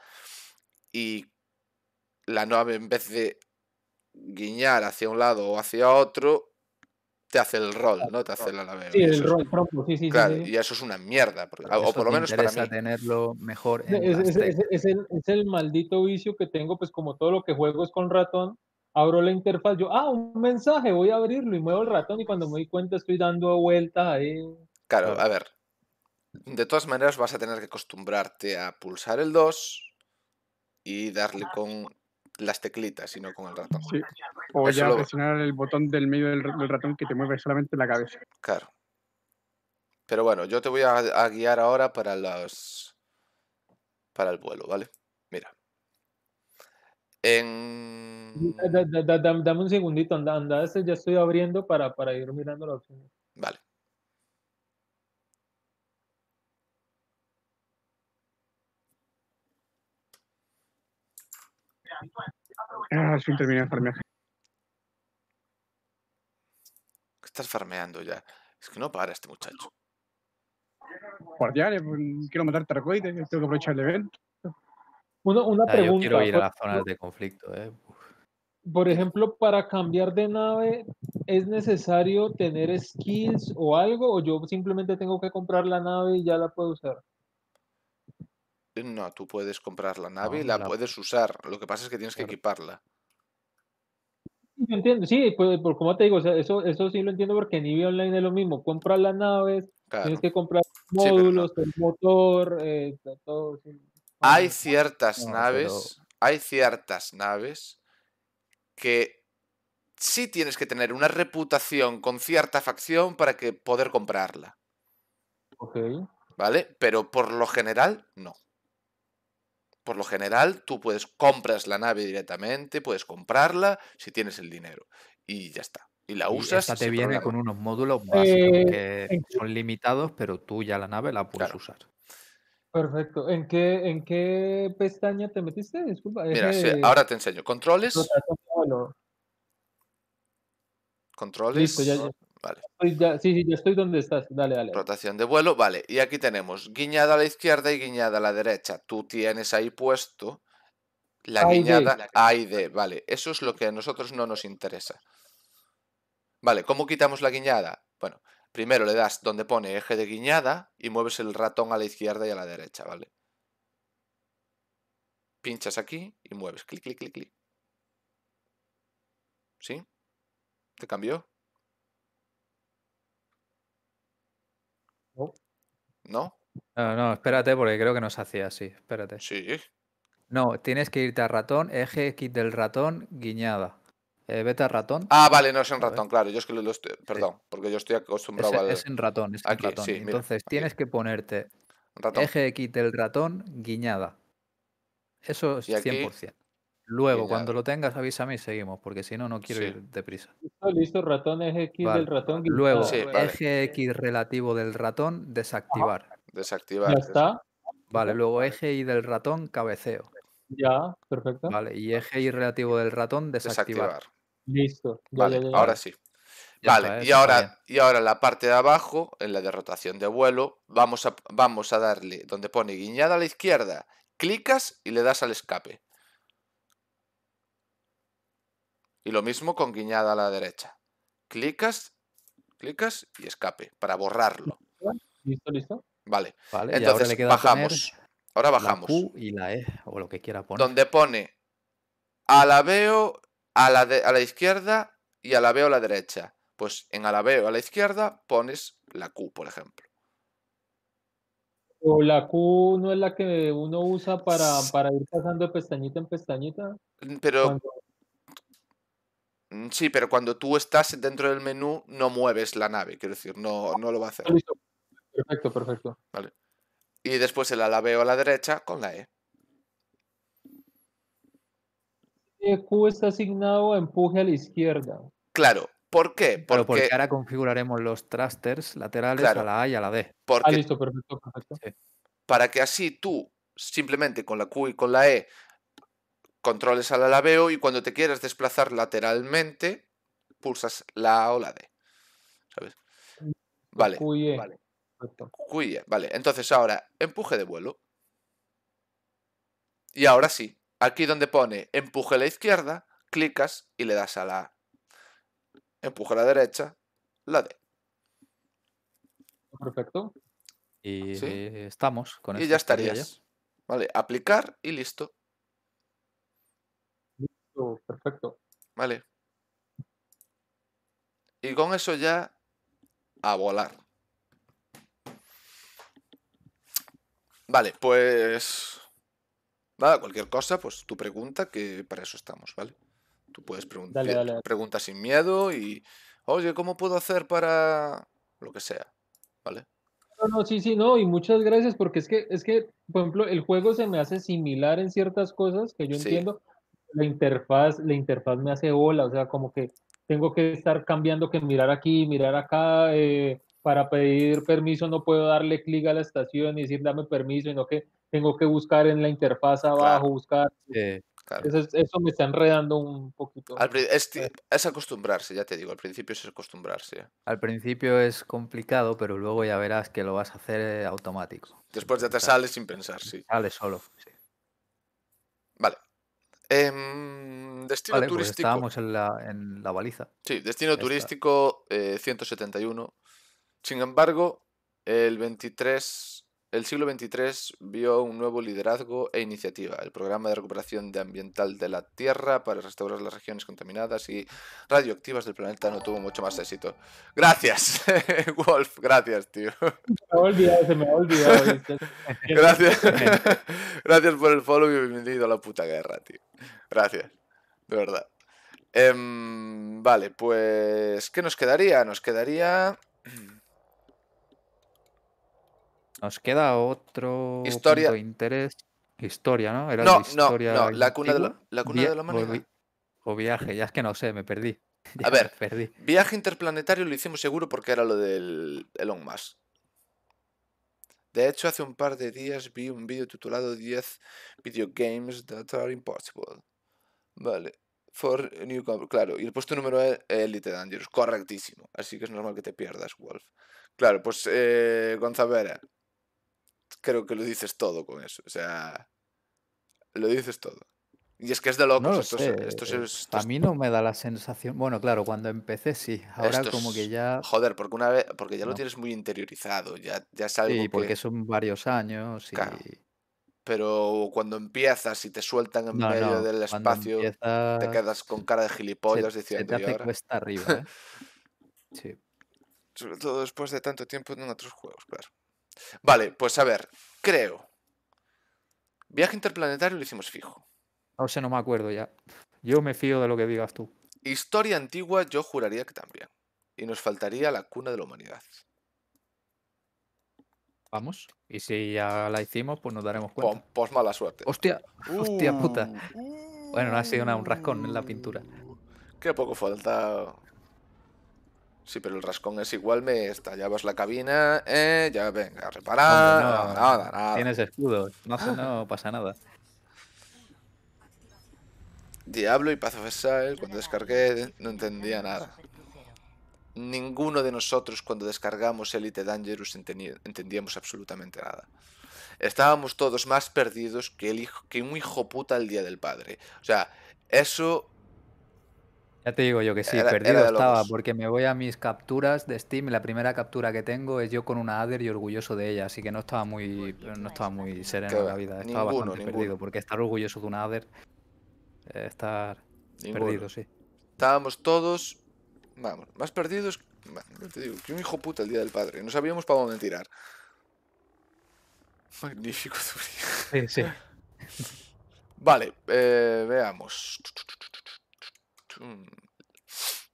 [SPEAKER 2] y la nave en vez de guiñar hacia un lado o hacia otro, te hace el rol, ¿no? Te hace la Sí, el rol propio, sí, sí. y eso es una mierda, o por lo menos para mí.
[SPEAKER 6] tenerlo mejor
[SPEAKER 2] es,
[SPEAKER 3] el, maldito vicio que tengo, pues como todo lo que juego es con ratón, abro la interfaz, yo, ah, un mensaje, voy a abrirlo y muevo el ratón y cuando me doy cuenta estoy dando vueltas
[SPEAKER 2] ahí. Claro, a ver. De todas maneras vas a tener que acostumbrarte a pulsar el 2 y darle ah. con las teclitas, sino con el ratón.
[SPEAKER 4] O ya presionar el botón del medio del, ratón que te mueve solamente la cabeza.
[SPEAKER 2] Claro. Pero bueno, yo te voy a, guiar ahora para los para el vuelo, ¿vale? Mira.
[SPEAKER 3] dame un segundito, anda, anda, este ya estoy abriendo para, para ir mirando la opción. Vale.
[SPEAKER 4] Ah, sí, terminé de
[SPEAKER 2] farmear. ¿Qué estás farmeando ya? Es que no para este muchacho.
[SPEAKER 4] Guardián, pues, quiero matar targoides, tengo que aprovechar el evento. Una, ah, pregunta. quiero ir a las zonas
[SPEAKER 6] de conflicto, eh.
[SPEAKER 3] Por ejemplo, para cambiar de nave, ¿es necesario tener skills o algo? ¿O yo simplemente tengo que comprar la nave y ya la puedo usar?
[SPEAKER 2] No, tú puedes comprar la nave y ah, la, puedes usar. Lo que pasa es que tienes que equiparla.
[SPEAKER 3] Yo entiendo, sí, pues, como te digo, eso, eso sí lo entiendo porque en nivel Online es lo mismo. Compras las naves, tienes que comprar módulos, el motor, eh, todo.
[SPEAKER 2] Hay ciertas naves, hay ciertas naves que sí tienes que tener una reputación con cierta facción para que poder comprarla. Ok. ¿Vale? Pero por lo general, no por lo general, tú puedes compras la nave directamente, puedes comprarla
[SPEAKER 6] si tienes el dinero y ya está. Y la usas. esta te viene con unos módulos básicos eh, que son limitados, pero tú ya la nave la puedes usar.
[SPEAKER 3] Perfecto. ¿En qué, ¿En qué pestaña te metiste? Disculpa. Mira, ahora
[SPEAKER 6] te enseño. Controles.
[SPEAKER 2] Controles
[SPEAKER 3] sí, sí, estoy donde estás. Dale,
[SPEAKER 2] dale. Rotación de vuelo, vale. Y aquí tenemos guiñada a la izquierda y guiñada a la derecha. Tú tienes ahí puesto la guiñada A y D. Vale, eso es lo que a nosotros no nos interesa. Vale, ¿cómo quitamos la guiñada? Bueno, primero le das donde pone eje de guiñada y mueves el ratón a la izquierda y a la derecha, ¿vale? Pinchas aquí y mueves. Clic, clic, clic, clic. ¿Sí?
[SPEAKER 6] ¿Te cambió? ¿No? ¿No? espérate porque creo que no se hacía así. Espérate. Sí. No, tienes que irte a ratón, eje X del ratón, guiñada. Eh, vete a ratón. Ah, vale,
[SPEAKER 2] no es en ratón, claro. Yo es que lo, eh, Perdón, porque yo estoy acostumbrado a. al. Es en ratón, es Entonces
[SPEAKER 6] tienes que ponerte eje X del ratón, guiñada. Eso es 100%. Luego, cuando lo tengas, avísame y seguimos, porque si no, no quiero ir deprisa. Listo, listo, ratón, eje X del ratón. Luego, eje X relativo del ratón, desactivar. Desactivar. Ya está. Vale, luego eje Y del ratón, cabeceo. Ya, perfecto. Vale, y eje Y relativo del ratón, desactivar. Listo. vale, ahora sí. vale, y, ahora,
[SPEAKER 2] y ahora la parte de abajo, en la de rotación de vuelo, vamos a, vamos a darle donde pone guiñada a la izquierda, clicas y le das al escape. Y lo mismo con guiñada a la derecha. Clicas, clicas y escape
[SPEAKER 6] para borrarlo.
[SPEAKER 2] ¿Listo, listo?
[SPEAKER 6] Vale. Entonces bajamos. Ahora bajamos. Q y la E, o lo que quiera poner.
[SPEAKER 2] Donde pone alabeo a la, a la izquierda y alabeo a la derecha. Pues en alabeo a la izquierda pones la Q, por ejemplo.
[SPEAKER 3] ¿O la Q no es la que uno usa para, ir pasando pestañita en pestañita?
[SPEAKER 2] Pero Mm, sí, pero cuando tú estás dentro del menú no mueves la nave, quiero decir, no, no lo va a hacer. Perfecto, perfecto. Vale. Y después el alabeo a la derecha con
[SPEAKER 6] la E.
[SPEAKER 3] e Q está asignado empuje a la izquierda.
[SPEAKER 6] Claro, ¿por qué? Porque, ahora configuraremos los thrusters laterales a la A y a la D. Ah, listo, perfecto, Para que así tú,
[SPEAKER 2] simplemente con la Q y con la E, controles al alaveo y cuando te quieras desplazar lateralmente, pulsas la o la D. ¿Sabes? Mm, vale.
[SPEAKER 4] E, vale. E,
[SPEAKER 2] vale. Entonces ahora, empuje de vuelo. Y ahora sí, aquí donde pone empuje a la izquierda, clicas y le das a la A. Empuje a la derecha, la D.
[SPEAKER 6] Perfecto. Y estamos con Y ya estarías.
[SPEAKER 2] Vale, aplicar y listo. Perfecto, Vale. Y con eso ya a volar. Vale, pues... Nada, cualquier cosa, pues tu pregunta, que para eso estamos, ¿vale? Tú puedes preguntar, preguntas pregunta sin miedo y... Oye, ¿cómo puedo hacer para...? Lo que sea,
[SPEAKER 3] ¿vale? No, sí, sí, no, y muchas gracias porque es que, es que, por ejemplo, el juego se me hace similar en ciertas cosas que yo entiendo, la interfaz, la interfaz me hace bola, o sea, como que tengo que estar cambiando, que mirar aquí, mirar acá, eh, para pedir permiso no puedo darle clic a la estación y decir dame permiso, sino que tengo que buscar en la interfaz abajo, buscar. eso, me está enredando un poquito.
[SPEAKER 6] Eh.
[SPEAKER 2] es, acostumbrarse, ya te digo, al principio es acostumbrarse.
[SPEAKER 6] Al principio es complicado, pero luego ya verás que lo vas a hacer eh, automático.
[SPEAKER 2] Después ya te sales sin pensar, sí.
[SPEAKER 6] Sale solo, sí. Vale, Em, destino pues turístico. estábamos en la, baliza. Sí, destino
[SPEAKER 2] turístico 171. Eh, Sin embargo, el 23 el siglo XXIII vio un nuevo liderazgo e iniciativa, el programa de recuperación ambiental de la Tierra para restaurar las regiones contaminadas y radioactivas del planeta no tuvo mucho más éxito. Gracias, Wolf, gracias, tío. Me ha olvidado, se me ha olvidado. gracias. gracias por el follow y bienvenido a la puta guerra, tío. Gracias, de verdad. Em, vale, pues, ¿qué nos quedaría? Nos quedaría...
[SPEAKER 6] Nos queda otro historia. interés. Historia, ¿no? Era no, la no, la cuna, de la, O, viaje, ya es que no sé, me perdí. a ver, perdí.
[SPEAKER 2] viaje interplanetario lo hicimos seguro porque era lo del Elon Musk. De hecho, hace un par de días vi un vídeo titulado 10 Video Games That Are Impossible. Vale. For New Claro, y el puesto número es Elite Dangerous. Correctísimo. Así que es normal que te pierdas, Wolf. Claro, pues eh, Gonzavera, creo que lo dices todo con eso. O sea, lo dices todo. Y es que es de locos. esto, Es, eh,
[SPEAKER 6] A mí no me da la sensación. Bueno, claro, cuando empecé sí. Ahora como que
[SPEAKER 2] ya. Joder, porque una vez, porque ya lo tienes muy interiorizado. Ya, ya sabes. Sí, porque
[SPEAKER 6] son varios años
[SPEAKER 2] Pero cuando empiezas y te sueltan en medio del espacio, te quedas con cara de gilipollas diciendo. Se te cuesta arriba, ¿eh? sí. Sobre todo después de tanto tiempo en otros juegos, claro. Vale, pues a ver, creo. Viaje interplanetario lo hicimos fijo.
[SPEAKER 6] No sé, no me acuerdo ya. Yo me fío de lo que digas tú.
[SPEAKER 2] Historia antigua, yo juraría que también. Y nos faltaría la cuna de la humanidad.
[SPEAKER 6] Vamos. Y si ya la hicimos, pues nos daremos cuenta. Pues, mala suerte. Hostia, uh. hostia puta. Bueno, no ha sido nada, un rascón en la pintura.
[SPEAKER 2] Qué poco falta Sí, pero el rascón es igual, me estallabas la cabina, eh, ya venga, reparar, no, nada, nada. Tienes
[SPEAKER 6] escudo, no, pasa nada.
[SPEAKER 2] Diablo y Path of cuando descargué no entendía nada. Ninguno de nosotros cuando descargamos Elite Dangerous entendíamos absolutamente nada. Estábamos todos más perdidos que, el hijo, que un hijo puta el día del padre. O sea, eso
[SPEAKER 6] ya te digo yo que sí, perdido estaba, porque me voy a mis capturas de Steam. y La primera captura que tengo es yo con una Adder y orgulloso de ella, así que no estaba muy, no estaba muy sereno en la vida. Estaba bastante perdido, porque estar orgulloso de una Adder, eh, estar perdido, sí.
[SPEAKER 2] Estábamos todos, vamos, más perdidos. que un hijo puta el día del padre. No sabíamos para dónde tirar. Magnífico,
[SPEAKER 6] Zuri. Sí, sí.
[SPEAKER 2] Vale, eh, veamos. Mm.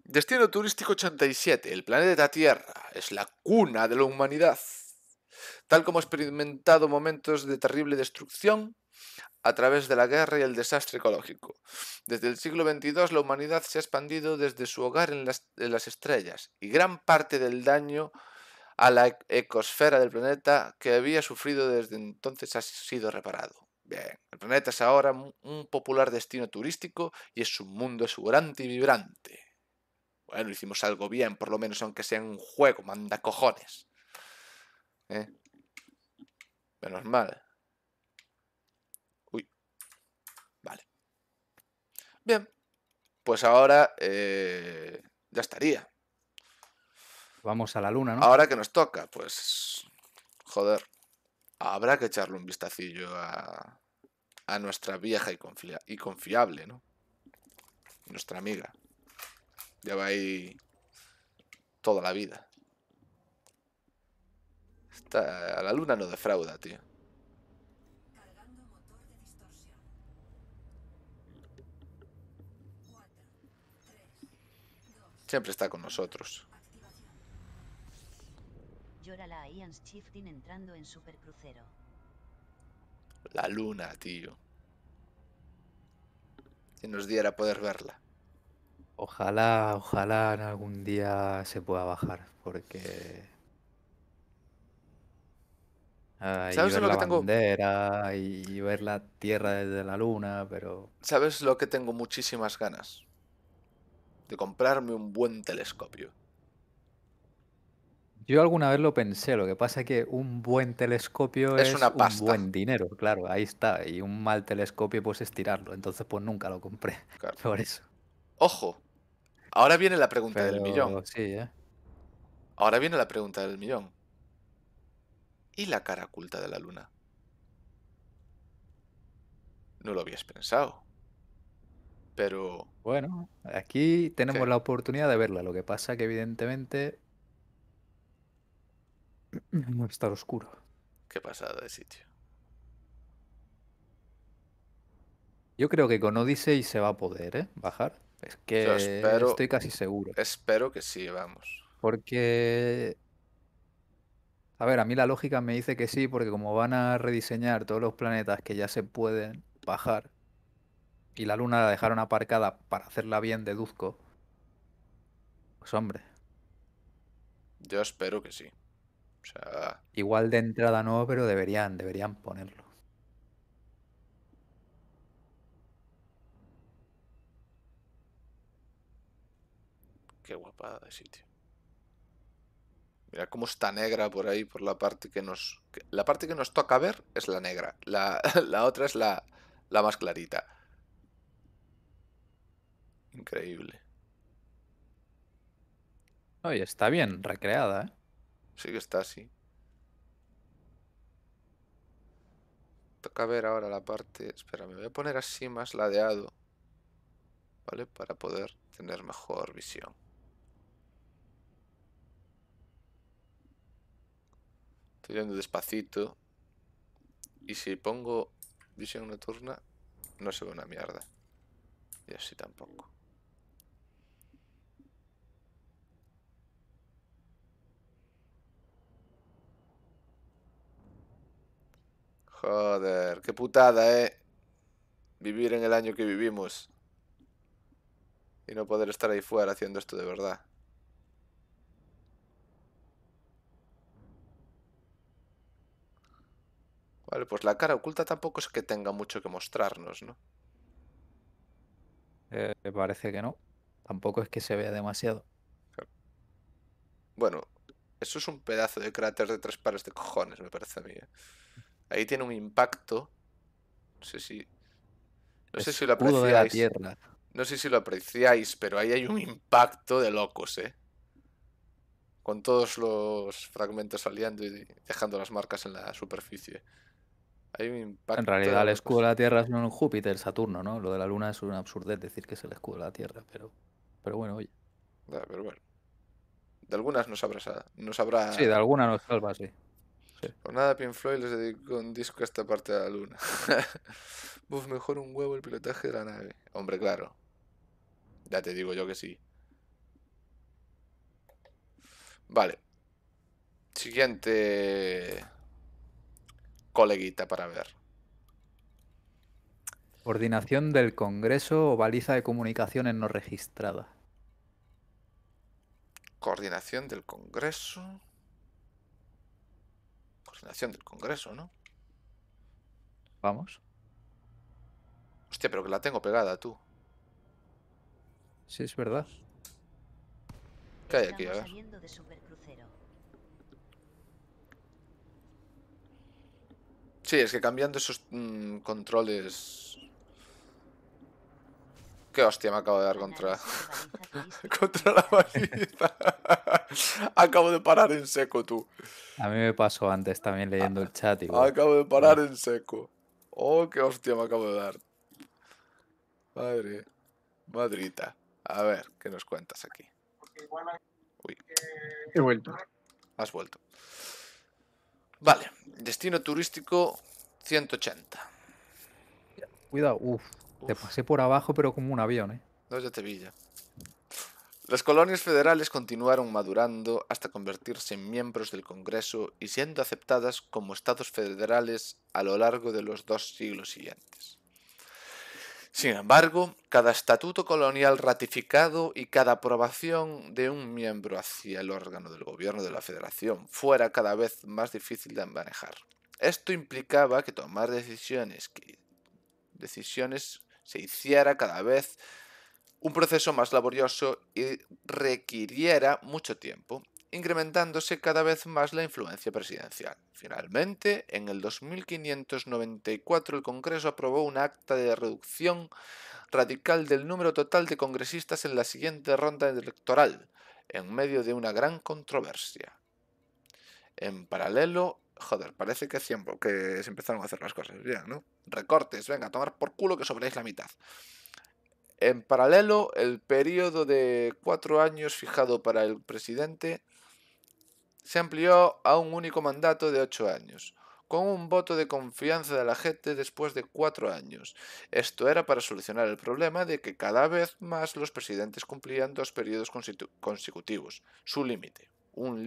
[SPEAKER 2] Destino turístico 87. El planeta Tierra es la cuna de la humanidad. Tal como ha experimentado momentos de terrible destrucción a través de la guerra y el desastre ecológico. Desde el siglo XXII la humanidad se ha expandido desde su hogar en las estrellas y gran parte del daño a la ecosfera del planeta que había sufrido desde entonces ha sido reparado. Bien, el planeta es ahora un popular destino turístico y es un mundo exuberante y vibrante. Bueno, hicimos algo bien, por lo menos aunque sea un juego, manda cojones. ¿Eh? Menos mal. Uy.
[SPEAKER 6] Vale. Bien.
[SPEAKER 2] Pues ahora eh, ya estaría. Vamos a la luna, ¿no? Ahora que nos toca, pues... Joder habrá que echarle un vistacillo a, a nuestra vieja y, y confiable, ¿no? Nuestra amiga. Lleva ahí toda la vida. A la luna no defrauda, tío. Siempre está con nosotros
[SPEAKER 5] la entrando en
[SPEAKER 2] La luna, tío. Que nos diera poder verla.
[SPEAKER 6] Ojalá, ojalá en algún día se pueda bajar, porque... ¿Sabes lo la que bandera, y ver la tierra desde la luna, pero...
[SPEAKER 2] ¿Sabes lo que tengo muchísimas ganas? De comprarme un buen telescopio.
[SPEAKER 6] Yo alguna vez lo pensé, lo que pasa es que un buen telescopio es, un buen dinero, claro, ahí está. Y un mal telescopio pues es tirarlo, entonces pues nunca lo compré. Por eso.
[SPEAKER 2] Ojo, ahora viene la pregunta del millón. Sí, ¿eh? Ahora viene la pregunta del millón. ¿Y la cara oculta de la luna? No lo habías pensado. Pero...
[SPEAKER 6] Bueno, aquí tenemos la oportunidad de verla, lo que pasa que evidentemente no estar oscuro. Qué pasada de sitio. Yo creo que con Odyssey se va a poder, ¿eh? Bajar. Es que estoy
[SPEAKER 2] casi seguro. Espero que sí, vamos.
[SPEAKER 6] Porque. A ver, a mí la lógica me dice que sí, porque como van a rediseñar todos los planetas que ya se pueden bajar y la luna la dejaron aparcada para hacerla bien, deduzco. Pues hombre.
[SPEAKER 2] Yo espero que sí.
[SPEAKER 6] Igual de entrada no, pero deberían, deberían ponerlo.
[SPEAKER 2] Qué guapada de sitio. Mira cómo está negra por ahí, por la parte que nos... La parte que nos toca ver es la negra. La, otra es la, la más clarita. Increíble. Oye, está bien recreada, ¿eh? Sí que está así. Toca ver ahora la parte... Espera, me voy a poner así más ladeado. ¿Vale? Para poder tener mejor visión. Estoy yendo despacito. Y si pongo visión nocturna, no se ve una mierda. Y así tampoco. Joder, qué putada, ¿eh? Vivir en el año que vivimos. Y no poder estar ahí fuera haciendo esto de verdad. Vale, pues la cara oculta tampoco es que tenga mucho que mostrarnos, ¿no?
[SPEAKER 6] Eh, parece que no. Tampoco es que se vea demasiado.
[SPEAKER 2] Bueno, eso es un pedazo de cráter de tres pares de cojones, me parece a mí. ¿eh? Ahí tiene un impacto. No sé si. No sé si lo apreciáis. No sé si lo apreciáis, pero ahí hay un impacto de locos, ¿eh? Con todos los fragmentos saliendo y dejando las marcas en la superficie. Hay un impacto. En realidad, el escudo
[SPEAKER 6] de la Tierra es un Júpiter, Saturno, ¿no? Lo de la Luna es una absurdez decir que es el escudo de la Tierra, pero, pero bueno, oye. De
[SPEAKER 2] algunas no habrá. Nos habrá... Sí, de algunas
[SPEAKER 6] nos salva, sí.
[SPEAKER 2] Por nada, Pink les dedico un disco a esta parte de la luna.
[SPEAKER 6] Buf,
[SPEAKER 2] mejor un huevo el pilotaje de la nave. Hombre, claro. Ya te digo yo que sí. Vale. Siguiente coleguita para ver.
[SPEAKER 6] Coordinación del Congreso o baliza de comunicaciones no registrada.
[SPEAKER 2] Coordinación del Congreso. Fundación del Congreso, ¿no? Vamos. Hostia, pero que la tengo pegada, tú. Sí, es verdad. ¿Qué hay aquí? A ver. Sí, es que cambiando esos mm, controles Qué hostia me acabo de dar contra, contra la baliza. acabo de parar en seco, tú.
[SPEAKER 6] A mí me pasó antes también leyendo el chat. y...
[SPEAKER 2] Acabo de parar en seco. Oh, qué hostia me acabo de dar. Madre. Madrita. A ver, ¿qué nos cuentas aquí? Uy. He vuelto. Has vuelto. Vale. Destino turístico 180.
[SPEAKER 6] Cuidado. Uf, te pasé por abajo, pero como un avión, ¿eh?
[SPEAKER 2] No, ya te Las colonias federales continuaron madurando hasta convertirse en miembros del Congreso y siendo aceptadas como estados federales a lo largo de los dos siglos siguientes. Sin embargo, cada estatuto colonial ratificado y cada aprobación de un miembro hacia el órgano del gobierno de la federación fuera cada vez más difícil de manejar. Esto implicaba que tomar decisiones que decisiones se hiciera cada vez un proceso más laborioso y requiriera mucho tiempo, incrementándose cada vez más la influencia presidencial. Finalmente, en el 2594 el Congreso aprobó un acta de reducción radical del número total de congresistas en la siguiente ronda electoral, en medio de una gran controversia. En paralelo, Joder, parece que siempre que se empezaron a hacer las cosas ya, ¿no? Recortes, venga, a tomar por culo que sobráis la mitad. En paralelo, el periodo de cuatro años fijado para el presidente se amplió a un único mandato de ocho años, con un voto de confianza de la gente después de cuatro años. Esto era para solucionar el problema de que cada vez más los presidentes cumplían dos periodos consecutivos, su límite un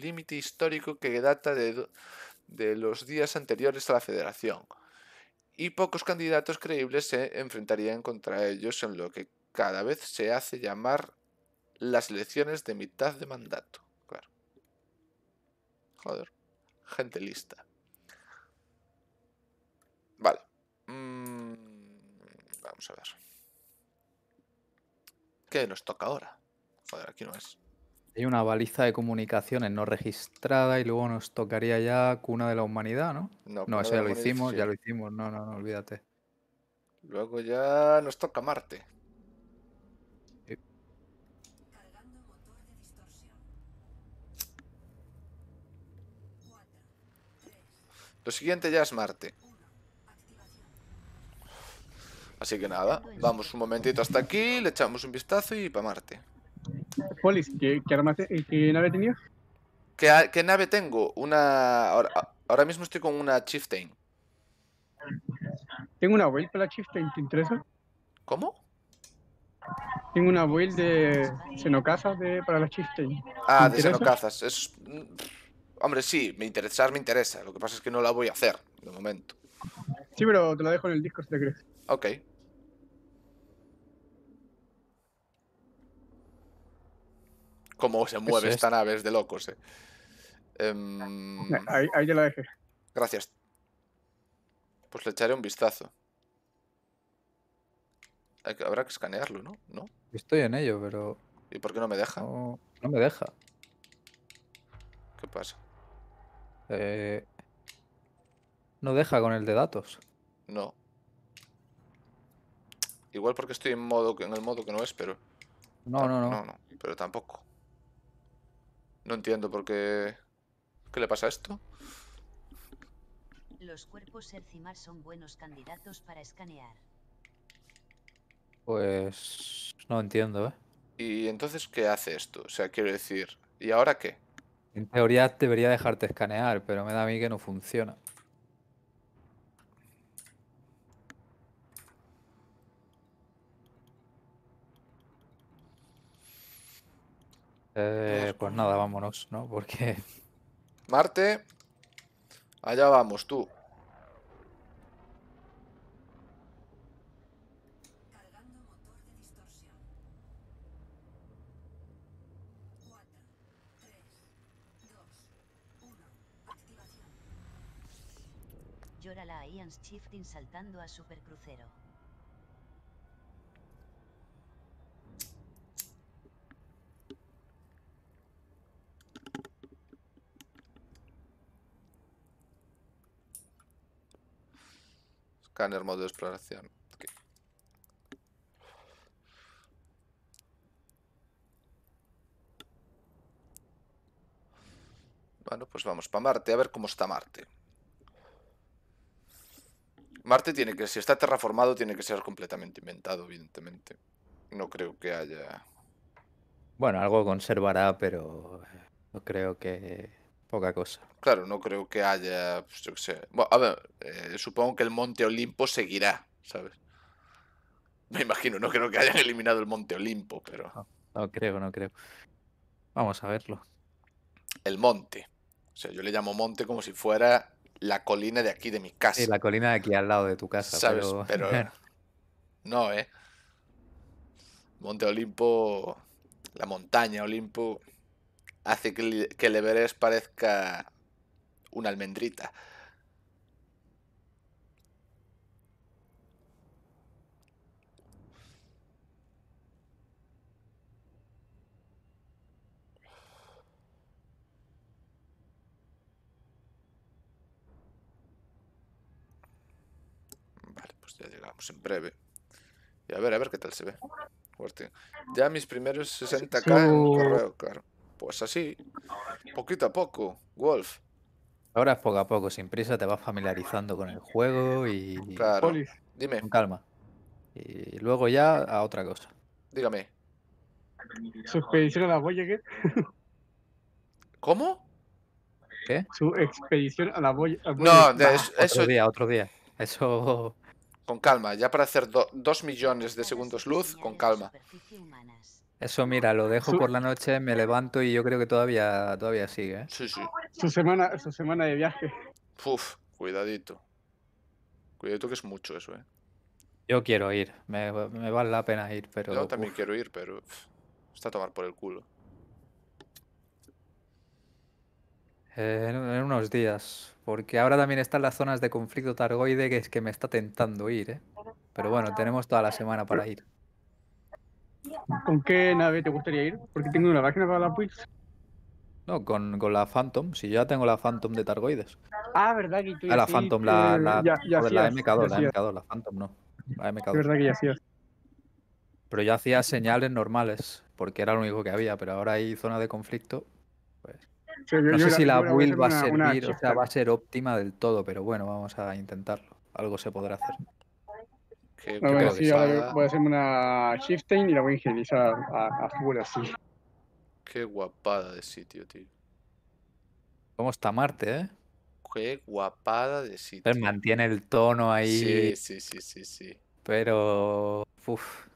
[SPEAKER 2] límite histórico que data de, los días anteriores a la federación, y pocos candidatos creíbles se enfrentarían contra ellos en lo que cada vez se hace llamar las elecciones de mitad de mandato. Claro. Joder, gente lista. Vale. Mm, vamos a ver. ¿Qué nos toca ahora? Joder, aquí no es.
[SPEAKER 6] Hay una baliza de comunicaciones no registrada y luego nos tocaría ya Cuna de la Humanidad, ¿no? No, eso ya lo hicimos, ya lo
[SPEAKER 2] hicimos, no, no, no, olvídate. Luego ya nos toca Marte. Lo siguiente ya es Marte. Así que nada, vamos un momentito hasta aquí, le echamos un vistazo y para Marte.
[SPEAKER 4] Polis, eh, ¿qué, nave tenías?
[SPEAKER 2] ¿Qué, nave tengo? Una. Ahora, mismo estoy con una Chieftain.
[SPEAKER 4] Tengo una build para la Chieftain, ¿te interesa? ¿Cómo? Tengo una build de Xenocazas de, para la Chieftain.
[SPEAKER 2] Ah, de Xenocazas. Es... Mm, hombre, sí, me interesar me interesa. Lo que pasa es que no la voy a hacer de momento.
[SPEAKER 4] Sí, pero te la dejo en el disco si te crees.
[SPEAKER 2] Ok. cómo se mueve esta nave, es de locos. Eh. Em,
[SPEAKER 6] ahí, ahí la dejé.
[SPEAKER 2] Gracias. Pues le echaré un vistazo. habrá que escanearlo, ¿no?
[SPEAKER 6] ¿no? Estoy en ello, pero... ¿Y por qué no me deja? No, me deja. ¿Qué pasa? Eh, no deja con el de datos.
[SPEAKER 2] No. Igual porque estoy en modo en el modo que no es, pero... no. no, no pero tampoco. No entiendo por qué... ¿Qué le pasa a
[SPEAKER 6] esto?
[SPEAKER 5] Los cuerpos Ercimar son buenos candidatos para escanear.
[SPEAKER 6] Pues... no entiendo, ¿eh?
[SPEAKER 2] ¿Y entonces qué hace esto? O sea, quiero decir, ¿y ahora qué?
[SPEAKER 6] En teoría debería dejarte escanear, pero me da a mí que no funciona. Eh, pues nada, vámonos, ¿no? Porque...
[SPEAKER 2] Marte, allá vamos, tú.
[SPEAKER 5] Llora la Ian's Shifting saltando a supercrucero.
[SPEAKER 2] el modo de exploración. Bueno, pues vamos para Marte, a ver cómo está Marte. Marte tiene que, si está terraformado, tiene que ser completamente inventado, evidentemente. No creo que haya...
[SPEAKER 6] Bueno, algo conservará, pero no creo que poca cosa.
[SPEAKER 2] Claro, no creo que haya, pues, a ver, eh, supongo que el Monte Olimpo seguirá, ¿sabes? Me imagino, no creo que hayan eliminado el Monte Olimpo, pero...
[SPEAKER 6] No, creo, no creo. Vamos a verlo.
[SPEAKER 2] El monte. O sea, yo le llamo monte como si fuera la colina de aquí de mi casa. Sí, la
[SPEAKER 6] colina de aquí al lado de tu casa. ¿Sabes? Pero,
[SPEAKER 2] pero... no, ¿eh? Monte Olimpo, la montaña Olimpo, hace que, que el parezca una almendrita. Vale, pues ya llegamos en breve. Y a ver, a ver qué tal se ve. Ya mis primeros 60k en correo, claro. Pues así, poquito a poco, Wolf.
[SPEAKER 6] Ahora es poco a poco, sin prisa, te vas familiarizando con el juego y. Claro. Dime. Con calma. Y luego ya a otra cosa. Dígame.
[SPEAKER 4] ¿Su expedición a la Voyager?
[SPEAKER 6] ¿Cómo? ¿Qué?
[SPEAKER 4] Su
[SPEAKER 2] expedición
[SPEAKER 4] a la boya No, eso. Otro día,
[SPEAKER 6] otro día. Eso.
[SPEAKER 2] Con calma, ya para hacer dos millones de segundos luz, con calma.
[SPEAKER 6] Eso mira, lo dejo por la noche, me levanto y yo creo que todavía, todavía sigue. ¿eh? Sí, sí.
[SPEAKER 2] Su semana, su semana de viaje. Uf, cuidadito. Cuidadito que es mucho eso, ¿eh?
[SPEAKER 6] Yo quiero ir, me, vale la pena ir, pero... Yo también
[SPEAKER 2] quiero ir, pero... está a tomar por el culo.
[SPEAKER 6] Eh, en, en, unos días, porque ahora también están las zonas de conflicto targoide que es que me está tentando ir, ¿eh? Pero bueno, tenemos toda la semana para ir. ¿Con qué nave te gustaría ir? Porque tengo una máquina para la Pulse. No, con, con, la Phantom. Si yo ya tengo la Phantom de Targoides.
[SPEAKER 4] Ah, verdad que Ah, la Phantom, la, eh, la, la MK2, la MK2,
[SPEAKER 6] la Phantom no. Es verdad que ya hacías. Pero yo hacía señales normales, porque era lo único que había, pero ahora hay zona de conflicto. Pues, no sé si la build va a servir, o sea, va a ser óptima del todo, pero bueno, vamos a intentarlo. Algo se podrá hacer voy a
[SPEAKER 4] hacerme una shifting y la voy a ingenizar a,
[SPEAKER 2] a así. Qué guapada de sitio, tío.
[SPEAKER 6] ¿Cómo está Marte, eh?
[SPEAKER 2] Qué guapada de sitio.
[SPEAKER 6] mantiene el tono ahí. Sí, sí,
[SPEAKER 2] sí, sí, sí.
[SPEAKER 6] Pero. Uf.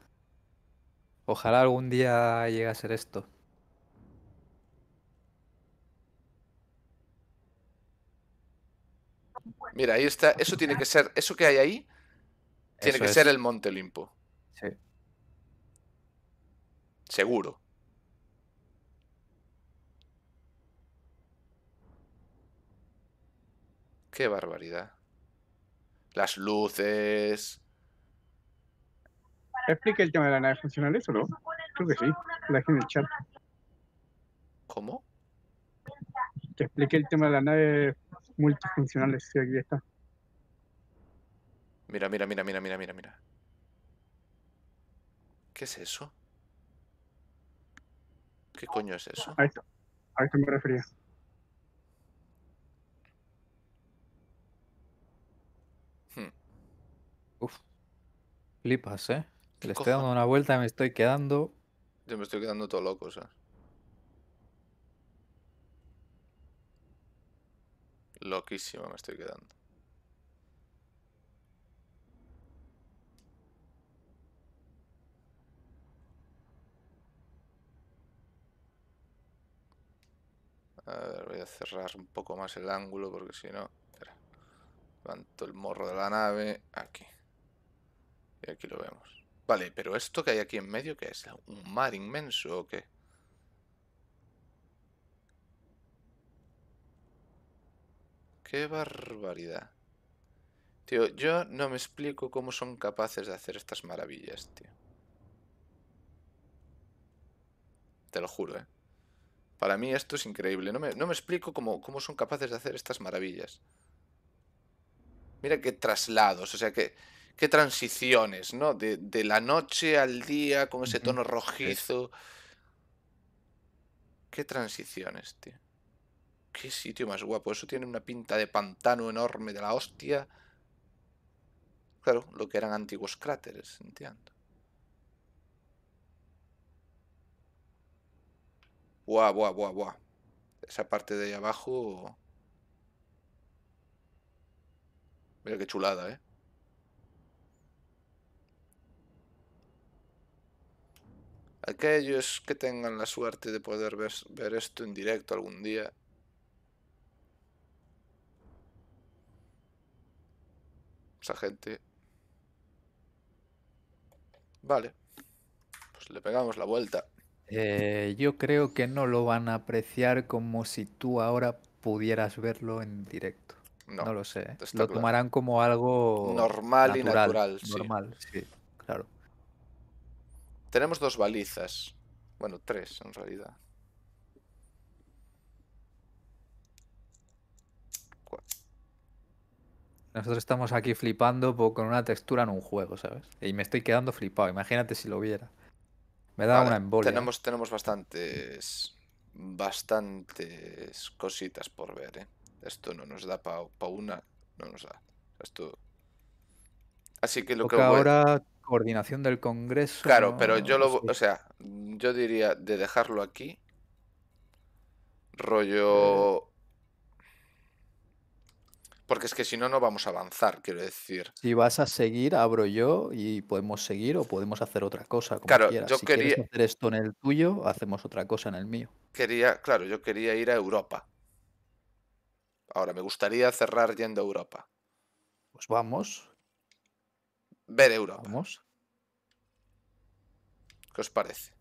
[SPEAKER 6] Ojalá algún día llegue a ser esto.
[SPEAKER 2] Mira, ahí está. Eso tiene que ser. Eso que hay ahí tiene que ser el Monte Olimpo. Sí. Seguro. Qué barbaridad. Las luces.
[SPEAKER 4] ¿Te expliqué el tema de la naves funcionales o no. Creo que sí. La dejé en el chat. ¿Cómo? Te expliqué el tema de la nave Multifuncionales sí, aquí está.
[SPEAKER 2] Mira, mira, mira, mira, mira, mira, mira. ¿Qué es eso? ¿Qué coño es eso? A esto,
[SPEAKER 4] a me refería.
[SPEAKER 6] Hmm. Uf. Flipas, ¿eh? Le estoy dando una vuelta y me estoy quedando.
[SPEAKER 2] Yo me estoy quedando todo loco, ¿sabes? Loquísimo me estoy quedando. voy a cerrar un poco más el ángulo porque si no... Levanto el morro de la nave. Aquí. Y aquí lo vemos. Vale, pero esto que hay aquí en medio, ¿qué es? ¿Un mar inmenso o qué? ¡Qué barbaridad! Tío, yo no me explico cómo son capaces de hacer estas maravillas, tío. Te lo juro, ¿eh? Para mí esto es increíble. No me, explico cómo, son capaces de hacer estas maravillas. Mira qué traslados, o sea, que qué transiciones, ¿no? De, de, la noche al día con ese tono rojizo. Qué transiciones, tío. Qué sitio más guapo. Eso tiene una pinta de pantano enorme de la hostia. Claro, lo que eran antiguos cráteres, entiendo. Buah, buah, buah, buah. Esa parte de ahí abajo... Mira qué chulada, ¿eh? Aquellos que tengan la suerte de poder ver, ver esto en directo algún día, esa gente. Vale. Pues le pegamos la vuelta.
[SPEAKER 6] Eh, yo creo que no lo van a apreciar como si tú ahora pudieras verlo en directo. No, lo sé. ¿eh? Lo tomarán como algo normal y natural. Normal, sí. claro.
[SPEAKER 2] Tenemos dos balizas. Bueno, tres en realidad.
[SPEAKER 6] Nosotros estamos aquí flipando con una textura en un juego, ¿sabes? Y me estoy quedando flipado. Imagínate si lo viera. Me da una embolia. ¿eh? Tenemos,
[SPEAKER 2] tenemos bastantes, bastantes cositas por ver, ¿eh? Esto no nos da para pa una, no nos da. Esto... Así que lo que... Voy... ahora
[SPEAKER 6] coordinación del Congreso... Claro, pero yo lo... O sea,
[SPEAKER 2] yo diría de dejarlo aquí, rollo porque es que si no, no vamos a avanzar, quiero decir.
[SPEAKER 6] Si vas a seguir, abro yo y podemos seguir o podemos hacer otra cosa. claro, yo si quería quieres hacer esto en el tuyo, hacemos otra cosa en el mío.
[SPEAKER 2] Quería, claro, yo quería ir a Europa. Ahora, me gustaría cerrar yendo a Europa.
[SPEAKER 6] Pues vamos.
[SPEAKER 2] Ver Europa. Vamos. ¿Qué os parece?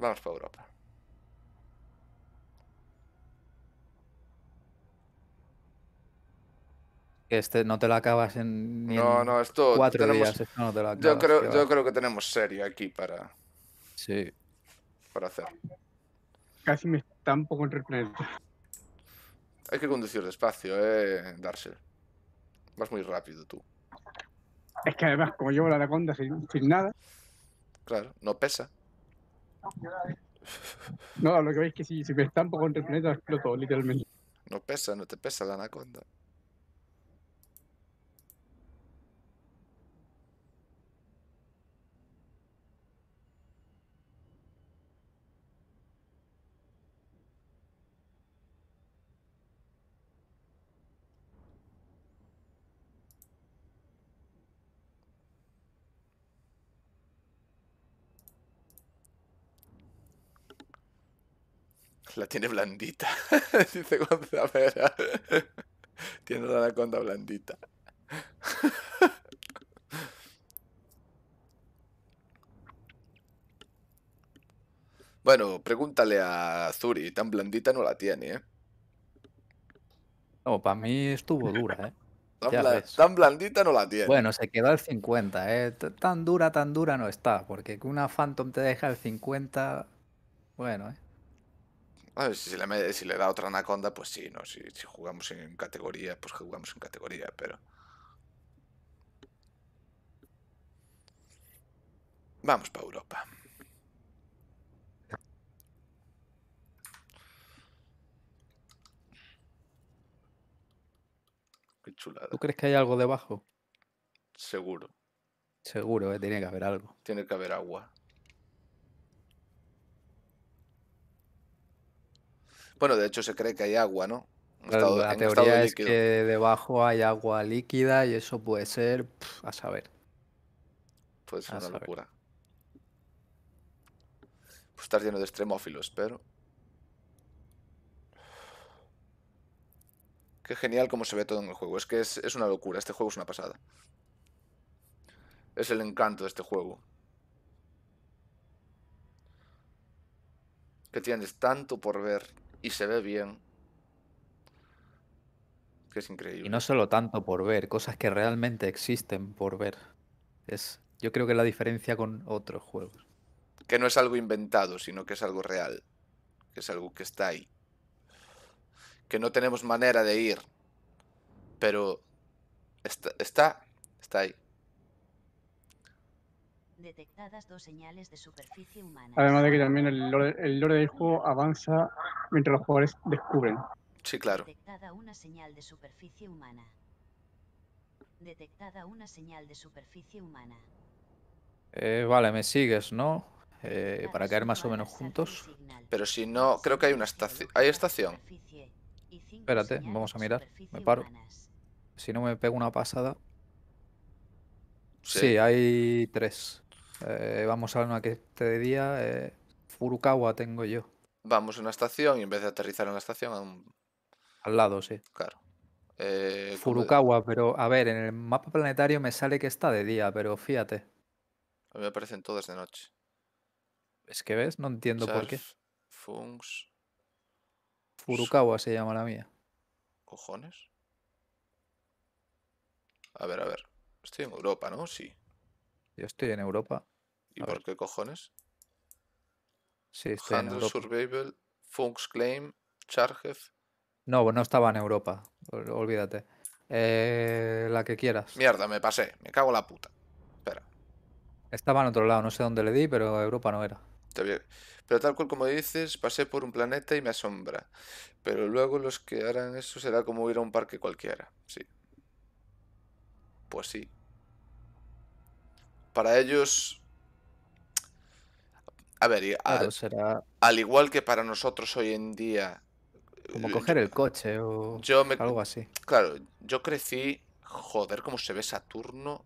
[SPEAKER 2] Vamos para Europa.
[SPEAKER 6] que este no te la acabas en, no, cuatro días. yo, creo, yo
[SPEAKER 2] creo que tenemos serie aquí para. Sí. Para hacer.
[SPEAKER 4] Casi me estampo contra el planeta.
[SPEAKER 2] Hay que conducir despacio, eh, Darcel. Vas muy rápido tú.
[SPEAKER 4] Es que además, como llevo la anaconda sin,
[SPEAKER 2] nada. Claro, no pesa. No, lo que veis es que si, me estampo contra el planeta exploto, literalmente. No pesa, no te pesa la anaconda. La tiene blandita, dice tiene la anaconda blandita. Bueno, pregúntale a Zuri, tan blandita no la tiene, ¿eh?
[SPEAKER 6] No, para mí estuvo dura, ¿eh?
[SPEAKER 2] Tan, blandita no la tiene. Bueno,
[SPEAKER 6] se quedó al 50, ¿eh? Tan dura, tan dura no está, porque una Phantom te deja el 50, bueno, ¿eh?
[SPEAKER 2] si, le da otra anaconda, pues sí, ¿no? Si, jugamos en categoría, pues jugamos en categoría, pero... Vamos para Europa.
[SPEAKER 6] Qué chulada. ¿Tú crees que hay algo debajo? Seguro. Seguro, eh, tiene que haber algo.
[SPEAKER 2] Tiene que haber agua. Bueno, de hecho se cree que hay agua, ¿no?
[SPEAKER 6] la teoría es que debajo hay agua líquida y eso puede ser a saber. Puede ser una locura.
[SPEAKER 2] Pues estás lleno de extremófilos, pero... Qué genial cómo se ve todo en el juego. Es que es, es una locura. Este juego es una pasada. Es el encanto de este juego. Que tienes tanto por ver y se ve bien. Que es increíble.
[SPEAKER 6] Y no solo tanto por ver, cosas que realmente existen por ver. Es, yo creo que la diferencia con otros juegos.
[SPEAKER 2] Que no es algo inventado, sino que es algo real. Que es algo que está ahí. Que no tenemos manera de ir. Pero está, está, está ahí.
[SPEAKER 5] Detectadas dos señales de superficie humana. Además de que
[SPEAKER 2] también el lore, del juego
[SPEAKER 4] avanza mientras los jugadores descubren.
[SPEAKER 2] Sí, claro.
[SPEAKER 5] Detectada una señal de superficie humana.
[SPEAKER 6] Eh, vale, me sigues, ¿no? Eh, para caer más o menos juntos. Pero si
[SPEAKER 2] no, creo que hay una estación. ¿Hay estación?
[SPEAKER 6] Espérate, vamos a mirar. Me paro. Si no me pego una pasada. sí hay tres. Eh, vamos a una que de día. Eh, Furukawa tengo yo.
[SPEAKER 2] Vamos a una estación y en vez de aterrizar en la estación. Un... Al lado, sí. Claro. Eh, Furukawa,
[SPEAKER 6] pero a ver, en el mapa planetario me sale que está de día, pero fíjate.
[SPEAKER 2] A mí me aparecen todas de noche.
[SPEAKER 6] Es que ves, no entiendo por qué.
[SPEAKER 2] Funks.
[SPEAKER 6] Furukawa se llama la mía.
[SPEAKER 2] ¿Cojones? A ver, a ver. Estoy en Europa, ¿no? Sí.
[SPEAKER 6] Yo estoy en Europa. ¿Y por
[SPEAKER 2] qué cojones?
[SPEAKER 6] Sí, Handle
[SPEAKER 2] Survival, Funks Claim, Chargef.
[SPEAKER 6] No, pues no estaba en Europa, olvídate. Eh, la que quieras.
[SPEAKER 2] Mierda, me pasé, me cago en la puta. Espera.
[SPEAKER 6] Estaba en otro lado, no sé dónde le di, pero Europa no era. Está
[SPEAKER 2] bien. Pero tal cual como dices, pasé por un planeta y me asombra. Pero luego los que harán eso será como ir a un parque cualquiera. Sí. Pues sí. Para ellos a ver, al, igual que para nosotros hoy en día.
[SPEAKER 6] Como coger el coche o algo así.
[SPEAKER 2] Claro, yo crecí. Joder, cómo se ve Saturno.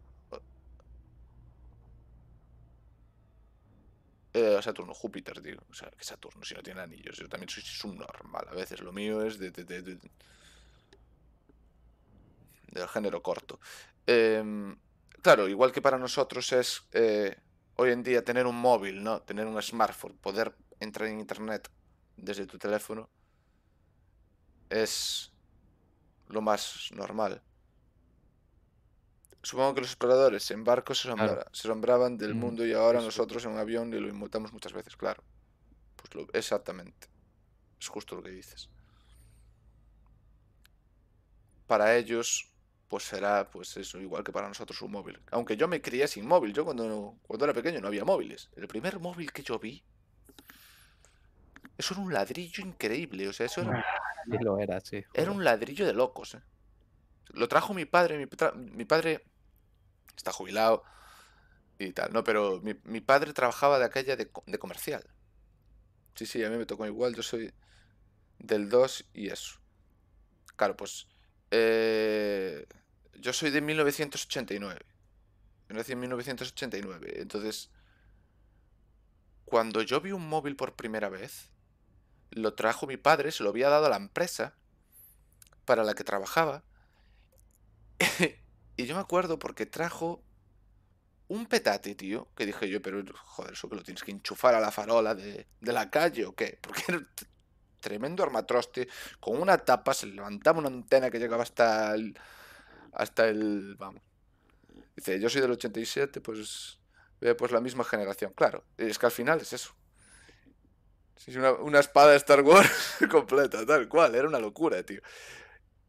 [SPEAKER 2] Eh, Saturno, Júpiter, digo. O sea, que Saturno, si no tiene anillos. Yo también soy subnormal. A veces lo mío es de. de, del género corto. Em, claro, igual que para nosotros es. Eh, hoy en día tener un móvil, ¿no? Tener un smartphone, poder entrar en internet desde tu teléfono es lo más normal. Supongo que los exploradores en barcos se, nombraban del mm, mundo y ahora nosotros en un avión y lo inmutamos muchas veces, claro. Pues exactamente. Es justo lo que dices. Para ellos, pues será pues eso, igual que para nosotros un móvil. Aunque yo me crié sin móvil, yo cuando, cuando era pequeño no había móviles. El primer móvil que yo vi, eso era un ladrillo increíble, o sea, eso era...
[SPEAKER 6] Ah, era,
[SPEAKER 2] Era un ladrillo de locos. ¿eh? Lo trajo mi padre, mi, padre está jubilado y tal, ¿no? Pero mi, padre trabajaba de aquella de, de comercial. Sí, sí, a mí me tocó igual, yo soy del 2 y eso. Claro, pues... Eh, yo soy de 1989. Yo nací en 1989. Entonces, cuando yo vi un móvil por primera vez, lo trajo mi padre, se lo había dado a la empresa para la que trabajaba. y yo me acuerdo porque trajo un petate, tío, que dije yo, pero joder, eso que lo tienes que enchufar a la farola de, de la calle o qué, porque era un tremendo armatroste, con una tapa se levantaba una antena que llegaba hasta el, hasta el, vamos. Dice, yo soy del 87, pues, pues la misma generación. Claro, es que al final es eso. Es una, espada de Star Wars completa, tal cual, era una locura, tío.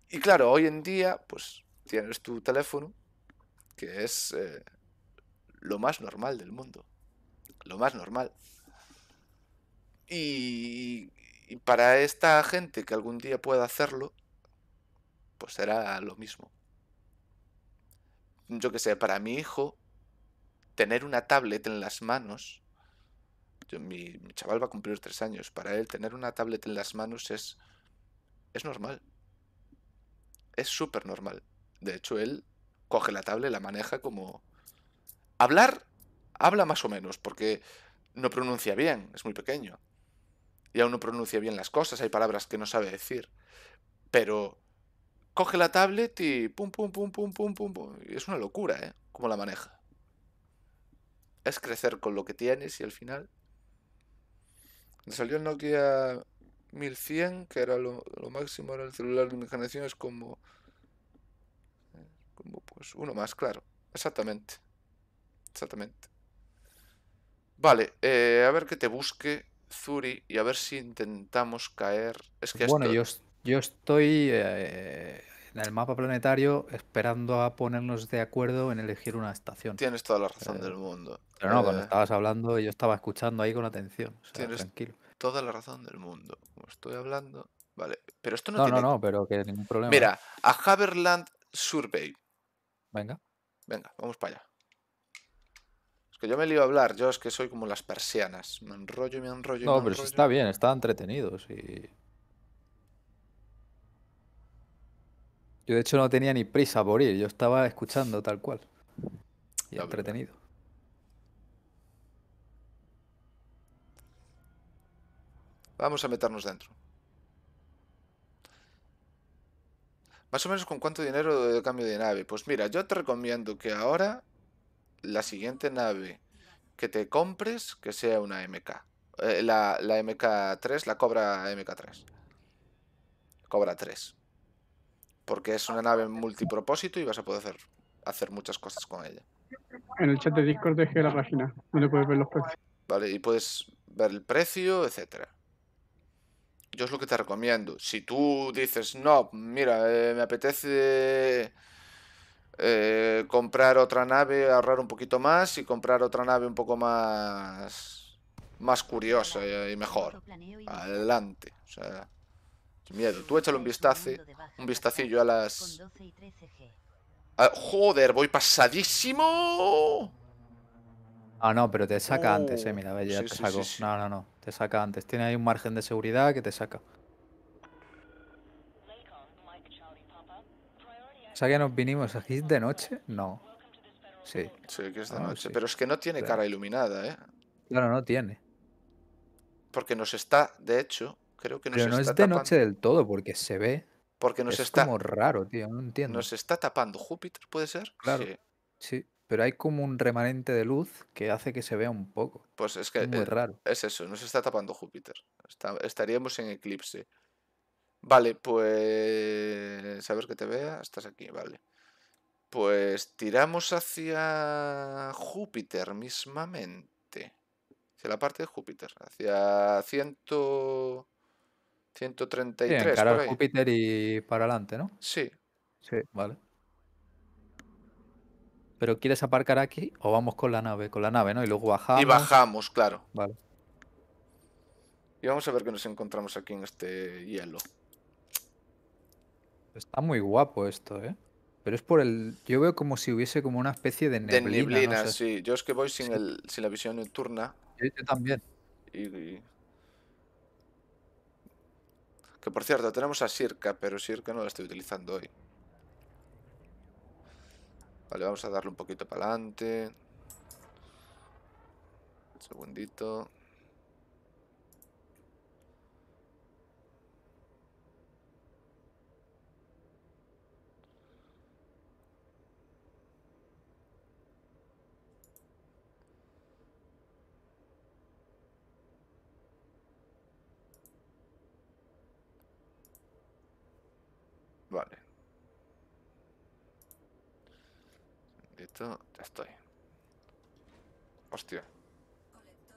[SPEAKER 2] Y claro, hoy en día, pues tienes tu teléfono, que es eh, lo más normal del mundo. Lo más normal. Y, y, para esta gente que algún día pueda hacerlo, pues será lo mismo yo qué sé, para mi hijo, tener una tablet en las manos, mi, chaval va a cumplir tres años, para él tener una tablet en las manos es, es normal. Es súper normal. De hecho, él coge la tablet, la maneja como... Hablar, habla más o menos, porque no pronuncia bien, es muy pequeño. Y aún no pronuncia bien las cosas, hay palabras que no sabe decir. Pero coge la tablet y pum, pum, pum, pum, pum, pum, pum. Es una locura, ¿eh? Cómo la maneja. Es crecer con lo que tienes y al final... Me salió el Nokia 1100, que era lo, máximo, era el celular de mi generación, es como... Como pues uno más, claro. Exactamente. Exactamente. Vale, eh, a ver que te busque Zuri y a ver si intentamos caer. Es que bueno, ellos
[SPEAKER 6] yo yo estoy eh, en el mapa planetario esperando a ponernos de acuerdo en elegir una estación.
[SPEAKER 2] Tienes toda la razón eh, del mundo.
[SPEAKER 6] Pero no, cuando eh, estabas hablando yo estaba escuchando ahí con atención. tienes
[SPEAKER 2] toda la razón del mundo. Como estoy hablando... Vale, pero esto no, no No, no,
[SPEAKER 6] pero que ningún problema. Mira,
[SPEAKER 2] a Haverland Survey. Venga. Venga, vamos para allá. Es que yo me lío a hablar, yo es que soy como las persianas. Me enrollo y me enrollo. no, pero está
[SPEAKER 6] bien, está entretenido. Sí. Yo de hecho no tenía ni prisa por ir, yo estaba escuchando tal cual. Y entretenido.
[SPEAKER 2] Vamos a meternos dentro. Más o menos con cuánto dinero de cambio de nave. Pues mira, yo te recomiendo que ahora la siguiente nave que te compres que sea una MK. Eh, la, la MK3 la cobra MK3. Cobra 3 porque es una nave multipropósito y vas a poder hacer, muchas cosas con ella.
[SPEAKER 4] En el chat de Discord dejé la página donde puedes ver los precios.
[SPEAKER 2] Vale, y puedes ver el precio, etcétera. Yo es lo que te recomiendo. Si tú dices, no, mira, eh, me apetece eh, comprar otra nave, ahorrar un poquito más y comprar otra nave un poco más, más curiosa y mejor. Adelante. O sea, Mira, tú échale un vistazo, un yo a las... Ah, joder, voy pasadísimo.
[SPEAKER 6] Ah, no, pero te saca oh, antes, eh, mira, ya te saco no, no, no, te saca antes. Tiene ahí un margen de seguridad que te saca. O sea que nos vinimos aquí de noche, no. Sí.
[SPEAKER 2] Sí, que es de ah, noche. Pero es que no tiene cara iluminada, ¿eh?
[SPEAKER 6] Claro, no tiene.
[SPEAKER 2] Porque nos está, de hecho, Creo que Pero no es de noche
[SPEAKER 6] del todo, porque se ve.
[SPEAKER 2] Porque nos es como
[SPEAKER 6] raro, tío, no entiendo. Nos
[SPEAKER 2] está tapando Júpiter, ¿puede ser?
[SPEAKER 6] Sí. Pero hay como un remanente de luz que hace que se vea un poco.
[SPEAKER 2] Pues es que. Es muy eh, raro. Es eso, nos está tapando Júpiter. estaríamos en eclipse. Vale, pues. A ver que te vea. Estás aquí, vale. Pues tiramos hacia Júpiter mismamente. Hacia la parte de Júpiter. Hacia ciento. 133. por ahí.
[SPEAKER 6] Júpiter y para adelante, ¿no? Sí. Sí. Vale. Pero ¿quieres aparcar aquí o vamos con la nave? Con la nave, ¿no? Y luego bajamos. Y bajamos, claro. Vale.
[SPEAKER 2] Y vamos a ver qué nos encontramos aquí en este hielo.
[SPEAKER 6] Está muy guapo esto, ¿eh? Pero es por el... Yo veo como si hubiese como una especie de neblina. De neblina, sí.
[SPEAKER 2] Yo es que voy sin, el, sin la visión nocturna. Yo también. y que por cierto, tenemos a Sirka, pero Sirka no la estoy utilizando hoy. Vale, vamos a darle un poquito para adelante. segundito. ya estoy. Hostia.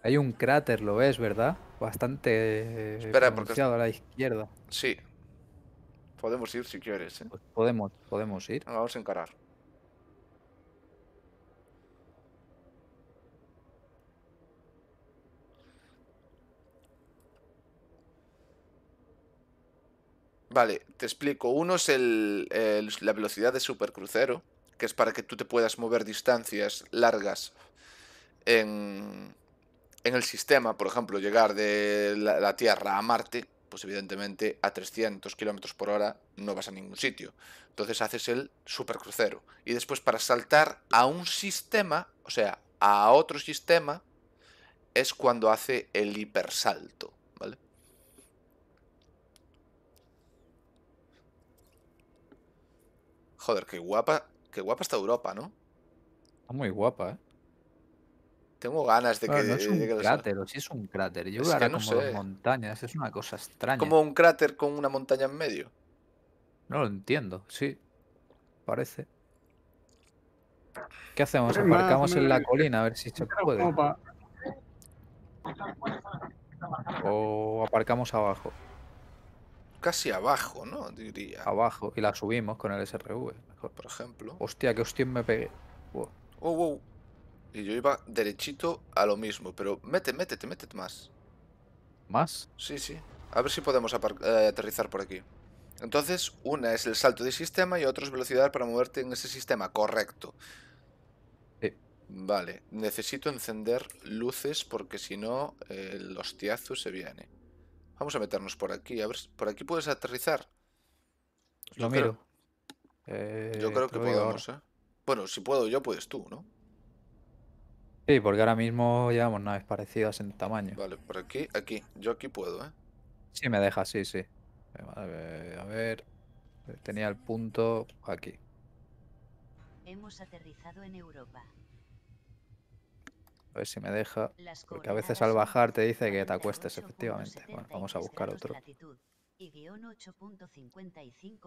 [SPEAKER 6] Hay un cráter, lo ves, ¿verdad? Bastante eh, Espera, porque... a la izquierda.
[SPEAKER 2] Sí. Podemos ir si quieres, ¿eh? Pues
[SPEAKER 6] podemos, podemos ir.
[SPEAKER 2] Vamos a encarar. Vale, te explico. Uno es el, la velocidad de supercrucero que es para que tú te puedas mover distancias largas en, el sistema, por ejemplo, llegar de la, Tierra a Marte, pues evidentemente a 300 kilómetros por hora no vas a ningún sitio. Entonces haces el supercrucero. Y después para saltar a un sistema, o sea, a otro sistema, es cuando hace el hipersalto, ¿vale? Joder, qué guapa Qué guapa está Europa, ¿no?
[SPEAKER 6] Está muy guapa, ¿eh?
[SPEAKER 2] Tengo ganas de que. No es un cráter,
[SPEAKER 6] sí si es un cráter. Yo lo no como sé. montañas, es una cosa extraña. Como
[SPEAKER 2] un cráter con una montaña en medio.
[SPEAKER 6] No lo entiendo, sí. Parece. ¿Qué hacemos? ¿Aparcamos en la eh, colina a ver si se puede? ¿O aparcamos abajo?
[SPEAKER 2] casi abajo, ¿no? Diría.
[SPEAKER 6] Abajo, y la subimos con el SRV, Por ejemplo. Hostia, que hostia me pegué. Oh,
[SPEAKER 2] wow. Y yo iba derechito a lo mismo, pero mete, métete, métete más. ¿Más? Sí, sí. A ver si podemos eh, aterrizar por aquí. Entonces, una es el salto de sistema y otra es velocidad para moverte en ese sistema, correcto. Sí. Vale, necesito encender luces porque si no, el hostiazo se viene. Vamos a meternos por aquí. A ver, ¿por aquí puedes aterrizar?
[SPEAKER 6] lo miro. yo eh, creo que podemos,
[SPEAKER 2] ¿eh? Bueno, si puedo yo, puedes tú, ¿no?
[SPEAKER 6] Sí, porque ahora mismo llevamos naves parecidas en tamaño. Vale, por aquí, aquí. Yo aquí puedo, ¿eh? Sí, me deja, sí, sí. Eh, a ver. Eh, tenía el punto aquí.
[SPEAKER 5] Hemos aterrizado en Europa.
[SPEAKER 6] A ver si me deja. Porque a veces al bajar te dice que te acuestes, efectivamente. Bueno, vamos a buscar otro.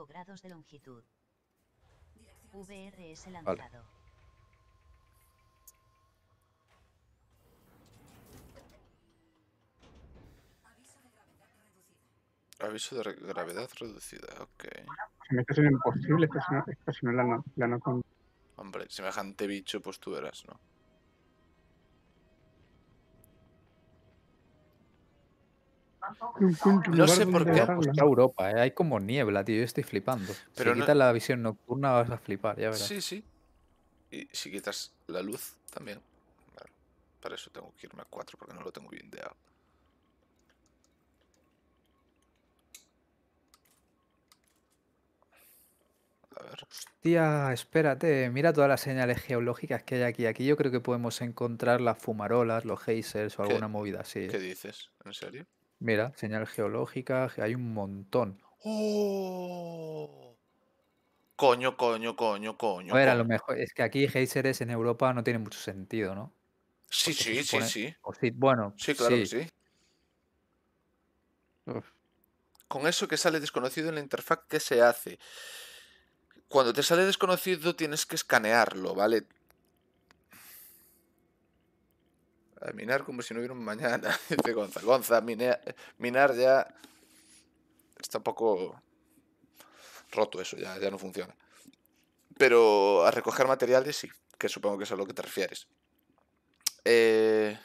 [SPEAKER 5] grados de longitud. Vale.
[SPEAKER 2] Aviso de gravedad reducida, ok.
[SPEAKER 4] si me está siendo imposible
[SPEAKER 2] estacionar, no, la no me Hombre, semejante bicho, pues tú verás, ¿no?
[SPEAKER 4] No, sé por qué.
[SPEAKER 6] Europa, ¿eh? hay como niebla, tío. Yo estoy flipando. Pero si quitas la visión nocturna vas a flipar, ya verás. Sí, sí.
[SPEAKER 2] Y si quitas la luz también. para eso tengo que irme a 4 porque no lo tengo bien ideado.
[SPEAKER 6] A ver. Hostia, espérate, mira todas las señales geológicas que hay aquí. Aquí yo creo que podemos encontrar las fumarolas, los geysers o alguna movida así. ¿eh? ¿Qué
[SPEAKER 2] dices? ¿En serio?
[SPEAKER 6] Mira, señal geológica, hay un montón.
[SPEAKER 2] ¡Oh! Coño, coño, coño, coño. A a lo mejor
[SPEAKER 6] es que aquí geysers en Europa no tiene mucho sentido, ¿no? Sí, sí, sí, sí. O Bueno, sí, claro Que sí.
[SPEAKER 2] Con eso que sale desconocido en la interfaz, ¿qué se hace? Cuando te sale desconocido tienes que escanearlo, ¿vale? A minar como si no hubiera un mañana, dice Gonza. minar, ya está un poco roto eso, ya, no funciona. Pero a recoger materiales sí, que supongo que es a lo que te refieres. Eh,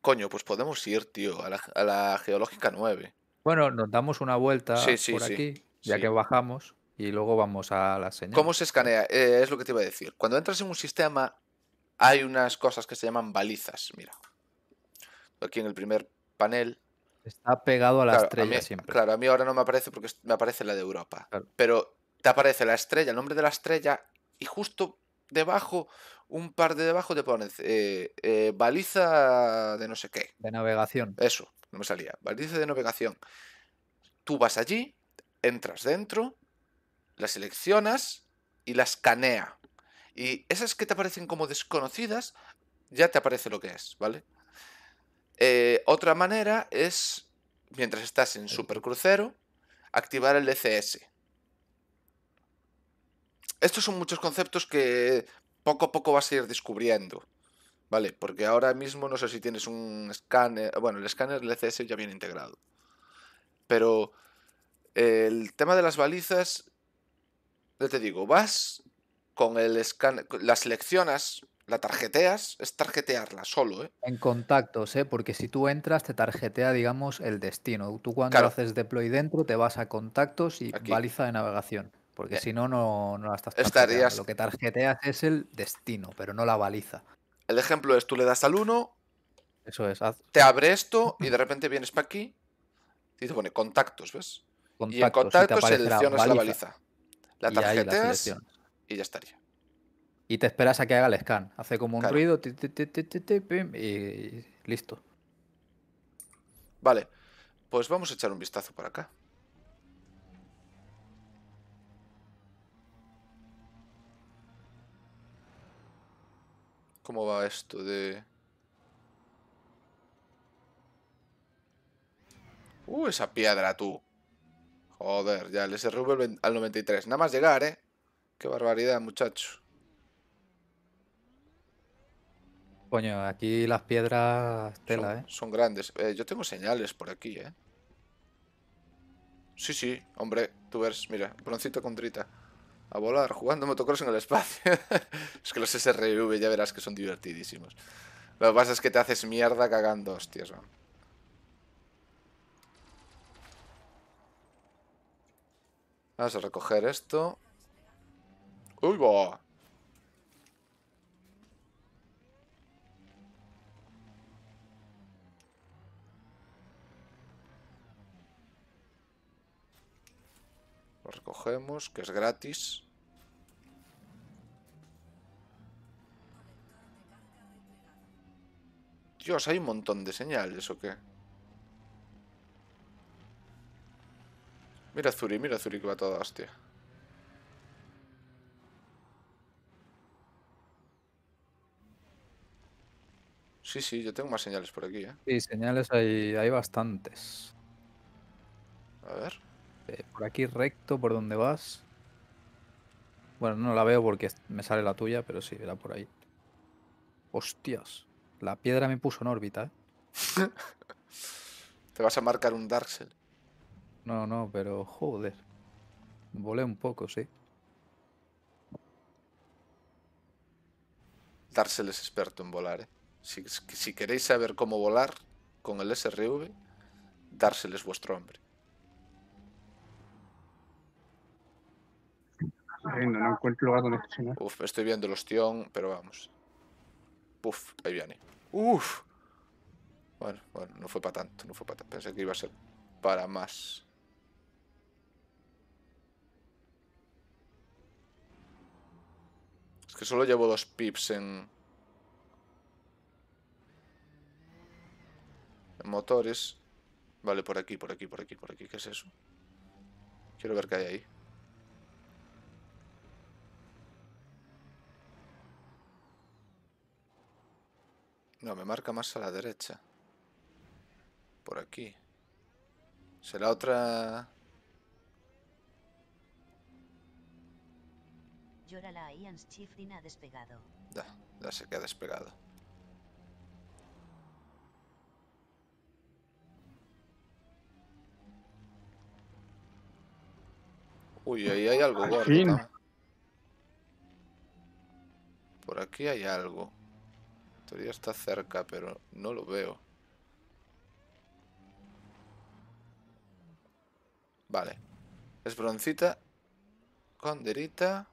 [SPEAKER 2] coño, pues podemos ir, tío, a la, Geológica 9.
[SPEAKER 6] Bueno, nos damos una vuelta por aquí, ya que bajamos, y luego vamos a la señal. ¿Cómo
[SPEAKER 2] se escanea? Eh, es lo que te iba a decir. Cuando entras en un sistema, hay unas cosas que se llaman balizas. Mira, aquí en el primer panel.
[SPEAKER 6] Está pegado a la estrella siempre.
[SPEAKER 2] Claro, a mí ahora no me aparece porque me aparece la de Europa. Pero te aparece la estrella, el nombre de la estrella, y justo debajo, un par de debajo te pones eh, eh, baliza de no sé qué.
[SPEAKER 6] De navegación. Eso, no me salía.
[SPEAKER 2] Baliza de navegación. Tú vas allí, entras dentro, la seleccionas y la escanea. Y esas que te aparecen como desconocidas, ya te aparece lo que es, ¿vale? Eh, otra manera es, mientras estás en supercrucero, activar el ECS. Estos son muchos conceptos que poco a poco vas a ir descubriendo. ¿Vale? Porque ahora mismo no sé si tienes un escáner. Bueno, el escáner el ECS ya viene integrado. Pero el tema de las balizas, ya te digo, vas con el scan las seleccionas, la tarjeteas, es tarjetearla
[SPEAKER 6] solo, ¿eh? En contactos, ¿eh? Porque si tú entras, te tarjetea, digamos, el destino. Tú cuando haces deploy dentro, te vas a contactos y baliza de navegación. Porque si no, no, la estás Lo que tarjeteas es el destino, pero no la baliza.
[SPEAKER 2] El ejemplo es, tú le das al 1, Eso es, te abre esto y de repente vienes para aquí y te pone contactos, ¿ves? y en contactos seleccionas la baliza. La, baliza. la tarjeteas
[SPEAKER 6] y ya estaría. Y te esperas a que haga el scan. Hace como un ruido y listo.
[SPEAKER 2] Vale, pues vamos a echar un vistazo por acá. ¿Cómo va esto de...? Uh, esa piedra, tú. Joder, ya el SRV al 93. Nada más llegar, ¿eh? Qué barbaridad, muchacho.
[SPEAKER 6] Coño, aquí las piedras tela, son, ¿eh?
[SPEAKER 2] Son grandes. Eh, yo tengo señales por aquí, ¿eh? Sí, sí, hombre, tú ves, mira, broncito con trita A volar, jugando motocross en el espacio. es que los SRV ya verás que son divertidísimos. Lo que pasa es que te haces mierda cagando hostias, Vamos a recoger esto. Uy, va. Lo recogemos, que es gratis. Dios, hay un montón de señales, ¿o qué? Mira Zuri, mira Zuri que va toda hostia. Sí, sí, yo tengo más señales por aquí, ¿eh?
[SPEAKER 6] Sí, señales hay, hay bastantes. A ver. Eh, por aquí recto, por donde vas. Bueno, no la veo porque me sale la tuya, pero sí, era por ahí. Hostias. La piedra me puso en órbita, ¿eh?
[SPEAKER 2] Te vas a marcar un Darksel
[SPEAKER 6] No, no, pero joder. Volé un poco, sí.
[SPEAKER 2] Darksel es experto en volar, ¿eh? Si, queréis saber cómo volar con el SRV, dárseles vuestro hombre. Uf, estoy viendo el ostión, pero vamos. Uf, ahí viene. Uf. Bueno, bueno, no fue para tanto, no fue para tanto. Pensé que iba a ser para más. Es que solo llevo dos pips en... Motores. Vale, por aquí, por aquí, por aquí, por aquí. ¿Qué es eso? Quiero ver qué hay ahí. No, me marca más a la derecha. Por aquí. ¿Será otra...? la otra? ya sé que ha despegado. Uy, ahí hay algo gordo. Por aquí hay algo. Todavía está cerca, pero no lo veo. Vale. Es broncita. Conderita.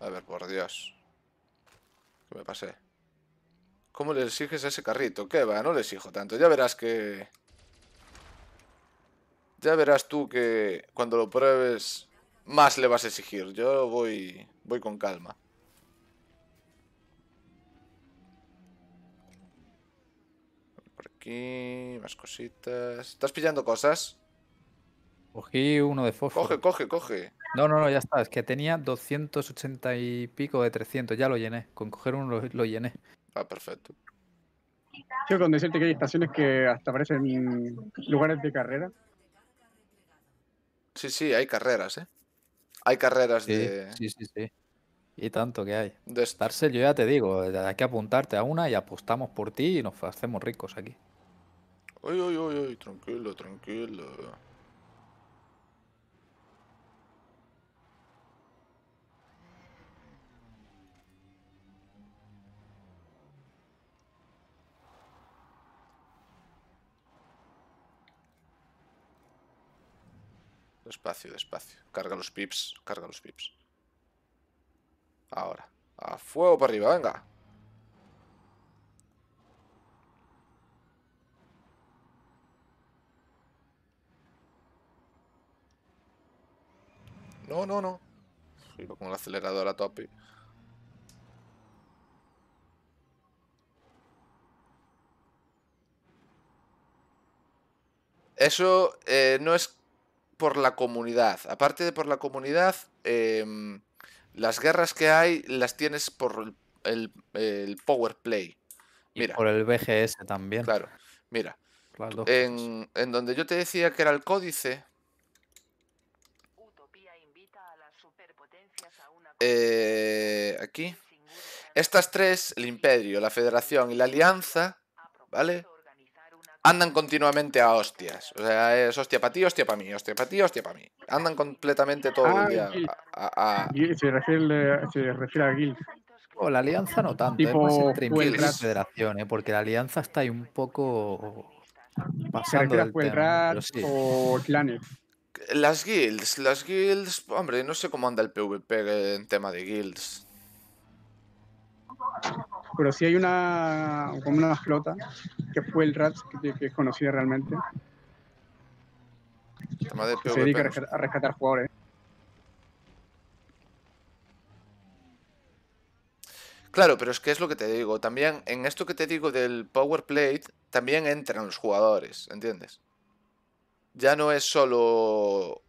[SPEAKER 2] A ver, por Dios. ¿Qué me pasé. ¿Cómo le exiges a ese carrito? ¿Qué va? No le exijo tanto. Ya verás que... Ya verás tú que cuando lo pruebes más le vas a exigir. Yo voy, voy con calma. Por aquí, más cositas. ¿Estás pillando cosas?
[SPEAKER 6] Cogí uno de fósforo.
[SPEAKER 2] Coge, coge, coge.
[SPEAKER 6] No, no, no, ya está. Es que tenía 280 y pico de 300. Ya lo llené. Con coger uno lo, llené. Ah, perfecto. Yo con decirte que hay estaciones que hasta parecen lugares de carrera.
[SPEAKER 2] Sí, sí, hay carreras, ¿eh? Hay carreras de...
[SPEAKER 6] Sí, sí, sí. Y tanto que hay. De estarse, yo ya te digo, hay que apuntarte a una y apostamos por ti y nos hacemos ricos aquí.
[SPEAKER 2] Uy, uy, uy, uy, tranquilo, tranquilo. Despacio, despacio. Carga los pips, carga los pips. Ahora. A fuego para arriba, venga. No, no, no. Iba con el acelerador a tope. Eso eh, no es por la comunidad. Aparte de por la comunidad, em, las guerras que hay las tienes por el, Power Play.
[SPEAKER 6] por el BGS también. Claro,
[SPEAKER 2] mira. En, donde yo te decía que era el códice, eh, aquí. Estas tres, el Imperio, la Federación y la Alianza, ¿vale? andan continuamente a hostias. O sea, es hostia para ti, hostia para mí, hostia para ti, hostia para mí. Andan completamente todo el día. A,
[SPEAKER 6] Se, refiere, a guilds o la alianza no tanto, es ¿eh? entre federación, ¿eh? porque la alianza está ahí un poco pasando se del tema, o Clanes.
[SPEAKER 2] Las guilds, las guilds, hombre, no sé cómo anda el PvP en tema de guilds
[SPEAKER 4] pero si hay una, como una flota que fue el Rats, que, que es conocida realmente. se dedica a rescatar
[SPEAKER 2] jugadores. Claro, pero es que es lo que te digo. También en esto que te digo del Power Plate, también entran los jugadores, ¿entiendes? Ya no es solo...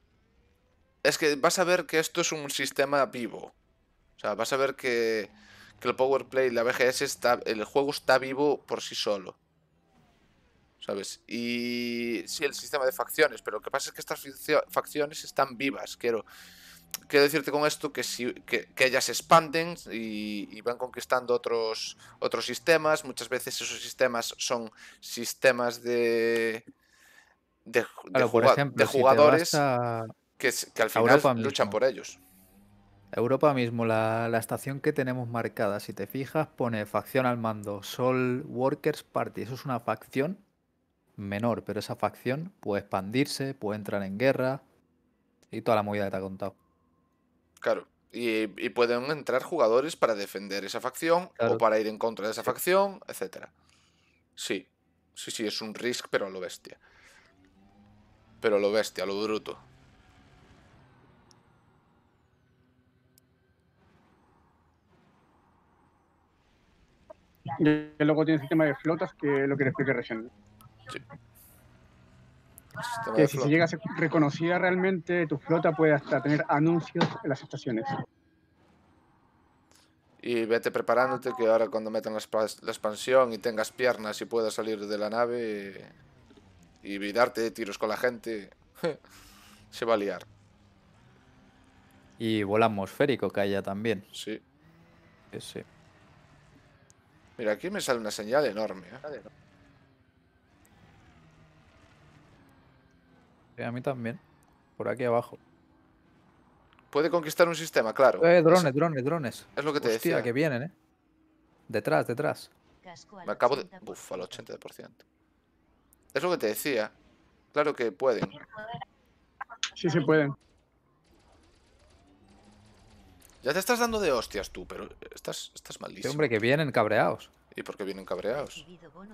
[SPEAKER 2] Es que vas a ver que esto es un sistema vivo. O sea, vas a ver que que el power play y la BGS está, el juego está vivo por sí solo. ¿Sabes? Y sí, el sistema de facciones, pero lo que pasa es que estas facciones están vivas. Quiero, quiero decirte con esto que, si, ellas se expanden y, van conquistando otros, otros sistemas. Muchas veces esos sistemas son sistemas de, de, jugadores
[SPEAKER 6] que, al final luchan por ellos. Europa mismo, la, estación que tenemos marcada, si te fijas, pone facción al mando, Sol Workers Party. Eso es una facción menor, pero esa facción puede expandirse, puede entrar en guerra y toda la movida que te ha contado.
[SPEAKER 2] Claro, y, pueden entrar jugadores para defender esa facción o para ir en contra de esa facción, etc. Sí, sí, sí, es un risk, pero lo bestia. Pero lo bestia, lo bruto.
[SPEAKER 4] Y luego tiene el sistema de flotas que lo que le expliqué recién. Que si se a ser reconocida realmente, tu flota puede hasta tener anuncios en las estaciones.
[SPEAKER 2] Y vete preparándote que ahora cuando metan la, expansión y tengas piernas y puedas salir de la nave y, darte tiros con la gente, se va a liar.
[SPEAKER 6] Y vuelo atmosférico que haya también. Sí. Sí, sí.
[SPEAKER 2] Mira, aquí me sale una señal enorme.
[SPEAKER 6] ¿eh? A mí también. Por aquí abajo.
[SPEAKER 2] Puede conquistar un sistema, claro. Eh, drones,
[SPEAKER 6] drones, drones.
[SPEAKER 2] Es lo que te Hostia, decía.
[SPEAKER 6] que vienen, ¿eh? Detrás, detrás.
[SPEAKER 2] Me acabo de... Uf, al 80%. Es lo que te decía. Claro que pueden.
[SPEAKER 4] Sí,
[SPEAKER 6] sí pueden.
[SPEAKER 2] Ya te estás dando de hostias tú, pero
[SPEAKER 6] estás, estás maldísimo. Sí, este hombre, que vienen cabreados. ¿Y
[SPEAKER 2] por qué vienen cabreados?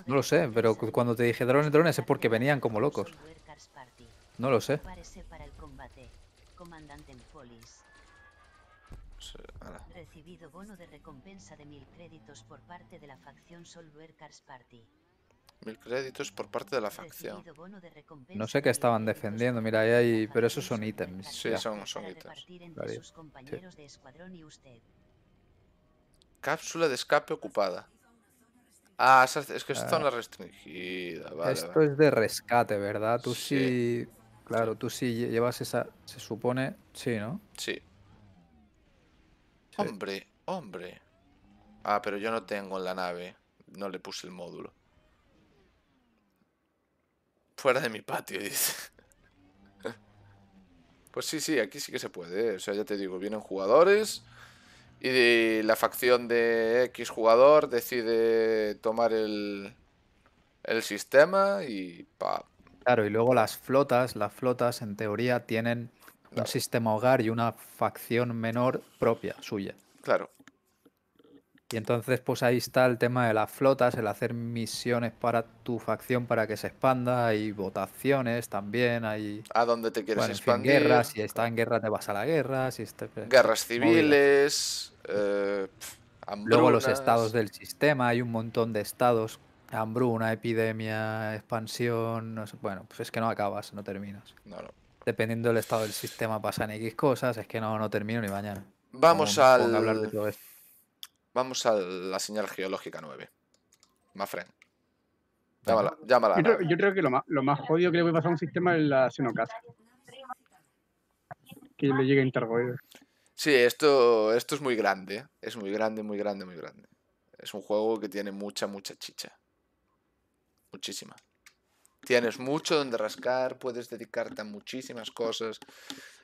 [SPEAKER 6] No lo sé, pero cuando te dije drones, drones es porque venían como locos. No lo sé.
[SPEAKER 5] Recibido bono de recompensa de mil créditos por parte de la
[SPEAKER 2] facción Solver Cars Party. Mil créditos por parte de la facción.
[SPEAKER 6] No sé qué estaban defendiendo, mira, ahí hay... Pero esos son ítems. Sí, son, ítems.
[SPEAKER 2] Cápsula de escape ocupada. Ah, es que es ah. zona
[SPEAKER 6] restringida, Esto es de rescate, ¿verdad? Tú sí... Claro, tú sí llevas esa... Se supone... Sí, ¿no?
[SPEAKER 2] sí. Hombre, hombre. Ah, pero yo no tengo en la nave. No le puse el módulo. Fuera de mi patio, dice. Pues sí, sí, aquí sí que se puede. ¿eh? O sea, ya te digo, vienen jugadores y la facción de X jugador decide tomar el,
[SPEAKER 6] el sistema y pa. Claro, y luego las flotas, las flotas en teoría tienen un sistema hogar y una facción menor propia, suya. Claro. Y entonces, pues ahí está el tema de las flotas, el hacer misiones para tu facción para que se expanda, hay votaciones también, hay... ¿A dónde te quieres expandir? guerras, si está en guerra te vas a la guerra, si Guerras pues, civiles,
[SPEAKER 2] eh, Luego los estados
[SPEAKER 6] del sistema, hay un montón de estados, hambruna, epidemia, expansión, bueno, pues es que no acabas, no terminas. No, Dependiendo del estado del sistema pasan X cosas, es que no, no termino ni mañana. Vamos al... A hablar de todo
[SPEAKER 2] Vamos a la señal geológica 9. Mafren. Llámala, llámala.
[SPEAKER 4] Yo creo, que lo más, jodido que le a pasar a un sistema es la Xenocasa.
[SPEAKER 2] Que le llegue Intergoid. Sí, esto, esto es muy grande. Es muy grande, muy grande, muy grande. Es un juego que tiene mucha, mucha chicha. Muchísima. Tienes mucho donde rascar, puedes dedicarte a muchísimas cosas.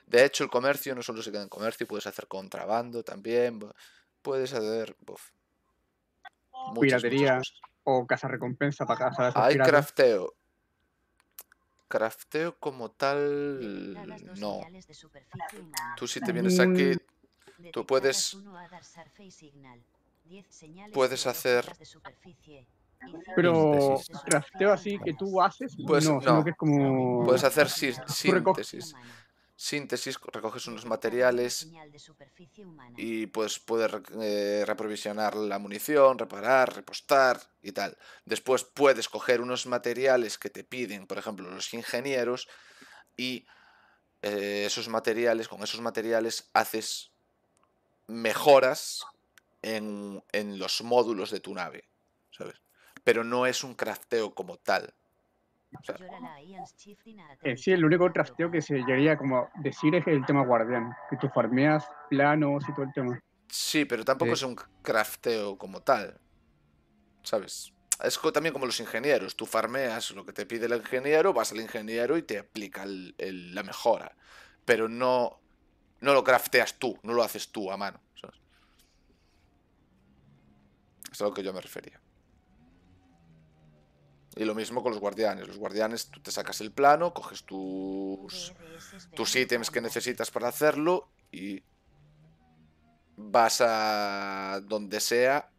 [SPEAKER 2] De hecho, el comercio no solo se queda en comercio, puedes hacer contrabando también puedes hacer piraterías Piratería o casa recompensa para cazar Hay crafteo. Crafteo como tal. No. Tú si te vienes aquí. Mm. Tú puedes. Puedes hacer. Pero crafteo así que tú haces,
[SPEAKER 4] pues, no, Puedes
[SPEAKER 2] hacer síntesis síntesis, recoges unos materiales y pues puedes eh, reprovisionar la munición, reparar, repostar y tal. Después puedes coger unos materiales que te piden, por ejemplo, los ingenieros y eh, esos materiales, con esos materiales haces mejoras en, en los módulos de tu nave, ¿sabes? Pero no es un crafteo como tal, en
[SPEAKER 4] eh, sí, el único trasteo que se llegaría como decir es el tema guardián, que tú farmeas planos y todo el tema.
[SPEAKER 2] Sí, pero tampoco es un crafteo como tal, ¿sabes? Es también como los ingenieros, tú farmeas lo que te pide el ingeniero, vas al ingeniero y te aplica la mejora, pero no, no lo crafteas tú, no lo haces tú a mano. Es a lo que yo me refería. Y lo mismo con los guardianes. Los guardianes, tú te sacas el plano, coges tus, tus ítems que necesitas para hacerlo y vas a donde sea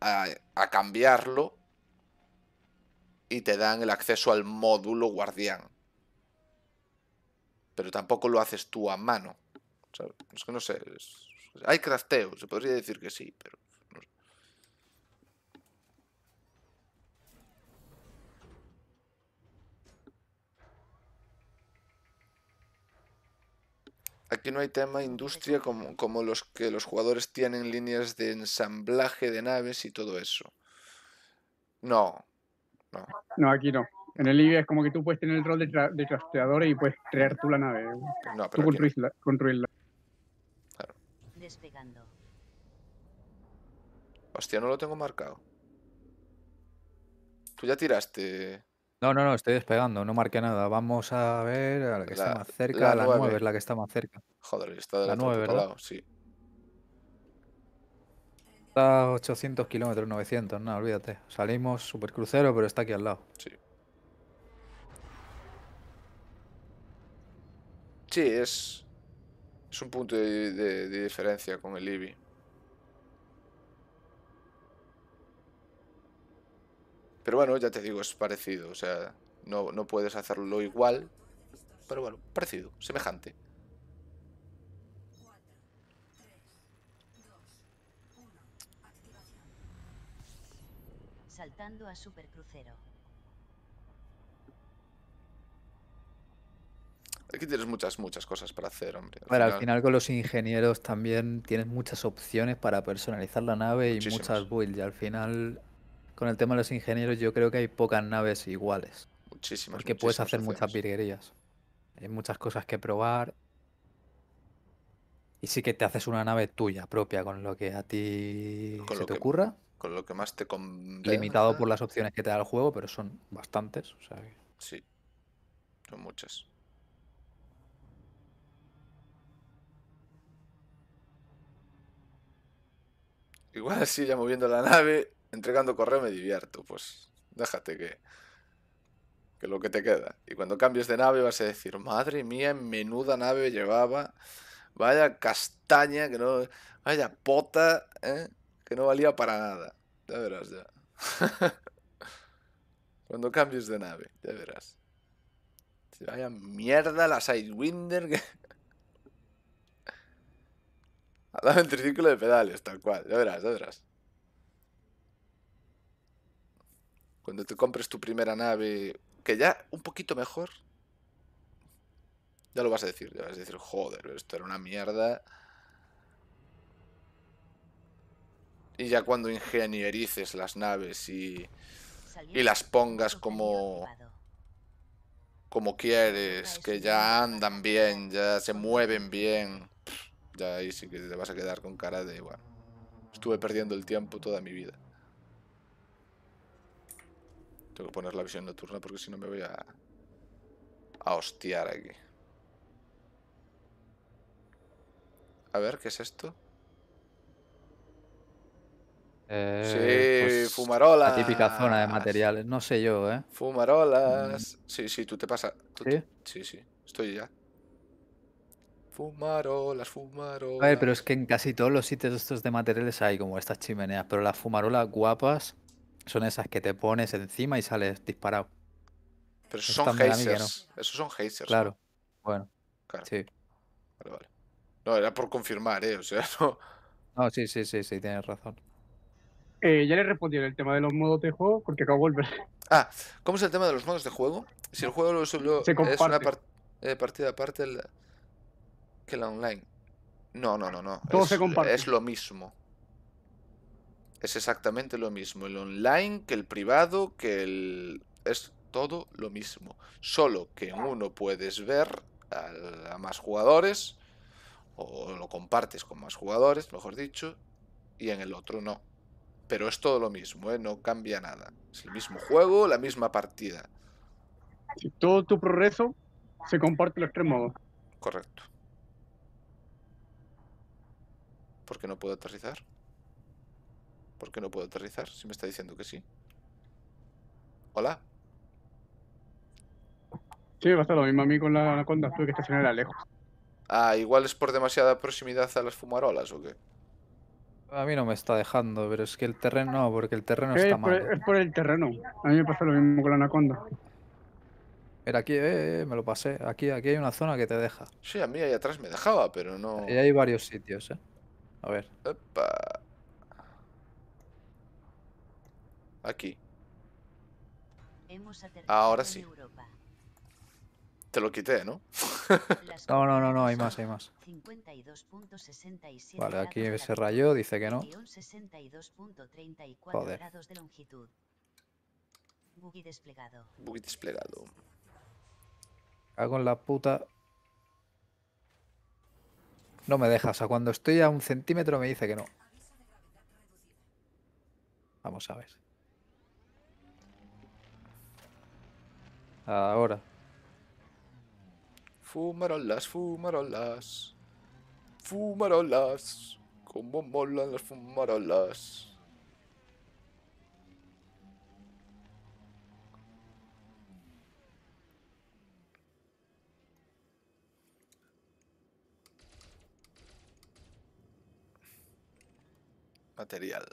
[SPEAKER 2] a, cambiarlo y te dan el acceso al módulo guardián. Pero tampoco lo haces tú a mano. Es que no sé. Hay crafteo, se podría decir que sí, pero aquí no hay tema industria como, los que los jugadores tienen líneas de ensamblaje de naves y todo eso. No,
[SPEAKER 4] no. aquí no. En el IBE es como que tú puedes tener el rol de, tra y puedes crear tú la nave.
[SPEAKER 2] No, tú construirla. Claro. Hostia, no lo tengo marcado. Tú ya tiraste.
[SPEAKER 6] No, no, no, estoy despegando, no marqué nada. Vamos a ver a la que está más cerca. a la 9. es la que está más cerca.
[SPEAKER 2] Joder, está de la, 9, ¿verdad? sí.
[SPEAKER 6] Está a 800 kilómetros, 900, no, olvídate. Salimos crucero, pero está aquí al lado. Sí.
[SPEAKER 2] Sí, es, es un punto de, de diferencia con el IBI. Pero bueno, ya te digo, es parecido. O sea, no, no puedes hacerlo igual. Pero bueno, parecido, semejante.
[SPEAKER 5] saltando a crucero
[SPEAKER 2] Aquí tienes muchas, muchas cosas para hacer, hombre. Al final... al final
[SPEAKER 6] con los ingenieros también tienes muchas opciones para personalizar la nave y muchas builds. Y al final con el tema de los ingenieros, yo creo que hay pocas naves iguales. Muchísimas. Porque puedes hacer muchas virguerías. Hay muchas cosas que probar. Y sí que te haces una nave tuya, propia, con lo que a ti se te ocurra. Con lo que más te convenga. Limitado por las opciones que te da el juego, pero son bastantes. O sea Sí, son muchas.
[SPEAKER 2] Igual sigue moviendo la nave entregando correo me divierto, pues déjate que, que lo que te queda. Y cuando cambies de nave vas a decir, madre mía, menuda nave llevaba, vaya castaña, que no, vaya pota, ¿eh? que no valía para nada. Ya verás ya. cuando cambies de nave, ya verás. Si vaya mierda la Sidewinder que... dado el triciclo de pedales, tal cual, ya verás, ya verás. Cuando te compres tu primera nave, que ya un poquito mejor, ya lo vas a decir, ya vas a decir, joder, esto era una mierda. Y ya cuando ingenierices las naves y, y las pongas como, como quieres, que ya andan bien, ya se mueven bien, ya ahí sí que te vas a quedar con cara de, bueno, estuve perdiendo el tiempo toda mi vida que poner la visión nocturna porque si no me voy a... A hostiar aquí. A ver, ¿qué es esto?
[SPEAKER 6] Eh, sí, pues, fumarolas. La típica zona de materiales, no sé yo, ¿eh?
[SPEAKER 2] Fumarolas. Mm. Sí, sí, tú te pasas. ¿Sí? sí, sí, estoy ya. Fumarolas, fumarolas. A ver,
[SPEAKER 6] pero es que en casi todos los sitios estos de materiales hay como estas chimeneas, pero las fumarolas guapas son esas que te pones encima y sales disparado.
[SPEAKER 2] Pero esos son hazers. Esos son hazers. Claro. Bueno. Sí. Vale, vale. No, era por confirmar, ¿eh? O sea, no.
[SPEAKER 6] No, sí, sí, sí, sí,
[SPEAKER 2] tienes razón.
[SPEAKER 4] Eh, ya le respondí el tema de los modos de juego porque acabo de volver.
[SPEAKER 2] Ah, ¿cómo es el tema de los modos de juego? Si el juego lo es una eh, partida aparte el, que la online. No, no, no, no. Todo se comparte. Es lo mismo. Es exactamente lo mismo el online que el privado, que el... Es todo lo mismo. Solo que en uno puedes ver a, más jugadores, o lo compartes con más jugadores, mejor dicho, y en el otro no. Pero es todo lo mismo, ¿eh? no cambia nada. Es el mismo juego, la misma partida. si todo tu progreso se comparte en los tres modos. Correcto. ¿Por qué no puedo aterrizar? ¿Por qué no puedo aterrizar si me está diciendo que sí? Hola.
[SPEAKER 4] Sí, me pasa lo mismo a mí con la anaconda. Tuve que estacionar lejos.
[SPEAKER 2] Ah, igual es por demasiada proximidad a las fumarolas o qué.
[SPEAKER 6] A mí no me está dejando, pero es que el terreno, porque el terreno eh, está mal. Es
[SPEAKER 4] por el terreno. A mí me pasa lo mismo
[SPEAKER 2] con la anaconda.
[SPEAKER 6] Mira, aquí, eh, eh, eh, me lo pasé. Aquí, aquí hay una zona que te deja.
[SPEAKER 2] Sí, a mí ahí atrás me dejaba, pero no. Y hay
[SPEAKER 6] varios sitios, eh. A ver. Epa.
[SPEAKER 2] Aquí. Ahora sí. Te lo quité, ¿no?
[SPEAKER 6] no, no, no, hay más, hay más. Vale, aquí ese rayo dice que no.
[SPEAKER 5] Joder. Buggy
[SPEAKER 6] desplegado. Buggy desplegado. Hago en la puta. No me deja, o sea, cuando estoy a un centímetro me dice que no. Vamos a ver. Ahora. Fumarolas,
[SPEAKER 2] fumarolas. Fumarolas. Como molan las fumarolas. material.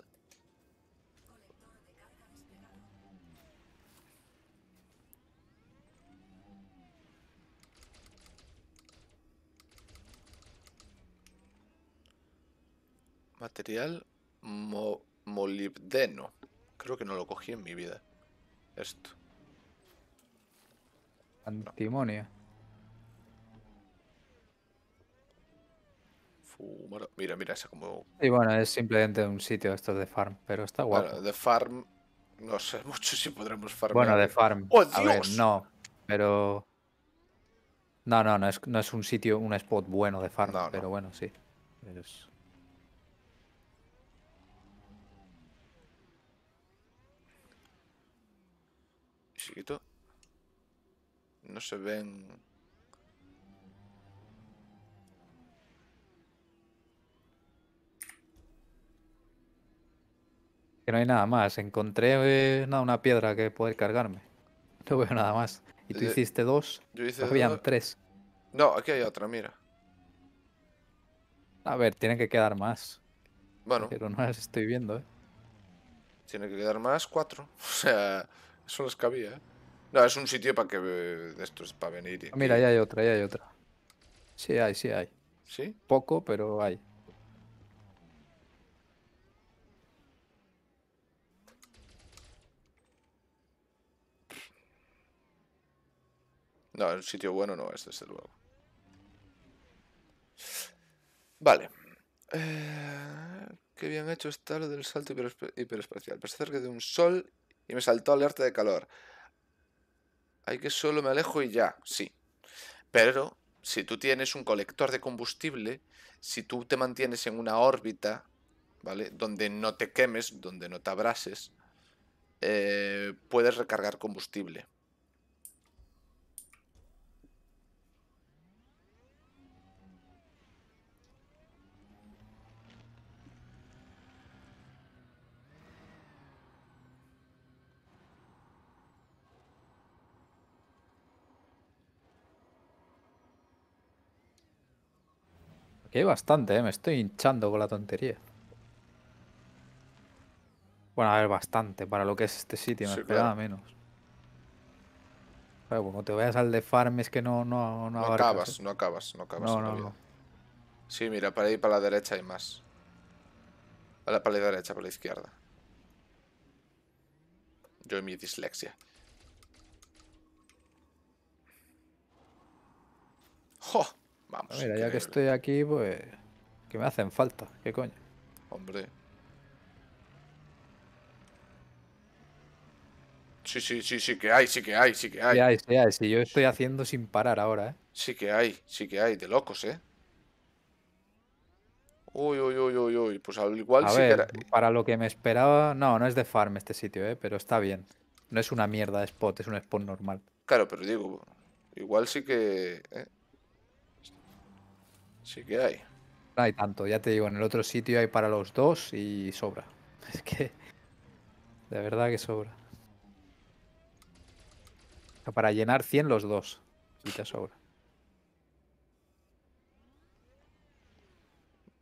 [SPEAKER 2] Material molibdeno. Creo que no lo cogí en mi vida.
[SPEAKER 6] Esto. Antimonio.
[SPEAKER 2] Mira, mira, esa como...
[SPEAKER 6] Y bueno, es simplemente un sitio esto de farm, pero está guapo. Bueno,
[SPEAKER 2] de farm... No sé mucho si podremos farmar. Bueno, de farm. ¡Oh, Dios! no,
[SPEAKER 6] pero... No, no, no es, un sitio, un spot bueno de farm, pero bueno, sí.
[SPEAKER 2] No se ven...
[SPEAKER 6] Que no hay nada más. Encontré eh, nada, una piedra que poder cargarme. No veo nada más. Y tú eh, hiciste dos. Yo hice Habían tres.
[SPEAKER 2] No, aquí hay otra, mira.
[SPEAKER 6] A ver, tienen que quedar más. Bueno. Pero no las estoy viendo, ¿eh?
[SPEAKER 2] Tiene que quedar más cuatro. O sea... Son las que había, ¿eh? No, es un sitio para que eh, estos para venir. Ah, mira, ya
[SPEAKER 6] hay otra, ya hay otra. Sí hay, sí hay. ¿Sí? Poco, pero hay.
[SPEAKER 2] No, el sitio bueno no es, desde luego. Vale. Eh, qué bien hecho está lo del salto hiperespacial. Parece cerca de un sol y me saltó alerta de calor. Hay que solo me alejo y ya, sí. Pero si tú tienes un colector de combustible, si tú te mantienes en una órbita, ¿vale? Donde no te quemes, donde no te abrases, eh, puedes recargar combustible.
[SPEAKER 6] Que bastante, eh, me estoy hinchando con la tontería. Bueno, a ver, bastante para lo que es este sitio, me esperaba menos. pero como te vayas al de farm es que no, no, no, acabas, eh. no
[SPEAKER 2] acabas, no acabas. No, no, Sí, mira, para ir para la derecha hay más. Para, para la derecha, para la izquierda. Yo y mi dislexia. ¡Jo! Vamos. mira, ya que
[SPEAKER 6] estoy aquí, pues. Que me hacen falta, qué coño.
[SPEAKER 2] Hombre. Sí, sí, sí, sí que hay, sí que hay, sí que hay. Sí hay,
[SPEAKER 6] sí hay, sí, yo estoy haciendo sin parar ahora, ¿eh?
[SPEAKER 2] Sí que hay, sí que hay, de locos, ¿eh? Uy, uy, uy, uy, uy, pues al igual A sí ver, que
[SPEAKER 6] era... para lo que me esperaba... No, no es de farm este sitio, ¿eh? Pero está bien. No es una mierda de spot, es un spot normal.
[SPEAKER 2] Claro, pero digo, igual sí que... ¿eh?
[SPEAKER 6] Sí que hay. No hay tanto, ya te digo, en el otro sitio hay para los dos y sobra. Es que. De verdad que sobra. para llenar 100 los dos, y te sobra.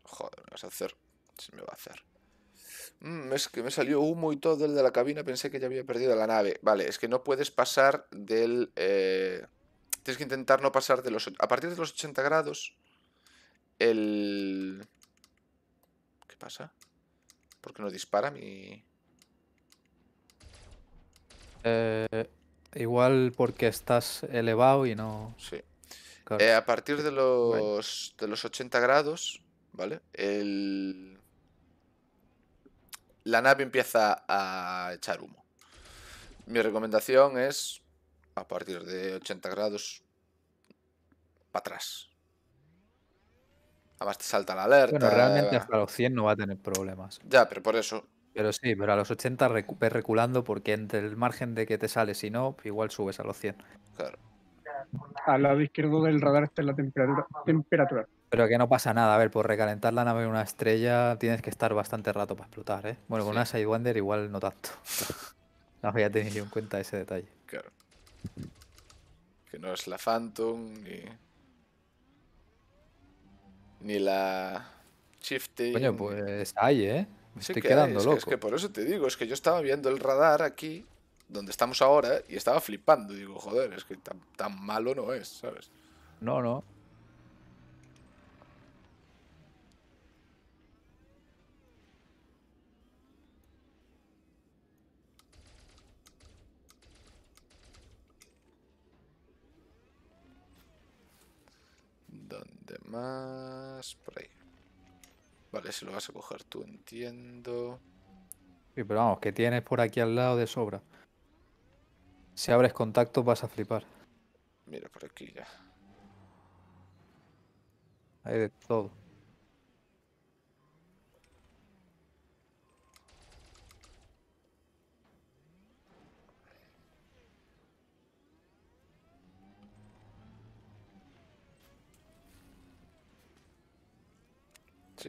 [SPEAKER 6] Joder, me vas a hacer. Se me va a hacer.
[SPEAKER 2] Mm, es que me salió humo y todo el de la cabina. Pensé que ya había perdido la nave. Vale, es que no puedes pasar del. Eh, tienes que intentar no pasar de los. A partir de los 80 grados. El... ¿Qué pasa? ¿Por qué no dispara mi...?
[SPEAKER 6] Eh, igual porque estás elevado y no... Sí. Eh,
[SPEAKER 2] a partir de los, de los 80 grados, ¿vale? El... La nave empieza a echar humo. Mi recomendación es, a partir de 80 grados, para atrás. Además te salta la alerta. Bueno, realmente eh.
[SPEAKER 6] hasta los 100 no va a tener problemas. Ya, pero por eso. Pero sí, pero a los 80 reculando porque entre el margen de que te sales y no, igual subes a los 100. Claro.
[SPEAKER 4] Al lado izquierdo del radar está la temperatura. temperatura.
[SPEAKER 6] Pero que no pasa nada. A ver, por recalentar la nave en una estrella tienes que estar bastante rato para explotar, ¿eh? Bueno, con una Sidewinder igual no tanto. no había tenido en cuenta ese detalle. Claro.
[SPEAKER 2] Que no es la Phantom y
[SPEAKER 6] ni la
[SPEAKER 2] shifting. Coño,
[SPEAKER 6] pues hay, ¿eh? Me estoy quedando loco. es que por
[SPEAKER 2] eso te digo, es que yo estaba viendo el radar aquí, donde estamos ahora, y estaba flipando. Digo, joder, es que tan, tan malo no es, ¿sabes? No, no. más por ahí. Vale, se lo vas a coger tú, entiendo.
[SPEAKER 6] Sí, pero vamos, que tienes por aquí al lado de sobra. Si abres contacto vas a flipar.
[SPEAKER 2] Mira, por aquí ya.
[SPEAKER 6] Hay de todo.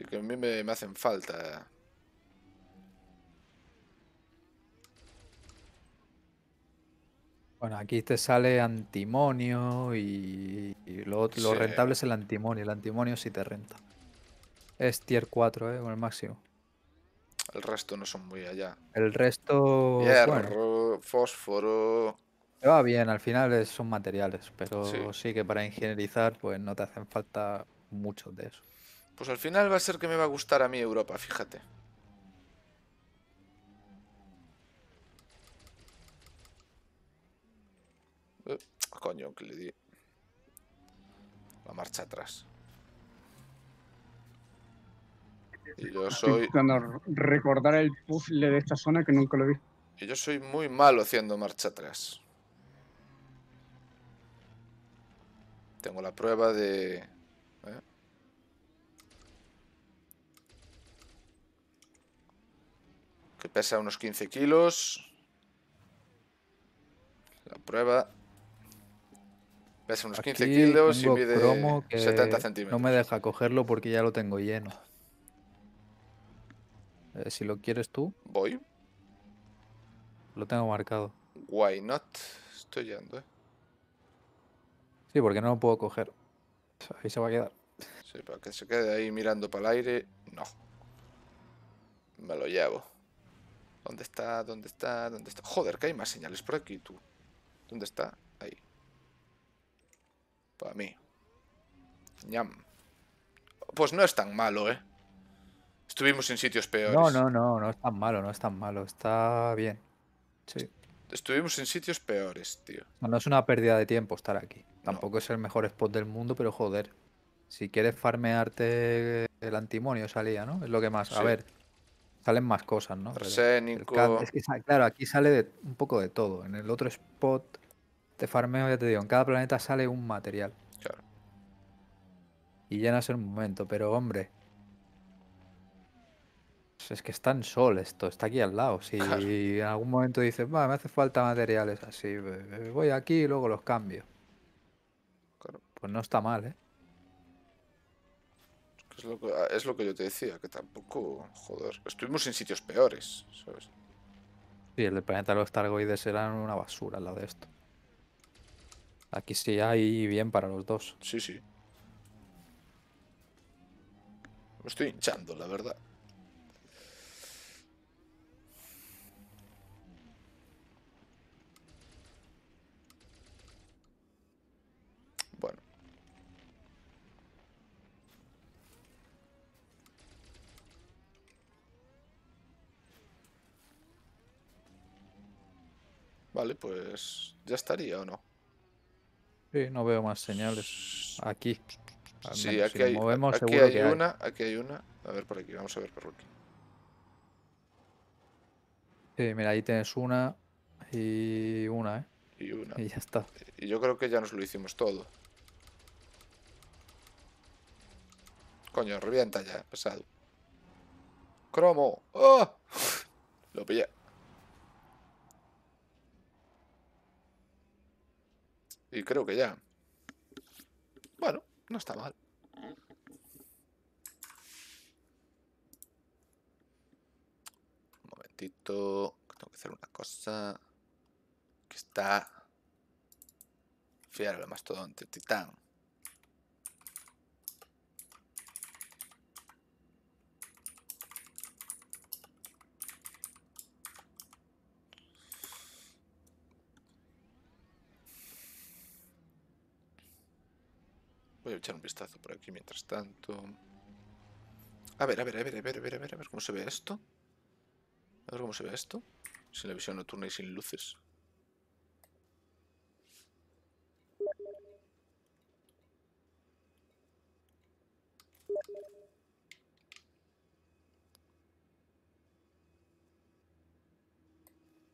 [SPEAKER 2] que a mí me, hacen falta.
[SPEAKER 6] Bueno, aquí te sale antimonio y, lo, rentable es el antimonio. El antimonio sí te renta. Es tier 4, ¿eh? Con el máximo.
[SPEAKER 2] El resto no son muy allá.
[SPEAKER 6] El resto... Hierro,
[SPEAKER 2] fósforo...
[SPEAKER 6] va bien, al final son materiales, pero sí. sí que para ingenierizar pues no te hacen falta muchos de esos
[SPEAKER 2] pues al final va a ser que me va a gustar a mí Europa, fíjate. Eh, coño, que le di. La marcha atrás. Y yo soy...
[SPEAKER 4] recordar el puzzle de esta zona que nunca lo vi.
[SPEAKER 2] Y yo soy muy malo haciendo marcha atrás. Tengo la prueba de que pesa unos 15 kilos. La prueba. Pesa unos 15 kilos y mide 70 centímetros. No
[SPEAKER 6] me deja cogerlo porque ya lo tengo lleno. Eh, si lo quieres tú. Voy. Lo tengo marcado.
[SPEAKER 2] Why not? Estoy yendo, eh.
[SPEAKER 6] Sí, porque no lo puedo coger. Ahí se va a quedar.
[SPEAKER 2] Sí, para que se quede ahí mirando para el aire, no. Me lo llevo. ¿Dónde está? ¿Dónde está? ¿Dónde está? Joder, que hay más señales por aquí, tú. ¿Dónde está? Ahí. Para mí. Pues no es tan malo, ¿eh? Estuvimos en sitios peores. No, no,
[SPEAKER 6] no, no es tan malo, no es tan malo. Está bien. Sí.
[SPEAKER 2] Estuvimos en sitios peores,
[SPEAKER 6] tío. No, es una pérdida de tiempo estar aquí. Tampoco es el mejor spot del mundo, pero joder. Si quieres farmearte el antimonio salía, ¿no? Es lo que más. A ver, salen más cosas, ¿no? Es que, claro, aquí sale un poco de todo. En el otro spot de farmeo, ya te digo, en cada planeta sale un material. Y ya no es el momento, pero hombre. Es que está en sol esto, está aquí al lado. Si en algún momento dices, va, me hace falta materiales así, voy aquí y luego los cambio. Pues no está mal, ¿eh?
[SPEAKER 2] Ah, es lo, que, yo te decía, que tampoco, joder, estuvimos en sitios peores, ¿sabes?
[SPEAKER 6] Sí, el planeta de los Targoides era una basura la de esto. Aquí sí hay bien para los dos. Sí, sí.
[SPEAKER 2] Me estoy hinchando, la verdad. Vale, pues ya estaría o no.
[SPEAKER 6] Sí, no veo más señales. Aquí. sí, aquí hay, una,
[SPEAKER 2] aquí hay una. A ver por aquí, vamos a ver por aquí.
[SPEAKER 6] Sí, mira, ahí tienes una y una, ¿eh? Y una. Y ya está.
[SPEAKER 2] Y yo creo que ya nos lo hicimos todo. Coño, revienta ya, pesado. Cromo. ¡Oh! lo pillé. Y creo que ya. Bueno, no está mal. Un momentito. Tengo que hacer una cosa. Que está... Fiar todo mastodonte titán. Voy a echar un vistazo por aquí mientras tanto. A ver, a ver, a ver, a ver, a ver, a ver, a ver cómo se ve esto. A ver cómo se ve esto. Sin la visión nocturna y sin luces.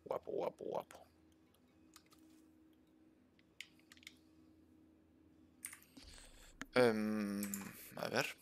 [SPEAKER 2] Guapo, guapo, guapo. Um, a ver.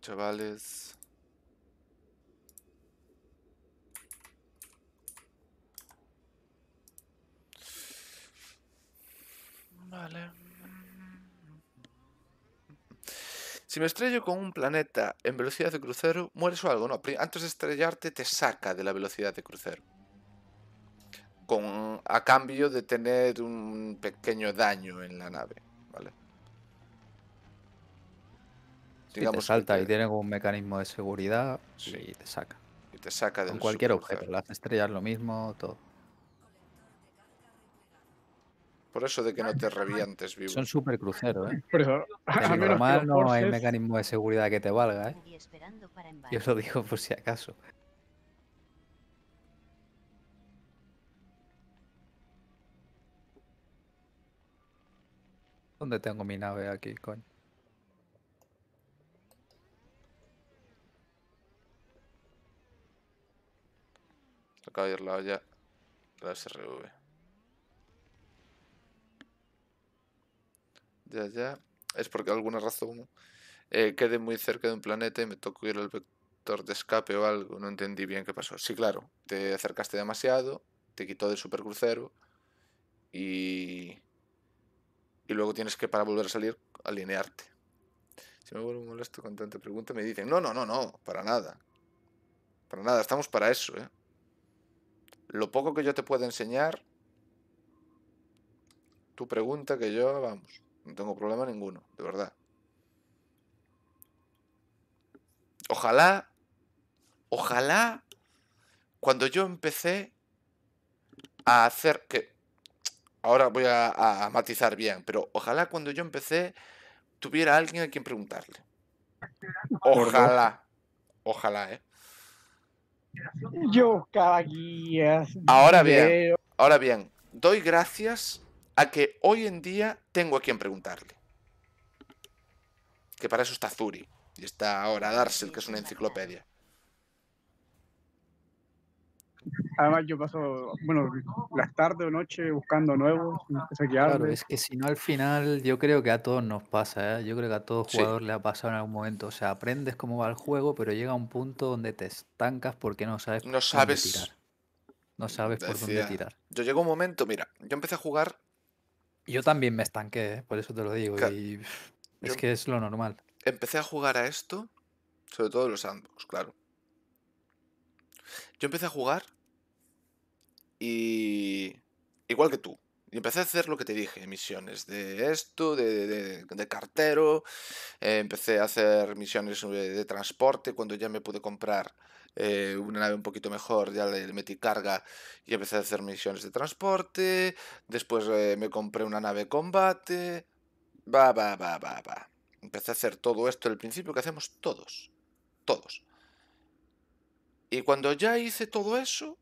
[SPEAKER 2] chavales. Vale. Si me estrello con un planeta en velocidad de crucero, mueres o algo. No, antes de estrellarte te saca de la velocidad de crucero. Con, a cambio de tener un pequeño daño en la nave.
[SPEAKER 6] ¿Vale? Y te salta y tiene un mecanismo de seguridad y te saca.
[SPEAKER 2] Y te saca Con cualquier
[SPEAKER 6] objeto, las estrellas lo mismo, todo.
[SPEAKER 2] Por eso de que no te revientes vivo. Son
[SPEAKER 6] super cruceros, ¿eh? Pero, normal no hay mecanismo de seguridad que te valga, ¿eh? Yo lo digo por si acaso. ¿Dónde tengo mi nave aquí, coño?
[SPEAKER 2] Caer la olla la SRV. Ya, ya. Es porque alguna razón quede eh, quedé muy cerca de un planeta y me tocó ir al vector de escape o algo. No entendí bien qué pasó. Sí, claro. Te acercaste demasiado, te quitó del supercrucero y... Y luego tienes que, para volver a salir, alinearte. Si me vuelvo molesto con tanta pregunta, me dicen, no, no, no, no, para nada. Para nada, estamos para eso, ¿eh? Lo poco que yo te pueda enseñar, tu pregunta que yo, vamos, no tengo problema ninguno, de verdad. Ojalá, ojalá, cuando yo empecé a hacer, que ahora voy a, a matizar bien, pero ojalá cuando yo empecé tuviera alguien a quien preguntarle. Ojalá, ojalá, ¿eh?
[SPEAKER 4] Yo caguías. Ahora bien,
[SPEAKER 2] ahora bien, doy gracias a que hoy en día tengo a quien preguntarle. Que para eso está Zuri. Y está ahora Darcel, que es una enciclopedia.
[SPEAKER 4] Además, yo paso, bueno, las tardes o noches buscando nuevos. Claro, es
[SPEAKER 6] que si no, al final, yo creo que a todos nos pasa, ¿eh? Yo creo que a todo jugador le ha pasado en algún momento. O sea, aprendes cómo va el juego, pero llega un punto donde te estancas porque no sabes no por sabes... tirar. No sabes por dónde tirar. Yo llego un momento, mira, yo empecé a jugar. Yo también me estanqué, ¿eh? por eso te lo digo. es que es lo normal.
[SPEAKER 2] Empecé a jugar a esto, sobre todo los sandbox, claro. Yo empecé a jugar y igual que tú. Y empecé a hacer lo que te dije, misiones de esto, de, cartero, eh, empecé a hacer misiones de, transporte, cuando ya me pude comprar eh, una nave un poquito mejor, ya le metí carga y empecé a hacer misiones de transporte, después eh, me compré una nave combate, va, va, va, va, va. Empecé a hacer todo esto el principio que hacemos todos, todos. Y cuando ya hice todo eso,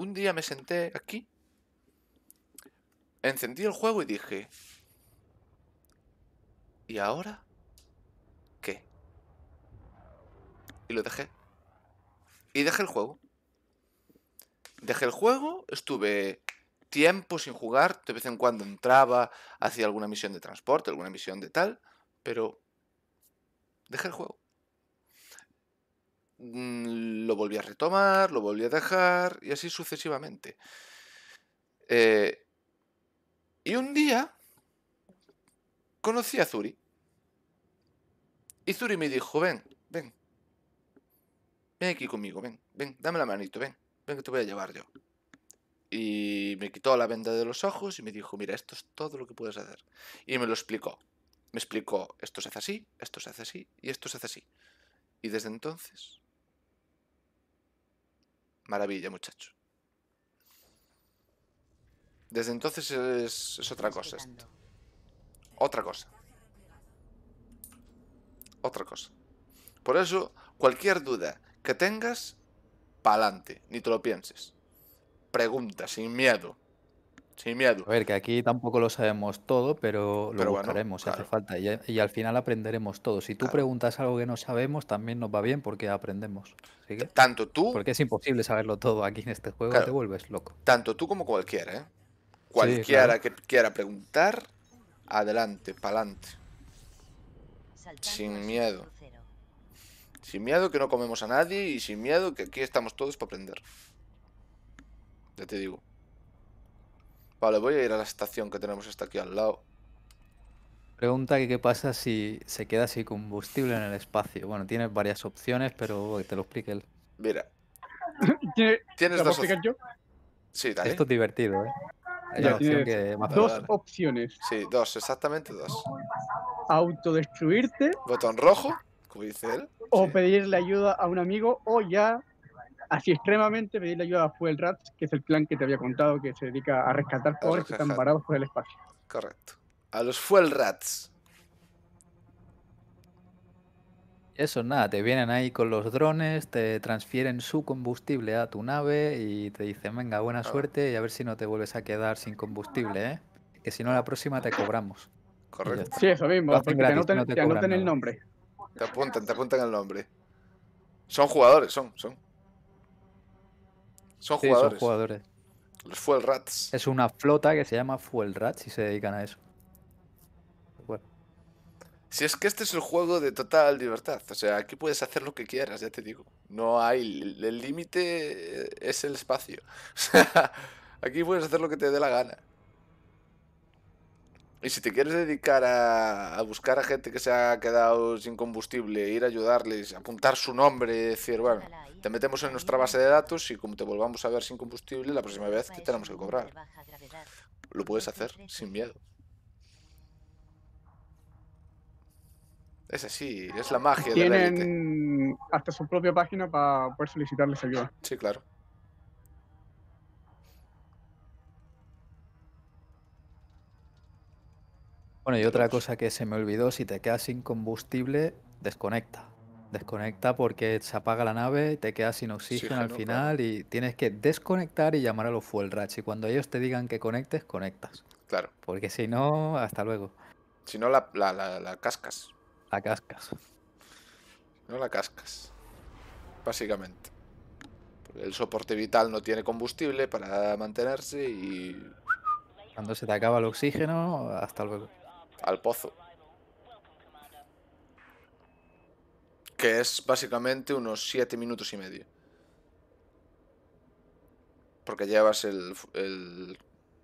[SPEAKER 2] un día me senté aquí, encendí el juego y dije, ¿y ahora qué? Y lo dejé. Y dejé el juego. Dejé el juego, estuve tiempo sin jugar, de vez en cuando entraba, hacía alguna misión de transporte, alguna misión de tal, pero dejé el juego. Mm, lo volví a retomar, lo volví a dejar y así sucesivamente. Eh, y un día conocí a Zuri. Y Zuri me dijo, ven, ven, ven aquí conmigo, ven, ven, dame la manito, ven, ven que te voy a llevar yo. Y me quitó la venda de los ojos y me dijo, mira, esto es todo lo que puedes hacer. Y me lo explicó. Me explicó, esto se hace así, esto se hace así y esto se hace así. Y desde entonces Maravilla, muchacho. Desde entonces es, otra cosa esto. Otra cosa. Otra cosa. Por eso, cualquier duda que tengas, pa'lante, ni te lo pienses. Pregunta, sin miedo
[SPEAKER 6] sin miedo. A ver, que aquí tampoco lo sabemos todo, pero lo buscaremos si hace falta. Y, al final aprenderemos todo. Si tú preguntas algo que no sabemos, también nos va bien porque aprendemos. Tanto tú. Porque es imposible saberlo todo aquí en este juego, te vuelves loco.
[SPEAKER 2] Tanto tú como ¿eh? cualquiera, ¿eh?
[SPEAKER 6] Cualquiera
[SPEAKER 2] que quiera preguntar, adelante, pa'lante. Sin miedo. Sin miedo que no comemos a nadie y sin miedo que aquí estamos todos para aprender. Ya te digo. Vale, voy a ir a la estación que tenemos hasta aquí al lado.
[SPEAKER 6] Pregunta que qué pasa si se queda sin combustible en el espacio. Bueno, tienes varias opciones, pero te lo explique él. Mira.
[SPEAKER 2] ¿Tienes dos opciones? Sí, dale. Esto
[SPEAKER 6] es divertido, ¿eh? dos
[SPEAKER 2] opciones. Sí, dos, exactamente dos.
[SPEAKER 4] Autodestruirte.
[SPEAKER 2] Botón rojo, como dice él.
[SPEAKER 4] O pedirle ayuda a un amigo o ya así extremadamente, la ayuda a Fuel Rats, que es el clan que te había contado que se dedica a rescatar pobres que están parados por el espacio. Correcto.
[SPEAKER 2] A los Fuel
[SPEAKER 6] Rats. Eso, nada, te vienen ahí con los drones, te transfieren su combustible a tu nave y te dicen, venga, buena ah. suerte y a ver si no te vuelves a quedar sin combustible, ¿eh? Que si no, la próxima te cobramos. Correcto. Sí, eso mismo, porque te anoten el
[SPEAKER 2] nombre. Te apuntan, te apuntan el nombre. Son jugadores, son, son. Son jugadores. Los Fuel Rats.
[SPEAKER 6] Es una flota que se llama Fuel Rats y se dedican a eso.
[SPEAKER 2] Si es que este es el juego de total libertad, o sea, aquí puedes hacer lo que quieras, ya te digo. No hay. El límite es el espacio. O sea, aquí puedes hacer lo que te dé la gana. Y si te quieres dedicar a, buscar a gente que se ha quedado sin combustible, ir a ayudarles, apuntar su nombre decir, bueno, te metemos en nuestra base de datos y como te volvamos a ver sin combustible, la próxima vez te tenemos que cobrar. Lo puedes hacer sin miedo. Es así, es la magia de la
[SPEAKER 4] Tienen hasta su propia página para poder solicitarles ayuda. Sí, claro.
[SPEAKER 6] Bueno, y otra cosa que se me olvidó, si te quedas sin combustible, desconecta. Desconecta porque se apaga la nave, te quedas sin oxígeno al final y tienes que desconectar y llamar a los fuel rats. Y cuando ellos te digan que conectes, conectas. Claro. Porque si no, hasta luego. Si no, la, la, cascas. La cascas. No la cascas.
[SPEAKER 2] Básicamente. el soporte vital no tiene combustible para mantenerse y...
[SPEAKER 6] Cuando se te acaba el oxígeno, hasta luego al
[SPEAKER 2] pozo. Que es básicamente unos 7 minutos y medio. Porque llevas el...
[SPEAKER 6] el...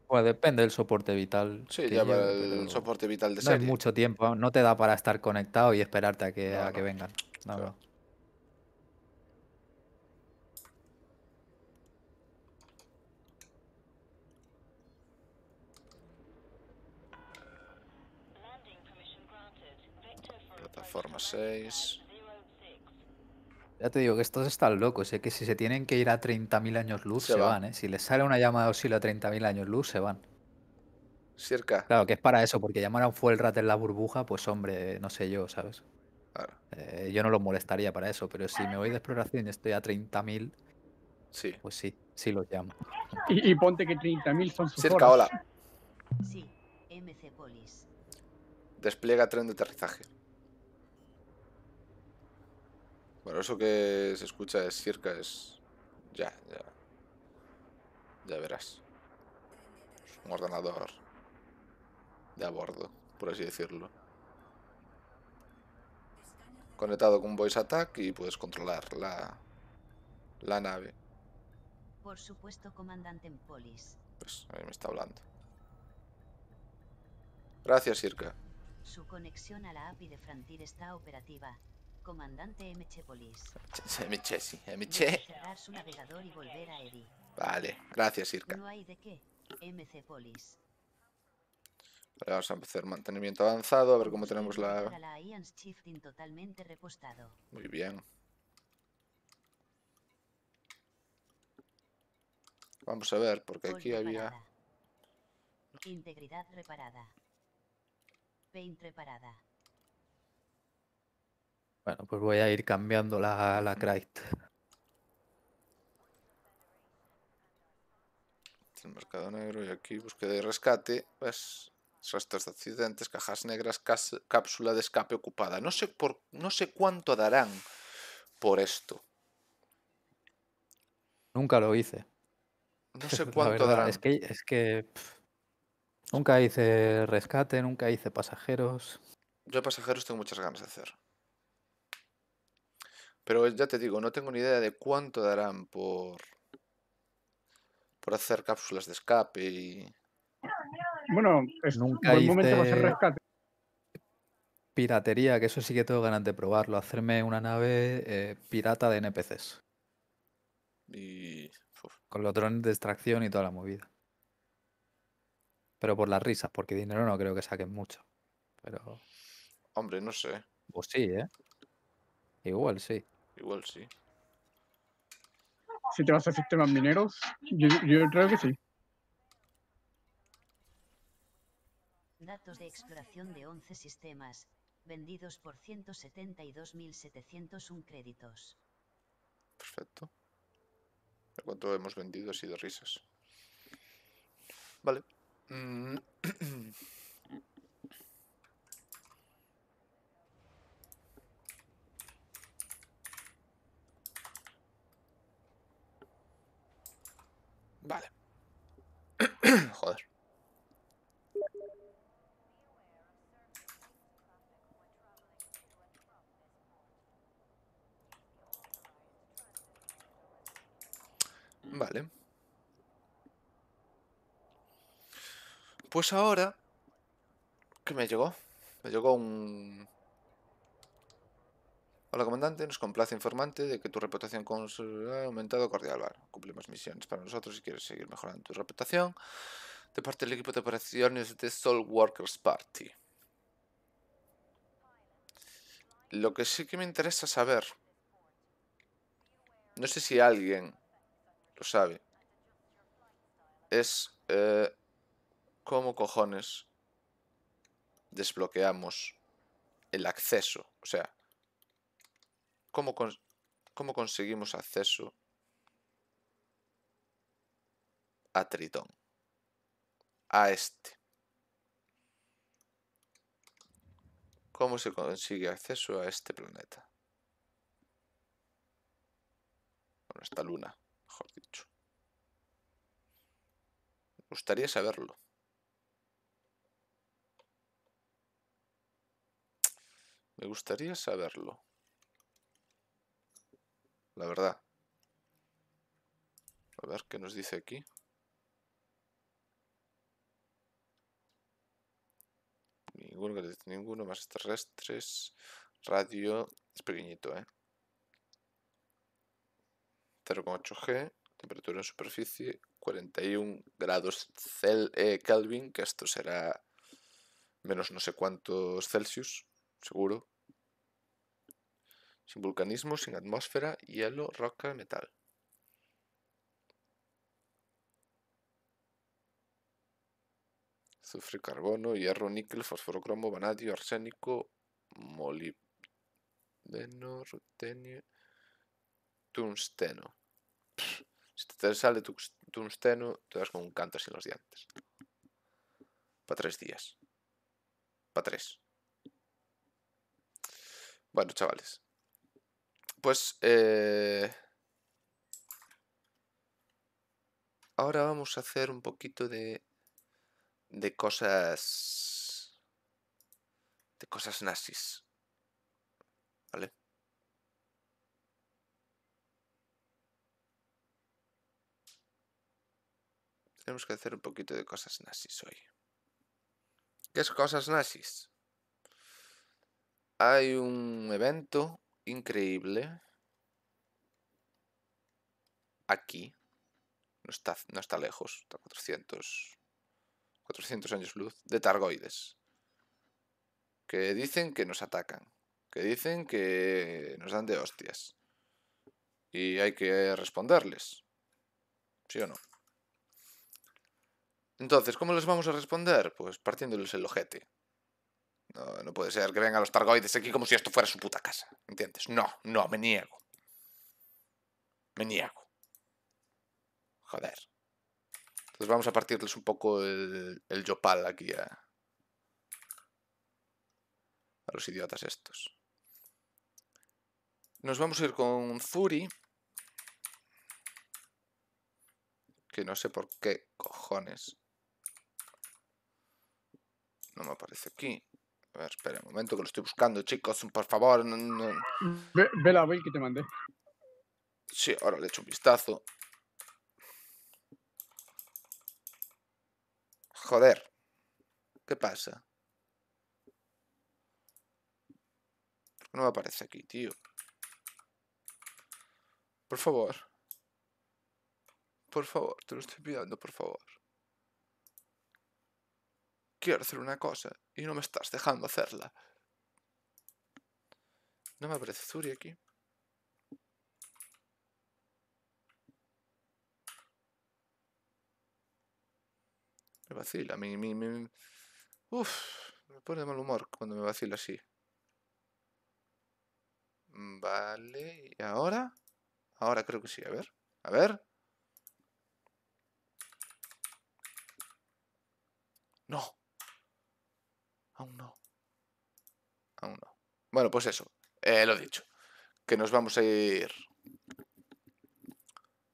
[SPEAKER 6] Pues depende del soporte vital. Sí, lleva el
[SPEAKER 2] soporte vital de no serie. No es
[SPEAKER 6] mucho tiempo, no te da para estar conectado y esperarte a que, a que vengan.
[SPEAKER 2] 6.
[SPEAKER 6] Ya te digo que estos están locos, es eh, que si se tienen que ir a 30.000 años luz, se, van. ¿eh? Si les sale una llamada de auxilio a 30.000 años luz, se van. Cerca. Claro, que es para eso, porque llamar a un rat en la burbuja, pues hombre, no sé yo, ¿sabes? Claro. Eh, yo no los molestaría para eso, pero si me voy de exploración y estoy a 30.000, sí. pues sí, sí los llamo. Y, ponte que 30.000 son sus Cerca, hola.
[SPEAKER 5] Sí, MC Polis.
[SPEAKER 2] Despliega tren de aterrizaje. Bueno, eso que se escucha es circa, es... Ya, ya. Ya verás. Es un ordenador de a bordo, por así decirlo. Conectado con Voice Attack y puedes controlar la, la nave.
[SPEAKER 5] Por supuesto, comandante en
[SPEAKER 2] Polis. Pues a mí me está hablando. Gracias, Circa.
[SPEAKER 5] Su conexión a la API de Frontier está operativa. Comandante M.C. Polis.
[SPEAKER 2] M.C. sí, Mc.
[SPEAKER 5] su navegador y volver a
[SPEAKER 2] Vale, gracias, Irka. No
[SPEAKER 5] de qué. MC Polis.
[SPEAKER 2] Vale, vamos a empezar mantenimiento avanzado, a ver cómo tenemos la... la totalmente repostado. Muy bien. Vamos a ver, porque aquí había...
[SPEAKER 5] Integridad reparada. Paint reparada.
[SPEAKER 6] Bueno, pues voy a ir cambiando la, la
[SPEAKER 2] El mercado negro y aquí búsqueda y rescate. Pues restos de accidentes, cajas negras, cápsula de escape ocupada. No sé, por, no sé cuánto darán por
[SPEAKER 6] esto. Nunca lo hice. No sé cuánto darán. Es que, nunca hice rescate, nunca hice pasajeros.
[SPEAKER 2] Yo pasajeros tengo muchas ganas de hacer. Pero ya te digo, no tengo ni idea de cuánto darán por, por hacer cápsulas de escape y...
[SPEAKER 4] Bueno, es nunca momento para hacer rescate.
[SPEAKER 6] Piratería, que eso sí que tengo ganas de probarlo. Hacerme una nave eh, pirata de NPCs. Y... Con los drones de extracción y toda la movida. Pero por las risas, porque dinero no creo que saquen mucho. Pero...
[SPEAKER 2] Hombre, no sé.
[SPEAKER 6] Pues sí, ¿eh? Igual sí.
[SPEAKER 2] Igual sí.
[SPEAKER 4] Si te vas a sistemas mineros, yo, creo que sí.
[SPEAKER 5] Datos de exploración de 11 sistemas, vendidos por 172.701 créditos. Perfecto.
[SPEAKER 2] ¿Cuánto hemos vendido así sido risas? Vale.
[SPEAKER 7] Mm.
[SPEAKER 2] Pues ahora... ¿Qué me llegó? Me llegó un... Hola comandante, nos complace informante de que tu reputación ha aumentado cordial. Bar. cumplimos misiones para nosotros si quieres seguir mejorando tu reputación. De parte del equipo de operaciones de Soul Workers Party. Lo que sí que me interesa saber... No sé si alguien lo sabe. Es... Eh, cómo cojones desbloqueamos el acceso. O sea, cómo, conseguimos acceso a Tritón. A este. ¿Cómo se consigue acceso a este planeta? Bueno, esta luna, mejor dicho. Me gustaría saberlo. Me gustaría saberlo. La verdad. A ver qué nos dice aquí. Ninguno, ninguno más terrestres. Radio es pequeñito, ¿eh? 0,8G, temperatura en superficie, 41 grados Cel eh, Kelvin, que esto será menos no sé cuántos Celsius seguro. Sin vulcanismo, sin atmósfera, hielo, roca, metal. azufre, carbono, hierro, níquel, fósforo, cromo, vanadio, arsénico, molibdeno, rutenio, tungsteno. si te sale tungsteno, te das con un canto sin los dientes. Para tres días. Para tres. Bueno, chavales. Pues... Eh... Ahora vamos a hacer un poquito de... De cosas... De cosas nazis. ¿Vale? Tenemos que hacer un poquito de cosas nazis hoy. ¿Qué es cosas nazis? hay un evento increíble aquí. No está, no está lejos, está 400, 400 años luz, de targoides. Que dicen que nos atacan, que dicen que nos dan de hostias. Y hay que responderles. ¿Sí o no? Entonces, ¿cómo les vamos a responder? Pues partiéndoles el ojete. No, puede ser que vengan los Targoides aquí como si esto fuera su puta casa. ¿Entiendes? No, no, me niego. Me niego. Joder. Entonces vamos a partirles un poco el, el yopal aquí a, a los idiotas estos. Nos vamos a ir con Zuri. Que no sé por qué cojones. No me aparece aquí. A ver, espera un momento que lo estoy buscando, chicos, por favor. No,
[SPEAKER 4] Ve, la que te mandé.
[SPEAKER 2] Sí, ahora le echo un vistazo. Joder. ¿Qué pasa? no me aparece aquí, tío? Por favor. Por favor, te lo estoy pidiendo, por favor. Quiero hacer una cosa y no me estás dejando hacerla. No me aparece Zuri aquí. Me vacila, mi, mi, mi... me pone de mal humor cuando me vacila así. Vale, ¿y ahora? Ahora creo que sí, a ver, a ver. No. Aún no. Aún no. Bueno, pues eso. Lo eh, lo dicho. Que nos vamos a ir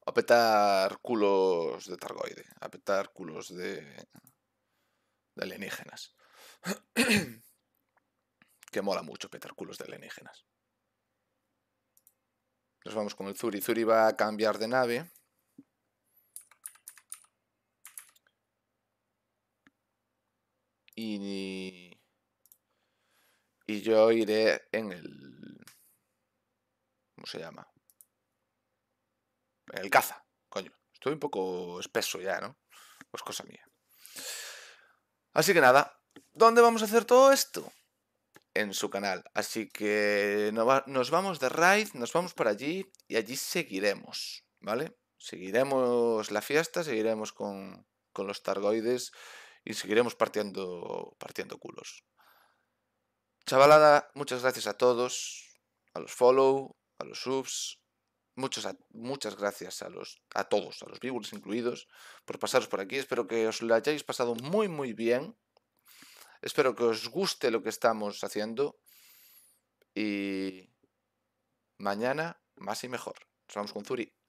[SPEAKER 2] a petar culos de targoide. A petar culos de, de alienígenas. que mola mucho petar culos de alienígenas. Nos vamos con el Zuri. Zuri va a cambiar de nave. Y y yo iré en el... ¿Cómo se llama? En el caza, coño. Estoy un poco espeso ya, ¿no? Pues cosa mía. Así que nada, ¿dónde vamos a hacer todo esto? En su canal. Así que nos vamos de raid, nos vamos para allí y allí seguiremos, ¿vale? Seguiremos la fiesta, seguiremos con, los targoides y seguiremos partiendo, partiendo culos. Chavalada, muchas gracias a todos, a los follow, a los subs, muchas, muchas gracias a, los, a todos, a los viewers incluidos, por pasaros por aquí. Espero que os lo hayáis pasado muy, muy bien. Espero que os guste lo que estamos haciendo. Y mañana más y mejor. Nos vamos con Zuri.